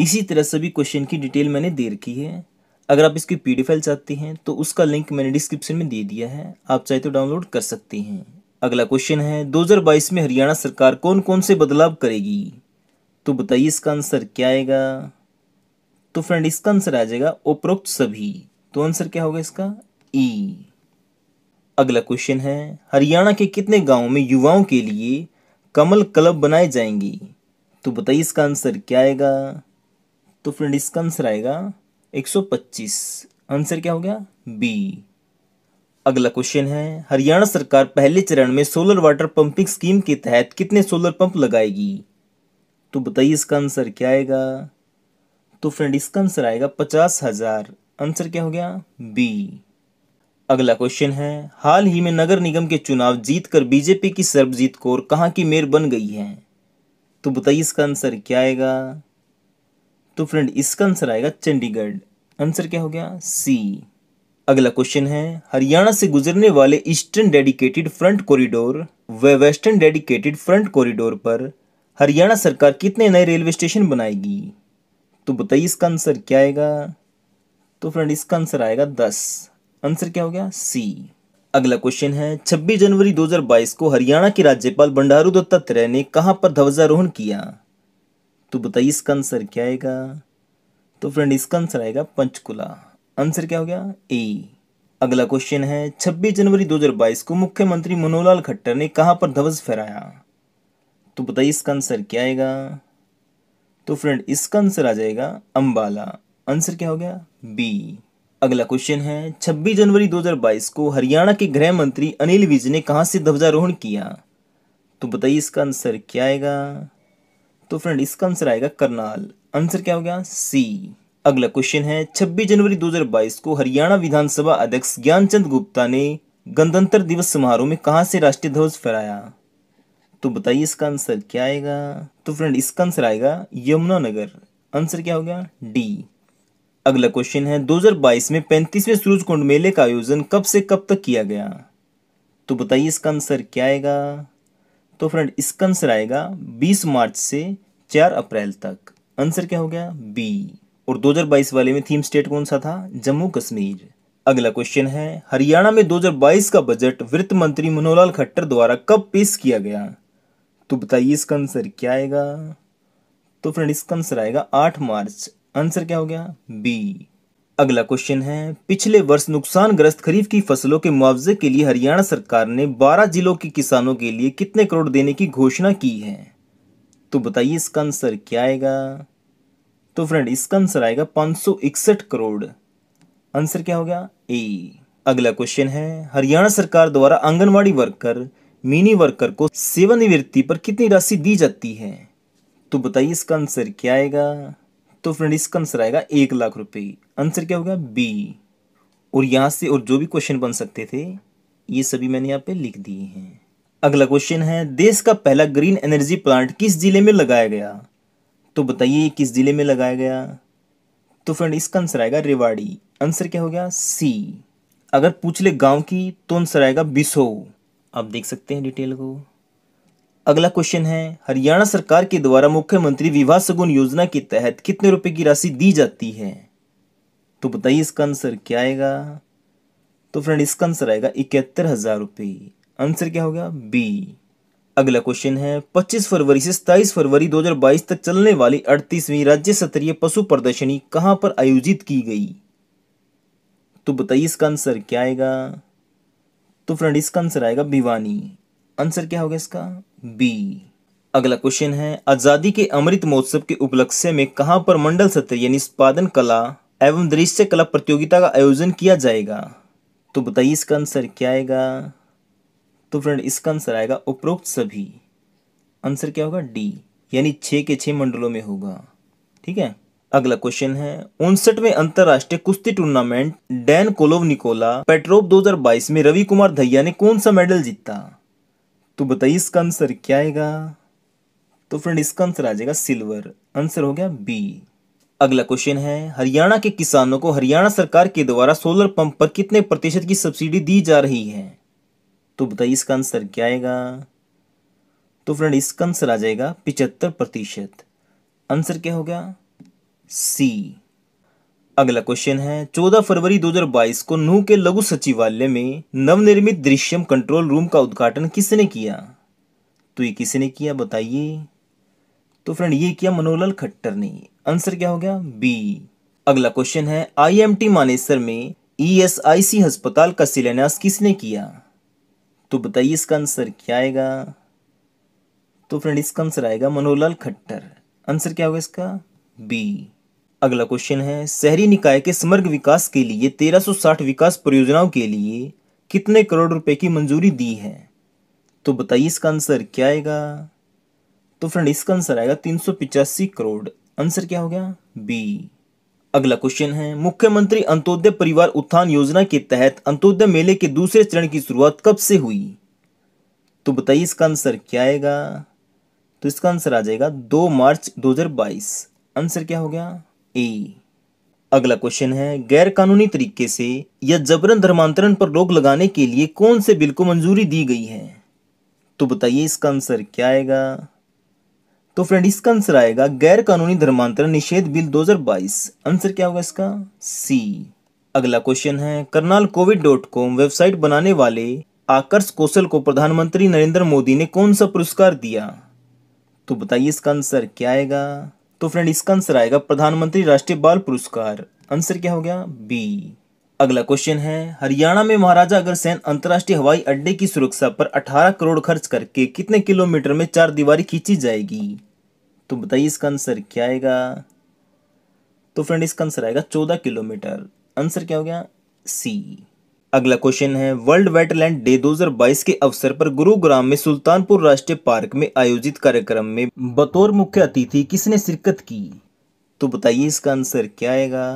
इसी तरह सभी क्वेश्चन की डिटेल मैंने दे रखी है अगर आप इसकी पी फाइल चाहते हैं तो उसका लिंक मैंने डिस्क्रिप्शन में दे दिया है आप चाहे तो डाउनलोड कर सकते हैं अगला क्वेश्चन है 2022 में हरियाणा सरकार कौन कौन से बदलाव करेगी तो बताइए इसका आंसर क्या आएगा तो फ्रेंड इसका आंसर आ जाएगा उपरोक्त सभी तो आंसर क्या होगा इसका ई e. अगला क्वेश्चन है हरियाणा के कितने गांवों में युवाओं के लिए कमल क्लब बनाए जाएंगे तो बताइए इसका आंसर क्या आएगा तो फ्रेंड इसका आंसर आएगा 125 आंसर क्या हो गया बी अगला क्वेश्चन है हरियाणा सरकार पहले चरण में सोलर वाटर पंपिंग स्कीम के तहत कितने सोलर पंप लगाएगी तो बताइए इसका आंसर क्या आएगा तो फ्रेंड इसका आंसर आएगा पचास हजार आंसर क्या हो गया बी अगला क्वेश्चन है हाल ही में नगर निगम के चुनाव जीतकर बीजेपी की सर्वजीत कौर कहाँ की मेयर बन गई है तो बताइए इसका आंसर क्या आएगा तो फ्रेंड इसका आंसर आएगा चंडीगढ़ आंसर क्या हो गया सी अगला क्वेश्चन है हरियाणा से गुजरने वाले ईस्टर्न डेडिकेटेड फ्रंट कॉरिडोर व वेस्टर्न डेडिकेटेड फ्रंट कॉरिडोर पर हरियाणा सरकार कितने नए रेलवे स्टेशन बनाएगी तो बताइए इसका आंसर क्या आएगा तो फ्रेंड इसका आंसर आएगा दस आंसर क्या हो गया सी अगला क्वेश्चन है 26 जनवरी 2022 को हरियाणा के राज्यपाल बंडारू दत्तात्रेय ने कहाँ पर ध्वजारोहण किया तो बताइए इसका आंसर क्या आएगा तो फ्रेंड इसका आंसर आएगा पंचकुला आंसर क्या हो गया ए अगला क्वेश्चन है 26 जनवरी 2022 को मुख्यमंत्री मनोहरलाल खट्टर ने कहाँ पर ध्वज फहराया तो बताइए इसका आंसर क्या आएगा तो फ्रेंड इसका आंसर आ जाएगा अंबाला आंसर क्या हो गया बी अगला क्वेश्चन है 26 जनवरी 2022 को हरियाणा के गृह मंत्री अनिल विज ने कहाँ से ध्वजारोहण किया तो बताइए इसका आंसर क्या आएगा तो फ्रेंड इसका आंसर आएगा करनाल आंसर क्या हो गया सी अगला क्वेश्चन है 26 जनवरी 2022 को हरियाणा विधानसभा अध्यक्ष ज्ञानचंद गुप्ता ने गणतंत्र दिवस समारोह में कहा से राष्ट्रीय ध्वज फहराया तो बताइए इसका आंसर क्या आएगा तो फ्रेंड इसका आंसर आएगा यमुनानगर आंसर क्या हो गया डी अगला क्वेश्चन है 2022 में पैंतीसवें सूरज कुंड मेले का आयोजन कब से कब तक किया गया तो बताइए इसका आंसर क्या आएगा तो फ्रेंड इसका आंसर आएगा 20 मार्च से 4 अप्रैल तक आंसर क्या हो गया बी और 2022 वाले में थीम स्टेट कौन सा था जम्मू कश्मीर अगला क्वेश्चन है हरियाणा में 2022 का बजट वित्त मंत्री मनोहरलाल खट्टर द्वारा कब पेश किया गया तो बताइए इसका आंसर क्या आएगा तो फ्रेंड इसका आंसर आएगा 8 मार्च आंसर क्या हो गया बी अगला क्वेश्चन है पिछले वर्ष नुकसानग्रस्त खरीफ की फसलों के मुआवजे के लिए हरियाणा सरकार ने 12 जिलों के किसानों के लिए कितने करोड़ देने की घोषणा की है तो बताइए इसका आंसर क्या आएगा तो फ्रेंड इसका आंसर आएगा पांच करोड़ आंसर क्या हो गया ए अगला क्वेश्चन है हरियाणा सरकार द्वारा आंगनवाड़ी वर्कर मिनी वर्कर को सेवानिवृत्ति पर कितनी राशि दी जाती है तो बताइए इसका आंसर क्या आएगा तो फ्रेंड इसका आंसर आएगा एक लाख रुपए आंसर क्या होगा बी और यहाँ से और जो भी क्वेश्चन बन सकते थे ये सभी मैंने यहाँ पे लिख दिए हैं अगला क्वेश्चन है देश का पहला ग्रीन एनर्जी प्लांट किस जिले में लगाया गया तो बताइए किस ज़िले में लगाया गया तो फ्रेंड इसका आंसर आएगा रेवाड़ी आंसर क्या हो गया सी अगर पूछ ले गांव की तो आंसर आएगा बिसो आप देख सकते हैं डिटेल को अगला क्वेश्चन है हरियाणा सरकार के द्वारा मुख्यमंत्री विवाह सगुन योजना के तहत कितने रुपए की राशि दी जाती है तो बताइए इसका आंसर क्या आएगा तो फ्रेंड इसका आंसर आएगा इकहत्तर हजार रुपये आंसर क्या हो गया बी अगला क्वेश्चन है 25 फरवरी से 27 फरवरी 2022 तक चलने वाली 38वीं राज्य स्तरीय पशु प्रदर्शनी कहां पर आयोजित की गई तो बताइए इसका आंसर क्या आएगा तो फ्रेंड इसका आंसर आएगा भिवानी आंसर क्या होगा इसका बी अगला क्वेश्चन है आज़ादी के अमृत महोत्सव के उपलक्ष्य में कहां पर मंडल स्तरीय निष्पादन कला एवं दृश्य कला प्रतियोगिता का आयोजन किया जाएगा तो बताइए इसका आंसर क्या आएगा तो फ्रेंड इसका आंसर आएगा उपरोक्त सभी आंसर क्या होगा डी यानी छः के छः मंडलों में होगा ठीक है अगला क्वेश्चन है उनसठवें अंतर्राष्ट्रीय कुश्ती tournament Dan Kolov Nikola Petrov 2022 में रवि कुमार धैया ने कौन सा मेडल जीता तो बताइए इसका आंसर क्या आएगा तो फ्रेंड इसका आंसर आ जाएगा सिल्वर आंसर हो गया बी अगला क्वेश्चन है हरियाणा के किसानों को हरियाणा सरकार के द्वारा सोलर पंप पर कितने प्रतिशत की सब्सिडी दी जा रही है तो बताइए इसका आंसर क्या आएगा तो फ्रेंड इसका आंसर आ जाएगा पिचहत्तर प्रतिशत आंसर क्या हो गया सी अगला क्वेश्चन है 14 फरवरी 2022 को नू के लघु सचिवालय में नवनिर्मित दृश्यम कंट्रोल रूम का उद्घाटन किसने किया तो ये किसने किया बताइए तो फ्रेंड ये किया मनोलाल खट्टर ने आंसर क्या हो गया बी अगला क्वेश्चन है आईएमटी मानेसर में ईएसआईसी अस्पताल का शिलान्यास किसने किया तो बताइए इसका आंसर क्या आएगा तो फ्रेंड इसका आंसर आएगा मनोहरलाल खट्टर आंसर क्या होगा इसका बी अगला क्वेश्चन है शहरी निकाय के समग्र विकास के लिए 1360 विकास परियोजनाओं के लिए कितने करोड़ रुपए की मंजूरी दी है तो बताइए इसका आंसर क्या आएगा तो फ्रेंड इसका आंसर आएगा तीन करोड़ आंसर क्या हो गया बी अगला क्वेश्चन है मुख्यमंत्री अंत्योदय परिवार उत्थान योजना के तहत अंत्योदय मेले के दूसरे चरण की शुरुआत कब से हुई तो बताइए इसका आंसर क्या आएगा तो इसका आंसर आ जाएगा 2 मार्च 2022 आंसर क्या हो गया ए अगला क्वेश्चन है गैर कानूनी तरीके से या जबरन धर्मांतरण पर रोक लगाने के लिए कौन से बिल को मंजूरी दी गई है तो बताइए इसका आंसर क्या आएगा तो फ्रेंड इसका आंसर आएगा गैर कानूनी धर्मांतरण निषेध बिल 2022 आंसर क्या होगा इसका सी अगला क्वेश्चन है Karnal covid dot com website बनाने वाले आकर्ष कौशल को प्रधानमंत्री नरेंद्र मोदी ने कौन सा पुरस्कार दिया तो बताइए इसका आंसर क्या आएगा तो फ्रेंड इसका आंसर आएगा प्रधानमंत्री राष्ट्रीय बाल पुरस्कार आंसर क्या हो गया बी अगला क्वेश्चन है हरियाणा में महाराजा अग्रसेन अंतर्राष्ट्रीय हवाई अड्डे की सुरक्षा पर 18 करोड़ खर्च करके कितने किलोमीटर में चार दीवारी खींची जाएगी तो बताइए इसका आंसर क्या आएगा तो फ्रेंड इसका आंसर आएगा 14 किलोमीटर आंसर क्या हो गया सी अगला क्वेश्चन है वर्ल्ड वेटलैंड डे 2022 के अवसर पर गुरुग्राम में सुल्तानपुर राष्ट्रीय पार्क में आयोजित कार्यक्रम में बतौर मुख्य अतिथि किसने शिरकत की तो बताइए इसका आंसर क्या आएगा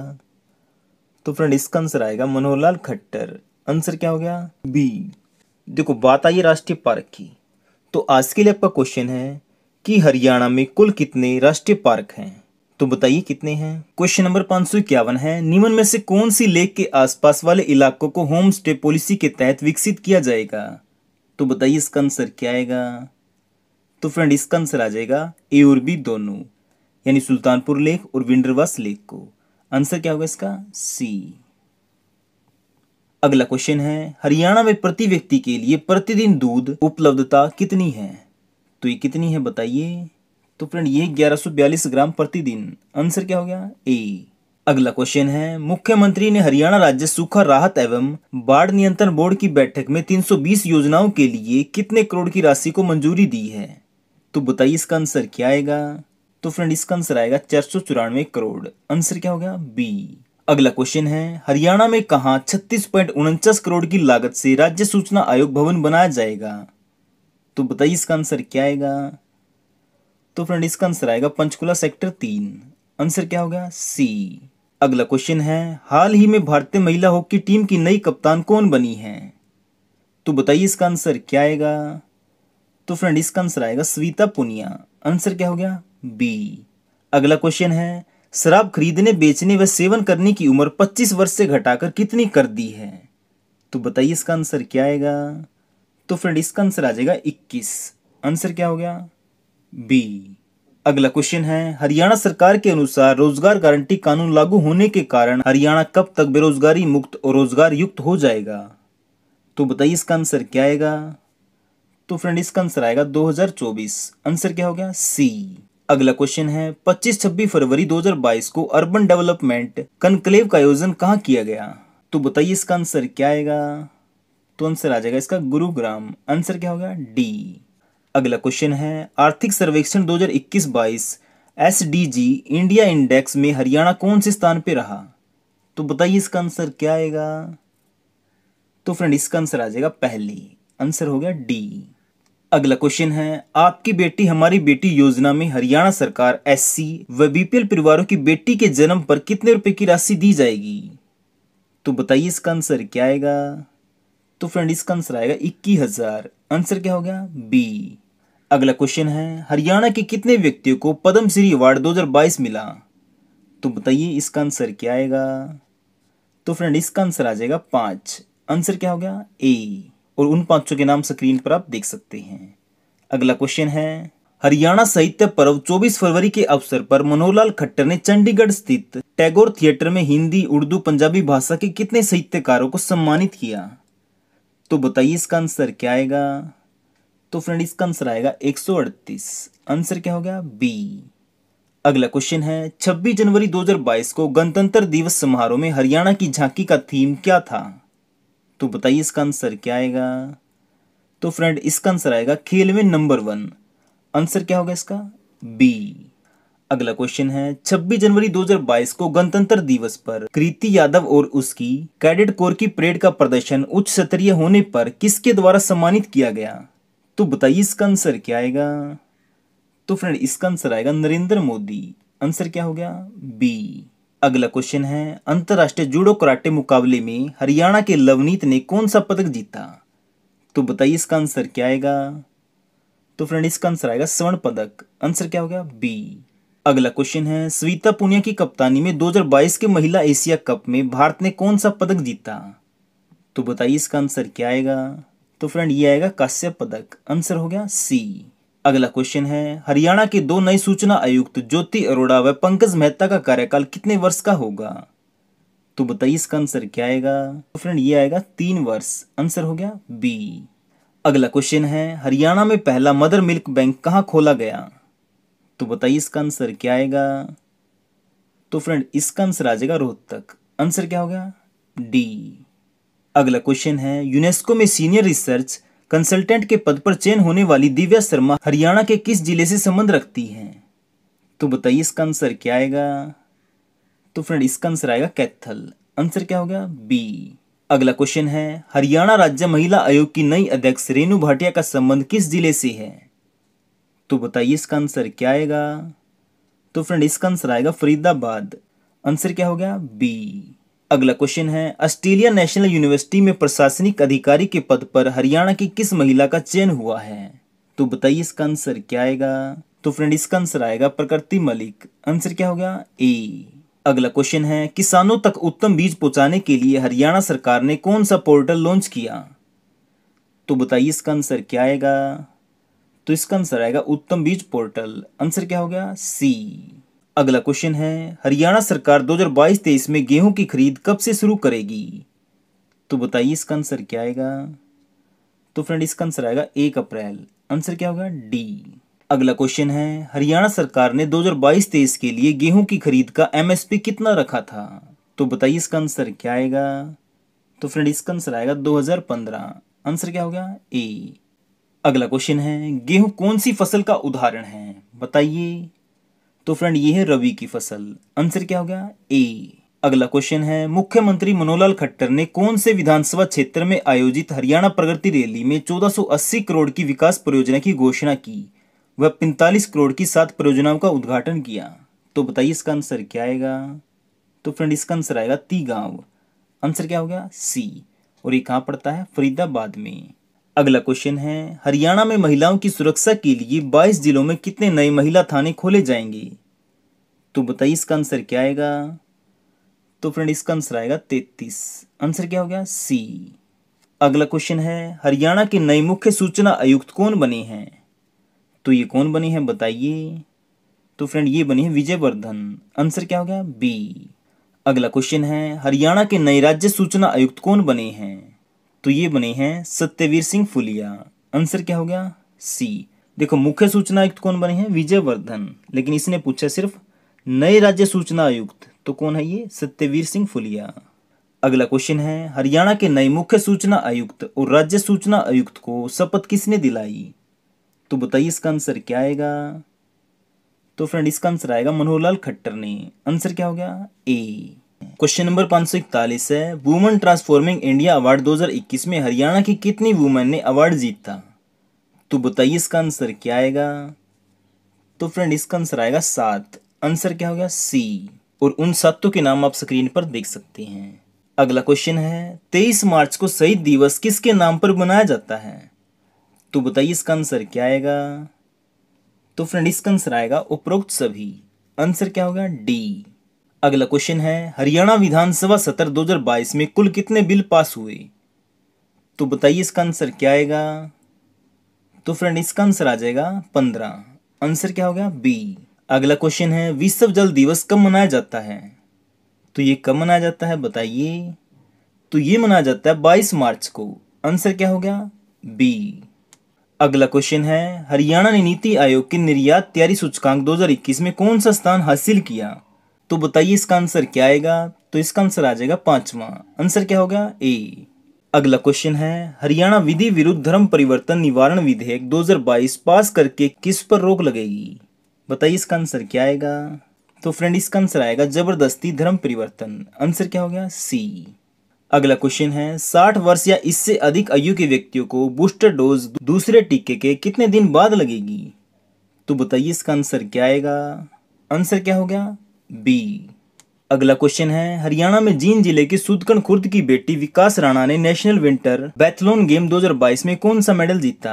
तो फ्रेंड इसका आंसर आएगा मनोहर लाल खट्टर आंसर क्या हो गया बी देखो बात आई राष्ट्रीय पार्क की तो आज के लिए आपका क्वेश्चन है कि हरियाणा में कुल कितने राष्ट्रीय पार्क हैं तो बताइए कितने हैं क्वेश्चन नंबर पांच सौ इक्यावन है निम्न में से कौन सी लेक के आसपास वाले इलाकों को होम स्टे पॉलिसी के तहत विकसित किया जाएगा तो बताइए इसका आंसर क्या आएगा तो फ्रेंड इसका आंसर आ जाएगा ए और बी दोनों यानी सुल्तानपुर लेक और विंडरवास लेक को आंसर क्या होगा इसका सी अगला क्वेश्चन है हरियाणा में प्रति व्यक्ति के लिए प्रतिदिन दूध उपलब्धता कितनी है तो ये कितनी है बताइए तो फ्रेंड ये 1142 ग्राम प्रतिदिन आंसर क्या हो गया ए अगला क्वेश्चन है मुख्यमंत्री ने हरियाणा राज्य सूखा राहत एवं बाढ़ नियंत्रण बोर्ड की बैठक में 320 योजनाओं के लिए कितने करोड़ की राशि को मंजूरी दी है तो बताइए इसका आंसर क्या आएगा तो फ्रेंड इसका आंसर आएगा चार सौ चौरानवे करोड़ आंसर क्या हो गया बी अगला क्वेश्चन है हरियाणा में कहा छत्तीस पॉइंट उनचास करोड़ की लागत से राज्य सूचना आयोग भवन बनाया जाएगा तो बताइए इसका आंसर क्या आएगा तो फ्रेंड इसका आंसर आएगा पंचकुला सेक्टर तीन आंसर क्या हो गया सी अगला क्वेश्चन है हाल ही में भारतीय महिला हॉकी टीम की नई कप्तान कौन बनी है तो बताइए इसका आंसर क्या आएगा तो फ्रेंड इसका आंसर आएगा स्वीता पुनिया आंसर क्या हो गया बी अगला क्वेश्चन है शराब खरीदने बेचने व सेवन करने की उम्र 25 वर्ष से घटाकर कितनी कर दी है तो बताइए इसका आंसर क्या आएगा तो फ्रेंड इसका आंसर आ जाएगा 21 आंसर क्या हो गया बी अगला क्वेश्चन है हरियाणा सरकार के अनुसार रोजगार गारंटी कानून लागू होने के कारण हरियाणा कब तक बेरोजगारी मुक्त और रोजगार युक्त हो जाएगा तो बताइए इसका आंसर क्या आएगा तो फ्रेंड इसका आंसर आएगा 2024 आंसर क्या हो गया सी अगला क्वेश्चन है 25 छब्बीस फरवरी 2022 को अर्बन डेवलपमेंट कंक्लेव का आयोजन कहाँ किया गया तो बताइए इसका आंसर क्या आएगा तो आंसर आ जाएगा इसका गुरुग्राम आंसर क्या होगा डी अगला क्वेश्चन है आर्थिक सर्वेक्षण 2021-22 एसडीजी इंडिया इंडेक्स में हरियाणा कौन से स्थान पर रहा तो बताइए इसका आंसर क्या आएगा तो फ्रेंड इसका आंसर आ जाएगा पहली आंसर हो गया डी अगला क्वेश्चन है आपकी बेटी हमारी बेटी योजना में हरियाणा सरकार एससी व बीपीएल परिवारों की बेटी के जन्म पर कितने रुपए की राशि दी जाएगी तो बताइए इसका आंसर क्या आएगा तो फ्रेंड इसका आंसर आएगा इक्कीस हजार आंसर क्या हो गया बी अगला क्वेश्चन है हरियाणा के कितने व्यक्तियों को पद्मश्री अवार्ड दो मिला तो बताइए इसका आंसर क्या आएगा तो फ्रेंड इसका आंसर आ जाएगा पांच आंसर क्या हो गया ए और उन पांचों के नाम स्क्रीन पर आप देख सकते हैं अगला क्वेश्चन है हरियाणा साहित्य पर्व 24 फरवरी के अवसर पर मनोहरलाल खट्टर ने चंडीगढ़ स्थित टैगोर थिएटर में हिंदी उर्दू पंजाबी भाषा के कितने साहित्यकारों को सम्मानित किया तो बताइए इसका आंसर क्या आएगा तो फ्रेंड इसका आंसर आएगा 138 आंसर क्या हो गया बी अगला क्वेश्चन है 26 जनवरी 2022 को गणतंत्र दिवस समारोह में हरियाणा की झांकी का थीम क्या था तो बताइए इसका आंसर क्या आएगा तो फ्रेंड इसका आंसर आएगा खेल में नंबर वन आंसर क्या होगा इसका बी अगला क्वेश्चन है 26 जनवरी 2022 को गणतंत्र दिवस पर कृति यादव और उसकी कैडेट कोर की परेड का प्रदर्शन उच्च स्तरीय होने पर किसके द्वारा सम्मानित किया गया तो बताइए इसका आंसर क्या आएगा तो फ्रेंड इसका आंसर आएगा नरेंद्र मोदी आंसर क्या हो गया बी अगला क्वेश्चन है अंतर्राष्ट्रीय जूडो कराटे मुकाबले में हरियाणा के लवनीत ने कौन सा पदक जीता तो बताइए इसका आंसर क्या आएगा तो फ्रेंड इसका आंसर आएगा स्वर्ण पदक आंसर क्या हो गया बी अगला क्वेश्चन है स्वीता पुनिया की कप्तानी में 2022 के महिला एशिया कप में भारत ने कौन सा पदक जीता तो बताइए इसका आंसर क्या आएगा तो फ्रेंड ये आएगा काश्यप पदक आंसर हो गया सी अगला क्वेश्चन है हरियाणा के दो नए सूचना आयुक्त ज्योति अरोड़ा व पंकज मेहता का कार्यकाल कितने वर्ष का होगा तो बताइए इसका आंसर क्या आएगा तो फ्रेंड ये आएगा तीन वर्ष आंसर हो गया बी अगला क्वेश्चन है हरियाणा में पहला मदर मिल्क बैंक कहाँ खोला गया तो बताइए इसका आंसर क्या आएगा तो फ्रेंड इसका आंसर आ जाएगा रोहतक आंसर क्या हो गया डी अगला क्वेश्चन है यूनेस्को में सीनियर रिसर्च कंसल्टेंट के पद पर चयन होने वाली दिव्या शर्मा हरियाणा के किस जिले से संबंध रखती हैं तो बताइए इसका आंसर क्या आएगा तो फ्रेंड इसका आंसर आएगा कैथल आंसर क्या हो गया बी अगला क्वेश्चन है हरियाणा राज्य महिला आयोग की नई अध्यक्ष रेणु भाटिया का संबंध किस जिले से है तो बताइए इसका आंसर क्या आएगा तो फ्रेंड इसका आंसर आएगा फरीदाबाद आंसर क्या हो गया बी अगला क्वेश्चन है ऑस्ट्रेलिया नेशनल यूनिवर्सिटी में प्रशासनिक अधिकारी के पद पर हरियाणा की किस महिला का चयन हुआ है तो बताइए इसका आंसर क्या आएगा तो फ्रेंड इसका आंसर आएगा प्रकृति मलिक आंसर क्या गया ए अगला क्वेश्चन है किसानों तक उत्तम बीज पहुंचाने के लिए हरियाणा सरकार ने कौन सा पोर्टल लॉन्च किया तो बताइए इसका आंसर क्या आएगा तो इसका आंसर आएगा उत्तम बीज पोर्टल आंसर क्या हो गया सी अगला क्वेश्चन है हरियाणा सरकार 2022-23 में गेहूं की खरीद कब से शुरू करेगी तो बताइए इसका आंसर क्या आएगा तो फ्रेंड इसका आंसर आएगा एक अप्रैल आंसर क्या होगा डी अगला क्वेश्चन है हरियाणा सरकार ने 2022-23 के लिए गेहूं की खरीद का एमएसपी कितना रखा था तो बताइए इसका आंसर क्या आएगा तो फ्रेंड इसका आंसर आएगा 2015 आंसर क्या हो गया ए अगला क्वेश्चन है गेहूं कौन सी फसल का उदाहरण है बताइए तो फ्रेंड ये है रवि की फसल आंसर क्या हो गया ए अगला क्वेश्चन है मुख्यमंत्री मनोहर खट्टर ने कौन से विधानसभा क्षेत्र में आयोजित हरियाणा प्रगति रैली में 1480 करोड़ की विकास परियोजना की घोषणा की वह 45 करोड़ की सात परियोजनाओं का उद्घाटन किया तो बताइए इसका आंसर क्या आएगा तो फ्रेंड इसका आंसर आएगा ती गांव आंसर क्या हो गया सी और ये कहाँ पड़ता है फरीदाबाद में अगला क्वेश्चन है हरियाणा में महिलाओं की सुरक्षा के लिए 22 जिलों में कितने नए महिला थाने खोले जाएंगे तो बताइए इसका आंसर क्या आएगा तो फ्रेंड इसका आंसर आएगा 33 आंसर क्या हो गया सी अगला क्वेश्चन है हरियाणा के नए मुख्य सूचना आयुक्त कौन बने हैं तो ये कौन बने हैं बताइए तो फ्रेंड ये बने हैं विजयवर्धन आंसर क्या हो गया बी अगला क्वेश्चन है हरियाणा के नए राज्य सूचना आयुक्त कौन बने हैं तो ये बने हैं सत्यवीर सिंह फुलिया आंसर क्या हो गया सी देखो मुख्य सूचना आयुक्त कौन बने हैं वर्धन लेकिन इसने पूछा सिर्फ नए राज्य सूचना आयुक्त तो कौन है ये सत्यवीर सिंह फुलिया अगला क्वेश्चन है हरियाणा के नए मुख्य सूचना आयुक्त और राज्य सूचना आयुक्त को शपथ किसने दिलाई तो बताइए इसका आंसर क्या आएगा तो फ्रेंड इसका आंसर आएगा मनोहर लाल खट्टर ने आंसर क्या हो गया ए क्वेश्चन नंबर पाँच सौ इकतालीस है वुमन ट्रांसफॉर्मिंग इंडिया अवार्ड 2021 में हरियाणा की कितनी वुमेन ने अवार्ड जीता तो बताइए इसका आंसर क्या आएगा तो फ्रेंड इसका आंसर आएगा सात आंसर क्या हो गया सी और उन सातों के नाम आप स्क्रीन पर देख सकते हैं अगला क्वेश्चन है तेईस मार्च को शहीद दिवस किसके नाम पर मनाया जाता है तो बताइए इसका आंसर क्या आएगा तो फ्रेंड इसका आंसर आएगा उपरोक्त सभी आंसर क्या होगा डी अगला क्वेश्चन है हरियाणा विधानसभा सत्र 2022 में कुल कितने बिल पास हुए तो बताइए इसका आंसर क्या आएगा तो फ्रेंड इसका आंसर आ जाएगा पंद्रह आंसर क्या हो गया बी अगला क्वेश्चन है विश्व जल दिवस कब मनाया जाता है तो ये कब मनाया जाता है बताइए तो ये मनाया जाता है बाईस मार्च को आंसर क्या हो गया बी अगला क्वेश्चन है हरियाणा ने नीति आयोग के निर्यात तैयारी सूचकांक 2021 में कौन सा स्थान हासिल किया तो बताइए इसका आंसर क्या आएगा तो इसका आंसर आ जाएगा पांचवा आंसर क्या होगा ए अगला क्वेश्चन है हरियाणा विधि विरुद्ध धर्म परिवर्तन निवारण विधेयक 2022 पास करके किस पर रोक लगेगी बताइए इसका आंसर क्या आएगा तो फ्रेंड इसका आंसर आएगा जबरदस्ती धर्म परिवर्तन आंसर क्या हो गया सी अगला क्वेश्चन है साठ वर्ष या इससे अधिक आयु के व्यक्तियों को बूस्टर डोज दूसरे टीके के कितने दिन बाद लगेगी तो बताइए इसका आंसर क्या आएगा आंसर क्या हो गया बी अगला क्वेश्चन है हरियाणा में जींद जिले के सूदकन खुर्द की बेटी विकास राणा ने नेशनल विंटर बैथलोन गेम 2022 में कौन सा मेडल जीता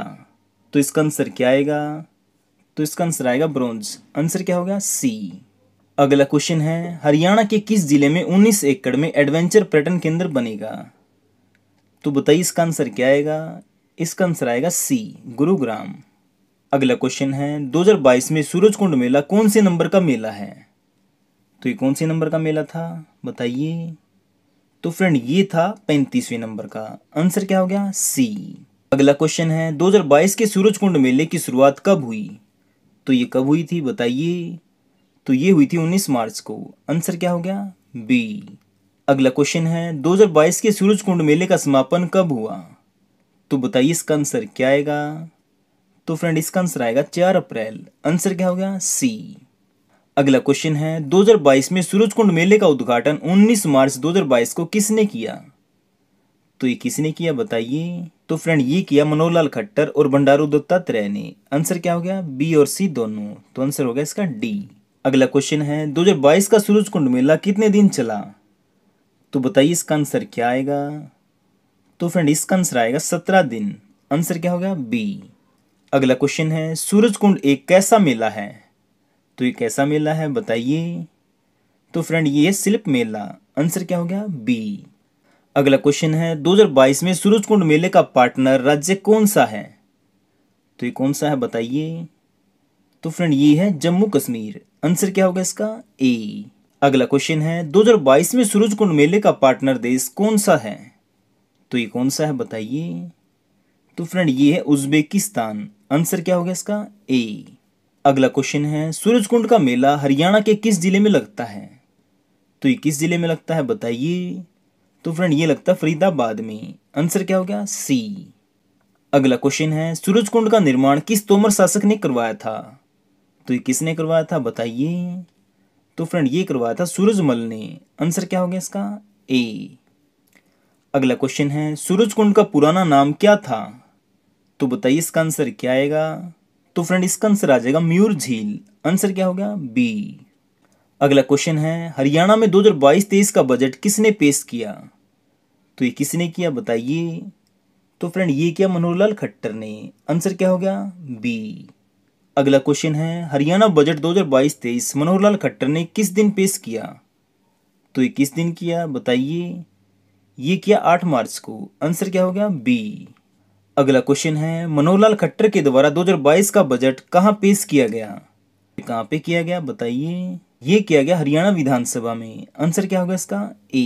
तो इसका आंसर क्या आएगा तो इसका आंसर आएगा ब्रॉन्ज आंसर क्या होगा सी अगला क्वेश्चन है हरियाणा के किस जिले में 19 एकड़ में एडवेंचर पर्यटन केंद्र बनेगा तो बताइए इसका आंसर क्या आएगा इसका आंसर आएगा सी गुरुग्राम अगला क्वेश्चन है 2022 में कुंड मेला कौन से नंबर का मेला है तो ये कौन से नंबर का मेला था बताइए तो फ्रेंड ये था पैंतीसवें नंबर का आंसर क्या हो गया सी अगला क्वेश्चन है 2022 के सूरज कुंड मेले की शुरुआत कब हुई तो ये कब हुई थी बताइए तो ये हुई थी 19 मार्च को आंसर क्या हो गया बी अगला क्वेश्चन है 2022 के सूरज कुंड मेले का समापन कब हुआ तो बताइए इसका आंसर क्या आएगा तो फ्रेंड इसका आंसर आएगा 4 अप्रैल आंसर क्या हो गया सी अगला क्वेश्चन है 2022 में सूरज कुंड मेले का उद्घाटन 19 मार्च 2022 को किसने किया तो ये किसने किया बताइए तो फ्रेंड ये किया मनोहरलाल खट्टर और बंडारू दत्तात्रेय ने आंसर क्या हो गया बी और सी दोनों तो आंसर हो गया इसका डी अगला क्वेश्चन है 2022 का सूरज कुंड मेला कितने दिन चला तो बताइए इसका आंसर क्या आएगा तो फ्रेंड इसका आंसर आएगा सत्रह दिन आंसर क्या हो गया बी अगला क्वेश्चन है सूरज कुंड एक कैसा मेला है तो ये कैसा मेला है बताइए तो फ्रेंड ये है सिल्प मेला आंसर क्या हो गया बी अगला क्वेश्चन है 2022 में सूरज कुंड मेले का पार्टनर राज्य कौन सा है तो ये कौन सा है बताइए तो फ्रेंड ये है जम्मू कश्मीर आंसर क्या होगा इसका ए अगला क्वेश्चन है 2022 में सूरज कुंड मेले का पार्टनर देश कौन सा है तो ये कौन सा है बताइए तो फ्रेंड ये है उज्बेकिस्तान आंसर क्या होगा इसका ए अगला क्वेश्चन है सूरज कुंड का मेला हरियाणा के किस जिले में लगता है तो ये किस जिले में लगता है बताइए तो फ्रेंड ये लगता है फरीदाबाद में आंसर क्या हो गया सी अगला क्वेश्चन है सूरज कुंड का निर्माण किस तोमर शासक ने करवाया था तो ये किसने करवाया था बताइए तो फ्रेंड ये करवाया था सूरजमल ने आंसर क्या हो गया इसका ए अगला क्वेश्चन है सूरज कुंड का पुराना नाम क्या था तो बताइए इसका आंसर क्या आएगा तो फ्रेंड इसका आंसर आ जाएगा म्यूर झील आंसर क्या हो गया बी अगला क्वेश्चन है हरियाणा में 2022 तेईस का बजट किसने पेश किया तो ये किसने किया बताइए तो फ्रेंड ये किया लाल खट्टर ने आंसर क्या हो गया बी अगला क्वेश्चन है हरियाणा बजट 2022 मनोहर लाल खट्टर ने किस दिन पेश किया तो ये किस दिन किया बताइए ये किया आठ मार्च को आंसर क्या हो गया बी अगला क्वेश्चन है मनोहर लाल खट्टर के द्वारा 2022 का बजट कहाँ पेश किया गया कहाँ पे किया गया बताइए ये किया गया हरियाणा विधानसभा में आंसर क्या होगा इसका ए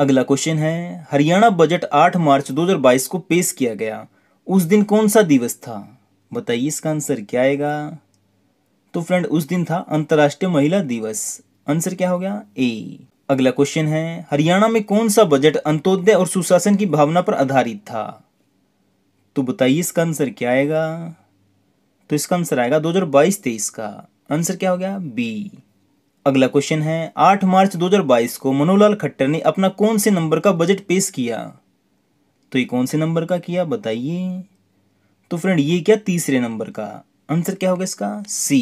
अगला क्वेश्चन है हरियाणा बजट 8 मार्च 2022 को पेश किया गया उस दिन कौन सा दिवस था बताइए इसका आंसर क्या आएगा तो फ्रेंड उस दिन था अंतर्राष्ट्रीय महिला दिवस आंसर क्या हो गया ए अगला क्वेश्चन है हरियाणा में कौन सा बजट अंत्योदय और सुशासन की भावना पर आधारित था तो बताइए इसका आंसर क्या आएगा तो इसका आंसर आएगा 2022 तेईस का आंसर क्या हो गया बी अगला क्वेश्चन है 8 मार्च 2022 को मनोहरलाल खट्टर ने अपना कौन से नंबर का बजट पेश किया तो ये कौन से नंबर का किया बताइए तो फ्रेंड ये क्या तीसरे नंबर का आंसर क्या होगा इसका सी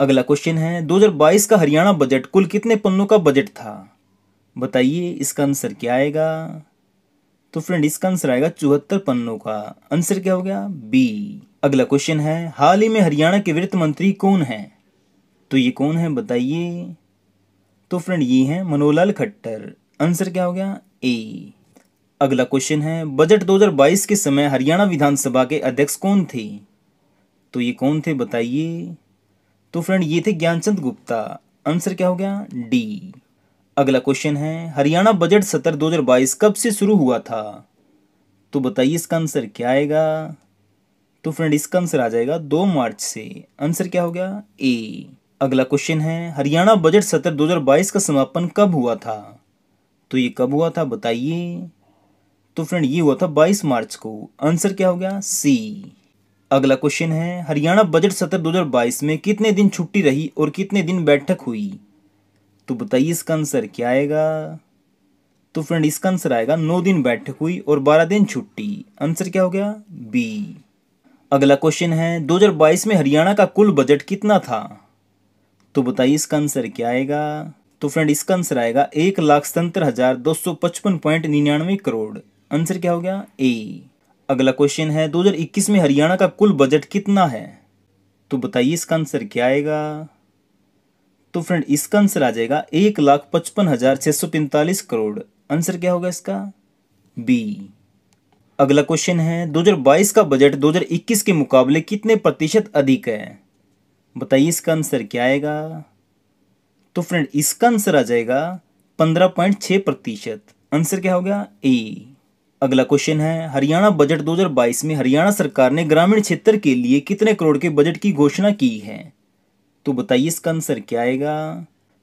अगला क्वेश्चन है 2022 का हरियाणा बजट कुल कितने पन्नों का बजट था बताइए इसका आंसर क्या आएगा तो फ्रेंड इसका आंसर आएगा चौहत्तर पन्नों का आंसर क्या हो गया बी अगला क्वेश्चन है हाल ही में हरियाणा के वित्त मंत्री कौन है तो ये कौन है बताइए तो फ्रेंड ये हैं मनोहरलाल खट्टर आंसर क्या हो गया ए अगला क्वेश्चन है बजट 2022 के समय हरियाणा विधानसभा के अध्यक्ष कौन थे तो ये कौन थे बताइए तो फ्रेंड ये थे ज्ञानचंद गुप्ता आंसर क्या हो गया डी अगला क्वेश्चन है हरियाणा बजट सत्र 2022 कब से शुरू हुआ था तो बताइए इसका आंसर क्या आएगा तो फ्रेंड इसका आंसर आ जाएगा दो मार्च से आंसर क्या हो गया ए अगला क्वेश्चन है हरियाणा बजट सत्र 2022 का समापन कब हुआ था तो ये कब हुआ था बताइए तो फ्रेंड ये हुआ था 22 मार्च को आंसर क्या हो गया सी अगला क्वेश्चन है हरियाणा बजट सत्र 2022 में कितने दिन छुट्टी रही और कितने दिन बैठक हुई तो बताइए इसका आंसर क्या आएगा तो फ्रेंड इसका आंसर आएगा नौ दिन बैठक हुई और बारह दिन छुट्टी आंसर क्या हो गया बी अगला क्वेश्चन है 2022 में हरियाणा का कुल बजट कितना था तो बताइए इसका आंसर क्या आएगा तो फ्रेंड इसका आंसर आएगा एक लाख सत्तर हजार दो सौ पचपन पॉइंट निन्यानवे करोड़ आंसर क्या हो गया ए अगला क्वेश्चन है 2021 में हरियाणा का कुल बजट कितना है तो बताइए इसका आंसर क्या आएगा तो फ्रेंड इसका आंसर आ जाएगा एक लाख पचपन हजार छह सौ पैंतालीस करोड़ आंसर क्या होगा इसका बी अगला क्वेश्चन है 2022 का बजट 2021 के मुकाबले कितने प्रतिशत अधिक है बताइए इसका आंसर क्या आएगा तो फ्रेंड इसका आंसर आ जाएगा पंद्रह प्रतिशत आंसर क्या हो गया ए अगला क्वेश्चन है हरियाणा बजट 2022 में हरियाणा सरकार ने ग्रामीण क्षेत्र के लिए कितने करोड़ के बजट की घोषणा की है तो बताइए इसका आंसर क्या आएगा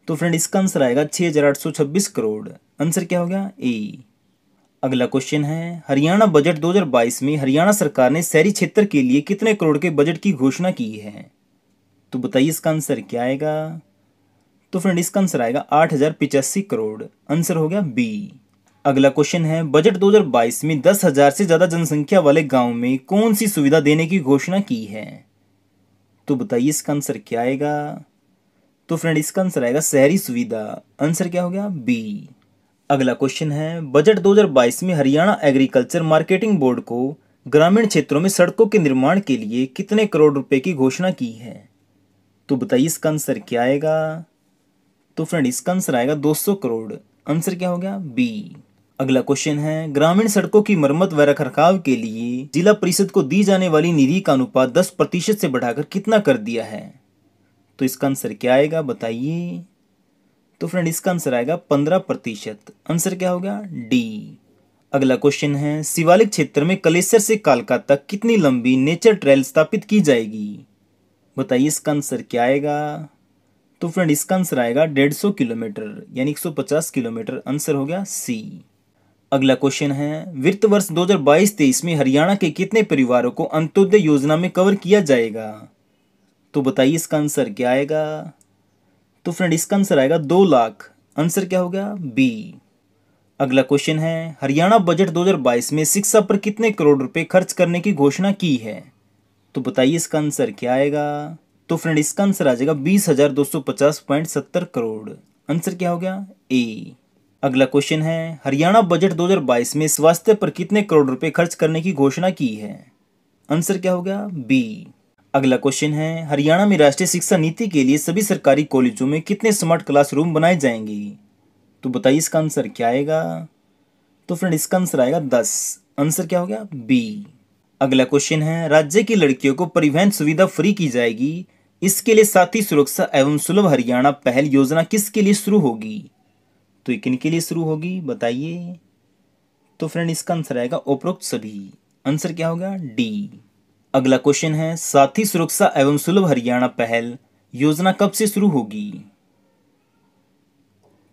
तो फ्रेंड इसका आंसर आएगा छः हज़ार आठ सौ छब्बीस करोड़ आंसर क्या हो गया ए अगला क्वेश्चन है हरियाणा बजट 2022 में हरियाणा सरकार ने शहरी क्षेत्र के लिए कितने करोड़ के बजट की घोषणा की है तो बताइए इसका आंसर क्या आएगा तो फ्रेंड इसका आंसर आएगा आठ हज़ार पिचासी करोड़ आंसर हो गया बी अगला क्वेश्चन है बजट 2022 में दस हजार से ज़्यादा जनसंख्या वाले गाँव में कौन सी सुविधा देने की घोषणा की है तो बताइए इसका आंसर क्या आएगा तो फ्रेंड इसका आंसर आएगा शहरी सुविधा आंसर क्या हो गया बी अगला क्वेश्चन है बजट 2022 में हरियाणा एग्रीकल्चर मार्केटिंग बोर्ड को ग्रामीण क्षेत्रों में सड़कों के निर्माण के लिए कितने करोड़ रुपए की घोषणा की है तो बताइए इसका आंसर क्या आएगा तो फ्रेंड इसका आंसर आएगा 200 करोड़ आंसर क्या हो गया बी अगला क्वेश्चन है ग्रामीण सड़कों की मरम्मत व रखरखाव के लिए जिला परिषद को दी जाने वाली निधि का अनुपात दस प्रतिशत से बढ़ाकर कितना कर दिया है तो इसका आंसर क्या आएगा बताइए तो फ्रेंड इसका आंसर आएगा पंद्रह प्रतिशत आंसर क्या होगा डी अगला क्वेश्चन है शिवालिक क्षेत्र में कलेसर से कालका तक कितनी लंबी नेचर ट्रेल स्थापित की जाएगी बताइए इसका आंसर क्या आएगा तो फ्रेंड इसका आंसर आएगा डेढ़ सौ किलोमीटर यानी एक सौ पचास किलोमीटर आंसर हो गया सी अगला क्वेश्चन है वित्त वर्ष 2022-23 में हरियाणा के कितने परिवारों को अंत्योदय योजना में कवर किया जाएगा तो बताइए इसका आंसर क्या आएगा तो फ्रेंड इसका आंसर आएगा दो लाख आंसर क्या हो गया बी अगला क्वेश्चन है हरियाणा बजट 2022 में शिक्षा पर कितने करोड़ रुपए खर्च करने की घोषणा की है तो बताइए इसका आंसर क्या आएगा तो फ्रेंड इसका आंसर आ जाएगा बीस हजार दो सौ पचास सत्तर करोड़ आंसर क्या हो गया ए अगला क्वेश्चन है हरियाणा बजट 2022 में स्वास्थ्य पर कितने करोड़ रुपए खर्च करने की घोषणा की है आंसर क्या हो गया बी अगला क्वेश्चन है हरियाणा में राष्ट्रीय शिक्षा नीति के लिए सभी सरकारी कॉलेजों में कितने स्मार्ट क्लासरूम बनाए जाएंगे तो बताइए इसका आंसर क्या आएगा तो फ्रेंड इसका आंसर आएगा दस आंसर क्या हो गया बी अगला क्वेश्चन है राज्य की लड़कियों को परिवहन सुविधा फ्री की जाएगी इसके लिए साथी सुरक्षा एवं सुलभ हरियाणा पहल योजना किसके लिए शुरू होगी तो ये किन के लिए शुरू होगी बताइए तो फ्रेंड इसका आंसर आएगा उपरोक्त सभी आंसर क्या होगा डी अगला क्वेश्चन है साथी सुरक्षा एवं सुलभ हरियाणा पहल योजना कब से शुरू होगी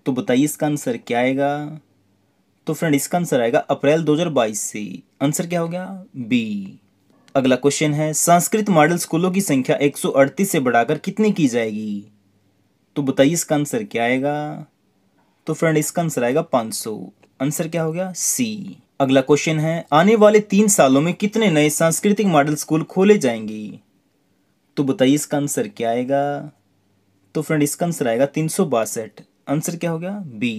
तो बताइए इसका आंसर क्या आएगा तो फ्रेंड इसका आंसर आएगा अप्रैल 2022 से आंसर क्या हो गया बी अगला क्वेश्चन है संस्कृत मॉडल स्कूलों की संख्या 138 से बढ़ाकर कितनी की जाएगी तो बताइए इसका आंसर क्या आएगा तो फ्रेंड इसका आंसर आएगा 500 आंसर क्या हो गया सी अगला क्वेश्चन है आने वाले तीन सालों में कितने नए सांस्कृतिक मॉडल स्कूल खोले जाएंगे तो बताइए इसका आंसर क्या आएगा तो फ्रेंड इसका आंसर आएगा तीन सौ बासठ आंसर क्या हो गया बी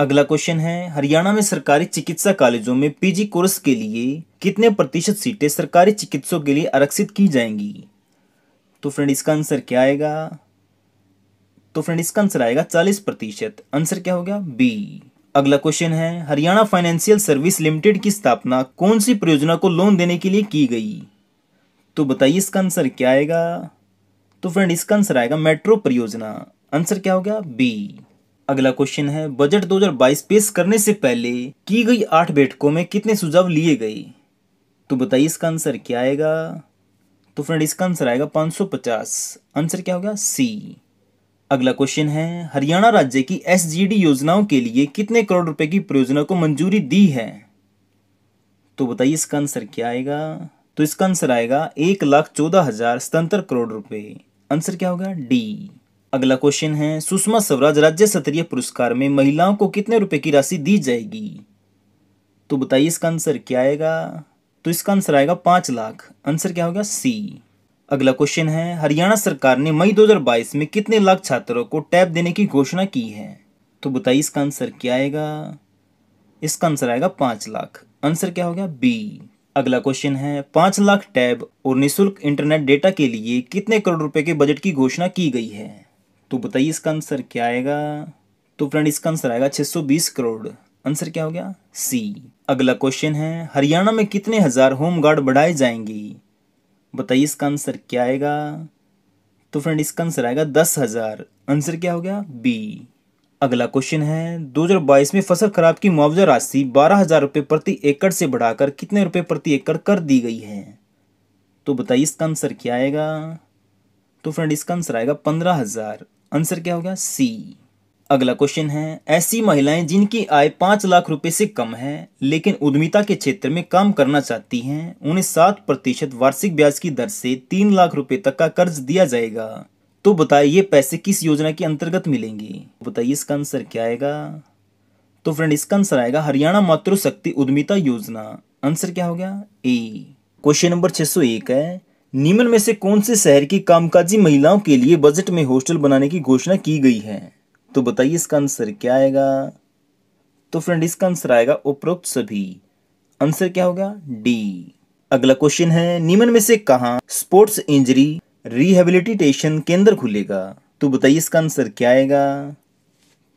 अगला क्वेश्चन है हरियाणा में सरकारी चिकित्सा कॉलेजों में पीजी कोर्स के लिए कितने प्रतिशत सीटें सरकारी चिकित्सकों के लिए आरक्षित की जाएंगी तो फ्रेंड इसका आंसर क्या आएगा तो फ्रेंड इसका आंसर आएगा चालीस प्रतिशत आंसर क्या हो गया बी अगला क्वेश्चन है हरियाणा फाइनेंशियल सर्विस लिमिटेड की स्थापना कौन सी परियोजना को लोन देने के लिए की गई तो बताइए इसका आंसर क्या आएगा तो फ्रेंड इसका आंसर आएगा मेट्रो परियोजना आंसर क्या हो गया बी अगला क्वेश्चन है बजट 2022 पेश करने से पहले की गई आठ बैठकों में कितने सुझाव लिए गए तो बताइए इसका आंसर क्या आएगा तो फ्रेंड इसका आंसर आएगा 550 आंसर क्या हो गया सी अगला क्वेश्चन है हरियाणा राज्य की एसजीडी योजनाओं के लिए कितने करोड़ रुपए की परियोजना को मंजूरी दी है तो बताइए इसका आंसर क्या आएगा तो इसका आंसर आएगा एक लाख चौदह हजार सतहत्तर करोड़ रुपए आंसर क्या होगा डी अगला क्वेश्चन है सुषमा स्वराज राज्य स्तरीय पुरस्कार में महिलाओं को कितने रुपए की राशि दी जाएगी तो बताइए इसका आंसर क्या आएगा तो इसका आंसर आएगा पांच लाख आंसर क्या होगा सी अगला क्वेश्चन है हरियाणा सरकार ने मई 2022 में कितने लाख छात्रों को टैब देने की घोषणा की है तो बताइए इसका आंसर क्या आएगा इसका आंसर आएगा पाँच लाख आंसर क्या हो गया बी अगला क्वेश्चन है पाँच लाख टैब और निशुल्क इंटरनेट डेटा के लिए कितने करोड़ रुपए के बजट की घोषणा की गई है तो बताइए इसका आंसर क्या आएगा तो फ्रेंड इसका आंसर आएगा 620 करोड़ आंसर क्या हो गया सी अगला क्वेश्चन है हरियाणा में कितने हजार होम गार्ड बढ़ाए जाएंगे बताइए इसका आंसर क्या आएगा तो फ्रेंड इसका आंसर आएगा दस हज़ार आंसर क्या हो गया बी अगला क्वेश्चन है 2022 में फसल खराब की मुआवजा राशि बारह हज़ार रुपये प्रति एकड़ से बढ़ाकर कितने रुपये प्रति एकड़ कर दी गई है तो बताइए इसका आंसर क्या आएगा तो फ्रेंड इसका आंसर आएगा पंद्रह हज़ार आंसर क्या हो गया सी अगला क्वेश्चन है ऐसी महिलाएं जिनकी आय पाँच लाख रुपए से कम है लेकिन उद्यमिता के क्षेत्र में काम करना चाहती हैं उन्हें सात प्रतिशत वार्षिक ब्याज की दर से तीन लाख रुपए तक का कर्ज दिया जाएगा तो बताइए ये पैसे किस योजना के अंतर्गत मिलेंगी बताइए इसका आंसर क्या आएगा तो फ्रेंड इसका आंसर आएगा हरियाणा मातृशक्ति उद्यमिता योजना आंसर क्या हो गया ए क्वेश्चन नंबर एक है निम्न में से कौन से शहर की कामकाजी महिलाओं के लिए बजट में हॉस्टल बनाने की घोषणा की गई है तो बताइए इसका आंसर क्या आएगा तो फ्रेंड इसका आंसर आएगा उपरोक्त सभी आंसर क्या होगा डी अगला क्वेश्चन है निम्न में से कहा स्पोर्ट्स इंजरी रिहेबिलिटेशन केंद्र खुलेगा तो बताइए इसका आंसर क्या आएगा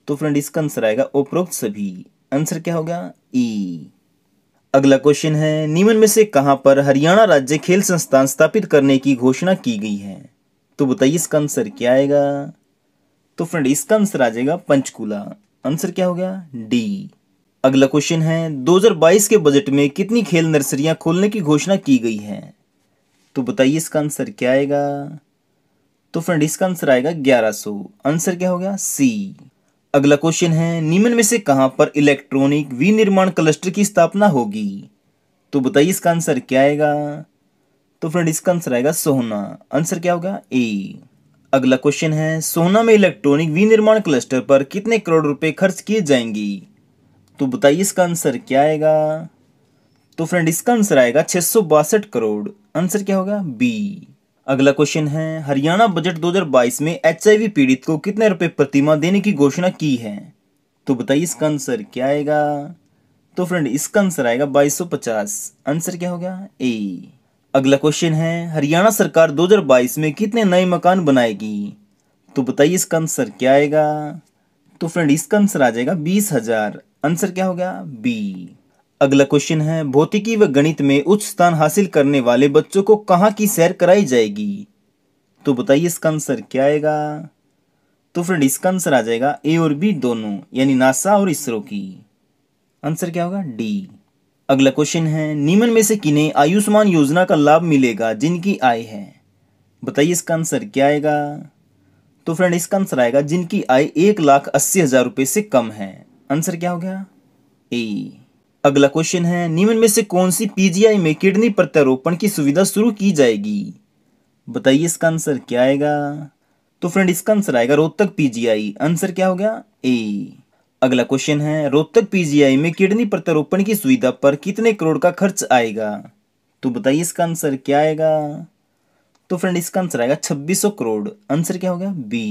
तो फ्रेंड इसका आंसर आएगा उपरोक्त सभी आंसर क्या होगा ई e। अगला क्वेश्चन है निम्न में से कहां पर हरियाणा राज्य खेल संस्थान स्थापित करने की घोषणा की गई है तो बताइए इसका आंसर क्या आएगा तो फ्रेंड इसका आंसर आ जाएगा पंचकूला आंसर क्या हो गया डी अगला क्वेश्चन है 2022 के बजट में कितनी खेल नर्सरियां खोलने की घोषणा की गई है तो बताइए इसका आंसर क्या आएगा तो फ्रेंड इसका आंसर आएगा 1100 आंसर क्या हो गया सी अगला क्वेश्चन है निम्न में से कहां पर इलेक्ट्रॉनिक विनिर्माण क्लस्टर की स्थापना होगी तो बताइए इसका आंसर क्या आएगा तो फ्रेंड इसका आंसर आएगा सोहना आंसर क्या होगा ए अगला क्वेश्चन है सोना में इलेक्ट्रॉनिक विनिर्माण क्लस्टर पर कितने करोड़ रुपए खर्च किए जाएंगे तो बताइए इसका आंसर क्या आएगा तो फ्रेंड इसका आंसर आएगा छह करोड़ आंसर क्या होगा बी अगला क्वेश्चन है हरियाणा बजट 2022 में एच पीड़ित को कितने रुपए प्रतिमा देने की घोषणा की है तो बताइए इसका आंसर क्या आएगा तो फ्रेंड इसका आंसर आएगा बाईस आंसर क्या हो गया ए अगला क्वेश्चन है हरियाणा सरकार 2022 में कितने नए मकान बनाएगी तो बताइए इसका आंसर क्या आएगा तो फ्रेंड इसका आंसर आ जाएगा बीस हजार आंसर क्या हो गया बी अगला क्वेश्चन है भौतिकी व गणित में उच्च स्थान हासिल करने वाले बच्चों को कहाँ की सैर कराई जाएगी तो बताइए इसका आंसर क्या आएगा तो फ्रेंड इसका आंसर आ जाएगा ए और बी दोनों यानी नासा और इसरो की आंसर क्या होगा डी अगला क्वेश्चन है निम्न में से किन्हें आयुष्मान योजना का लाभ मिलेगा जिनकी आय है बताइए इसका आंसर क्या आएगा तो फ्रेंड इसका आंसर आएगा जिनकी आय एक लाख अस्सी हजार रुपए से कम है आंसर क्या हो गया ए अगला क्वेश्चन है निम्न में से कौन सी पीजीआई में किडनी प्रत्यारोपण की सुविधा शुरू की जाएगी बताइए इसका आंसर क्या आएगा तो फ्रेंड इसका आंसर आएगा रोहतक पीजीआई आंसर क्या हो गया ए अगला क्वेश्चन है रोहतक पीजीआई में किडनी प्रत्यारोपण की सुविधा पर कितने करोड़ का खर्च आएगा तो बताइए इसका आंसर क्या आएगा तो फ्रेंड इसका आंसर आएगा छब्बीस करोड़ आंसर क्या हो गया बी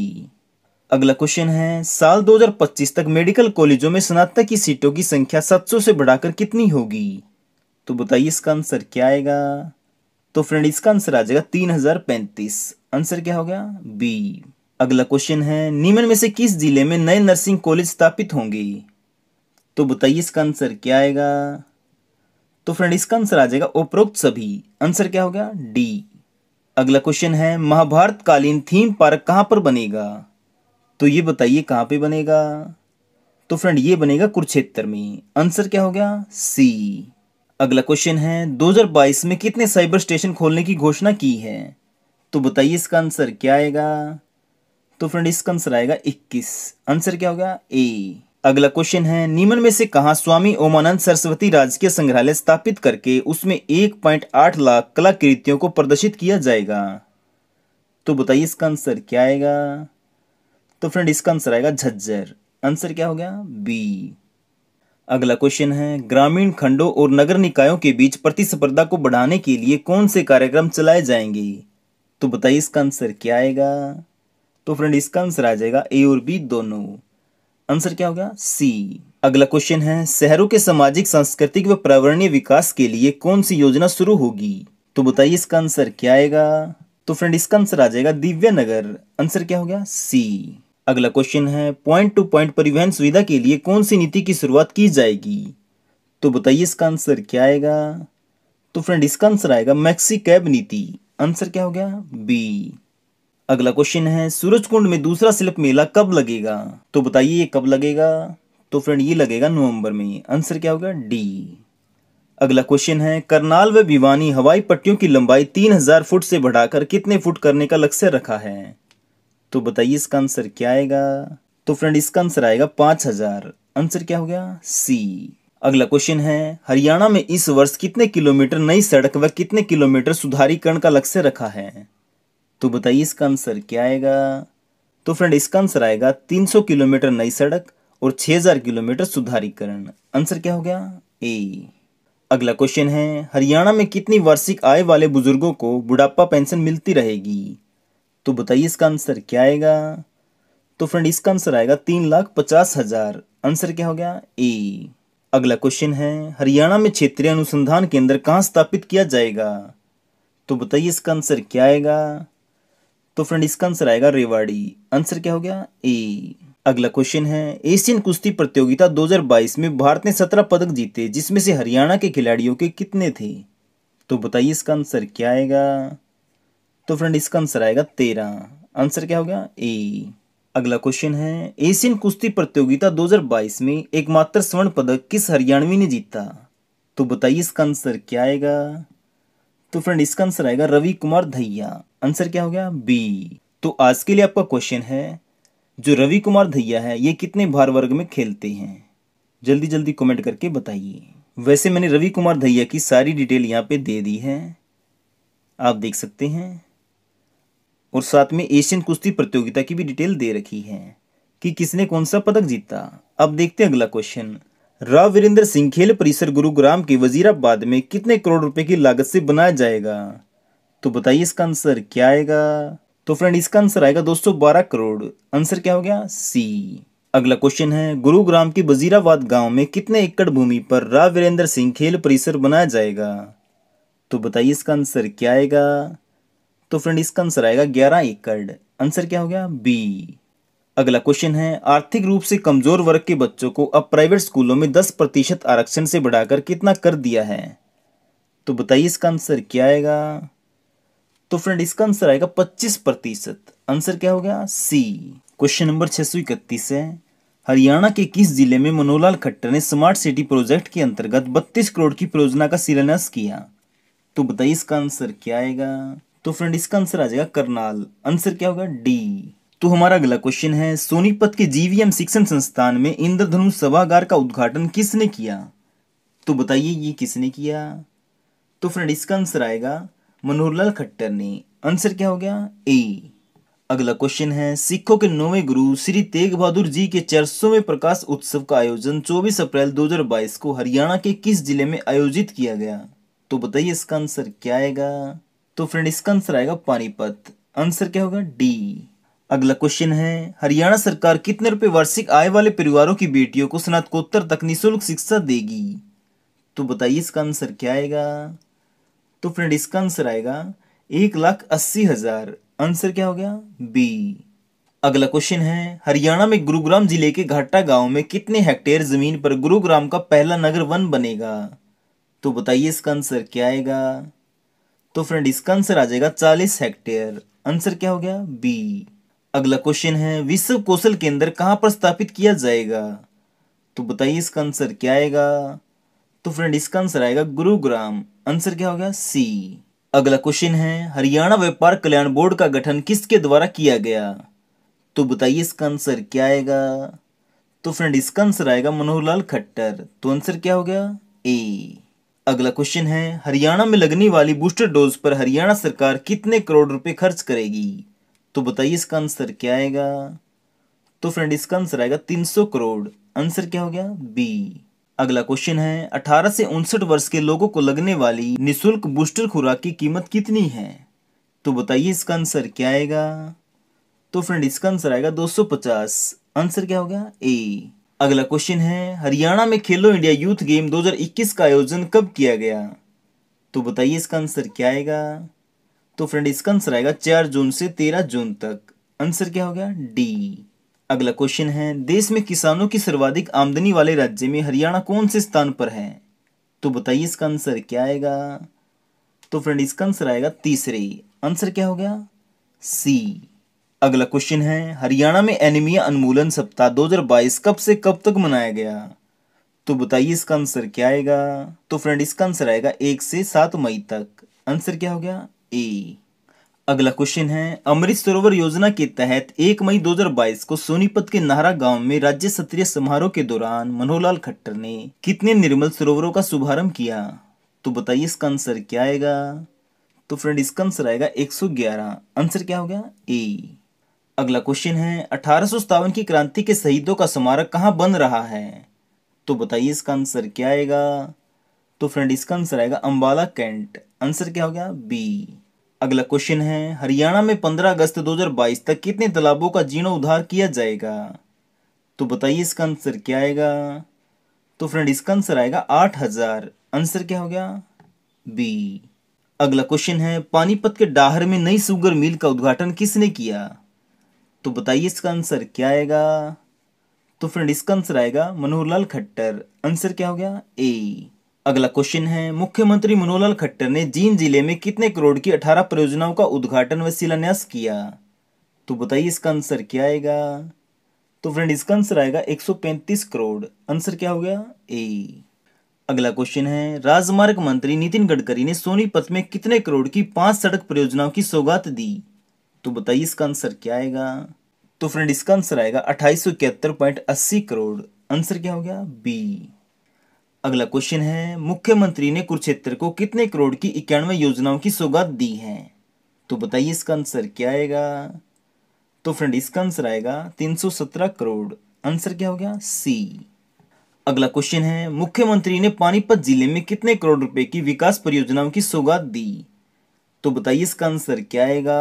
अगला क्वेश्चन है साल 2025 तक मेडिकल कॉलेजों में स्नातक की सीटों की संख्या 700 से बढ़ाकर कितनी होगी तो बताइए इसका आंसर क्या आएगा तो फ्रेंड इसका आंसर आ जाएगा तीन हजार पैंतीस आंसर क्या हो गया बी अगला क्वेश्चन है नीमन में से किस जिले में नए नर्सिंग कॉलेज स्थापित होंगे तो बताइए इसका आंसर क्या आएगा तो फ्रेंड इसका आंसर आ जाएगा उपरोक्त सभी आंसर क्या होगा डी अगला क्वेश्चन है महाभारत कालीन थीम पार्क कहां पर बनेगा तो ये बताइए कहाँ पे बनेगा तो फ्रेंड ये बनेगा कुरुक्षेत्र में आंसर क्या हो गया सी अगला क्वेश्चन है 2022 में कितने साइबर स्टेशन खोलने की घोषणा की है तो बताइए इसका आंसर क्या आएगा तो फ्रेंड इसका आंसर आएगा इक्कीस आंसर क्या होगा ए अगला क्वेश्चन है निम्न में से कहा स्वामी ओमानंद सरस्वती राजकीय संग्रहालय स्थापित करके उसमें 1.8 लाख कलाकृतियों को प्रदर्शित किया जाएगा तो बताइए इसका आंसर क्या आएगा तो फ्रेंड इसका आंसर आएगा झज्जर आंसर क्या हो गया बी अगला क्वेश्चन है ग्रामीण खंडों और नगर निकायों के बीच प्रतिस्पर्धा को बढ़ाने के लिए कौन से कार्यक्रम चलाए जाएंगे तो बताइए इसका आंसर क्या आएगा तो फ्रेंड इसका आंसर आ जाएगा ए और बी दोनों आंसर क्या हो गया सी अगला क्वेश्चन है शहरों के सामाजिक सांस्कृतिक व पर्यावरणीय विकास के लिए कौन सी योजना शुरू होगी तो बताइए इसका आंसर क्या आएगा तो फ्रेंड इसका आंसर आ जाएगा दिव्य नगर आंसर क्या हो गया सी अगला क्वेश्चन है पॉइंट टू पॉइंट परिवहन सुविधा के लिए कौन सी नीति की शुरुआत की जाएगी तो बताइए इसका आंसर क्या आएगा तो फ्रेंड इसका आंसर आएगा मैक्सी कैब नीति आंसर क्या हो गया बी अगला क्वेश्चन है सूरज कुंड में दूसरा शिल्प मेला कब लगेगा तो बताइए ये कब लगेगा तो फ्रेंड ये लगेगा नवंबर में आंसर क्या होगा डी अगला क्वेश्चन है करनाल व भिवानी हवाई पट्टियों की लंबाई 3000 फुट से बढ़ाकर कितने फुट करने का लक्ष्य रखा है तो बताइए इसका आंसर क्या आएगा तो फ्रेंड इसका आंसर आएगा हजार आंसर क्या हो गया सी अगला क्वेश्चन है हरियाणा में इस वर्ष कितने किलोमीटर नई सड़क व कितने किलोमीटर सुधारीकरण का लक्ष्य रखा है तो बताइए इसका आंसर क्या आएगा तो फ्रेंड इसका आंसर आएगा 300 किलोमीटर नई सड़क और 6000 किलोमीटर सुधारीकरण आंसर क्या हो गया ए अगला क्वेश्चन है हरियाणा में कितनी वार्षिक आय वाले बुजुर्गों को बुढ़ापा पेंशन मिलती रहेगी तो बताइए इसका आंसर क्या आएगा तो फ्रेंड इसका आंसर आएगा तीन लाख पचास हजार आंसर क्या हो गया ए अगला क्वेश्चन है हरियाणा में क्षेत्रीय अनुसंधान केंद्र कहाँ स्थापित किया जाएगा तो बताइए इसका आंसर क्या आएगा तो फ्रेंड इसका आंसर आएगा रेवाड़ी आंसर क्या हो गया ए अगला क्वेश्चन है एशियन कुश्ती प्रतियोगिता 2022 में भारत ने 17 पदक जीते जिसमें से हरियाणा के खिलाड़ियों के कितने थे तो बताइए इसका आंसर क्या आएगा तो फ्रेंड इसका आंसर आएगा तेरह आंसर क्या हो गया ए अगला क्वेश्चन है एशियन कुश्ती प्रतियोगिता 2022 में एकमात्र स्वर्ण पदक किस हरियाणवी ने जीता तो बताइए इसका आंसर क्या आएगा तो फ्रेंड इसका आंसर आएगा रवि कुमार धैया आंसर क्या हो गया बी तो आज के लिए आपका क्वेश्चन है जो रवि कुमार धैया है ये कितने भार वर्ग में खेलते हैं जल्दी जल्दी कमेंट करके बताइए वैसे मैंने रवि कुमार धैया की सारी डिटेल यहाँ पे दे दी है आप देख सकते हैं और साथ में एशियन कुश्ती प्रतियोगिता की भी डिटेल दे रखी है कि किसने कौन सा पदक जीता अब देखते हैं अगला क्वेश्चन राव वीरेंद्र सिंह खेल परिसर गुरुग्राम के वजीराबाद में कितने करोड़ रुपए की लागत से बनाया जाएगा तो बताइए इसका आंसर क्या आएगा तो फ्रेंड इसका आंसर आएगा दोस्तों बारह करोड़ आंसर क्या हो गया सी अगला क्वेश्चन है गुरुग्राम के वजीराबाद गांव में कितने एकड़ भूमि पर राव वीरेंद्र सिंह खेल परिसर बनाया जाएगा तो बताइए इसका आंसर क्या आएगा तो फ्रेंड इसका आंसर आएगा ग्यारह एकड़ आंसर क्या हो गया बी अगला क्वेश्चन है आर्थिक रूप से कमजोर वर्ग के बच्चों को अब प्राइवेट स्कूलों में दस प्रतिशत आरक्षण से बढ़ाकर कितना कर दिया है तो बताइए इसका आंसर क्या आएगा तो फ्रेंड इसका आंसर आएगा पच्चीस प्रतिशत आंसर क्या हो गया सी क्वेश्चन नंबर छह सौ इकतीस है हरियाणा के किस जिले में मनोहरलाल खट्टर ने स्मार्ट सिटी प्रोजेक्ट के अंतर्गत बत्तीस करोड़ की परियोजना का शिलान्यास किया तो बताइए इसका आंसर क्या आएगा तो फ्रेंड इसका आंसर आ जाएगा करनाल आंसर क्या होगा डी तो हमारा अगला क्वेश्चन है सोनीपत के जीवीएम शिक्षण संस्थान में इंद्रधनुष सभागार का उद्घाटन किसने किया तो बताइए ये किसने किया तो फ्रेंड इसका आंसर आएगा मनोहरलाल खट्टर ने आंसर क्या हो गया ए अगला क्वेश्चन है सिखों के नौवे गुरु श्री तेग बहादुर जी के चरसोवें प्रकाश उत्सव का आयोजन 24 अप्रैल 2022 को हरियाणा के किस जिले में आयोजित किया गया तो बताइए इसका आंसर क्या आएगा तो फ्रेंड इसका आंसर आएगा पानीपत आंसर क्या होगा डी अगला क्वेश्चन है हरियाणा सरकार कितने रुपए वार्षिक आय वाले परिवारों की बेटियों को स्नातकोत्तर तक निःशुल्क शिक्षा देगी तो बताइए इसका आंसर क्या आएगा तो फ्रेंड इसका आंसर आएगा एक लाख अस्सी हजार आंसर क्या हो गया बी अगला क्वेश्चन है हरियाणा में गुरुग्राम जिले के घाटा गांव में कितने हेक्टेयर जमीन पर गुरुग्राम का पहला नगर वन बनेगा तो बताइए इसका आंसर क्या आएगा तो फ्रेंड इसका आंसर आ जाएगा चालीस हेक्टेयर आंसर क्या हो गया बी अगला क्वेश्चन है विश्व कौशल केंद्र कहाँ पर स्थापित किया जाएगा तो बताइए इसका आंसर क्या आएगा तो फ्रेंड इसका आंसर आएगा गुरुग्राम आंसर क्या गया सी अगला क्वेश्चन है हरियाणा व्यापार कल्याण बोर्ड का गठन किसके द्वारा किया गया तो बताइए इसका आंसर क्या आएगा तो फ्रेंड इसका आंसर आएगा मनोहर लाल खट्टर तो आंसर क्या हो गया ए अगला क्वेश्चन है हरियाणा में लगने वाली बूस्टर डोज पर हरियाणा सरकार कितने करोड़ रुपए खर्च करेगी तो बताइए इसका आंसर क्या आएगा तो फ्रेंड इसका आंसर आएगा 300 करोड़ आंसर क्या हो गया बी अगला क्वेश्चन है 18 से उनसठ वर्ष के लोगों को लगने वाली निशुल्क बूस्टर खुराक की कीमत कितनी है तो बताइए इसका आंसर क्या आएगा तो फ्रेंड इसका आंसर आएगा 250 आंसर क्या हो गया ए अगला क्वेश्चन है हरियाणा में खेलो इंडिया यूथ गेम 2021 का आयोजन कब किया गया तो बताइए इसका आंसर क्या आएगा तो फ्रेंड इसका आंसर आएगा चार जून से तेरह जून तक आंसर क्या हो गया डी अगला क्वेश्चन है देश में किसानों की सर्वाधिक आमदनी वाले राज्य में हरियाणा कौन से स्थान पर है तो बताइए इसका आंसर क्या आएगा तो फ्रेंड इसका आंसर आएगा तीसरे आंसर क्या हो गया सी अगला क्वेश्चन है हरियाणा में एनीमिया उन्मूलन सप्ताह 2022 कब से कब तक मनाया गया तो बताइए इसका आंसर क्या आएगा तो फ्रेंड इसका आंसर आएगा एक से सात मई तक आंसर क्या हो गया ए अगला क्वेश्चन है अमृत सरोवर योजना के तहत 1 मई 2022 को सोनीपत के नहरा गांव में राज्य स्तरीय समारोह के दौरान मनोहरलाल खट्टर ने कितने निर्मल सरोवरों का शुभारंभ किया तो बताइए इसका आंसर क्या आएगा तो फ्रेंड इसका आंसर आएगा 111 आंसर क्या हो गया ए अगला क्वेश्चन है अठारह की क्रांति के शहीदों का स्मारक कहाँ बन रहा है तो बताइए इसका आंसर क्या आएगा तो फ्रेंड इसका आंसर आएगा अम्बाला कैंट आंसर क्या हो गया बी अगला क्वेश्चन है हरियाणा में 15 अगस्त 2022 तक कितने तालाबों का जीर्णोद्धार किया जाएगा तो बताइए इसका आंसर क्या आएगा तो फ्रेंड इसका आंसर आएगा आठ हजार आंसर क्या हो गया बी अगला क्वेश्चन है पानीपत के डाहर में नई सुगर मिल का उद्घाटन किसने किया तो बताइए इसका आंसर क्या आएगा तो फ्रेंड इसका आंसर आएगा मनोहर लाल खट्टर आंसर क्या हो गया ए अगला क्वेश्चन है मुख्यमंत्री मनोहर खट्टर ने जींद जिले में कितने करोड़ की अठारह परियोजनाओं का उद्घाटन व शिलान्यास किया तो बताइए इसका आंसर क्या आएगा तो फ्रेंड इसका आंसर आएगा 135 करोड़ आंसर क्या हो गया ए अगला क्वेश्चन है राजमार्ग मंत्री नितिन गडकरी ने सोनीपत में कितने करोड़ की पांच सड़क परियोजनाओं की सौगात दी तो बताइए इसका आंसर क्या आएगा तो फ्रेंड इसका आंसर आएगा अट्ठाईस करोड़ आंसर क्या हो गया बी अगला क्वेश्चन है मुख्यमंत्री ने कुरुक्षेत्र को कितने करोड़ की इक्यानवे योजनाओं की सौगात दी है तो बताइए इसका आंसर क्या आएगा तो फ्रेंड इसका आंसर आएगा सत्रह करोड़ आंसर क्या हो गया सी अगला क्वेश्चन है मुख्यमंत्री ने पानीपत जिले में कितने करोड़ रुपए की विकास परियोजनाओं की सौगात दी तो बताइए इसका आंसर क्या आएगा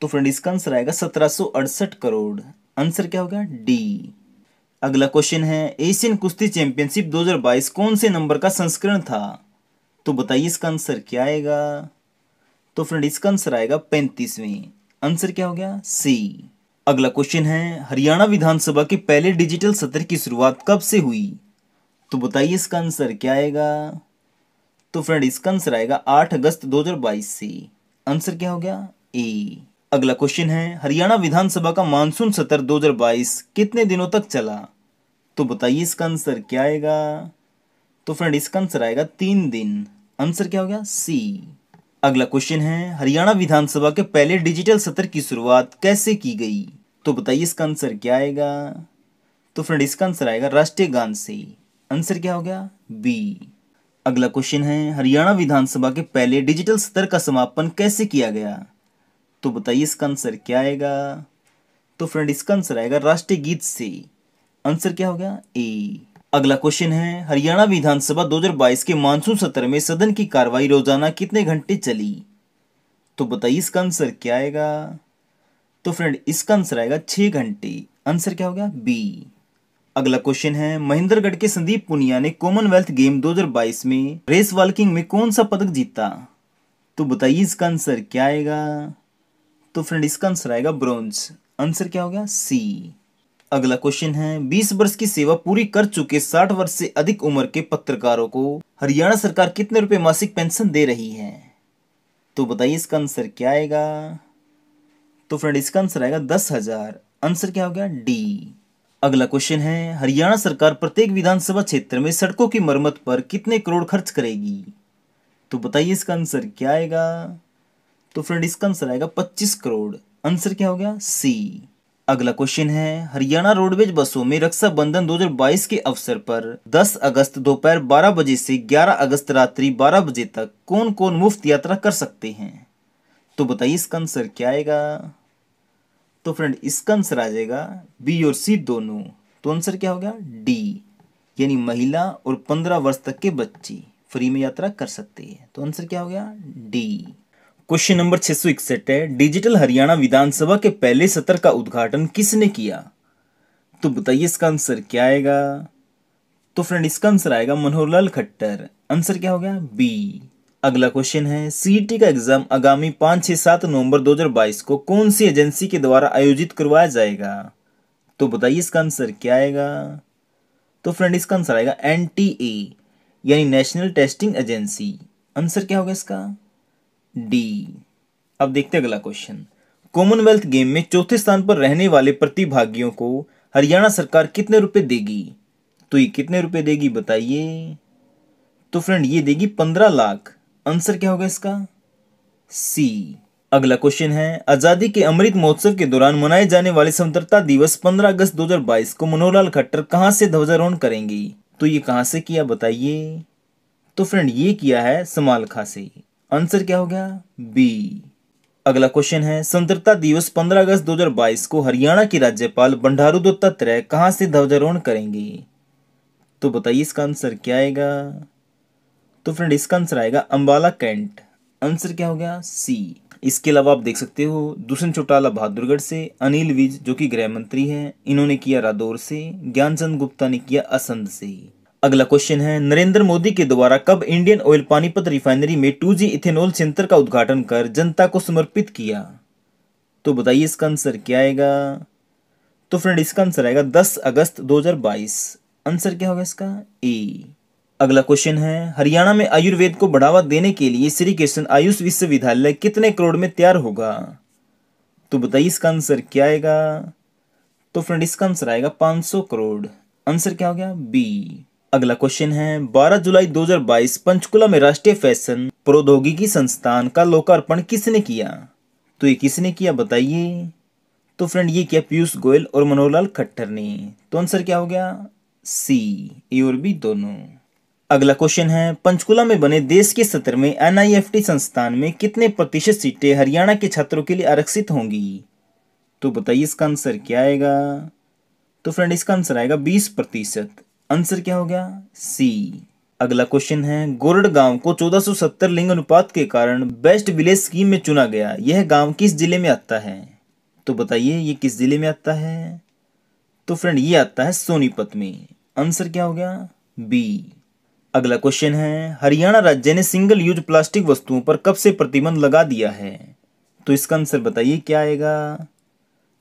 तो फ्रेंड इसका आंसर आएगा सत्रह करोड़ आंसर क्या हो गया डी अगला क्वेश्चन है एशियन कुश्ती चैंपियनशिप 2022 कौन से नंबर का संस्करण था तो बताइए इसका आंसर क्या आएगा तो फ्रेंड इसका आंसर आएगा पैंतीसवें आंसर क्या हो गया सी अगला क्वेश्चन है हरियाणा विधानसभा के पहले डिजिटल सत्र की शुरुआत कब से हुई तो बताइए इसका आंसर क्या आएगा तो फ्रेंड इसका आंसर आएगा 8 अगस्त 2022 से आंसर क्या हो गया ए अगला क्वेश्चन है हरियाणा विधानसभा का मानसून सत्र 2022 कितने दिनों तक चला तो बताइए इसका आंसर क्या आएगा तो फ्रेंड इसका आंसर आएगा तीन दिन आंसर क्या हो गया सी अगला क्वेश्चन है हरियाणा विधानसभा के पहले डिजिटल सत्र की शुरुआत कैसे की गई तो बताइए इसका आंसर क्या आएगा तो फ्रेंड इसका आंसर आएगा राष्ट्रीय गान से आंसर क्या हो गया बी अगला क्वेश्चन है हरियाणा विधानसभा के पहले डिजिटल सत्र का समापन कैसे किया गया तो बताइए इसका आंसर क्या आएगा तो फ्रेंड इसका आंसर आएगा राष्ट्रीय गीत से आंसर क्या हो गया ए अगला क्वेश्चन है हरियाणा विधानसभा 2022 के मानसून सत्र में सदन की कार्रवाई रोजाना कितने घंटे चली तो बताइए इसका आंसर क्या आएगा तो फ्रेंड इसका आंसर आएगा छह घंटे आंसर क्या हो गया बी अगला क्वेश्चन है महेंद्रगढ़ के संदीप पुनिया ने कॉमनवेल्थ गेम 2022 में रेस वॉकिंग में कौन सा पदक जीता तो बताइए इसका आंसर क्या आएगा तो फ्रेंड इसका आंसर आएगा ब्रॉन्ज आंसर क्या हो गया सी अगला क्वेश्चन है 20 वर्ष की सेवा पूरी कर चुके 60 वर्ष से अधिक उम्र के पत्रकारों को हरियाणा सरकार कितने रुपए मासिक पेंशन दे रही है तो बताइए इसका आंसर क्या आएगा तो फ्रेंड इसका आंसर आएगा दस हजार आंसर क्या हो गया डी अगला क्वेश्चन है हरियाणा सरकार प्रत्येक विधानसभा क्षेत्र में सड़कों की मरम्मत पर कितने करोड़ खर्च करेगी तो बताइए इसका आंसर क्या आएगा तो फ्रेंड इसका आंसर आएगा पच्चीस करोड़ आंसर क्या हो गया सी अगला क्वेश्चन है हरियाणा रोडवेज बसों में रक्षा बंधन 2022 के अवसर पर 10 अगस्त दोपहर 12 बजे से 11 अगस्त रात्रि 12 बजे तक कौन कौन मुफ्त यात्रा कर सकते हैं तो बताइए इसका आंसर क्या आएगा तो फ्रेंड इसका आंसर आ जाएगा बी और सी दोनों तो आंसर क्या हो गया डी यानी महिला और पंद्रह वर्ष तक के बच्चे फ्री में यात्रा कर सकते हैं तो आंसर क्या हो गया डी क्वेश्चन नंबर छह सौ इकसठ है डिजिटल हरियाणा विधानसभा के पहले सत्र का उद्घाटन किसने किया तो बताइए इसका आंसर क्या आएगा तो फ्रेंड इसका आंसर आएगा लाल खट्टर आंसर क्या हो गया बी अगला क्वेश्चन है सीईटी का एग्जाम आगामी पांच छह सात नवंबर 2022 को कौन सी एजेंसी के द्वारा आयोजित करवाया जाएगा तो बताइए इसका आंसर क्या आएगा तो फ्रेंड इसका आंसर आएगा एन यानी नेशनल टेस्टिंग एजेंसी आंसर क्या होगा इसका डी अब देखते हैं अगला क्वेश्चन कॉमनवेल्थ गेम में चौथे स्थान पर रहने वाले प्रतिभागियों को हरियाणा सरकार कितने रुपए देगी तो ये कितने रुपए देगी बताइए तो फ्रेंड ये देगी पंद्रह लाख आंसर क्या होगा इसका सी अगला क्वेश्चन है आजादी के अमृत महोत्सव के दौरान मनाए जाने वाले स्वतंत्रता दिवस 15 अगस्त 2022 को मनोहरलाल खट्टर कहां से ध्वजारोहण करेंगे तो ये कहां से किया बताइए तो फ्रेंड ये किया है समालखा से आंसर क्या हो गया बी अगला क्वेश्चन है स्वतंत्रता दिवस 15 अगस्त 2022 को हरियाणा की राज्यपाल बंडारू दत्तात्रेय कहाँ से ध्वजारोहण करेंगे तो बताइए इसका आंसर क्या आएगा तो फ्रेंड इसका आंसर आएगा अंबाला कैंट आंसर क्या हो गया सी इसके अलावा आप देख सकते हो दुष्यंत चौटाला बहादुरगढ़ से अनिल विज जो कि गृह मंत्री है इन्होंने किया रादौर से ज्ञानचंद गुप्ता ने किया असंध से अगला क्वेश्चन है नरेंद्र मोदी के द्वारा कब इंडियन ऑयल पानीपत रिफाइनरी में टू जी इथेनॉल सेंटर का उद्घाटन कर जनता को समर्पित किया तो बताइए इसका आंसर क्या आएगा तो फ्रेंड इसका आंसर आएगा 10 अगस्त 2022 आंसर क्या होगा इसका ए अगला क्वेश्चन है हरियाणा में आयुर्वेद को बढ़ावा देने के लिए श्री कृष्ण आयुष विश्वविद्यालय कितने करोड़ में तैयार होगा तो बताइए इसका आंसर क्या आएगा तो फ्रेंड इसका आंसर आएगा 500 करोड़ आंसर क्या हो गया बी अगला क्वेश्चन है 12 जुलाई 2022 पंचकुला में राष्ट्रीय फैशन प्रौद्योगिकी संस्थान का लोकार्पण किसने किया तो ये किसने किया बताइए तो फ्रेंड ये क्या पीयूष गोयल और मनोहरलाल खट्टर ने तो आंसर क्या हो गया सी ए और बी दोनों अगला क्वेश्चन है पंचकुला में बने देश के सत्र में एनआईएफटी संस्थान में कितने प्रतिशत सीटें हरियाणा के छात्रों के लिए आरक्षित होंगी तो बताइए इसका आंसर क्या आएगा तो फ्रेंड इसका आंसर आएगा बीस प्रतिशत आंसर क्या हो गया सी अगला क्वेश्चन है गोरड गांव को 1470 लिंग अनुपात के कारण बेस्ट विलेज स्कीम में चुना गया यह गांव किस जिले में आता है तो बताइए ये किस जिले में आता है तो फ्रेंड ये आता है सोनीपत में आंसर क्या हो गया बी अगला क्वेश्चन है हरियाणा राज्य ने सिंगल यूज प्लास्टिक वस्तुओं पर कब से प्रतिबंध लगा दिया है तो इसका आंसर बताइए क्या आएगा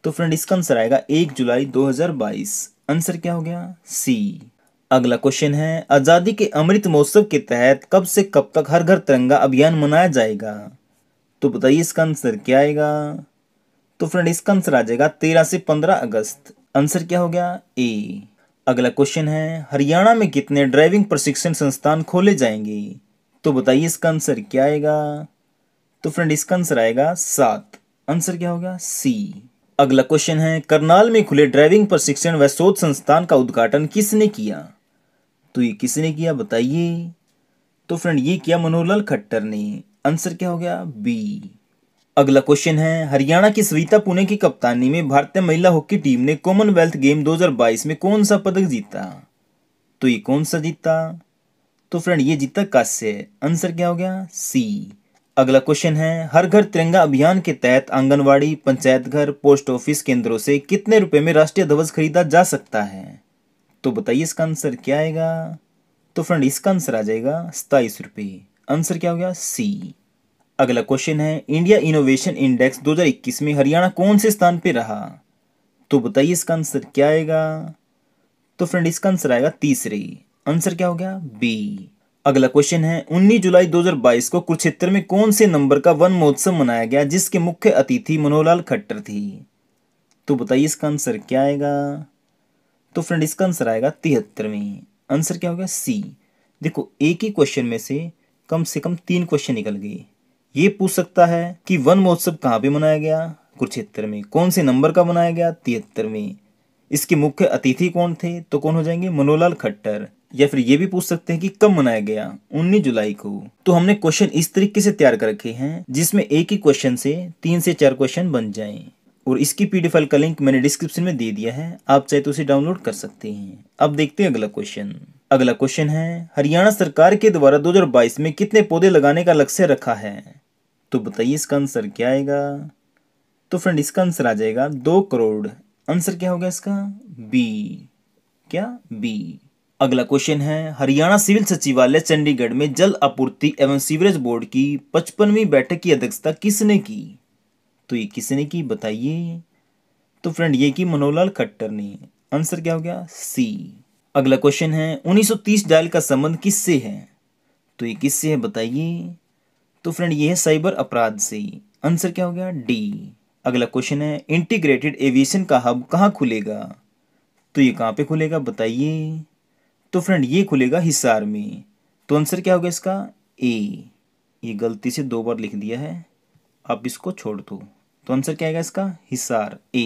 तो फ्रेंड इसका आंसर आएगा एक जुलाई दो आंसर क्या हो गया सी अगला क्वेश्चन है आज़ादी के अमृत महोत्सव के तहत कब से कब तक हर घर तिरंगा अभियान मनाया जाएगा तो बताइए इसका आंसर क्या आएगा तो फ्रेंड इसका आंसर आ जाएगा तेरह से पंद्रह अगस्त आंसर क्या हो गया ए अगला क्वेश्चन है हरियाणा में कितने ड्राइविंग प्रशिक्षण संस्थान खोले जाएंगे तो बताइए इसका आंसर क्या आएगा तो फ्रेंड इसका आंसर आएगा सात आंसर क्या होगा सी अगला क्वेश्चन है करनाल में खुले ड्राइविंग प्रशिक्षण व शोध संस्थान का उद्घाटन किसने किया तो ये किसने किया बताइए तो फ्रेंड ये किया मनोहरलाल खट्टर ने आंसर क्या हो गया बी अगला क्वेश्चन है हरियाणा की सविता पुणे की कप्तानी में भारतीय महिला हॉकी टीम ने कॉमनवेल्थ गेम 2022 में कौन सा पदक जीता तो ये कौन सा जीता तो फ्रेंड ये जीता कांस्य आंसर क्या हो गया सी अगला क्वेश्चन है हर घर तिरंगा अभियान के तहत आंगनवाड़ी पंचायत घर पोस्ट ऑफिस केंद्रों से कितने रुपए में राष्ट्रीय ध्वज खरीदा जा सकता है तो बताइए इसका आंसर क्या आएगा तो फ्रेंड इसका आंसर आ जाएगा सताईस रुपये आंसर क्या हो गया सी अगला क्वेश्चन है इंडिया इनोवेशन इंडेक्स 2021 में हरियाणा कौन से स्थान पर रहा तो बताइए इसका आंसर क्या आएगा तो फ्रेंड इसका आंसर आएगा तीसरी आंसर क्या हो गया बी अगला क्वेश्चन है 19 जुलाई 2022 को कुरुक्षेत्र में कौन से नंबर का वन महोत्सव मनाया गया जिसके मुख्य अतिथि मनोहरलाल खट्टर थी तो बताइए इसका आंसर क्या आएगा तो फ्रेंड इसका आंसर आएगा तिहत्तर आंसर क्या हो गया सी देखो एक ही क्वेश्चन में से कम से कम तीन क्वेश्चन निकल गए ये पूछ सकता है कि वन महोत्सव कहाँ पे मनाया गया कुरुक्षेत्र में कौन से नंबर का मनाया गया तिहत्तर इसके मुख्य अतिथि कौन थे तो कौन हो जाएंगे मनोलाल खट्टर या फिर ये भी पूछ सकते हैं कि कब मनाया गया 19 जुलाई को तो हमने क्वेश्चन इस तरीके से तैयार कर रखे हैं जिसमें एक ही क्वेश्चन से तीन से चार क्वेश्चन बन जाएं और इसकी पी फाइल का लिंक मैंने डिस्क्रिप्शन में दे दिया है आप चाहे तो उसे डाउनलोड कर सकते हैं अब देखते हैं अगला क्वेश्चन अगला क्वेश्चन है हरियाणा सरकार के द्वारा 2022 में कितने पौधे लगाने का लक्ष्य रखा है तो बताइए इसका आंसर क्या आएगा तो फ्रेंड इसका आंसर आ जाएगा दो करोड़ आंसर क्या होगा इसका बी क्या बी अगला क्वेश्चन है हरियाणा सिविल सचिवालय चंडीगढ़ में जल आपूर्ति एवं सीवरेज बोर्ड की पचपनवी बैठक की अध्यक्षता किसने की तो ये किसने की बताइए तो फ्रेंड ये की मनोहरलाल खट्टर ने आंसर क्या हो गया सी अगला क्वेश्चन है 1930 डायल का संबंध किससे है तो ये किससे है बताइए तो फ्रेंड ये है साइबर अपराध से आंसर क्या हो गया डी अगला क्वेश्चन है इंटीग्रेटेड एविएशन का हब कहाँ खुलेगा तो ये कहाँ पे खुलेगा बताइए तो फ्रेंड ये खुलेगा हिसार में तो आंसर क्या होगा इसका ए ये गलती से दो बार लिख दिया है आप इसको छोड़ दो तो आंसर क्या आएगा इसका हिसार ए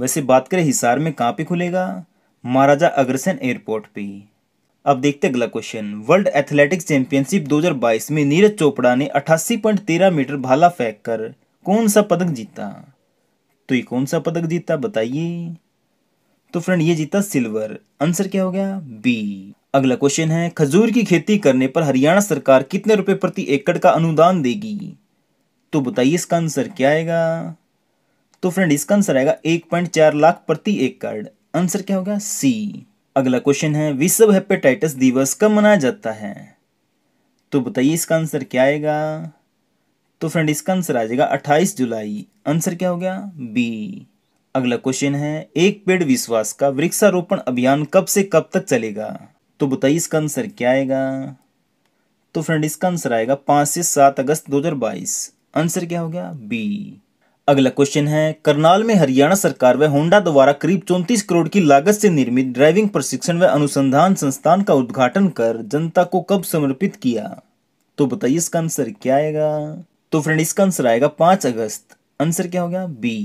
वैसे बात करें हिसार में कहाँ पे खुलेगा महाराजा अग्रसेन एयरपोर्ट पे अब देखते अगला क्वेश्चन वर्ल्ड एथलेटिक्स चैंपियनशिप 2022 में नीरज चोपड़ा ने 88.13 मीटर भाला फेंक कर कौन सा पदक जीता तो ये कौन सा पदक जीता बताइए तो फ्रेंड ये जीता सिल्वर आंसर क्या हो गया बी अगला क्वेश्चन है खजूर की खेती करने पर हरियाणा सरकार कितने रुपए प्रति एकड़ का अनुदान देगी तो बताइए इसका आंसर क्या आएगा तो फ्रेंड इसका आंसर आएगा एक पॉइंट चार लाख प्रति एक कार्ड आंसर क्या होगा सी अगला क्वेश्चन है विश्व हेपेटाइटिस दिवस कब मनाया जाता है तो बताइए इसका आंसर क्या आएगा तो फ्रेंड इसका आंसर आ जाएगा अट्ठाईस जुलाई आंसर क्या हो गया बी अगला क्वेश्चन है एक पेड़ विश्वास का वृक्षारोपण अभियान कब से कब तक चलेगा तो बताइए इसका आंसर क्या आएगा तो फ्रेंड इसका आंसर आएगा पाँच से सात अगस्त 2022 आंसर क्या हो गया बी अगला क्वेश्चन है करनाल में हरियाणा सरकार व होंडा द्वारा करीब 34 करोड़ की लागत से निर्मित ड्राइविंग प्रशिक्षण व अनुसंधान संस्थान का उद्घाटन कर जनता को कब समर्पित किया तो बताइए इसका आंसर क्या आएगा तो फ्रेंड इसका आंसर आएगा पांच अगस्त आंसर क्या हो गया बी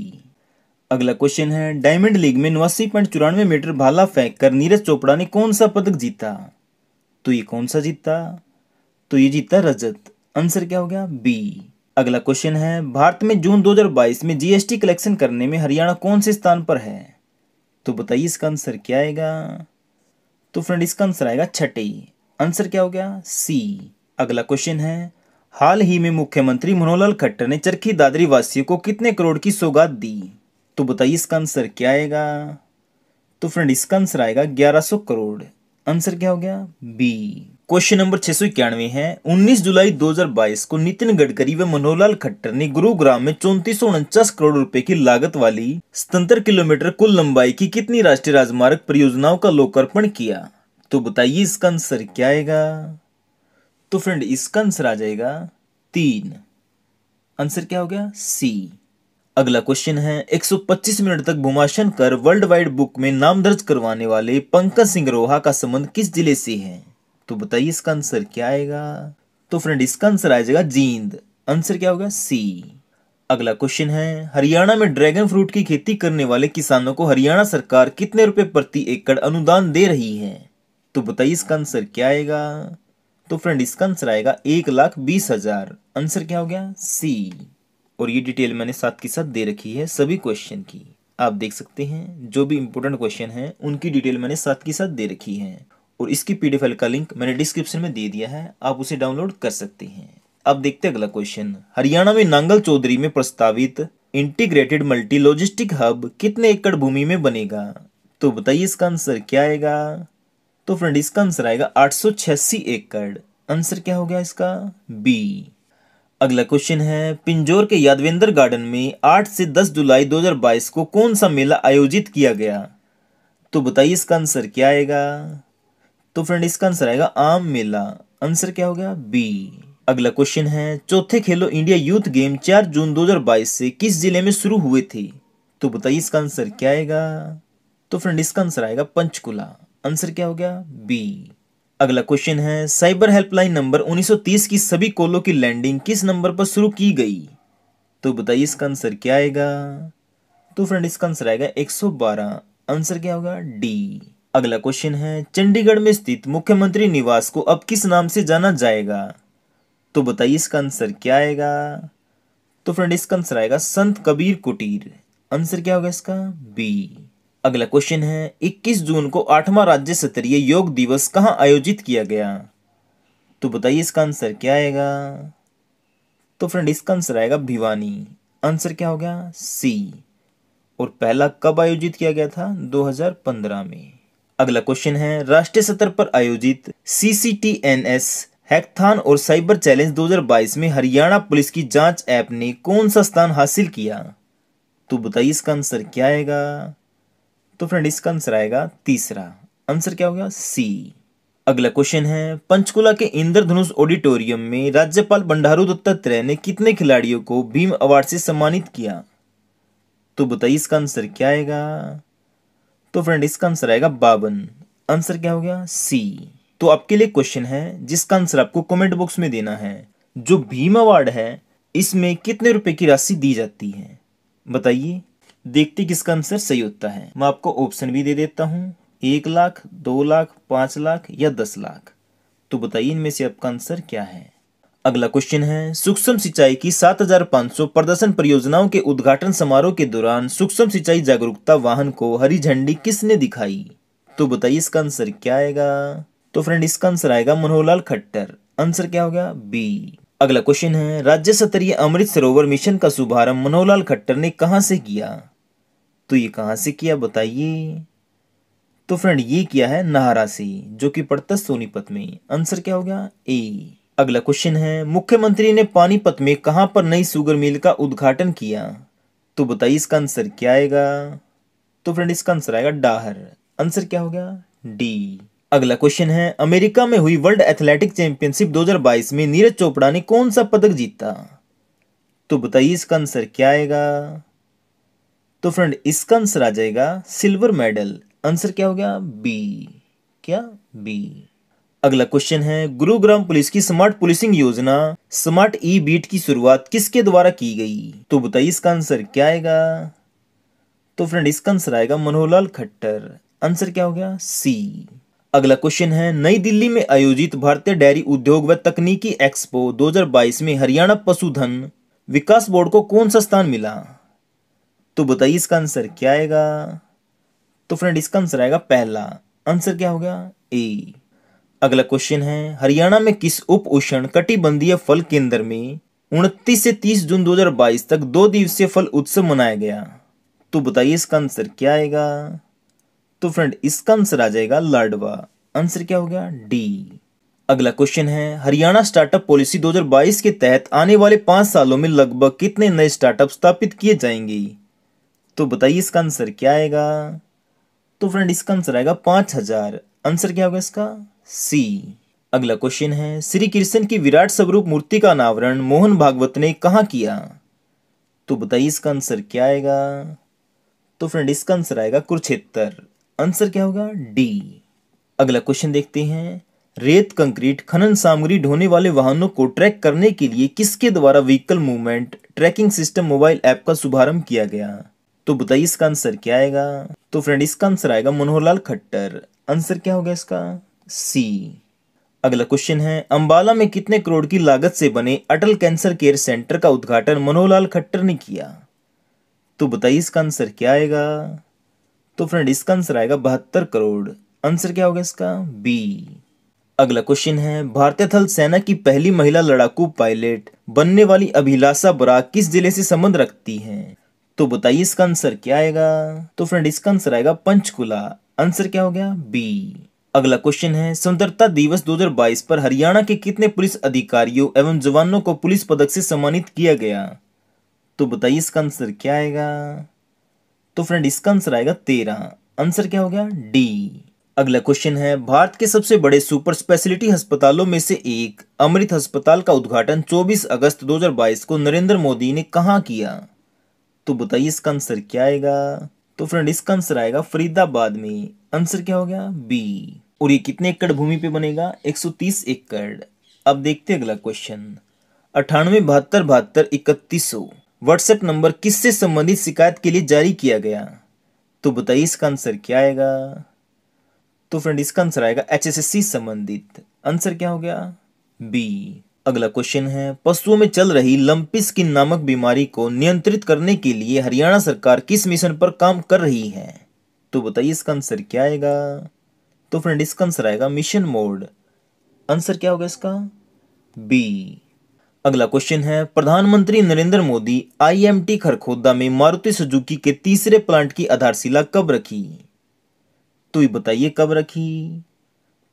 अगला क्वेश्चन है डायमंड लीग में नवासी पॉइंट चौरानवे मीटर भाला फेंक कर नीरज चोपड़ा ने कौन सा पदक जीता तो ये कौन सा जीता तो ये जीता रजत आंसर क्या हो गया बी अगला क्वेश्चन है भारत में जून 2022 में जीएसटी कलेक्शन करने में हरियाणा कौन से स्थान पर है तो बताइए इसका आंसर क्या आएगा तो फ्रेंड इसका आंसर आएगा छठे आंसर क्या हो गया सी अगला क्वेश्चन है हाल ही में मुख्यमंत्री मनोहरलाल खट्टर ने चरखी दादरी वासियों को कितने करोड़ की सौगात दी तो बताइए इसका आंसर क्या आएगा तो फ्रेंड इसका आंसर आएगा ग्यारह करोड़ आंसर क्या हो गया बी क्वेश्चन नंबर छह सौ इक्यानवे है उन्नीस जुलाई 2022 को नितिन गडकरी व मनोहरलाल खट्टर ने गुरुग्राम में उनचास करोड़ रुपए की लागत वाली सतर किलोमीटर कुल लंबाई की कितनी राष्ट्रीय राजमार्ग परियोजनाओं का लोकार्पण किया तो बताइए इसका आंसर क्या आएगा तो फ्रेंड इसका आंसर आ जाएगा तीन आंसर क्या हो गया सी अगला क्वेश्चन है 125 मिनट तक भूमाशन कर वर्ल्ड वाइड बुक में नाम दर्ज करवाने वाले पंकज सिंह रोहा का संबंध किस जिले से है तो बताइए इसका आंसर क्या आएगा तो फ्रेंड इसका आंसर आ जाएगा जींद आंसर क्या होगा सी अगला क्वेश्चन है हरियाणा में ड्रैगन फ्रूट की खेती करने वाले किसानों को हरियाणा सरकार कितने रुपए प्रति एकड़ अनुदान दे रही है तो बताइए इसका आंसर क्या आएगा तो फ्रेंड इसका आंसर आएगा एक लाख बीस हजार आंसर क्या हो गया सी और ये डिटेल मैंने साथ के साथ दे रखी है सभी क्वेश्चन की आप देख सकते हैं जो भी इंपोर्टेंट क्वेश्चन है उनकी डिटेल मैंने साथ के साथ दे रखी है और इसकी पी फाइल का लिंक मैंने डिस्क्रिप्शन में दे दिया है आप उसे डाउनलोड कर सकते हैं अब देखते हैं अगला क्वेश्चन हरियाणा में नांगल चौधरी में प्रस्तावित इंटीग्रेटेड मल्टी लॉजिस्टिक हब कितने एकड़ भूमि में बनेगा तो बताइए इसका आंसर क्या आएगा तो फ्रेंड इसका आंसर आएगा आठ एकड़ आंसर क्या हो गया इसका बी अगला क्वेश्चन है पिंजौर के यादवेंद्र गार्डन में 8 से 10 जुलाई 2022 को कौन सा मेला आयोजित किया गया तो बताइए इसका आंसर क्या आएगा तो फ्रेंड इसका आंसर आएगा आम मेला आंसर क्या हो गया बी अगला क्वेश्चन है चौथे खेलो इंडिया यूथ गेम 4 जून 2022 से किस जिले में शुरू हुए थे तो बताइए इसका आंसर क्या आएगा तो फ्रेंड इसका आंसर आएगा पंचकुला आंसर क्या हो गया बी अगला क्वेश्चन है साइबर हेल्पलाइन नंबर 1930 की सभी कॉलों की लैंडिंग किस नंबर पर शुरू की गई तो बताइए इसका आंसर क्या आएगा तो फ्रेंड इसका आंसर आएगा 112 आंसर क्या होगा डी अगला क्वेश्चन है चंडीगढ़ में स्थित मुख्यमंत्री निवास को अब किस नाम से जाना जाएगा तो बताइए इसका आंसर क्या आएगा तो फ्रेंड इसका आंसर आएगा संत कबीर कुटीर आंसर क्या होगा इसका बी अगला क्वेश्चन है 21 जून को आठवां राज्य स्तरीय योग दिवस कहाँ आयोजित किया गया तो बताइए इसका आंसर क्या आएगा तो फ्रेंड इसका आंसर आएगा भिवानी आंसर क्या हो गया सी और पहला कब आयोजित किया गया था 2015 में अगला क्वेश्चन है राष्ट्रीय स्तर पर आयोजित सीसीटीएनएस हैकथान और साइबर चैलेंज 2022 में हरियाणा पुलिस की जांच ऐप ने कौन सा स्थान हासिल किया तो बताइए इसका आंसर क्या आएगा तो फ्रेंड इसका आंसर आएगा तीसरा आंसर क्या होगा सी अगला क्वेश्चन है पंचकुला के इंद्रधनुष ऑडिटोरियम में राज्यपाल बंडारू दत्तात्रेय ने कितने खिलाड़ियों को भीम अवार्ड से सम्मानित किया तो बताइए इसका आंसर क्या आएगा तो फ्रेंड इसका आंसर आएगा बावन आंसर क्या हो गया सी तो आपके लिए क्वेश्चन है जिसका आंसर आपको कमेंट बॉक्स में देना है जो भीम अवार्ड है इसमें कितने रुपए की राशि दी जाती है बताइए देखते किसका आंसर सही होता है मैं आपको ऑप्शन भी दे देता हूँ एक लाख दो लाख पांच लाख या दस लाख तो बताइए इनमें से आपका आंसर क्या है अगला क्वेश्चन है सूक्ष्म सिंचाई की 7,500 प्रदर्शन परियोजनाओं के उद्घाटन समारोह के दौरान सूक्ष्म सिंचाई जागरूकता वाहन को हरी झंडी किसने दिखाई तो बताइए इसका आंसर क्या आएगा तो फ्रेंड इसका आंसर आएगा मनोहरलाल खट्टर आंसर क्या हो गया बी अगला क्वेश्चन है राज्य स्तरीय अमृत सरोवर मिशन का शुभारंभ मनोहरलाल खट्टर ने कहाँ से किया तो ये कहाँ से किया बताइए तो फ्रेंड ये किया है नहारा से जो कि पड़ता सोनीपत में आंसर क्या हो गया ए अगला क्वेश्चन है मुख्यमंत्री ने पानीपत में कहां पर नई सुगर मिल का उद्घाटन किया तो बताइए इसका आंसर क्या आएगा तो फ्रेंड इसका आंसर आएगा डाहर आंसर क्या हो गया डी अगला क्वेश्चन है अमेरिका में हुई वर्ल्ड एथलेटिक चैंपियनशिप 2022 में नीरज चोपड़ा ने कौन सा पदक जीता तो बताइए इसका आंसर क्या आएगा तो फ्रेंड इसका आंसर आ जाएगा सिल्वर मेडल आंसर क्या हो गया बी क्या बी अगला क्वेश्चन है गुरुग्राम पुलिस की स्मार्ट पुलिसिंग योजना स्मार्ट ई बीट की शुरुआत किसके द्वारा की गई तो बताइए इसका आंसर क्या आएगा तो फ्रेंड इसका आंसर आएगा मनोहरलाल खट्टर आंसर क्या हो गया सी अगला क्वेश्चन है नई दिल्ली में आयोजित भारतीय डेयरी उद्योग व तकनीकी एक्सपो 2022 में हरियाणा पशुधन विकास बोर्ड को कौन सा स्थान मिला तो बताइए इसका आंसर क्या आएगा तो फ्रेंड इसका आंसर आएगा पहला आंसर क्या हो गया ए अगला क्वेश्चन है हरियाणा में किस उप उष्ण कटिबंधीय फल केंद्र में उनतीस से 30 जून 2022 तक दो दिवसीय फल उत्सव मनाया गया तो बताइए इसका आंसर क्या आएगा तो फ्रेंड इसका आंसर आ जाएगा लाडवा आंसर क्या हो गया डी अगला क्वेश्चन है हरियाणा स्टार्टअप पॉलिसी 2022 के तहत आने वाले पांच सालों में लगभग कितने नए स्टार्टअप स्थापित किए जाएंगे तो बताइए इसका आंसर क्या आएगा तो फ्रेंड इसका आंसर आएगा पांच हजार आंसर क्या होगा इसका सी अगला क्वेश्चन है श्री कृष्ण की विराट स्वरूप मूर्ति का अनावरण मोहन भागवत ने कहा किया तो बताइए इसका आंसर क्या आएगा तो फ्रेंड इसका आंसर आएगा कुरुक्षेत्र आंसर क्या होगा डी अगला क्वेश्चन देखते हैं रेत कंक्रीट खनन सामग्री ढोने वाले वाहनों को ट्रैक करने के लिए किसके द्वारा vehicle movement tracking system mobile app का शुभारंभ किया गया तो बताइए इसका आंसर क्या आएगा तो फ्रेंड इसका आंसर आएगा मनोहर लाल खट्टर आंसर क्या होगा इसका सी अगला क्वेश्चन है अंबाला में कितने करोड़ की लागत से बने अटल कैंसर केयर सेंटर का उद्घाटन मनोहरलाल खट्टर ने किया तो बताइए इसका आंसर क्या आएगा तो फ्रेंड इसका आंसर आएगा बहत्तर करोड़ आंसर क्या होगा इसका बी अगला क्वेश्चन है भारतीय थल सेना की पहली महिला लड़ाकू पायलट बनने वाली अभिलाषा बरा किस जिले से संबंध रखती है तो बताइए इसका आंसर क्या आएगा तो फ्रेंड इसका आंसर आएगा पंचकुला आंसर क्या हो गया बी अगला क्वेश्चन है स्वतंत्रता दिवस 2022 पर हरियाणा के कितने पुलिस अधिकारियों एवं जवानों को पुलिस पदक से सम्मानित किया गया तो बताइए इसका आंसर क्या आएगा तो फ्रेंड इसका आंसर आएगा तेरह आंसर क्या हो गया डी अगला क्वेश्चन है भारत के सबसे बड़े सुपर स्पेशलिटी अस्पतालों में से एक अमृत अस्पताल का उद्घाटन 24 अगस्त 2022 को नरेंद्र मोदी ने कहा किया तो बताइए इसका आंसर क्या आएगा तो फ्रेंड इसका आंसर आएगा फरीदाबाद में आंसर क्या हो गया बी और ये कितने एकड़ भूमि पे बनेगा 130 एकड़ अब देखते हैं अगला क्वेश्चन अठानवे बहत्तर बहत्तर इकतीस सौ व्हाट्सएप नंबर किससे संबंधित शिकायत के लिए जारी किया गया तो बताइए इसका आंसर क्या आएगा तो फ्रेंड इसका आंसर आएगा एच संबंधित आंसर क्या हो गया बी अगला क्वेश्चन है पशुओं में चल रही लंपी स्किन नामक बीमारी को नियंत्रित करने के लिए हरियाणा सरकार किस मिशन पर काम कर रही है तो बताइए इसका आंसर क्या आएगा तो फ्रेंड इसका आंसर आएगा मिशन मोड आंसर क्या होगा इसका बी अगला क्वेश्चन है प्रधानमंत्री नरेंद्र मोदी आईएमटी खरखोदा में मारुति सुजुकी के तीसरे प्लांट की आधारशिला कब रखी तो ये बताइए कब रखी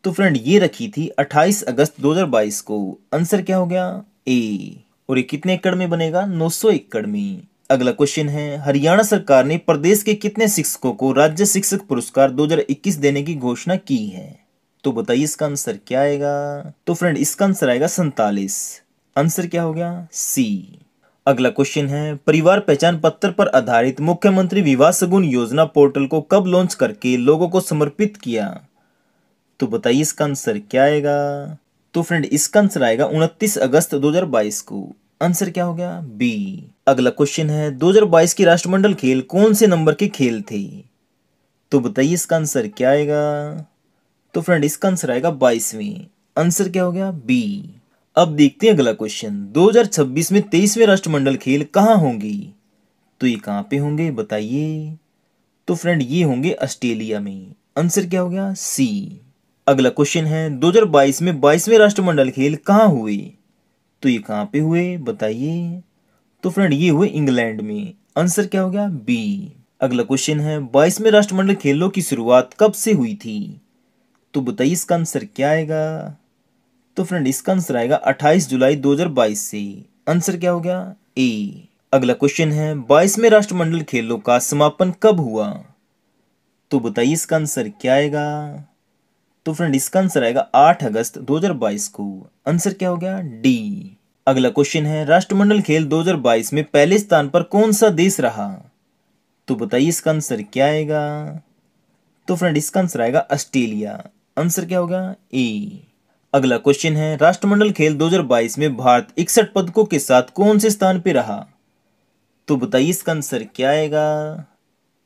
तो फ्रेंड ये रखी थी 28 अगस्त 2022 को आंसर क्या हो गया ए और ये कितने एकड़ में बनेगा 900 एकड़ में अगला क्वेश्चन है हरियाणा सरकार ने प्रदेश के कितने शिक्षकों को राज्य शिक्षक पुरस्कार 2021 देने की घोषणा की है तो बताइए इसका आंसर क्या आएगा तो फ्रेंड इसका आंसर आएगा सैतालीस आंसर क्या हो गया सी अगला क्वेश्चन है परिवार पहचान पत्र पर आधारित मुख्यमंत्री विवाह सगुन योजना पोर्टल को कब लॉन्च करके लोगों को समर्पित किया तो बताइए इसका आंसर क्या आएगा तो फ्रेंड इसका आंसर आएगा 29 अगस्त 2022 को आंसर क्या हो गया बी अगला क्वेश्चन है 2022 की राष्ट्रमंडल खेल कौन से नंबर के खेल थे तो बताइए इसका आंसर क्या आएगा तो फ्रेंड इसका आंसर आएगा बाईसवीं आंसर क्या हो गया बी अब देखते हैं अगला क्वेश्चन 2026 में तेईसवें राष्ट्रमंडल खेल कहाँ होंगी तो ये कहाँ पे होंगे बताइए तो फ्रेंड ये होंगे ऑस्ट्रेलिया में आंसर क्या हो गया सी अगला क्वेश्चन है 2022 में 22वें राष्ट्रमंडल खेल कहाँ हुए तो ये कहाँ पे हुए बताइए तो फ्रेंड ये हुए इंग्लैंड में आंसर क्या हो गया बी अगला क्वेश्चन है बाईसवें राष्ट्रमंडल खेलों की शुरुआत कब से हुई थी तो बताइए इसका आंसर क्या आएगा तो फ्रेंड इसका आंसर आएगा 28 जुलाई 2022 से आंसर क्या हो गया ए अगला क्वेश्चन है बाईसवें राष्ट्रमंडल खेलों का समापन कब हुआ तो बताइए इसका आंसर क्या आएगा तो फ्रेंड इसका आंसर आएगा 8 अगस्त 2022 को आंसर क्या हो गया डी अगला क्वेश्चन है राष्ट्रमंडल खेल 2022 में पहले स्थान पर कौन सा देश रहा तो बताइए इसका आंसर क्या आएगा तो फ्रेंड इसका आंसर आएगा ऑस्ट्रेलिया आंसर क्या होगा ए अगला क्वेश्चन है राष्ट्रमंडल खेल 2022 में भारत इकसठ पदकों के साथ कौन से स्थान पर रहा तो बताइए इसका आंसर क्या आएगा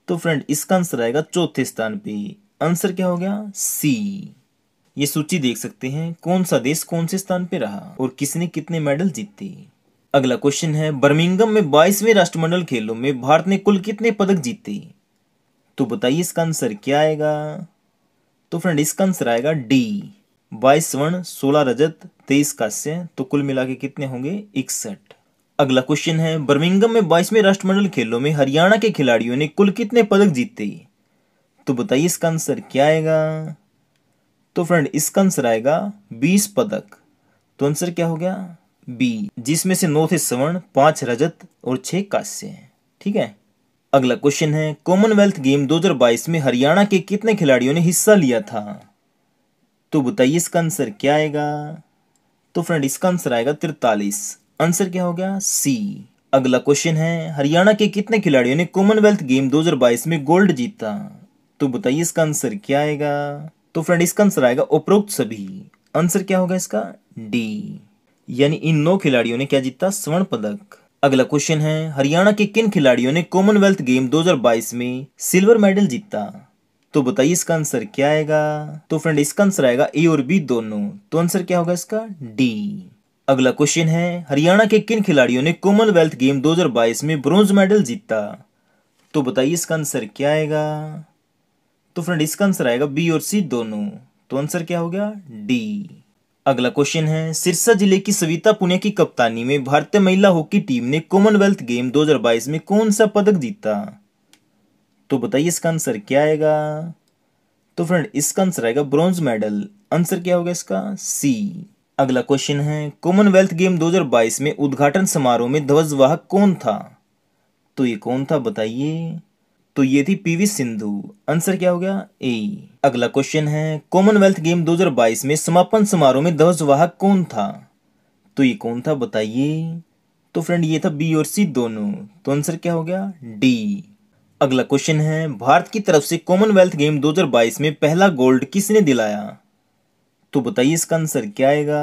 तो फ्रेंड इसका आंसर आएगा चौथे स्थान पे आंसर क्या हो गया सी ये सूची देख सकते हैं कौन सा देश कौन से स्थान पे रहा और किसने कितने मेडल जीते अगला क्वेश्चन है बर्मिंगम में बाईसवें राष्ट्रमंडल खेलों में भारत ने कुल कितने पदक जीते तो बताइए इसका आंसर क्या आएगा तो फ्रेंड इसका आंसर आएगा डी बाईस स्वर्ण सोलह रजत तेईस कांस्य तो कुल मिला के कितने होंगे इकसठ अगला क्वेश्चन है बर्मिंगम में बाईसवें राष्ट्रमंडल खेलों में हरियाणा के खिलाड़ियों ने कुल कितने पदक जीते तो बताइए इसका आंसर क्या आएगा तो फ्रेंड इसका आंसर आएगा बीस पदक तो आंसर क्या हो गया बी जिसमें से नौ थे सवर्ण पांच रजत और छह कांस्य हैं ठीक है अगला क्वेश्चन है कॉमनवेल्थ गेम 2022 में हरियाणा के कितने खिलाड़ियों ने हिस्सा लिया था तो बताइए इसका आंसर क्या आएगा तो फ्रेंड इसका आंसर आएगा तिरतालीस आंसर क्या हो गया सी अगला क्वेश्चन है हरियाणा के कितने खिलाड़ियों ने कॉमनवेल्थ गेम 2022 में गोल्ड जीता तो बताइए इसका आंसर क्या आएगा तो फ्रेंड इसका आंसर आएगा उपरोक्त सभी आंसर क्या होगा इसका डी यानी इन नौ खिलाड़ियों ने क्या जीता स्वर्ण पदक अगला क्वेश्चन है हरियाणा के किन खिलाड़ियों ने कॉमनवेल्थ गेम 2022 में सिल्वर मेडल जीता तो बताइए इसका आंसर क्या आएगा तो फ्रेंड इसका आंसर आएगा ए और बी दोनों तो आंसर क्या होगा इसका डी अगला क्वेश्चन है हरियाणा के किन खिलाड़ियों ने कॉमनवेल्थ गेम 2022 में ब्रॉन्ज मेडल जीता तो बताइए इसका आंसर क्या आएगा तो फ्रेंड इसका आंसर आएगा बी और सी दोनों तो आंसर क्या हो गया डी अगला क्वेश्चन है सिरसा जिले की सविता पुनिया की कप्तानी में भारतीय महिला हॉकी टीम ने कॉमनवेल्थ गेम 2022 में कौन सा पदक जीता तो बताइए इसका आंसर क्या आएगा तो फ्रेंड इसका आंसर आएगा ब्रॉन्ज मेडल आंसर क्या होगा इसका सी अगला क्वेश्चन है कॉमनवेल्थ गेम 2022 में उद्घाटन समारोह में ध्वजवाहक कौन था तो ये कौन था बताइए तो ये थी पीवी सिंधु आंसर क्या हो गया ए अगला क्वेश्चन है कॉमनवेल्थ गेम 2022 में समापन समारोह में ध्वजवाहक कौन था तो ये कौन था बताइए तो फ्रेंड ये था बी और सी दोनों तो आंसर क्या हो गया डी अगला क्वेश्चन है भारत की तरफ से कॉमनवेल्थ गेम 2022 में पहला गोल्ड किसने दिलाया तो बताइए इसका आंसर क्या आएगा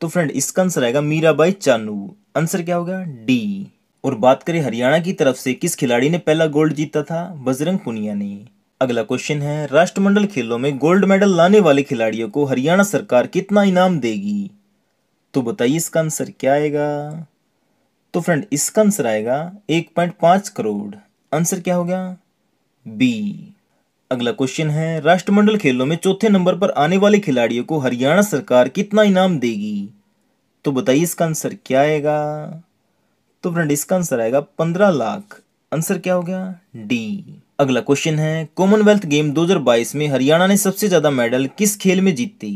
तो फ्रेंड इसका आंसर आएगा मीराबाई चानू आंसर क्या हो गया डी और बात करें हरियाणा की तरफ से किस खिलाड़ी ने पहला गोल्ड जीता था बजरंग पुनिया ने अगला क्वेश्चन है राष्ट्रमंडल खेलों में गोल्ड मेडल लाने वाले खिलाड़ियों को हरियाणा सरकार कितना इनाम देगी तो बताइए इसका आंसर क्या आएगा तो फ्रेंड इसका आंसर आएगा एक पॉइंट पांच करोड़ आंसर क्या हो गया बी अगला क्वेश्चन है राष्ट्रमंडल खेलों में चौथे नंबर पर आने वाले खिलाड़ियों को हरियाणा सरकार कितना इनाम देगी तो बताइए इसका आंसर क्या आएगा तो फ्रेंड इसका आंसर आएगा पंद्रह लाख आंसर क्या हो गया डी अगला क्वेश्चन है कॉमनवेल्थ गेम 2022 में हरियाणा ने सबसे ज्यादा मेडल किस खेल में जीते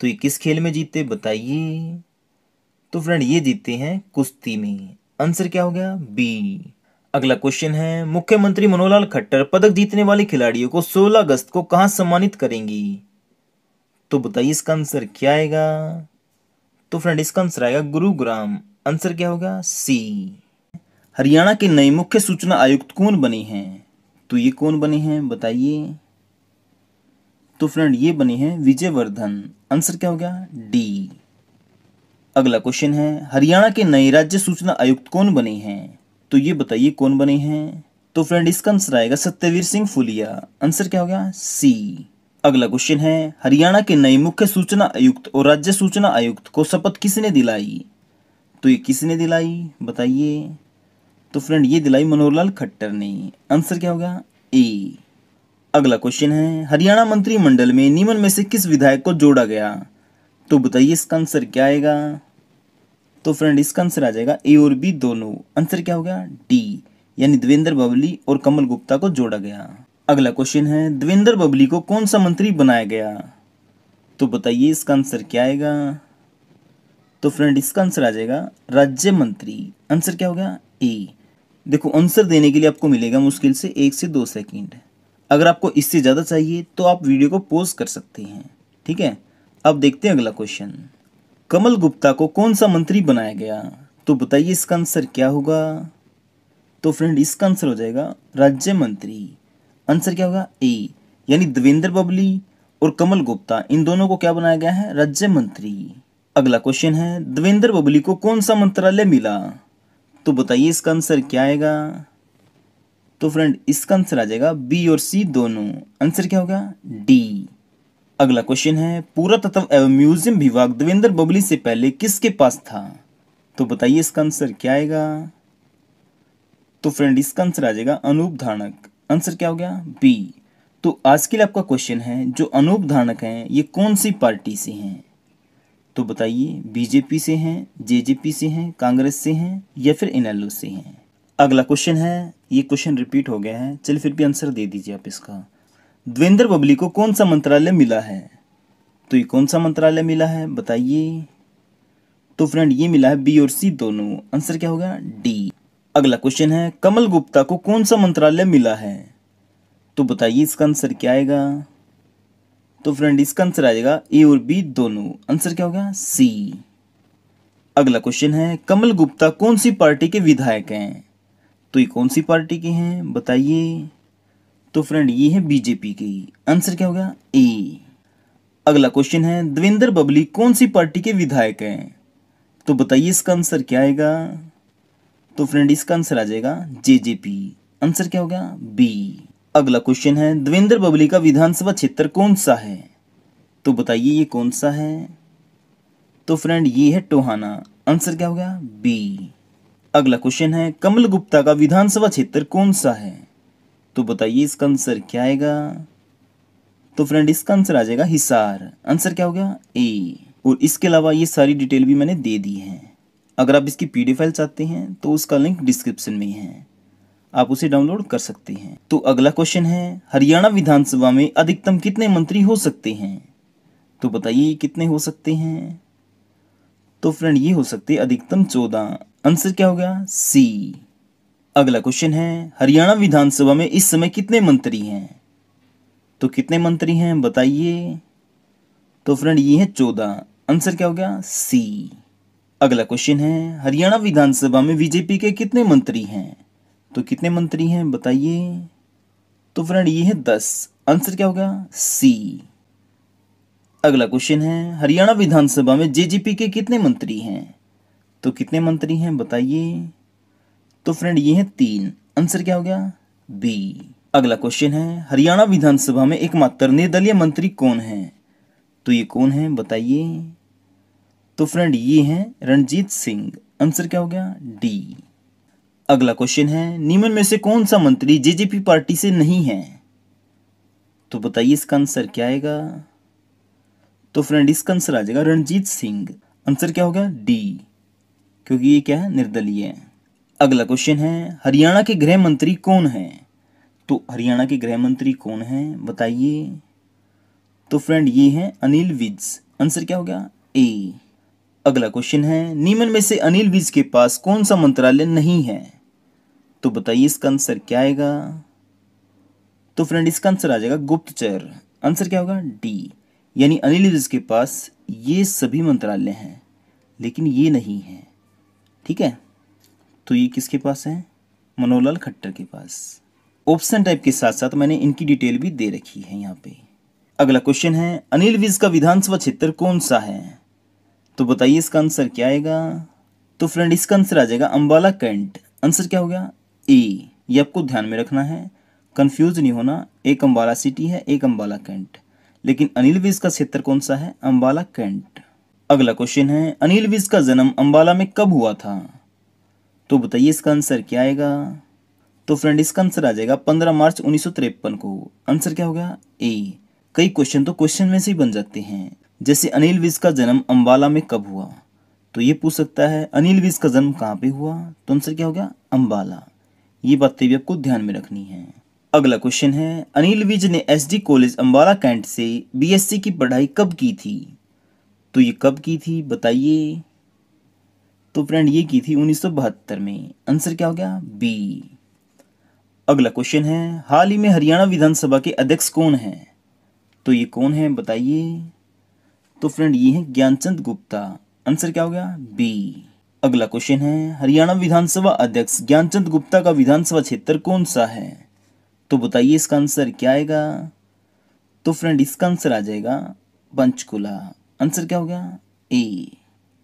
तो ये किस खेल में जीते बताइए तो फ्रेंड ये जीते हैं कुश्ती में आंसर क्या हो गया बी अगला क्वेश्चन है मुख्यमंत्री मनोहरलाल खट्टर पदक जीतने वाले खिलाड़ियों को 16 अगस्त को कहा सम्मानित करेंगी तो बताइए इसका आंसर क्या आएगा तो फ्रेंड इसका आंसर आएगा गुरुग्राम आंसर क्या होगा सी हरियाणा के नए मुख्य सूचना आयुक्त कौन बने हैं तो ये कौन बने हैं बताइए तो फ्रेंड ये बने हैं विजयवर्धन आंसर क्या हो गया डी अगला क्वेश्चन है हरियाणा के नए राज्य सूचना आयुक्त कौन बने हैं तो ये बताइए कौन बने हैं तो फ्रेंड इसका आंसर आएगा सत्यवीर सिंह फुलिया आंसर क्या हो गया सी अगला क्वेश्चन है हरियाणा के नए मुख्य सूचना आयुक्त और राज्य सूचना आयुक्त को शपथ किसने दिलाई तो ये किसने दिलाई बताइए तो फ्रेंड ये दिलाई मनोहरलाल खट्टर ने आंसर क्या होगा ए अगला क्वेश्चन है हरियाणा मंत्रिमंडल में निमन में से किस विधायक को जोड़ा गया तो बताइए इसका आंसर क्या आएगा तो फ्रेंड इसका आंसर आ जाएगा ए और बी दोनों आंसर क्या हो गया डी यानी देवेंद्र बबली और कमल गुप्ता को जोड़ा गया अगला क्वेश्चन है देवेंद्र बबली को कौन सा मंत्री बनाया गया तो बताइए इसका आंसर क्या आएगा तो फ्रेंड इसका आंसर आ जाएगा राज्य मंत्री आंसर क्या हो गया ए देखो आंसर देने के लिए आपको मिलेगा मुश्किल से एक से दो सेकेंड अगर आपको इससे ज़्यादा चाहिए तो आप वीडियो को पोज कर सकते हैं ठीक है अब देखते हैं अगला क्वेश्चन कमल गुप्ता को कौन सा मंत्री बनाया गया तो बताइए इसका आंसर क्या होगा तो फ्रेंड इसका आंसर हो जाएगा राज्य मंत्री आंसर क्या होगा ए यानी देवेंद्र बबली और कमल गुप्ता इन दोनों को क्या बनाया गया है राज्य मंत्री अगला क्वेश्चन है देवेंद्र बबली को कौन सा मंत्रालय मिला तो बताइए इसका आंसर क्या आएगा तो फ्रेंड इसका आंसर आ जाएगा बी और सी दोनों आंसर क्या होगा डी अगला क्वेश्चन है पुरातत्व एवं म्यूजियम विभाग देवेंद्र बबली से पहले किसके पास था तो बताइए इसका आंसर क्या आएगा तो फ्रेंड इसका आंसर आ जाएगा अनूप धारणक आंसर क्या हो गया बी तो आज के लिए आपका क्वेश्चन है जो अनूप धारणक हैं ये कौन सी पार्टी से हैं तो बताइए बीजेपी से हैं जेजेपी से हैं कांग्रेस से हैं या फिर एन से हैं अगला क्वेश्चन है ये क्वेश्चन रिपीट हो गया है चलिए फिर भी आंसर दे दीजिए आप इसका द्वेंद्र बबली को कौन सा मंत्रालय मिला है तो ये कौन सा मंत्रालय मिला है बताइए तो फ्रेंड ये मिला है बी और सी दोनों आंसर क्या होगा डी अगला क्वेश्चन है कमल गुप्ता को कौन सा मंत्रालय मिला है तो बताइए इसका आंसर क्या आएगा तो फ्रेंड इसका आंसर आ जाएगा ए और बी दोनों आंसर क्या हो गया सी अगला क्वेश्चन है कमल गुप्ता कौन सी पार्टी के विधायक हैं तो ये कौन सी पार्टी के हैं बताइए तो फ्रेंड ये है बीजेपी की आंसर क्या हो गया ए अगला क्वेश्चन है देवेंद्र बबली कौन सी पार्टी के विधायक हैं तो बताइए इसका आंसर क्या आएगा तो फ्रेंड इसका आंसर आ जाएगा जेजेपी आंसर क्या हो गया बी अगला क्वेश्चन है देवेंद्र बबली का विधानसभा क्षेत्र कौन सा है तो बताइए ये कौन सा है तो फ्रेंड ये है टोहाना आंसर क्या हो गया बी अगला क्वेश्चन है कमल गुप्ता का विधानसभा क्षेत्र कौन सा है तो बताइए इसका आंसर क्या आएगा तो फ्रेंड इसका आंसर आ जाएगा हिसार आंसर क्या हो गया ए और इसके अलावा ये सारी डिटेल भी मैंने दे दी है अगर आप इसकी पीडी फाइल चाहते हैं तो उसका लिंक डिस्क्रिप्शन में है आप उसे डाउनलोड कर सकते हैं तो अगला क्वेश्चन है हरियाणा विधानसभा में अधिकतम कितने मंत्री हो सकते हैं तो बताइए कितने हो सकते हैं तो फ्रेंड ये हो सकते अधिकतम चौदह आंसर क्या हो गया सी अगला क्वेश्चन है हरियाणा विधानसभा में इस समय कितने मंत्री हैं तो कितने मंत्री हैं बताइए तो फ्रेंड ये है चौदह आंसर क्या हो गया सी अगला क्वेश्चन है हरियाणा विधानसभा में बीजेपी के कितने मंत्री हैं तो कितने मंत्री हैं बताइए तो फ्रेंड ये है दस आंसर क्या होगा सी अगला क्वेश्चन है हरियाणा विधानसभा में जेजीपी के कितने मंत्री हैं तो कितने मंत्री हैं बताइए तो फ्रेंड ये है तीन आंसर क्या हो गया बी अगला क्वेश्चन है हरियाणा विधानसभा में एकमात्र निर्दलीय मंत्री कौन है तो ये कौन है बताइए तो फ्रेंड ये हैं रणजीत सिंह आंसर क्या हो गया डी अगला क्वेश्चन है निम्न में से कौन सा मंत्री जेजेपी पार्टी से नहीं है तो बताइए इसका आंसर क्या आएगा तो फ्रेंड इसका आंसर आ जाएगा रणजीत सिंह आंसर क्या होगा डी क्योंकि ये क्या है निर्दलीय अगला क्वेश्चन है हरियाणा के गृह मंत्री कौन है तो हरियाणा के गृह मंत्री कौन है बताइए तो फ्रेंड ये है अनिल विज आंसर क्या हो गया ए अगला क्वेश्चन है निम्न में से अनिल विज के पास कौन सा मंत्रालय नहीं है तो बताइए इसका आंसर क्या आएगा तो फ्रेंड इसका आंसर आ जाएगा गुप्तचर आंसर क्या होगा डी यानी अनिल विज के पास ये सभी मंत्रालय हैं लेकिन ये नहीं है ठीक है तो ये किसके पास है मनोहरलाल खट्टर के पास ऑप्शन टाइप के साथ साथ मैंने इनकी डिटेल भी दे रखी है यहाँ पे अगला क्वेश्चन है अनिल विज का विधानसभा क्षेत्र कौन सा है तो बताइए इसका आंसर क्या आएगा तो फ्रेंड इसका आंसर आ जाएगा अंबाला कैंट आंसर क्या हो गया ए e. ये आपको ध्यान में रखना है कंफ्यूज नहीं होना एक अम्बाला सिटी है एक अम्बाला कैंट लेकिन अनिल विज का क्षेत्र कौन सा है अम्बाला कैंट अगला क्वेश्चन है अनिल विज का जन्म अंबाला में कब हुआ था तो बताइए इसका आंसर क्या आएगा तो फ्रेंड इसका आंसर आ जाएगा पंद्रह मार्च उन्नीस को आंसर क्या हो गया ए कई क्वेश्चन तो क्वेश्चन में से ही बन जाते हैं जैसे अनिल विज का जन्म अम्बाला में कब हुआ तो ये पूछ सकता है अनिल विज का जन्म कहाँ पे हुआ तो आंसर क्या हो गया अम्बाला ये बातें भी आपको ध्यान में रखनी है अगला क्वेश्चन है अनिल विज ने एसडी कॉलेज अम्बाला कैंट से बीएससी की पढ़ाई कब की थी तो ये कब की थी बताइए तो फ्रेंड ये की थी उन्नीस में आंसर क्या हो गया बी अगला क्वेश्चन है हाल ही में हरियाणा विधानसभा के अध्यक्ष कौन है तो ये कौन है बताइए तो फ्रेंड ये है ज्ञानचंद गुप्ता आंसर क्या हो गया बी अगला क्वेश्चन है हरियाणा विधानसभा अध्यक्ष ज्ञानचंद गुप्ता का विधानसभा क्षेत्र कौन सा है तो बताइए इसका आंसर क्या आएगा तो फ्रेंड इसका आंसर आ जाएगा पंचकुला आंसर क्या हो गया ए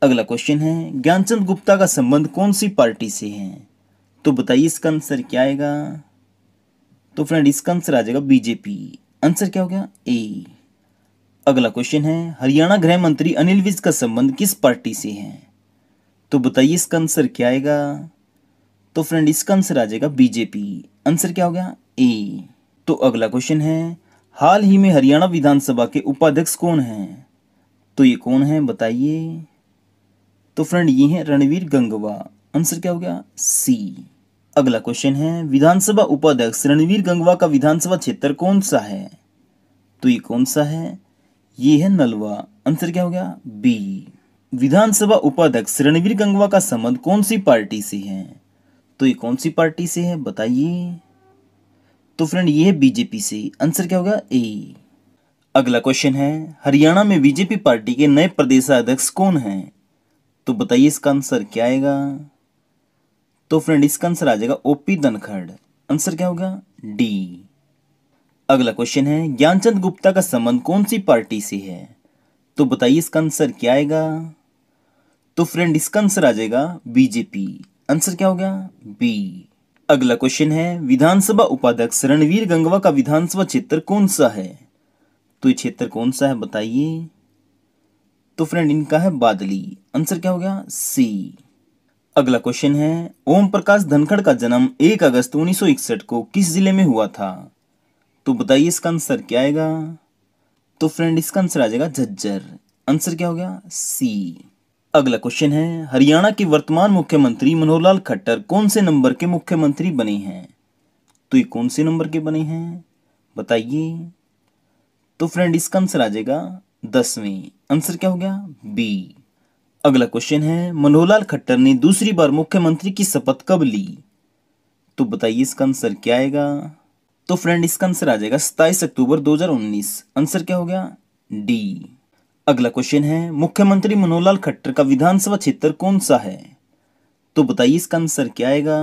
अगला क्वेश्चन है ज्ञानचंद गुप्ता का संबंध कौन सी पार्टी से है तो बताइए इसका आंसर क्या आएगा तो फ्रेंड इसका आंसर आ जाएगा बीजेपी आंसर क्या हो गया ए अगला क्वेश्चन है हरियाणा गृह मंत्री अनिल विज का संबंध किस पार्टी से है तो बताइए इसका आंसर क्या आएगा तो फ्रेंड इसका आंसर आ जाएगा बीजेपी आंसर क्या हो गया ए तो अगला क्वेश्चन है हाल ही में हरियाणा विधानसभा के उपाध्यक्ष कौन हैं तो ये कौन है बताइए तो फ्रेंड ये है रणवीर गंगवा आंसर क्या हो गया सी अगला क्वेश्चन है विधानसभा उपाध्यक्ष रणवीर गंगवा का विधानसभा क्षेत्र कौन सा है तो ये कौन सा है ये है नलवा आंसर क्या हो गया बी विधानसभा उपाध्यक्ष रणवीर गंगवा का संबंध कौन सी पार्टी से है तो ये कौन सी पार्टी से है बताइए तो फ्रेंड ये है बीजेपी से आंसर क्या होगा ए अगला क्वेश्चन है हरियाणा में बीजेपी पार्टी के नए प्रदेशाध्यक्ष कौन हैं तो बताइए इसका आंसर क्या आएगा तो फ्रेंड इसका आंसर आ जाएगा ओपी धनखड़ आंसर क्या होगा डी अगला क्वेश्चन है ज्ञानचंद गुप्ता का संबंध कौन सी पार्टी से है तो बताइए इसका आंसर क्या आएगा तो फ्रेंड इसका आंसर आ जाएगा बीजेपी आंसर क्या हो गया बी अगला क्वेश्चन है विधानसभा उपाध्यक्ष रणवीर गंगवा का विधानसभा क्षेत्र कौन सा है तो ये क्षेत्र कौन सा है बताइए तो फ्रेंड इनका है बादली आंसर क्या हो गया सी अगला क्वेश्चन है ओम प्रकाश धनखड़ का जन्म 1 अगस्त 1961 को किस जिले में हुआ था तो बताइए इसका आंसर क्या आएगा तो फ्रेंड इसका आंसर आ जाएगा झज्जर आंसर क्या हो गया सी अगला क्वेश्चन है हरियाणा के वर्तमान मुख्यमंत्री मनोहर लाल खट्टर कौन से नंबर के मुख्यमंत्री बने हैं तो ये कौन से नंबर के बने हैं बताइए तो फ्रेंड इसका आंसर आ जाएगा दसवें आंसर क्या हो गया बी अगला क्वेश्चन है लाल खट्टर ने दूसरी बार मुख्यमंत्री की शपथ कब ली तो बताइए इसका आंसर क्या आएगा तो फ्रेंड इसका आंसर आ जाएगा सताईस अक्टूबर 2019 आंसर क्या हो गया डी अगला क्वेश्चन है मुख्यमंत्री मनोहर लाल खट्टर का विधानसभा क्षेत्र कौन सा है तो बताइए इसका आंसर क्या आएगा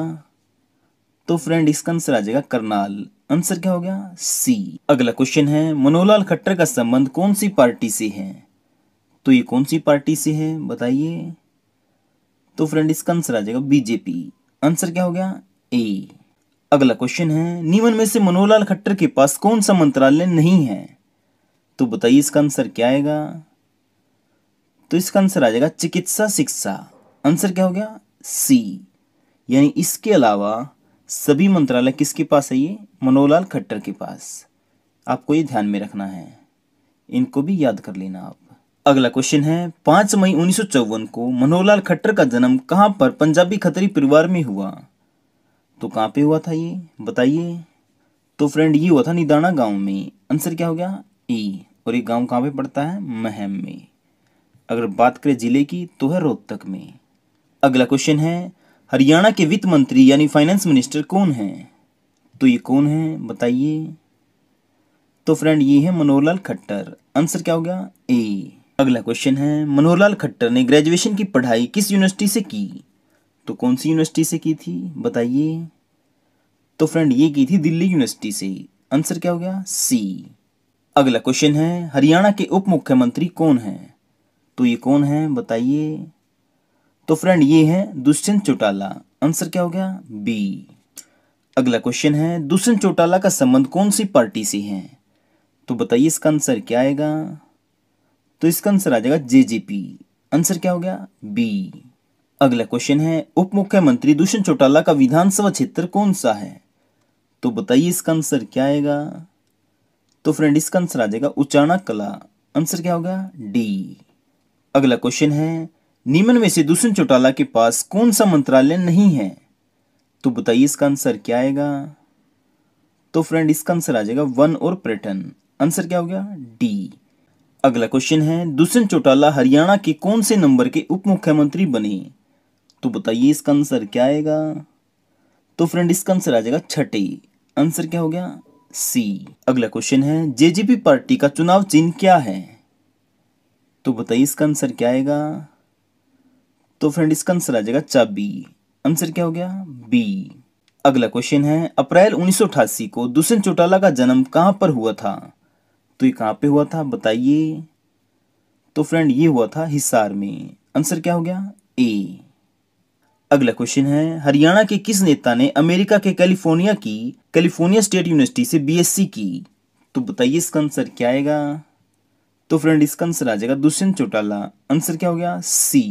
तो फ्रेंड इसका आंसर आ जाएगा करनाल आंसर क्या हो गया सी अगला क्वेश्चन है मनोहर लाल खट्टर का संबंध कौन सी पार्टी से है तो ये कौन सी पार्टी से है बताइए तो फ्रेंड इसका आंसर आ जाएगा बीजेपी आंसर क्या हो गया ए अगला क्वेश्चन है नीमन में से मनोहर लाल खट्टर के पास कौन सा मंत्रालय नहीं है तो बताइए इसका आंसर क्या आएगा तो इसका आंसर आ जाएगा चिकित्सा शिक्षा आंसर क्या हो गया सी यानी इसके अलावा सभी मंत्रालय किसके पास है ये मनोहरलाल खट्टर के पास आपको ये ध्यान में रखना है इनको भी याद कर लेना आप अगला क्वेश्चन है पाँच मई उन्नीस को मनोहरलाल खट्टर का जन्म कहाँ पर पंजाबी खतरी परिवार में हुआ तो कहाँ पे हुआ था ये बताइए तो फ्रेंड ये हुआ था निदाना गांव में आंसर क्या हो गया ई और ये गांव कहाँ पे पड़ता है महम में अगर बात करें जिले की तो है रोहतक में अगला क्वेश्चन है हरियाणा के वित्त मंत्री यानी फाइनेंस मिनिस्टर कौन है तो ये कौन है बताइए तो फ्रेंड ये है मनोहर लाल खट्टर आंसर क्या हो गया ए अगला क्वेश्चन है मनोहर लाल खट्टर ने ग्रेजुएशन की पढ़ाई किस यूनिवर्सिटी से की तो कौन सी यूनिवर्सिटी से की थी बताइए तो फ्रेंड ये की थी दिल्ली यूनिवर्सिटी से आंसर क्या हो गया सी अगला क्वेश्चन है हरियाणा के उप मुख्यमंत्री कौन है तो ये कौन है बताइए तो फ्रेंड ये है दुष्यंत चौटाला आंसर क्या हो गया बी अगला क्वेश्चन है दुष्यंत चौटाला का संबंध कौन सी पार्टी से है तो बताइए इसका आंसर क्या आएगा तो इसका आंसर आ जाएगा जे आंसर क्या हो गया बी अगला क्वेश्चन है उप मुख्यमंत्री दुष्यंत चौटाला का विधानसभा क्षेत्र कौन सा है तो बताइए इसका आंसर क्या आएगा तो फ्रेंड इसका आंसर आ जाएगा उचाणा कला आंसर क्या होगा डी अगला क्वेश्चन है निम्न में से दूषण चौटाला के पास कौन सा मंत्रालय नहीं है तो बताइए इसका आंसर क्या आएगा तो फ्रेंड इसका आंसर आ जाएगा वन और पर्यटन आंसर क्या हो गया डी अगला क्वेश्चन है दूषण चौटाला हरियाणा के कौन से नंबर के उप मुख्यमंत्री बने तो बताइए इसका आंसर क्या आएगा तो फ्रेंड इसका आंसर आ जाएगा छठे आंसर क्या हो गया सी अगला क्वेश्चन है जेजेपी पार्टी का चुनाव चिन्ह क्या है तो बताइए इसका आंसर क्या आएगा तो फ्रेंड इसका आंसर आ जाएगा चाबी आंसर क्या हो गया बी अगला क्वेश्चन है अप्रैल उन्नीस को दुष्यंत चौटाला का जन्म कहां पर हुआ था तो ये कहां पे हुआ था बताइए तो फ्रेंड ये हुआ था हिसार में आंसर क्या हो गया ए अगला क्वेश्चन है हरियाणा के किस नेता ने अमेरिका के कैलिफोर्निया की कैलिफोर्निया स्टेट यूनिवर्सिटी से बीएससी की तो बताइए इसका आंसर क्या आएगा तो फ्रेंड इसका आंसर आ जाएगा दुष्यंत चौटाला आंसर क्या हो गया सी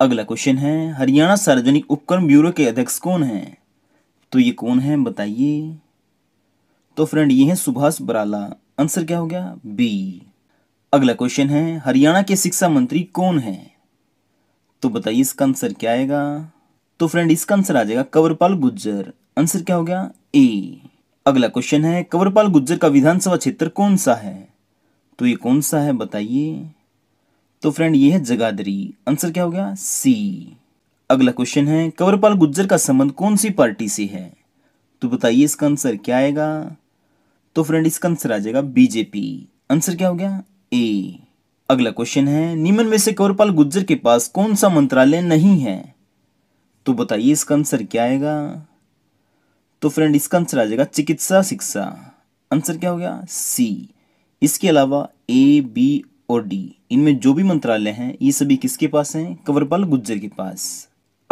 अगला क्वेश्चन है हरियाणा सार्वजनिक उपक्रम ब्यूरो के अध्यक्ष कौन है तो ये कौन है बताइए तो फ्रेंड ये है सुभाष बराला आंसर क्या हो गया बी अगला क्वेश्चन है हरियाणा के शिक्षा मंत्री कौन है तो बताइए इसका आंसर क्या आएगा तो फ्रेंड इसका आंसर आ जाएगा कंवरपाल गुज्जर आंसर क्या हो गया ए अगला क्वेश्चन है कंवरपाल गुज्जर का विधानसभा क्षेत्र कौन सा है तो ये कौन सा है बताइए तो फ्रेंड ये है जगादरी आंसर क्या हो गया सी अगला क्वेश्चन है कंवरपाल गुज्जर का संबंध कौन सी पार्टी से है तो बताइए इसका आंसर क्या आएगा तो फ्रेंड इसका आंसर आ जाएगा बीजेपी आंसर क्या हो गया ए अगला क्वेश्चन है निम्न में से कंवरपाल गुज्जर के पास कौन सा मंत्रालय नहीं है तो बताइए इसका आंसर क्या आएगा तो फ्रेंड इसका आंसर आ जाएगा चिकित्सा शिक्षा आंसर क्या हो गया सी इसके अलावा ए बी और डी इनमें जो भी मंत्रालय हैं ये सभी किसके पास हैं कंवरपाल गुज्जर के पास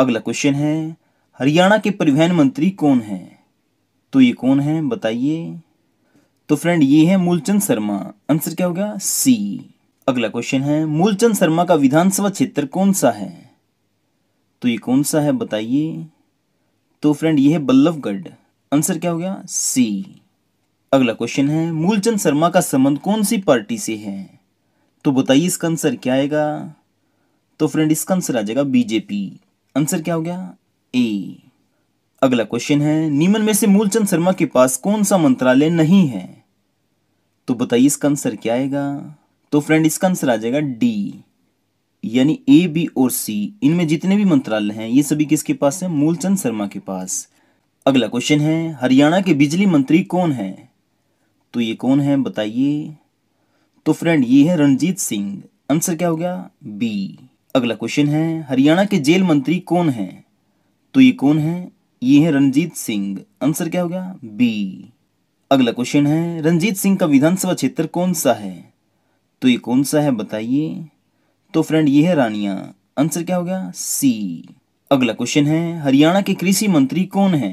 अगला क्वेश्चन है हरियाणा के परिवहन मंत्री कौन हैं तो ये कौन है बताइए तो फ्रेंड ये है मूलचंद शर्मा आंसर क्या होगा सी अगला क्वेश्चन है मूलचंद शर्मा का विधानसभा क्षेत्र कौन सा है तो ये कौन सा है बताइए तो फ्रेंड ये है बल्लभगढ़ आंसर क्या हो गया सी अगला क्वेश्चन है मूलचंद शर्मा का संबंध कौन सी पार्टी से है तो बताइए इसका आंसर क्या आएगा तो फ्रेंड इसका आंसर आ जाएगा बीजेपी आंसर क्या हो गया ए अगला क्वेश्चन है निम्न में से मूलचंद शर्मा के पास कौन सा मंत्रालय नहीं है तो बताइए इसका आंसर क्या आएगा तो फ्रेंड इसका आंसर आ जाएगा डी यानी ए बी और सी इनमें जितने भी मंत्रालय हैं ये सभी किसके पास है मूलचंद शर्मा के पास अगला क्वेश्चन है हरियाणा के बिजली मंत्री कौन है तो ये कौन है बताइए तो फ्रेंड ये है रणजीत सिंह आंसर क्या हो गया बी अगला क्वेश्चन है हरियाणा के जेल मंत्री कौन है तो ये कौन है ये है रणजीत सिंह आंसर क्या हो गया बी अगला क्वेश्चन है रणजीत सिंह का विधानसभा क्षेत्र कौन सा है तो ये कौन सा है बताइए तो फ्रेंड ये है रानिया आंसर क्या हो गया सी अगला क्वेश्चन है हरियाणा के कृषि मंत्री कौन है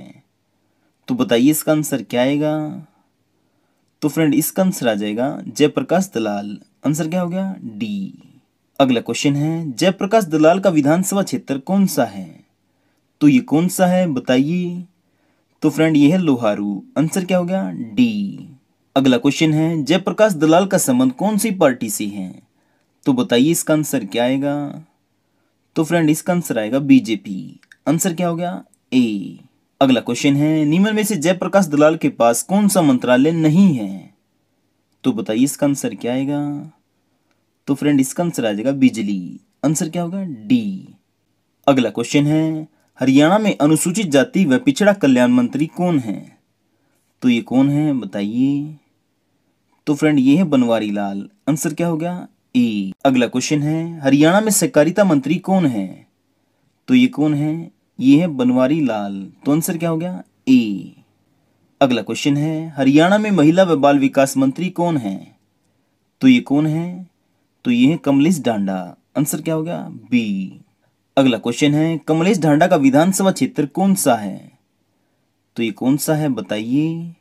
तो बताइए इसका आंसर क्या आएगा तो फ्रेंड इसका आंसर आ जाएगा जयप्रकाश दलाल आंसर क्या हो गया डी अगला क्वेश्चन है जयप्रकाश दलाल का विधानसभा क्षेत्र कौन सा है तो ये कौन सा है बताइए तो फ्रेंड ये है लोहारू आंसर क्या हो गया डी अगला क्वेश्चन है जयप्रकाश दलाल का संबंध कौन सी पार्टी से है तो बताइए इसका आंसर क्या आएगा तो फ्रेंड इसका आंसर आएगा बीजेपी आंसर क्या हो गया ए अगला क्वेश्चन है निम्न में से जयप्रकाश दलाल के पास कौन सा मंत्रालय नहीं है तो बताइए इसका आंसर क्या आएगा तो फ्रेंड इसका आंसर आ जाएगा बिजली आंसर क्या होगा डी अगला क्वेश्चन है हरियाणा में अनुसूचित जाति व पिछड़ा कल्याण मंत्री कौन है तो ये कौन है बताइए तो फ्रेंड ये है बनवारी लाल आंसर क्या हो गया ए अगला क्वेश्चन है हरियाणा में सहकारिता मंत्री कौन है तो ये कौन है ये है बनवारी लाल तो आंसर क्या हो गया ए अगला क्वेश्चन है हरियाणा में महिला व बाल विकास मंत्री कौन है तो ये कौन है तो ये है कमलेश डांडा आंसर क्या हो गया बी अगला क्वेश्चन है कमलेश ढांडा का विधानसभा क्षेत्र कौन सा है तो ये कौन सा है बताइए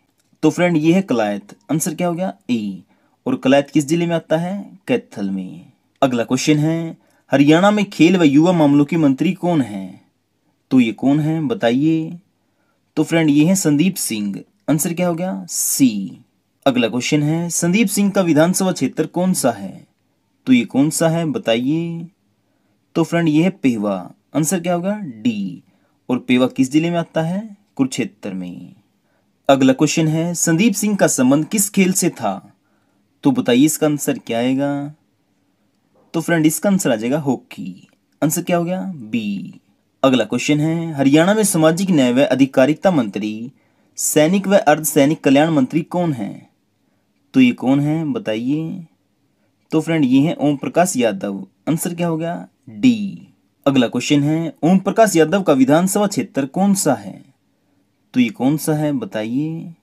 तो फ्रेंड ये है कलायत आंसर क्या हो गया ए और कलायत किस जिले में आता है कैथल में अगला क्वेश्चन है हरियाणा में खेल व युवा मामलों के मंत्री कौन है तो ये कौन है बताइए तो फ्रेंड ये है संदीप सिंह आंसर क्या हो गया सी अगला क्वेश्चन है संदीप सिंह का विधानसभा क्षेत्र कौन सा है तो ये कौन सा है बताइए तो फ्रेंड ये है पेवा आंसर क्या होगा डी और पेवा किस जिले में आता है कुरुक्षेत्र में अगला क्वेश्चन है संदीप सिंह का संबंध किस खेल से था तो बताइए इसका आंसर क्या आएगा तो फ्रेंड इसका आंसर आ जाएगा हॉकी आंसर क्या हो गया बी अगला क्वेश्चन है हरियाणा में सामाजिक न्याय व अधिकारिता मंत्री सैनिक व अर्धसैनिक कल्याण मंत्री कौन है तो ये कौन है बताइए तो फ्रेंड ये है ओम प्रकाश यादव आंसर क्या हो गया डी अगला क्वेश्चन है ओम प्रकाश यादव का विधानसभा क्षेत्र कौन सा है तो ये कौन सा है बताइए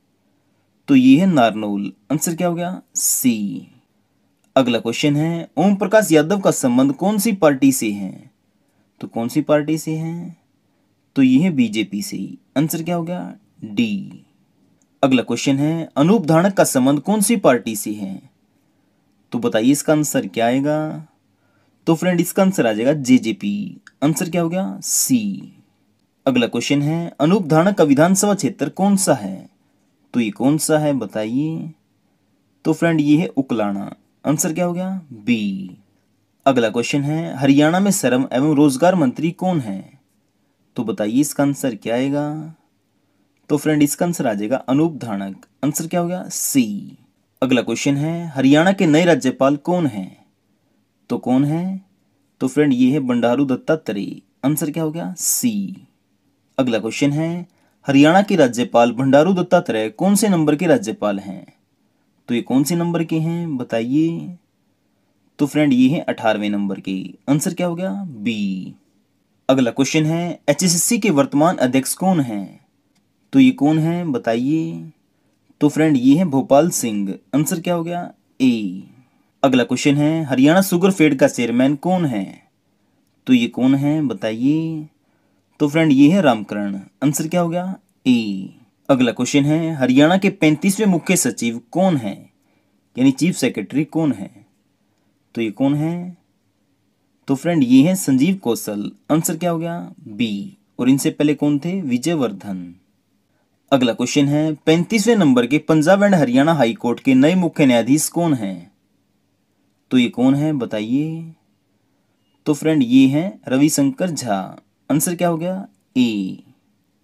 तो ये है नारनोल आंसर क्या हो गया सी अगला क्वेश्चन है ओम प्रकाश यादव का संबंध कौन सी पार्टी से है तो कौन सी पार्टी से हैं तो ये है बीजेपी से ही आंसर क्या हो गया डी अगला क्वेश्चन है अनूप धानक का संबंध कौन सी पार्टी से है तो बताइए इसका आंसर क्या आएगा तो फ्रेंड इसका आंसर आ जाएगा जेजेपी आंसर क्या हो गया सी अगला क्वेश्चन है अनूप धानक का विधानसभा क्षेत्र कौन सा है तो ये कौन सा है बताइए तो फ्रेंड ये है उकलाना आंसर क्या हो गया बी अगला क्वेश्चन है हरियाणा में श्रम एवं रोजगार मंत्री कौन है तो बताइए इसका आंसर क्या आएगा तो फ्रेंड इसका आंसर आ जाएगा अनूप धानक आंसर क्या हो गया सी अगला क्वेश्चन है हरियाणा के नए राज्यपाल कौन है तो कौन है तो फ्रेंड ये है बंडारू दत्तात्रेय आंसर क्या हो गया सी अगला क्वेश्चन है हरियाणा के राज्यपाल बंडारू दत्तात्रेय कौन से नंबर के राज्यपाल हैं तो ये कौन से नंबर के हैं बताइए तो फ्रेंड ये है अठारहवें नंबर के आंसर क्या हो गया बी अगला क्वेश्चन है एच के वर्तमान अध्यक्ष कौन है तो ये कौन है बताइए तो फ्रेंड ये है भोपाल सिंह आंसर क्या हो गया ए अगला क्वेश्चन है हरियाणा सुगर फेड का चेयरमैन कौन है तो ये कौन है बताइए तो फ्रेंड ये है रामकरण आंसर क्या हो गया ए अगला क्वेश्चन है हरियाणा के पैंतीसवें मुख्य सचिव कौन है यानी चीफ सेक्रेटरी कौन है तो ये कौन है तो फ्रेंड ये हैं संजीव कौशल आंसर क्या हो गया बी और इनसे पहले कौन थे विजयवर्धन अगला क्वेश्चन है पैंतीसवें नंबर के पंजाब एंड हरियाणा हाईकोर्ट के नए मुख्य न्यायाधीश कौन हैं तो ये कौन है बताइए तो फ्रेंड ये हैं रविशंकर झा आंसर क्या हो गया ए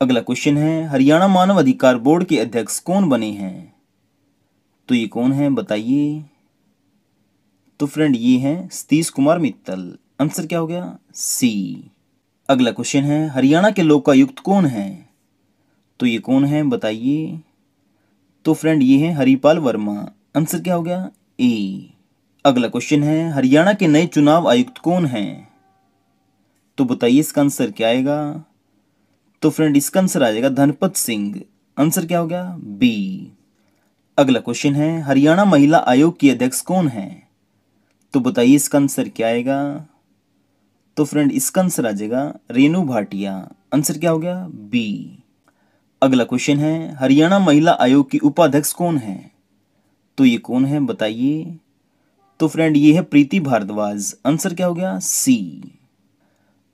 अगला क्वेश्चन है हरियाणा मानव अधिकार बोर्ड के अध्यक्ष कौन बने हैं तो ये कौन है बताइए तो फ्रेंड ये हैं सतीश कुमार मित्तल आंसर क्या हो गया सी अगला क्वेश्चन है हरियाणा के लोकायुक्त कौन है तो ये कौन है बताइए तो फ्रेंड ये है हरिपाल वर्मा आंसर क्या हो गया ए अगला क्वेश्चन है हरियाणा के नए चुनाव आयुक्त कौन हैं तो बताइए इसका आंसर क्या आएगा तो फ्रेंड इसका आंसर आ जाएगा धनपत सिंह आंसर क्या हो गया बी अगला क्वेश्चन है हरियाणा महिला आयोग की अध्यक्ष कौन है तो बताइए इसका आंसर क्या आएगा तो फ्रेंड इसका आंसर आ जाएगा रेनू भाटिया आंसर क्या हो गया बी अगला क्वेश्चन है हरियाणा महिला आयोग की उपाध्यक्ष कौन है तो ये कौन है बताइए तो फ्रेंड ये है प्रीति भारद्वाज आंसर क्या हो गया सी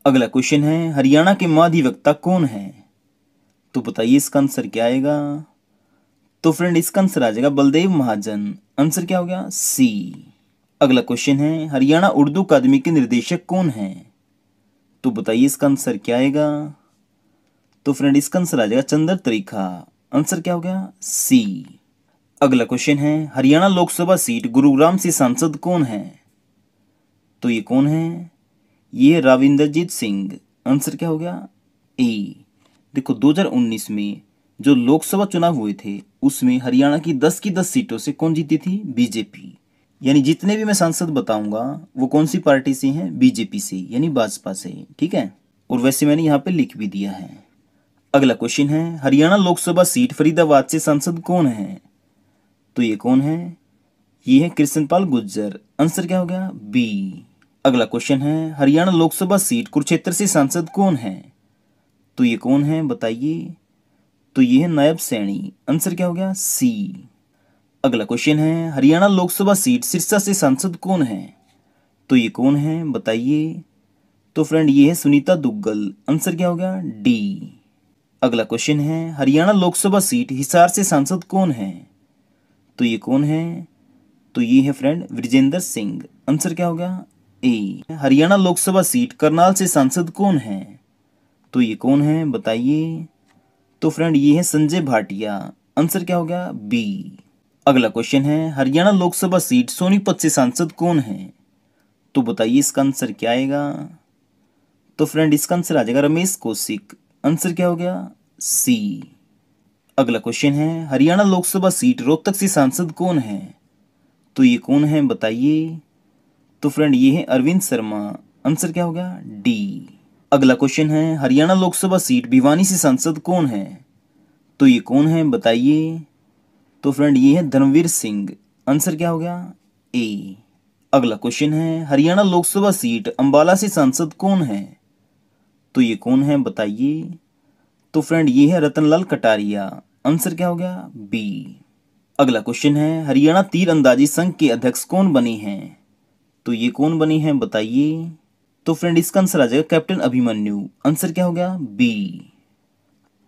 अगला क्वेश्चन है हरियाणा के महाधिवक्ता कौन है तो बताइए इसका आंसर क्या आएगा तो फ्रेंड इसका आंसर आ जाएगा बलदेव महाजन आंसर क्या हो गया सी अगला क्वेश्चन है हरियाणा उर्दू अकादमी के निर्देशक कौन हैं तो बताइए इसका आंसर क्या आएगा तो फ्रेंड इसका आंसर आ जाएगा चंद्र तरीखा आंसर क्या हो गया सी अगला क्वेश्चन है हरियाणा लोकसभा सीट गुरुग्राम से सांसद कौन है तो ये कौन है ये राविंदरजीत सिंह आंसर क्या हो गया ए देखो 2019 में जो लोकसभा चुनाव हुए थे उसमें हरियाणा की 10 की 10 सीटों से कौन जीती थी बीजेपी यानी जितने भी मैं सांसद बताऊंगा वो कौन सी पार्टी से हैं बीजेपी से यानी भाजपा से ठीक है और वैसे मैंने यहाँ पे लिख भी दिया है अगला क्वेश्चन है हरियाणा लोकसभा सीट फरीदाबाद से सांसद कौन है तो ये कौन है ये है कृष्णपाल गुज्जर आंसर क्या हो गया बी अगला क्वेश्चन है हरियाणा लोकसभा सीट कुरुक्षेत्र से सांसद कौन है तो ये कौन है बताइए तो ये है नायब सैनी आंसर क्या हो गया सी अगला क्वेश्चन है हरियाणा लोकसभा सीट सिरसा से सांसद कौन है तो ये कौन है बताइए तो फ्रेंड ये है सुनीता दुग्गल आंसर क्या होगा डी अगला क्वेश्चन है हरियाणा लोकसभा सीट हिसार से सांसद कौन है तो ये कौन है तो ये है फ्रेंड विजेंद्र सिंह आंसर क्या होगा ए हरियाणा लोकसभा सीट करनाल से सांसद कौन है तो ये कौन है बताइए तो फ्रेंड ये है संजय भाटिया आंसर क्या होगा बी अगला क्वेश्चन है हरियाणा लोकसभा सीट सोनीपत से सांसद कौन है तो बताइए इसका आंसर क्या आएगा तो फ्रेंड इसका आंसर आ जाएगा रमेश कौशिक आंसर क्या हो गया सी अगला क्वेश्चन है हरियाणा लोकसभा सीट रोहतक से सांसद कौन है तो ये कौन है बताइए तो फ्रेंड ये है अरविंद शर्मा आंसर क्या हो गया डी अगला क्वेश्चन है हरियाणा लोकसभा सीट भिवानी से सांसद कौन है तो ये कौन है बताइए तो फ्रेंड ये है धर्मवीर सिंह आंसर क्या हो गया ए अगला क्वेश्चन है हरियाणा लोकसभा सीट अंबाला से सांसद कौन है तो ये कौन है बताइए तो फ्रेंड ये है रतनलाल कटारिया आंसर क्या हो गया बी अगला क्वेश्चन है हरियाणा तीर अंदाजी संघ के अध्यक्ष कौन बने हैं तो ये कौन बने हैं बताइए तो फ्रेंड इसका आंसर आ जाएगा कैप्टन अभिमन्यु आंसर क्या हो गया बी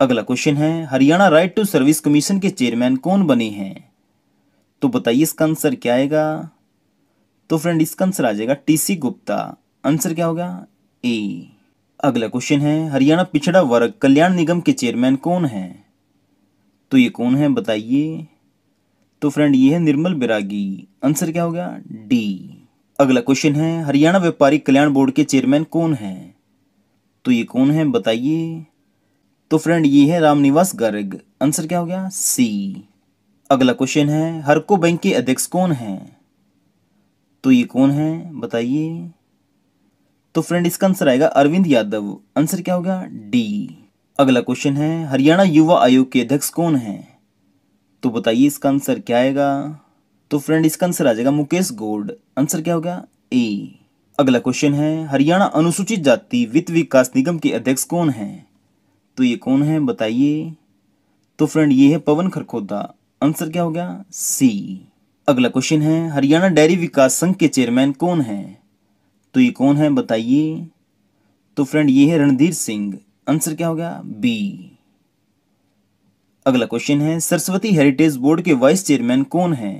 अगला क्वेश्चन है Haryana right to service commission के चेयरमैन कौन बने हैं तो बताइए इसका आंसर क्या आएगा तो फ्रेंड इसका आंसर आ जाएगा टीसी गुप्ता आंसर क्या होगा ए अगला क्वेश्चन है हरियाणा पिछड़ा वर्ग कल्याण निगम के चेयरमैन कौन हैं तो ये कौन है बताइए तो फ्रेंड ये है निर्मल बिरागी आंसर क्या होगा डी अगला क्वेश्चन है हरियाणा व्यापारी कल्याण बोर्ड के चेयरमैन कौन हैं तो ये कौन है बताइए तो फ्रेंड ये है रामनिवास गर्ग आंसर क्या हो गया सी अगला क्वेश्चन है हरको बैंक के अध्यक्ष कौन हैं तो ये कौन है बताइए तो फ्रेंड इसका आंसर आएगा अरविंद यादव आंसर क्या होगा डी अगला क्वेश्चन है हरियाणा युवा आयोग के अध्यक्ष कौन हैं तो बताइए इसका आंसर क्या आएगा तो फ्रेंड इसका आंसर आ जाएगा मुकेश गोड आंसर क्या होगा ए अगला क्वेश्चन है हरियाणा अनुसूचित जाति वित्त विकास निगम के अध्यक्ष कौन हैं तो ये कौन है बताइए तो फ्रेंड ये है पवन खरखोदा आंसर क्या हो गया सी अगला क्वेश्चन है हरियाणा डेयरी विकास संघ के चेयरमैन कौन है तो ये कौन है बताइए तो फ्रेंड ये है रणधीर सिंह आंसर क्या हो गया बी अगला क्वेश्चन है सरस्वती हेरिटेज बोर्ड के वाइस चेयरमैन कौन है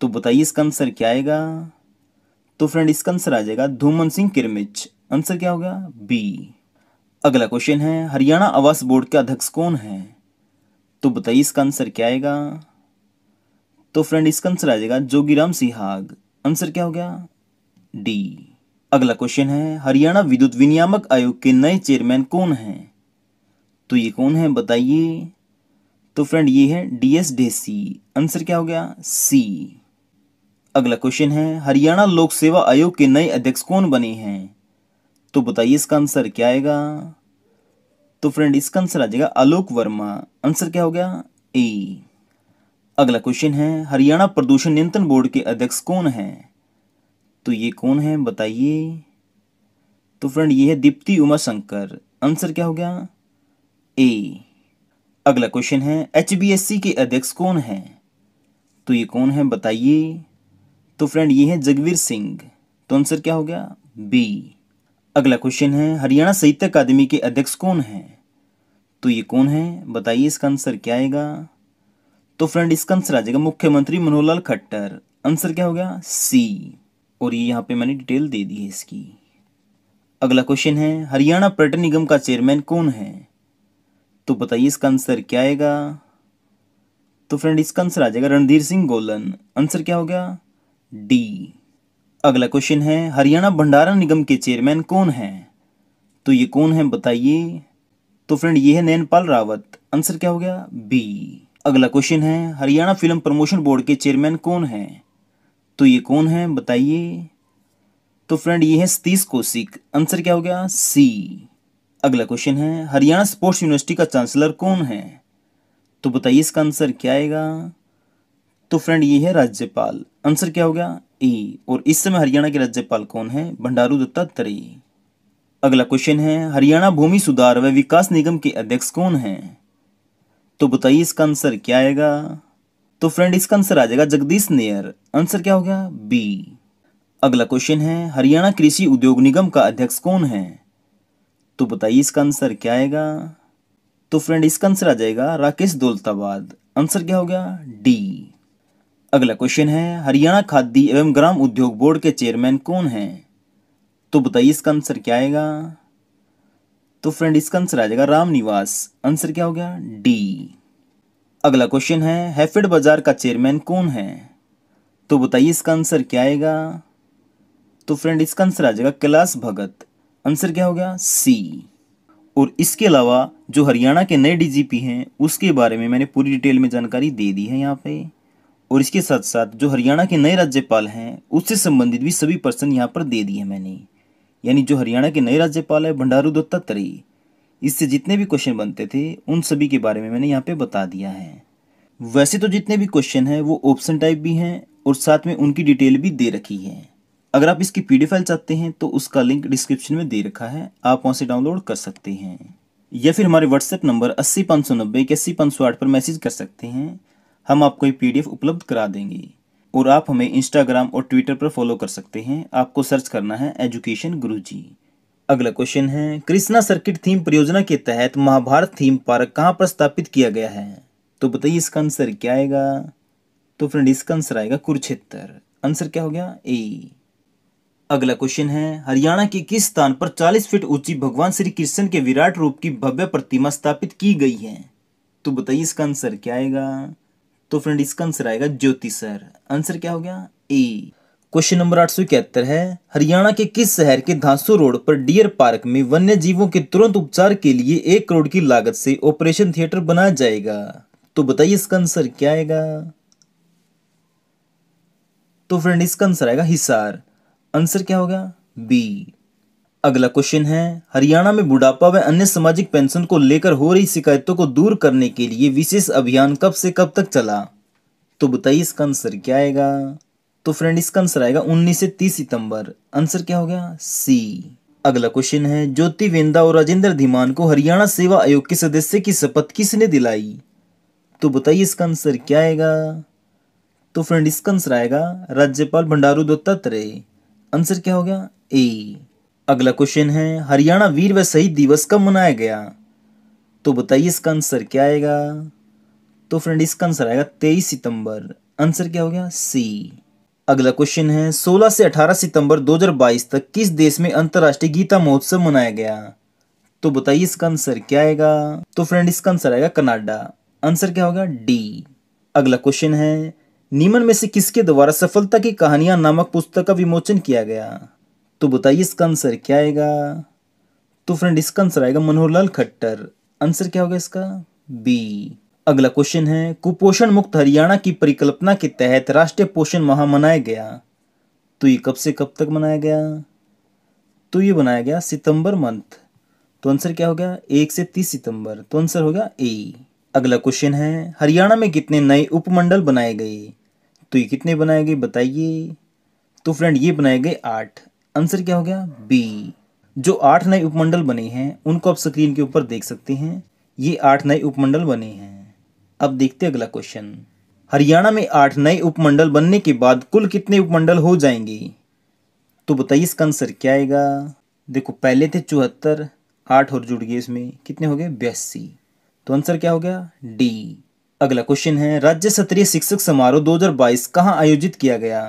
तो बताइए इसका आंसर क्या आएगा तो फ्रेंड इसका आंसर आ जाएगा धूमन सिंह किरमिच आंसर क्या हो गया बी अगला क्वेश्चन है हरियाणा आवास बोर्ड के अध्यक्ष कौन है तो बताइए इसका आंसर क्या आएगा तो फ्रेंड इसका आंसर आ जाएगा जोगीराम सिहाग आंसर क्या हो गया डी अगला क्वेश्चन है हरियाणा विद्युत विनियामक आयोग के नए चेयरमैन कौन हैं तो ये कौन है बताइए तो फ्रेंड ये है डी एस सी आंसर क्या हो गया सी अगला क्वेश्चन है हरियाणा लोक सेवा आयोग के नए अध्यक्ष कौन बने हैं तो बताइए इसका आंसर क्या आएगा तो फ्रेंड इसका आंसर आ जाएगा आलोक वर्मा आंसर क्या हो गया ए अगला क्वेश्चन है हरियाणा प्रदूषण नियंत्रण बोर्ड के अध्यक्ष कौन है तो ये कौन है बताइए तो फ्रेंड ये है दीप्ति उमाशंकर आंसर क्या हो गया ए अगला क्वेश्चन है एच के अध्यक्ष कौन है तो ये कौन है बताइए तो फ्रेंड ये है जगवीर सिंह तो आंसर क्या हो गया बी अगला क्वेश्चन है हरियाणा साहित्य अकादमी के अध्यक्ष कौन हैं तो ये कौन है बताइए इसका आंसर क्या आएगा तो फ्रेंड इसका आंसर आ जाएगा मुख्यमंत्री मनोहर लाल खट्टर आंसर क्या हो गया सी और ये यहाँ पे मैंने डिटेल दे दी है इसकी अगला क्वेश्चन है हरियाणा पर्यटन निगम का चेयरमैन कौन है तो बताइए इसका आंसर क्या आएगा तो फ्रेंड इसका आंसर आ जाएगा रणधीर सिंह गोलन आंसर क्या हो गया डी अगला क्वेश्चन है हरियाणा भंडारा निगम के चेयरमैन कौन हैं तो ये कौन है बताइए तो फ्रेंड ये है नैनपाल रावत आंसर क्या हो गया बी अगला क्वेश्चन है हरियाणा फिल्म प्रमोशन बोर्ड के चेयरमैन कौन है तो ये कौन है बताइए तो फ्रेंड ये है सतीश कौशिक आंसर क्या हो गया सी अगला क्वेश्चन है हरियाणा स्पोर्ट्स यूनिवर्सिटी का चांसलर कौन है तो बताइए इसका आंसर क्या आएगा तो फ्रेंड ये है राज्यपाल आंसर क्या हो गया ई और इस समय हरियाणा के राज्यपाल कौन है भंडारू दत्तात्रेय अगला क्वेश्चन है हरियाणा भूमि सुधार व विकास निगम के अध्यक्ष कौन हैं तो बताइए इसका आंसर क्या आएगा तो फ्रेंड इसका आंसर आ जाएगा जगदीश नेयर आंसर क्या हो गया बी अगला क्वेश्चन है हरियाणा कृषि उद्योग निगम का अध्यक्ष कौन है तो बताइए इसका आंसर क्या आएगा तो फ्रेंड इसका आंसर आ जाएगा राकेश दौलताबाद आंसर क्या हो गया डी अगला क्वेश्चन है हरियाणा खाद्य एवं ग्राम उद्योग बोर्ड के चेयरमैन कौन हैं तो बताइए इसका आंसर क्या आएगा तो फ्रेंड इसका आंसर आ जाएगा राम निवास आंसर क्या हो गया डी अगला क्वेश्चन है हैफेड बाजार का चेयरमैन कौन है तो बताइए इसका आंसर क्या आएगा तो फ्रेंड इसका आंसर आ जाएगा कैलाश भगत आंसर क्या हो गया सी और इसके अलावा जो हरियाणा के नए डीजीपी हैं उसके बारे में मैंने पूरी डिटेल में जानकारी दे दी है यहाँ पे और इसके साथ साथ जो हरियाणा के नए राज्यपाल हैं उससे संबंधित भी सभी पर्सन यहाँ पर दे दिए मैंने यानी जो हरियाणा के नए राज्यपाल है भंडारू दत्तात्रेय इससे जितने भी क्वेश्चन बनते थे उन सभी के बारे में मैंने यहाँ पे बता दिया है वैसे तो जितने भी क्वेश्चन हैं वो ऑप्शन टाइप भी हैं और साथ में उनकी डिटेल भी दे रखी है अगर आप इसकी पी फाइल चाहते हैं तो उसका लिंक डिस्क्रिप्शन में दे रखा है आप वहाँ से डाउनलोड कर सकते हैं या फिर हमारे व्हाट्सएप नंबर अस्सी पाँच सौ नब्बे पाँच सौ आठ पर मैसेज कर सकते हैं हम आपको ये पी उपलब्ध करा देंगे और आप हमें इंस्टाग्राम और ट्विटर पर फॉलो कर सकते हैं आपको सर्च करना है एजुकेशन गुरु अगला क्वेश्चन है कृष्णा सर्किट थीम परियोजना के तहत महाभारत थीम पार्क कहाँ पर स्थापित किया गया है तो बताइए इसका आंसर क्या आएगा तो फ्रेंड इसका आंसर आएगा कुरुक्षेत्र आंसर क्या हो गया ए अगला क्वेश्चन है हरियाणा के किस स्थान पर 40 फीट ऊंची भगवान श्री कृष्ण के विराट रूप की भव्य प्रतिमा स्थापित की गई है तो बताइए इसका आंसर क्या आएगा तो फ्रेंड इसका आंसर आएगा ज्योति सर आंसर क्या हो गया ए क्वेश्चन नंबर आठ सौ इकहत्तर है हरियाणा के किस शहर के धांसू रोड पर डियर पार्क में वन्य जीवों के तुरंत उपचार के लिए एक करोड़ की लागत से ऑपरेशन थिएटर बनाया जाएगा तो बताइए इसका आंसर क्या आएगा तो फ्रेंड इसका आंसर आएगा हिसार आंसर क्या होगा बी अगला क्वेश्चन है हरियाणा में बुढ़ापा व अन्य सामाजिक पेंशन को लेकर हो रही शिकायतों को दूर करने के लिए विशेष अभियान कब से कब तक चला तो बताइए इसका आंसर क्या आएगा तो फ्रेंड इसका आंसर आएगा 19 से 30 सितंबर आंसर क्या हो गया सी अगला क्वेश्चन है ज्योति वेंदा और राजेंद्र धीमान को हरियाणा सेवा आयोग के सदस्य की शपथ किसने दिलाई तो बताइए इसका आंसर क्या आएगा तो फ्रेंड इसका आंसर आएगा राज्यपाल भंडारू दत्तात्रेय आंसर क्या हो गया ए अगला क्वेश्चन है हरियाणा वीर व शहीद दिवस कब मनाया गया तो बताइए इसका आंसर क्या आएगा तो फ्रेंड इसका आंसर आएगा तेईस सितंबर आंसर क्या हो गया सी अगला क्वेश्चन है 16 से 18 सितंबर 2022 तक किस देश में अंतर्राष्ट्रीय गीता महोत्सव मनाया गया तो बताइए इसका आंसर क्या आएगा तो फ्रेंड इसका आंसर आएगा कनाडा आंसर क्या होगा डी अगला क्वेश्चन है निमन में से किसके द्वारा सफलता की कहानियां नामक पुस्तक का विमोचन किया गया तो बताइए इसका आंसर क्या आएगा तो फ्रेंड इसका आंसर आएगा मनोहर लाल खट्टर आंसर क्या होगा इसका बी अगला क्वेश्चन है कुपोषण मुक्त हरियाणा की परिकल्पना के तहत राष्ट्रीय पोषण माह मनाया गया तो ये कब से कब तक मनाया गया तो ये बनाया गया सितंबर मंथ तो आंसर क्या हो गया एक से तीस सितंबर तो आंसर हो गया ए अगला क्वेश्चन है हरियाणा में कितने नए उपमंडल बनाए गए तो ये कितने बनाए गए बताइए तो फ्रेंड ये बनाए गए आठ आंसर क्या हो गया बी जो आठ नए उपमंडल बने हैं उनको आप स्क्रीन के ऊपर देख सकते हैं ये आठ नए उपमंडल बने हैं अब देखते अगला क्वेश्चन हरियाणा में आठ नए उपमंडल बनने के बाद कुल कितने उपमंडल हो जाएंगे तो बताइए इसका आंसर क्या आएगा देखो पहले थे चौहत्तर आठ और जुड़ गए इसमें कितने हो गए बयासी तो आंसर क्या हो गया डी अगला क्वेश्चन है राज्य स्तरीय शिक्षक समारोह 2022 कहाँ आयोजित किया गया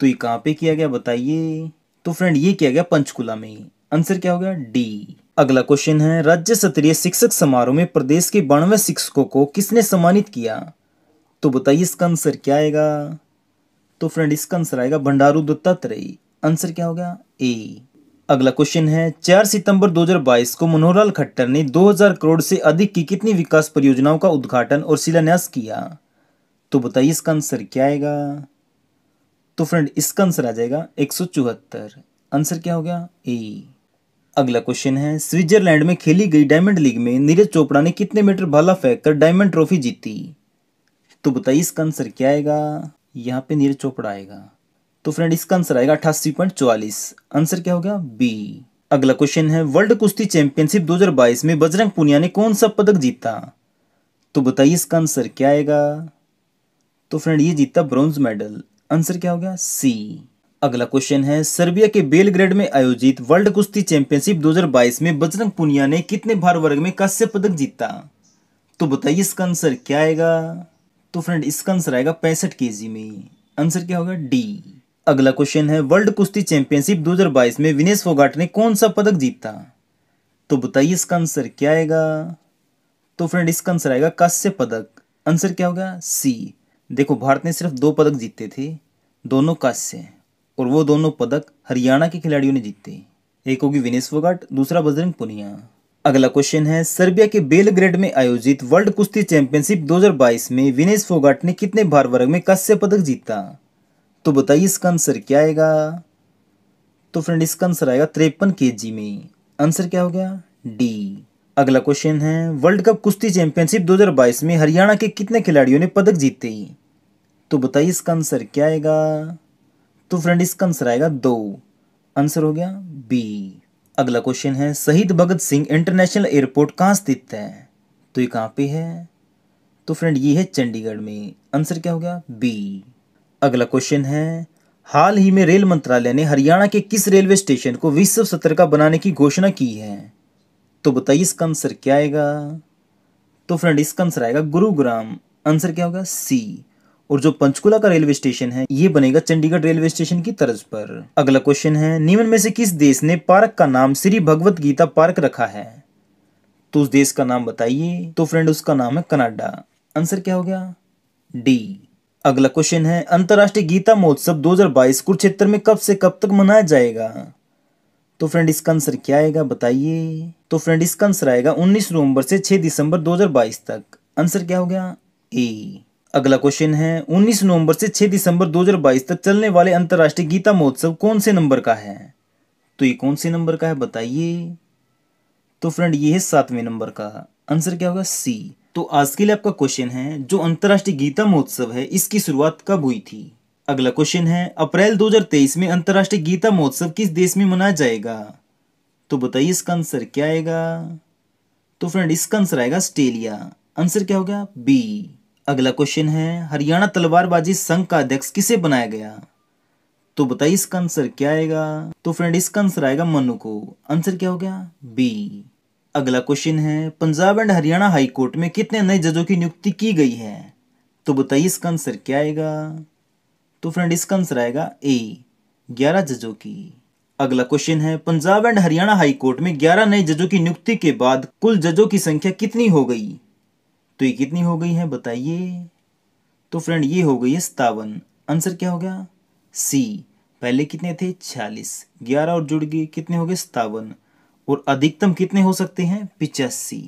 तो ये कहाँ पे किया गया बताइए तो फ्रेंड ये किया गया पंचकुला में ही आंसर क्या हो गया डी अगला क्वेश्चन है राज्य स्तरीय शिक्षक समारोह में प्रदेश के बानवे शिक्षकों को किसने सम्मानित किया तो बताइए इसका आंसर क्या आएगा तो फ्रेंड इसका आंसर आएगा भंडारू दत्तात्रेय आंसर क्या हो गया ए अगला क्वेश्चन है 4 सितंबर 2022 को मनोहरलाल खट्टर ने 2000 करोड़ से अधिक की कितनी विकास परियोजनाओं का उद्घाटन और शिलान्यास किया तो बताइए इसका आंसर क्या आएगा तो फ्रेंड इसका आंसर आ जाएगा एक आंसर क्या हो गया ए अगला क्वेश्चन है स्विट्जरलैंड में खेली गई डायमंड लीग में नीरज चोपड़ा ने कितने मीटर भाला फेंक कर डायमंड ट्रॉफी जीती तो बताइए इसका आंसर क्या आएगा यहाँ पे नीरज चोपड़ा आएगा तो फ्रेंड इसका आंसर आएगा अठासी पॉइंट चौवालीस आंसर क्या हो गया बी अगला क्वेश्चन है वर्ल्ड कुश्ती चैंपियनशिप 2022 में बजरंग पुनिया ने कौन सा पदक जीता तो बताइए इसका आंसर क्या आएगा तो फ्रेंड ये जीता ब्रॉन्ज मेडल आंसर क्या हो गया सी अगला क्वेश्चन है सर्बिया के बेलग्रेड में आयोजित वर्ल्ड कुश्ती चैंपियनशिप 2022 में बजरंग पुनिया ने कितने भार वर्ग में कांस्य पदक जीता तो बताइए इसका आंसर क्या आएगा तो फ्रेंड इसका आंसर आएगा पैंसठ के में आंसर क्या होगा डी अगला क्वेश्चन है वर्ल्ड कुश्ती चैंपियनशिप 2022 में विनेश फोगाट ने कौन सा पदक जीता तो बताइए इसका आंसर क्या आएगा तो फ्रेंड इसका आंसर आएगा कांस्य पदक आंसर क्या होगा सी देखो भारत ने सिर्फ दो पदक जीते थे दोनों कांस्य और वो दोनों पदक हरियाणा के खिलाड़ियों ने जीते एक होगी विनेश फोगाट दूसरा बजरंग पुनिया अगला क्वेश्चन है सर्बिया के बेलग्रेड में आयोजित वर्ल्ड कुश्ती चैंपियनशिप 2022 में विनेश फोगाट ने कितने भार वर्ग में कांस्य पदक जीता तो बताइए इसका आंसर क्या आएगा तो फ्रेंड इसका आंसर आएगा तिरपन के में आंसर क्या हो गया डी अगला क्वेश्चन है वर्ल्ड कप कुश्ती चैंपियनशिप 2022 में हरियाणा के कितने खिलाड़ियों ने पदक जीते तो बताइए इसका आंसर क्या आएगा तो फ्रेंड इसका आंसर आएगा दो आंसर हो गया बी अगला क्वेश्चन है शहीद भगत सिंह इंटरनेशनल एयरपोर्ट कहाँ स्थित है तो ये कहाँ पे है तो फ्रेंड ये है चंडीगढ़ में आंसर क्या हो गया बी अगला क्वेश्चन है हाल ही में रेल मंत्रालय ने हरियाणा के किस रेलवे स्टेशन को विश्व सत्र का बनाने की घोषणा की है तो बताइए इसका आंसर क्या आएगा तो फ्रेंड इसका आंसर आएगा गुरुग्राम आंसर क्या होगा सी और जो पंचकुला का रेलवे स्टेशन है ये बनेगा चंडीगढ़ रेलवे स्टेशन की तर्ज पर अगला क्वेश्चन है निम्न में से किस देश ने पार्क का नाम श्री भगवत गीता पार्क रखा है तो उस देश का नाम बताइए तो फ्रेंड उसका नाम है कनाडा आंसर क्या हो गया डी अगला क्वेश्चन है अंतर्राष्ट्रीय गीता महोत्सव 2022 कुरुक्षेत्र में कब से कब तक मनाया जाएगा तो फ्रेंड इसका आंसर क्या आएगा बताइए तो फ्रेंड इसका आंसर आएगा 19 नवंबर से 6 दिसंबर 2022 तक आंसर क्या हो गया ए अगला क्वेश्चन है 19 नवंबर से 6 दिसंबर 2022 तक चलने वाले अंतर्राष्ट्रीय गीता महोत्सव कौन से नंबर का है तो ये कौन से नंबर का है बताइए तो फ्रेंड ये है सातवें नंबर का आंसर क्या होगा सी तो आज के लिए आपका क्वेश्चन है जो अंतर्राष्ट्रीय गीता महोत्सव है इसकी शुरुआत कब हुई थी अगला क्वेश्चन है अप्रैल 2023 में अंतर्राष्ट्रीय गीता महोत्सव किस देश में मनाया जाएगा तो बताइए इसका आंसर क्या आएगा तो फ्रेंड इसका आंसर आएगा ऑस्ट्रेलिया आंसर क्या हो गया बी अगला क्वेश्चन है हरियाणा तलवारबाजी संघ का अध्यक्ष किसे बनाया गया तो बताइए इसका आंसर क्या आएगा तो फ्रेंड इसका आंसर आएगा मनु को आंसर क्या हो गया बी अगला क्वेश्चन है Punjab and Haryana high court में कितने नए जजों की नियुक्ति की गई है तो बताइए इसका आंसर क्या आएगा तो फ्रेंड इसका आंसर आएगा ए ग्यारह जजों की अगला क्वेश्चन है Punjab and Haryana high court में ग्यारह नए जजों की नियुक्ति के बाद कुल जजों की संख्या कितनी हो गई तो ये कितनी हो गई है बताइए तो फ्रेंड ये हो गई है सतावन आंसर क्या हो गया सी पहले कितने थे छियालीस ग्यारह और जुड़ गए कितने हो गए सतावन और अधिकतम कितने हो सकते हैं पिचासी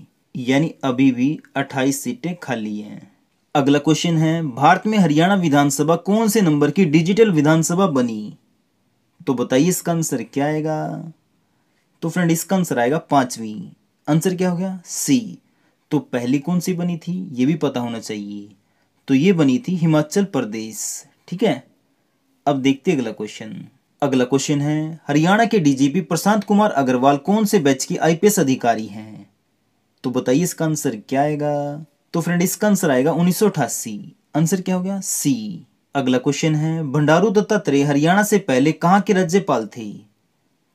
यानी अभी भी अट्ठाईस सीटें खाली हैं अगला क्वेश्चन है भारत में हरियाणा विधानसभा कौन से नंबर की डिजिटल विधानसभा बनी तो बताइए इसका आंसर क्या आएगा तो फ्रेंड इसका आंसर आएगा पांचवी आंसर क्या हो गया सी तो पहली कौन सी बनी थी ये भी पता होना चाहिए तो ये बनी थी हिमाचल प्रदेश ठीक है अब देखते अगला क्वेश्चन अगला क्वेश्चन है हरियाणा के डीजीपी प्रशांत कुमार अग्रवाल कौन से बैच की आईपीएस अधिकारी हैं तो बताइए इसका आंसर क्या आएगा तो फ्रेंड इसका आंसर आएगा उन्नीस आंसर क्या हो गया सी अगला क्वेश्चन है भंडारू दत्तात्रेय हरियाणा से पहले कहाँ के राज्यपाल थे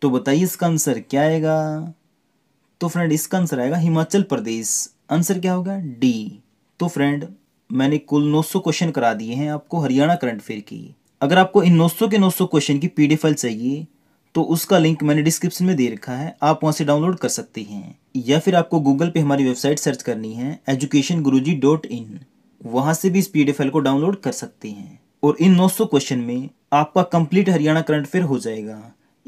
तो बताइए इसका आंसर क्या आएगा तो फ्रेंड इसका आंसर आएगा हिमाचल प्रदेश आंसर क्या होगा डी तो फ्रेंड मैंने कुल 900 क्वेश्चन करा दिए हैं आपको हरियाणा करंट अफेयर की अगर आपको इन 900 के 900 क्वेश्चन की पी फाइल चाहिए तो उसका लिंक मैंने डिस्क्रिप्शन में दे रखा है आप वहाँ से डाउनलोड कर सकते हैं या फिर आपको गूगल पे हमारी वेबसाइट सर्च करनी है एजुकेशन गुरु जी डॉट इन वहां से भी इस पी फाइल को डाउनलोड कर सकते हैं और इन 900 क्वेश्चन में आपका कंप्लीट हरियाणा करंट अफेयर हो जाएगा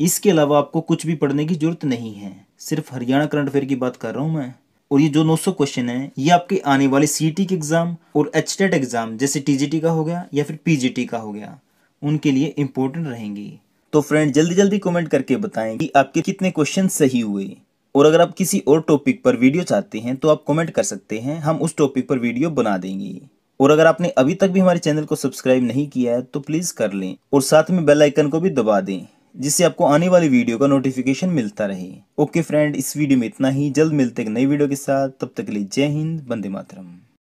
इसके अलावा आपको कुछ भी पढ़ने की जरूरत नहीं है सिर्फ हरियाणा करंट अफेयर की बात कर रहा हूँ मैं और ये जो 900 क्वेश्चन है ये आपके आने वाले सी के एग्ज़ाम और एच एग्ज़ाम जैसे टी का हो गया या फिर पी का हो गया उनके लिए इम्पोर्टेंट रहेंगी तो फ्रेंड जल्दी जल्दी कमेंट करके बताएं कि आपके कितने क्वेश्चन सही हुए और अगर आप किसी और टॉपिक पर वीडियो चाहते हैं तो आप कमेंट कर सकते हैं हम उस टॉपिक पर वीडियो बना देंगे और अगर आपने अभी तक भी हमारे चैनल को सब्सक्राइब नहीं किया है तो प्लीज़ कर लें और साथ में बेल आइकन को भी दबा दें जिससे आपको आने वाली वीडियो का नोटिफिकेशन मिलता रहे ओके फ्रेंड इस वीडियो में इतना ही जल्द मिलते एक नई वीडियो के साथ तब तक के लिए जय हिंद बंदे मातरम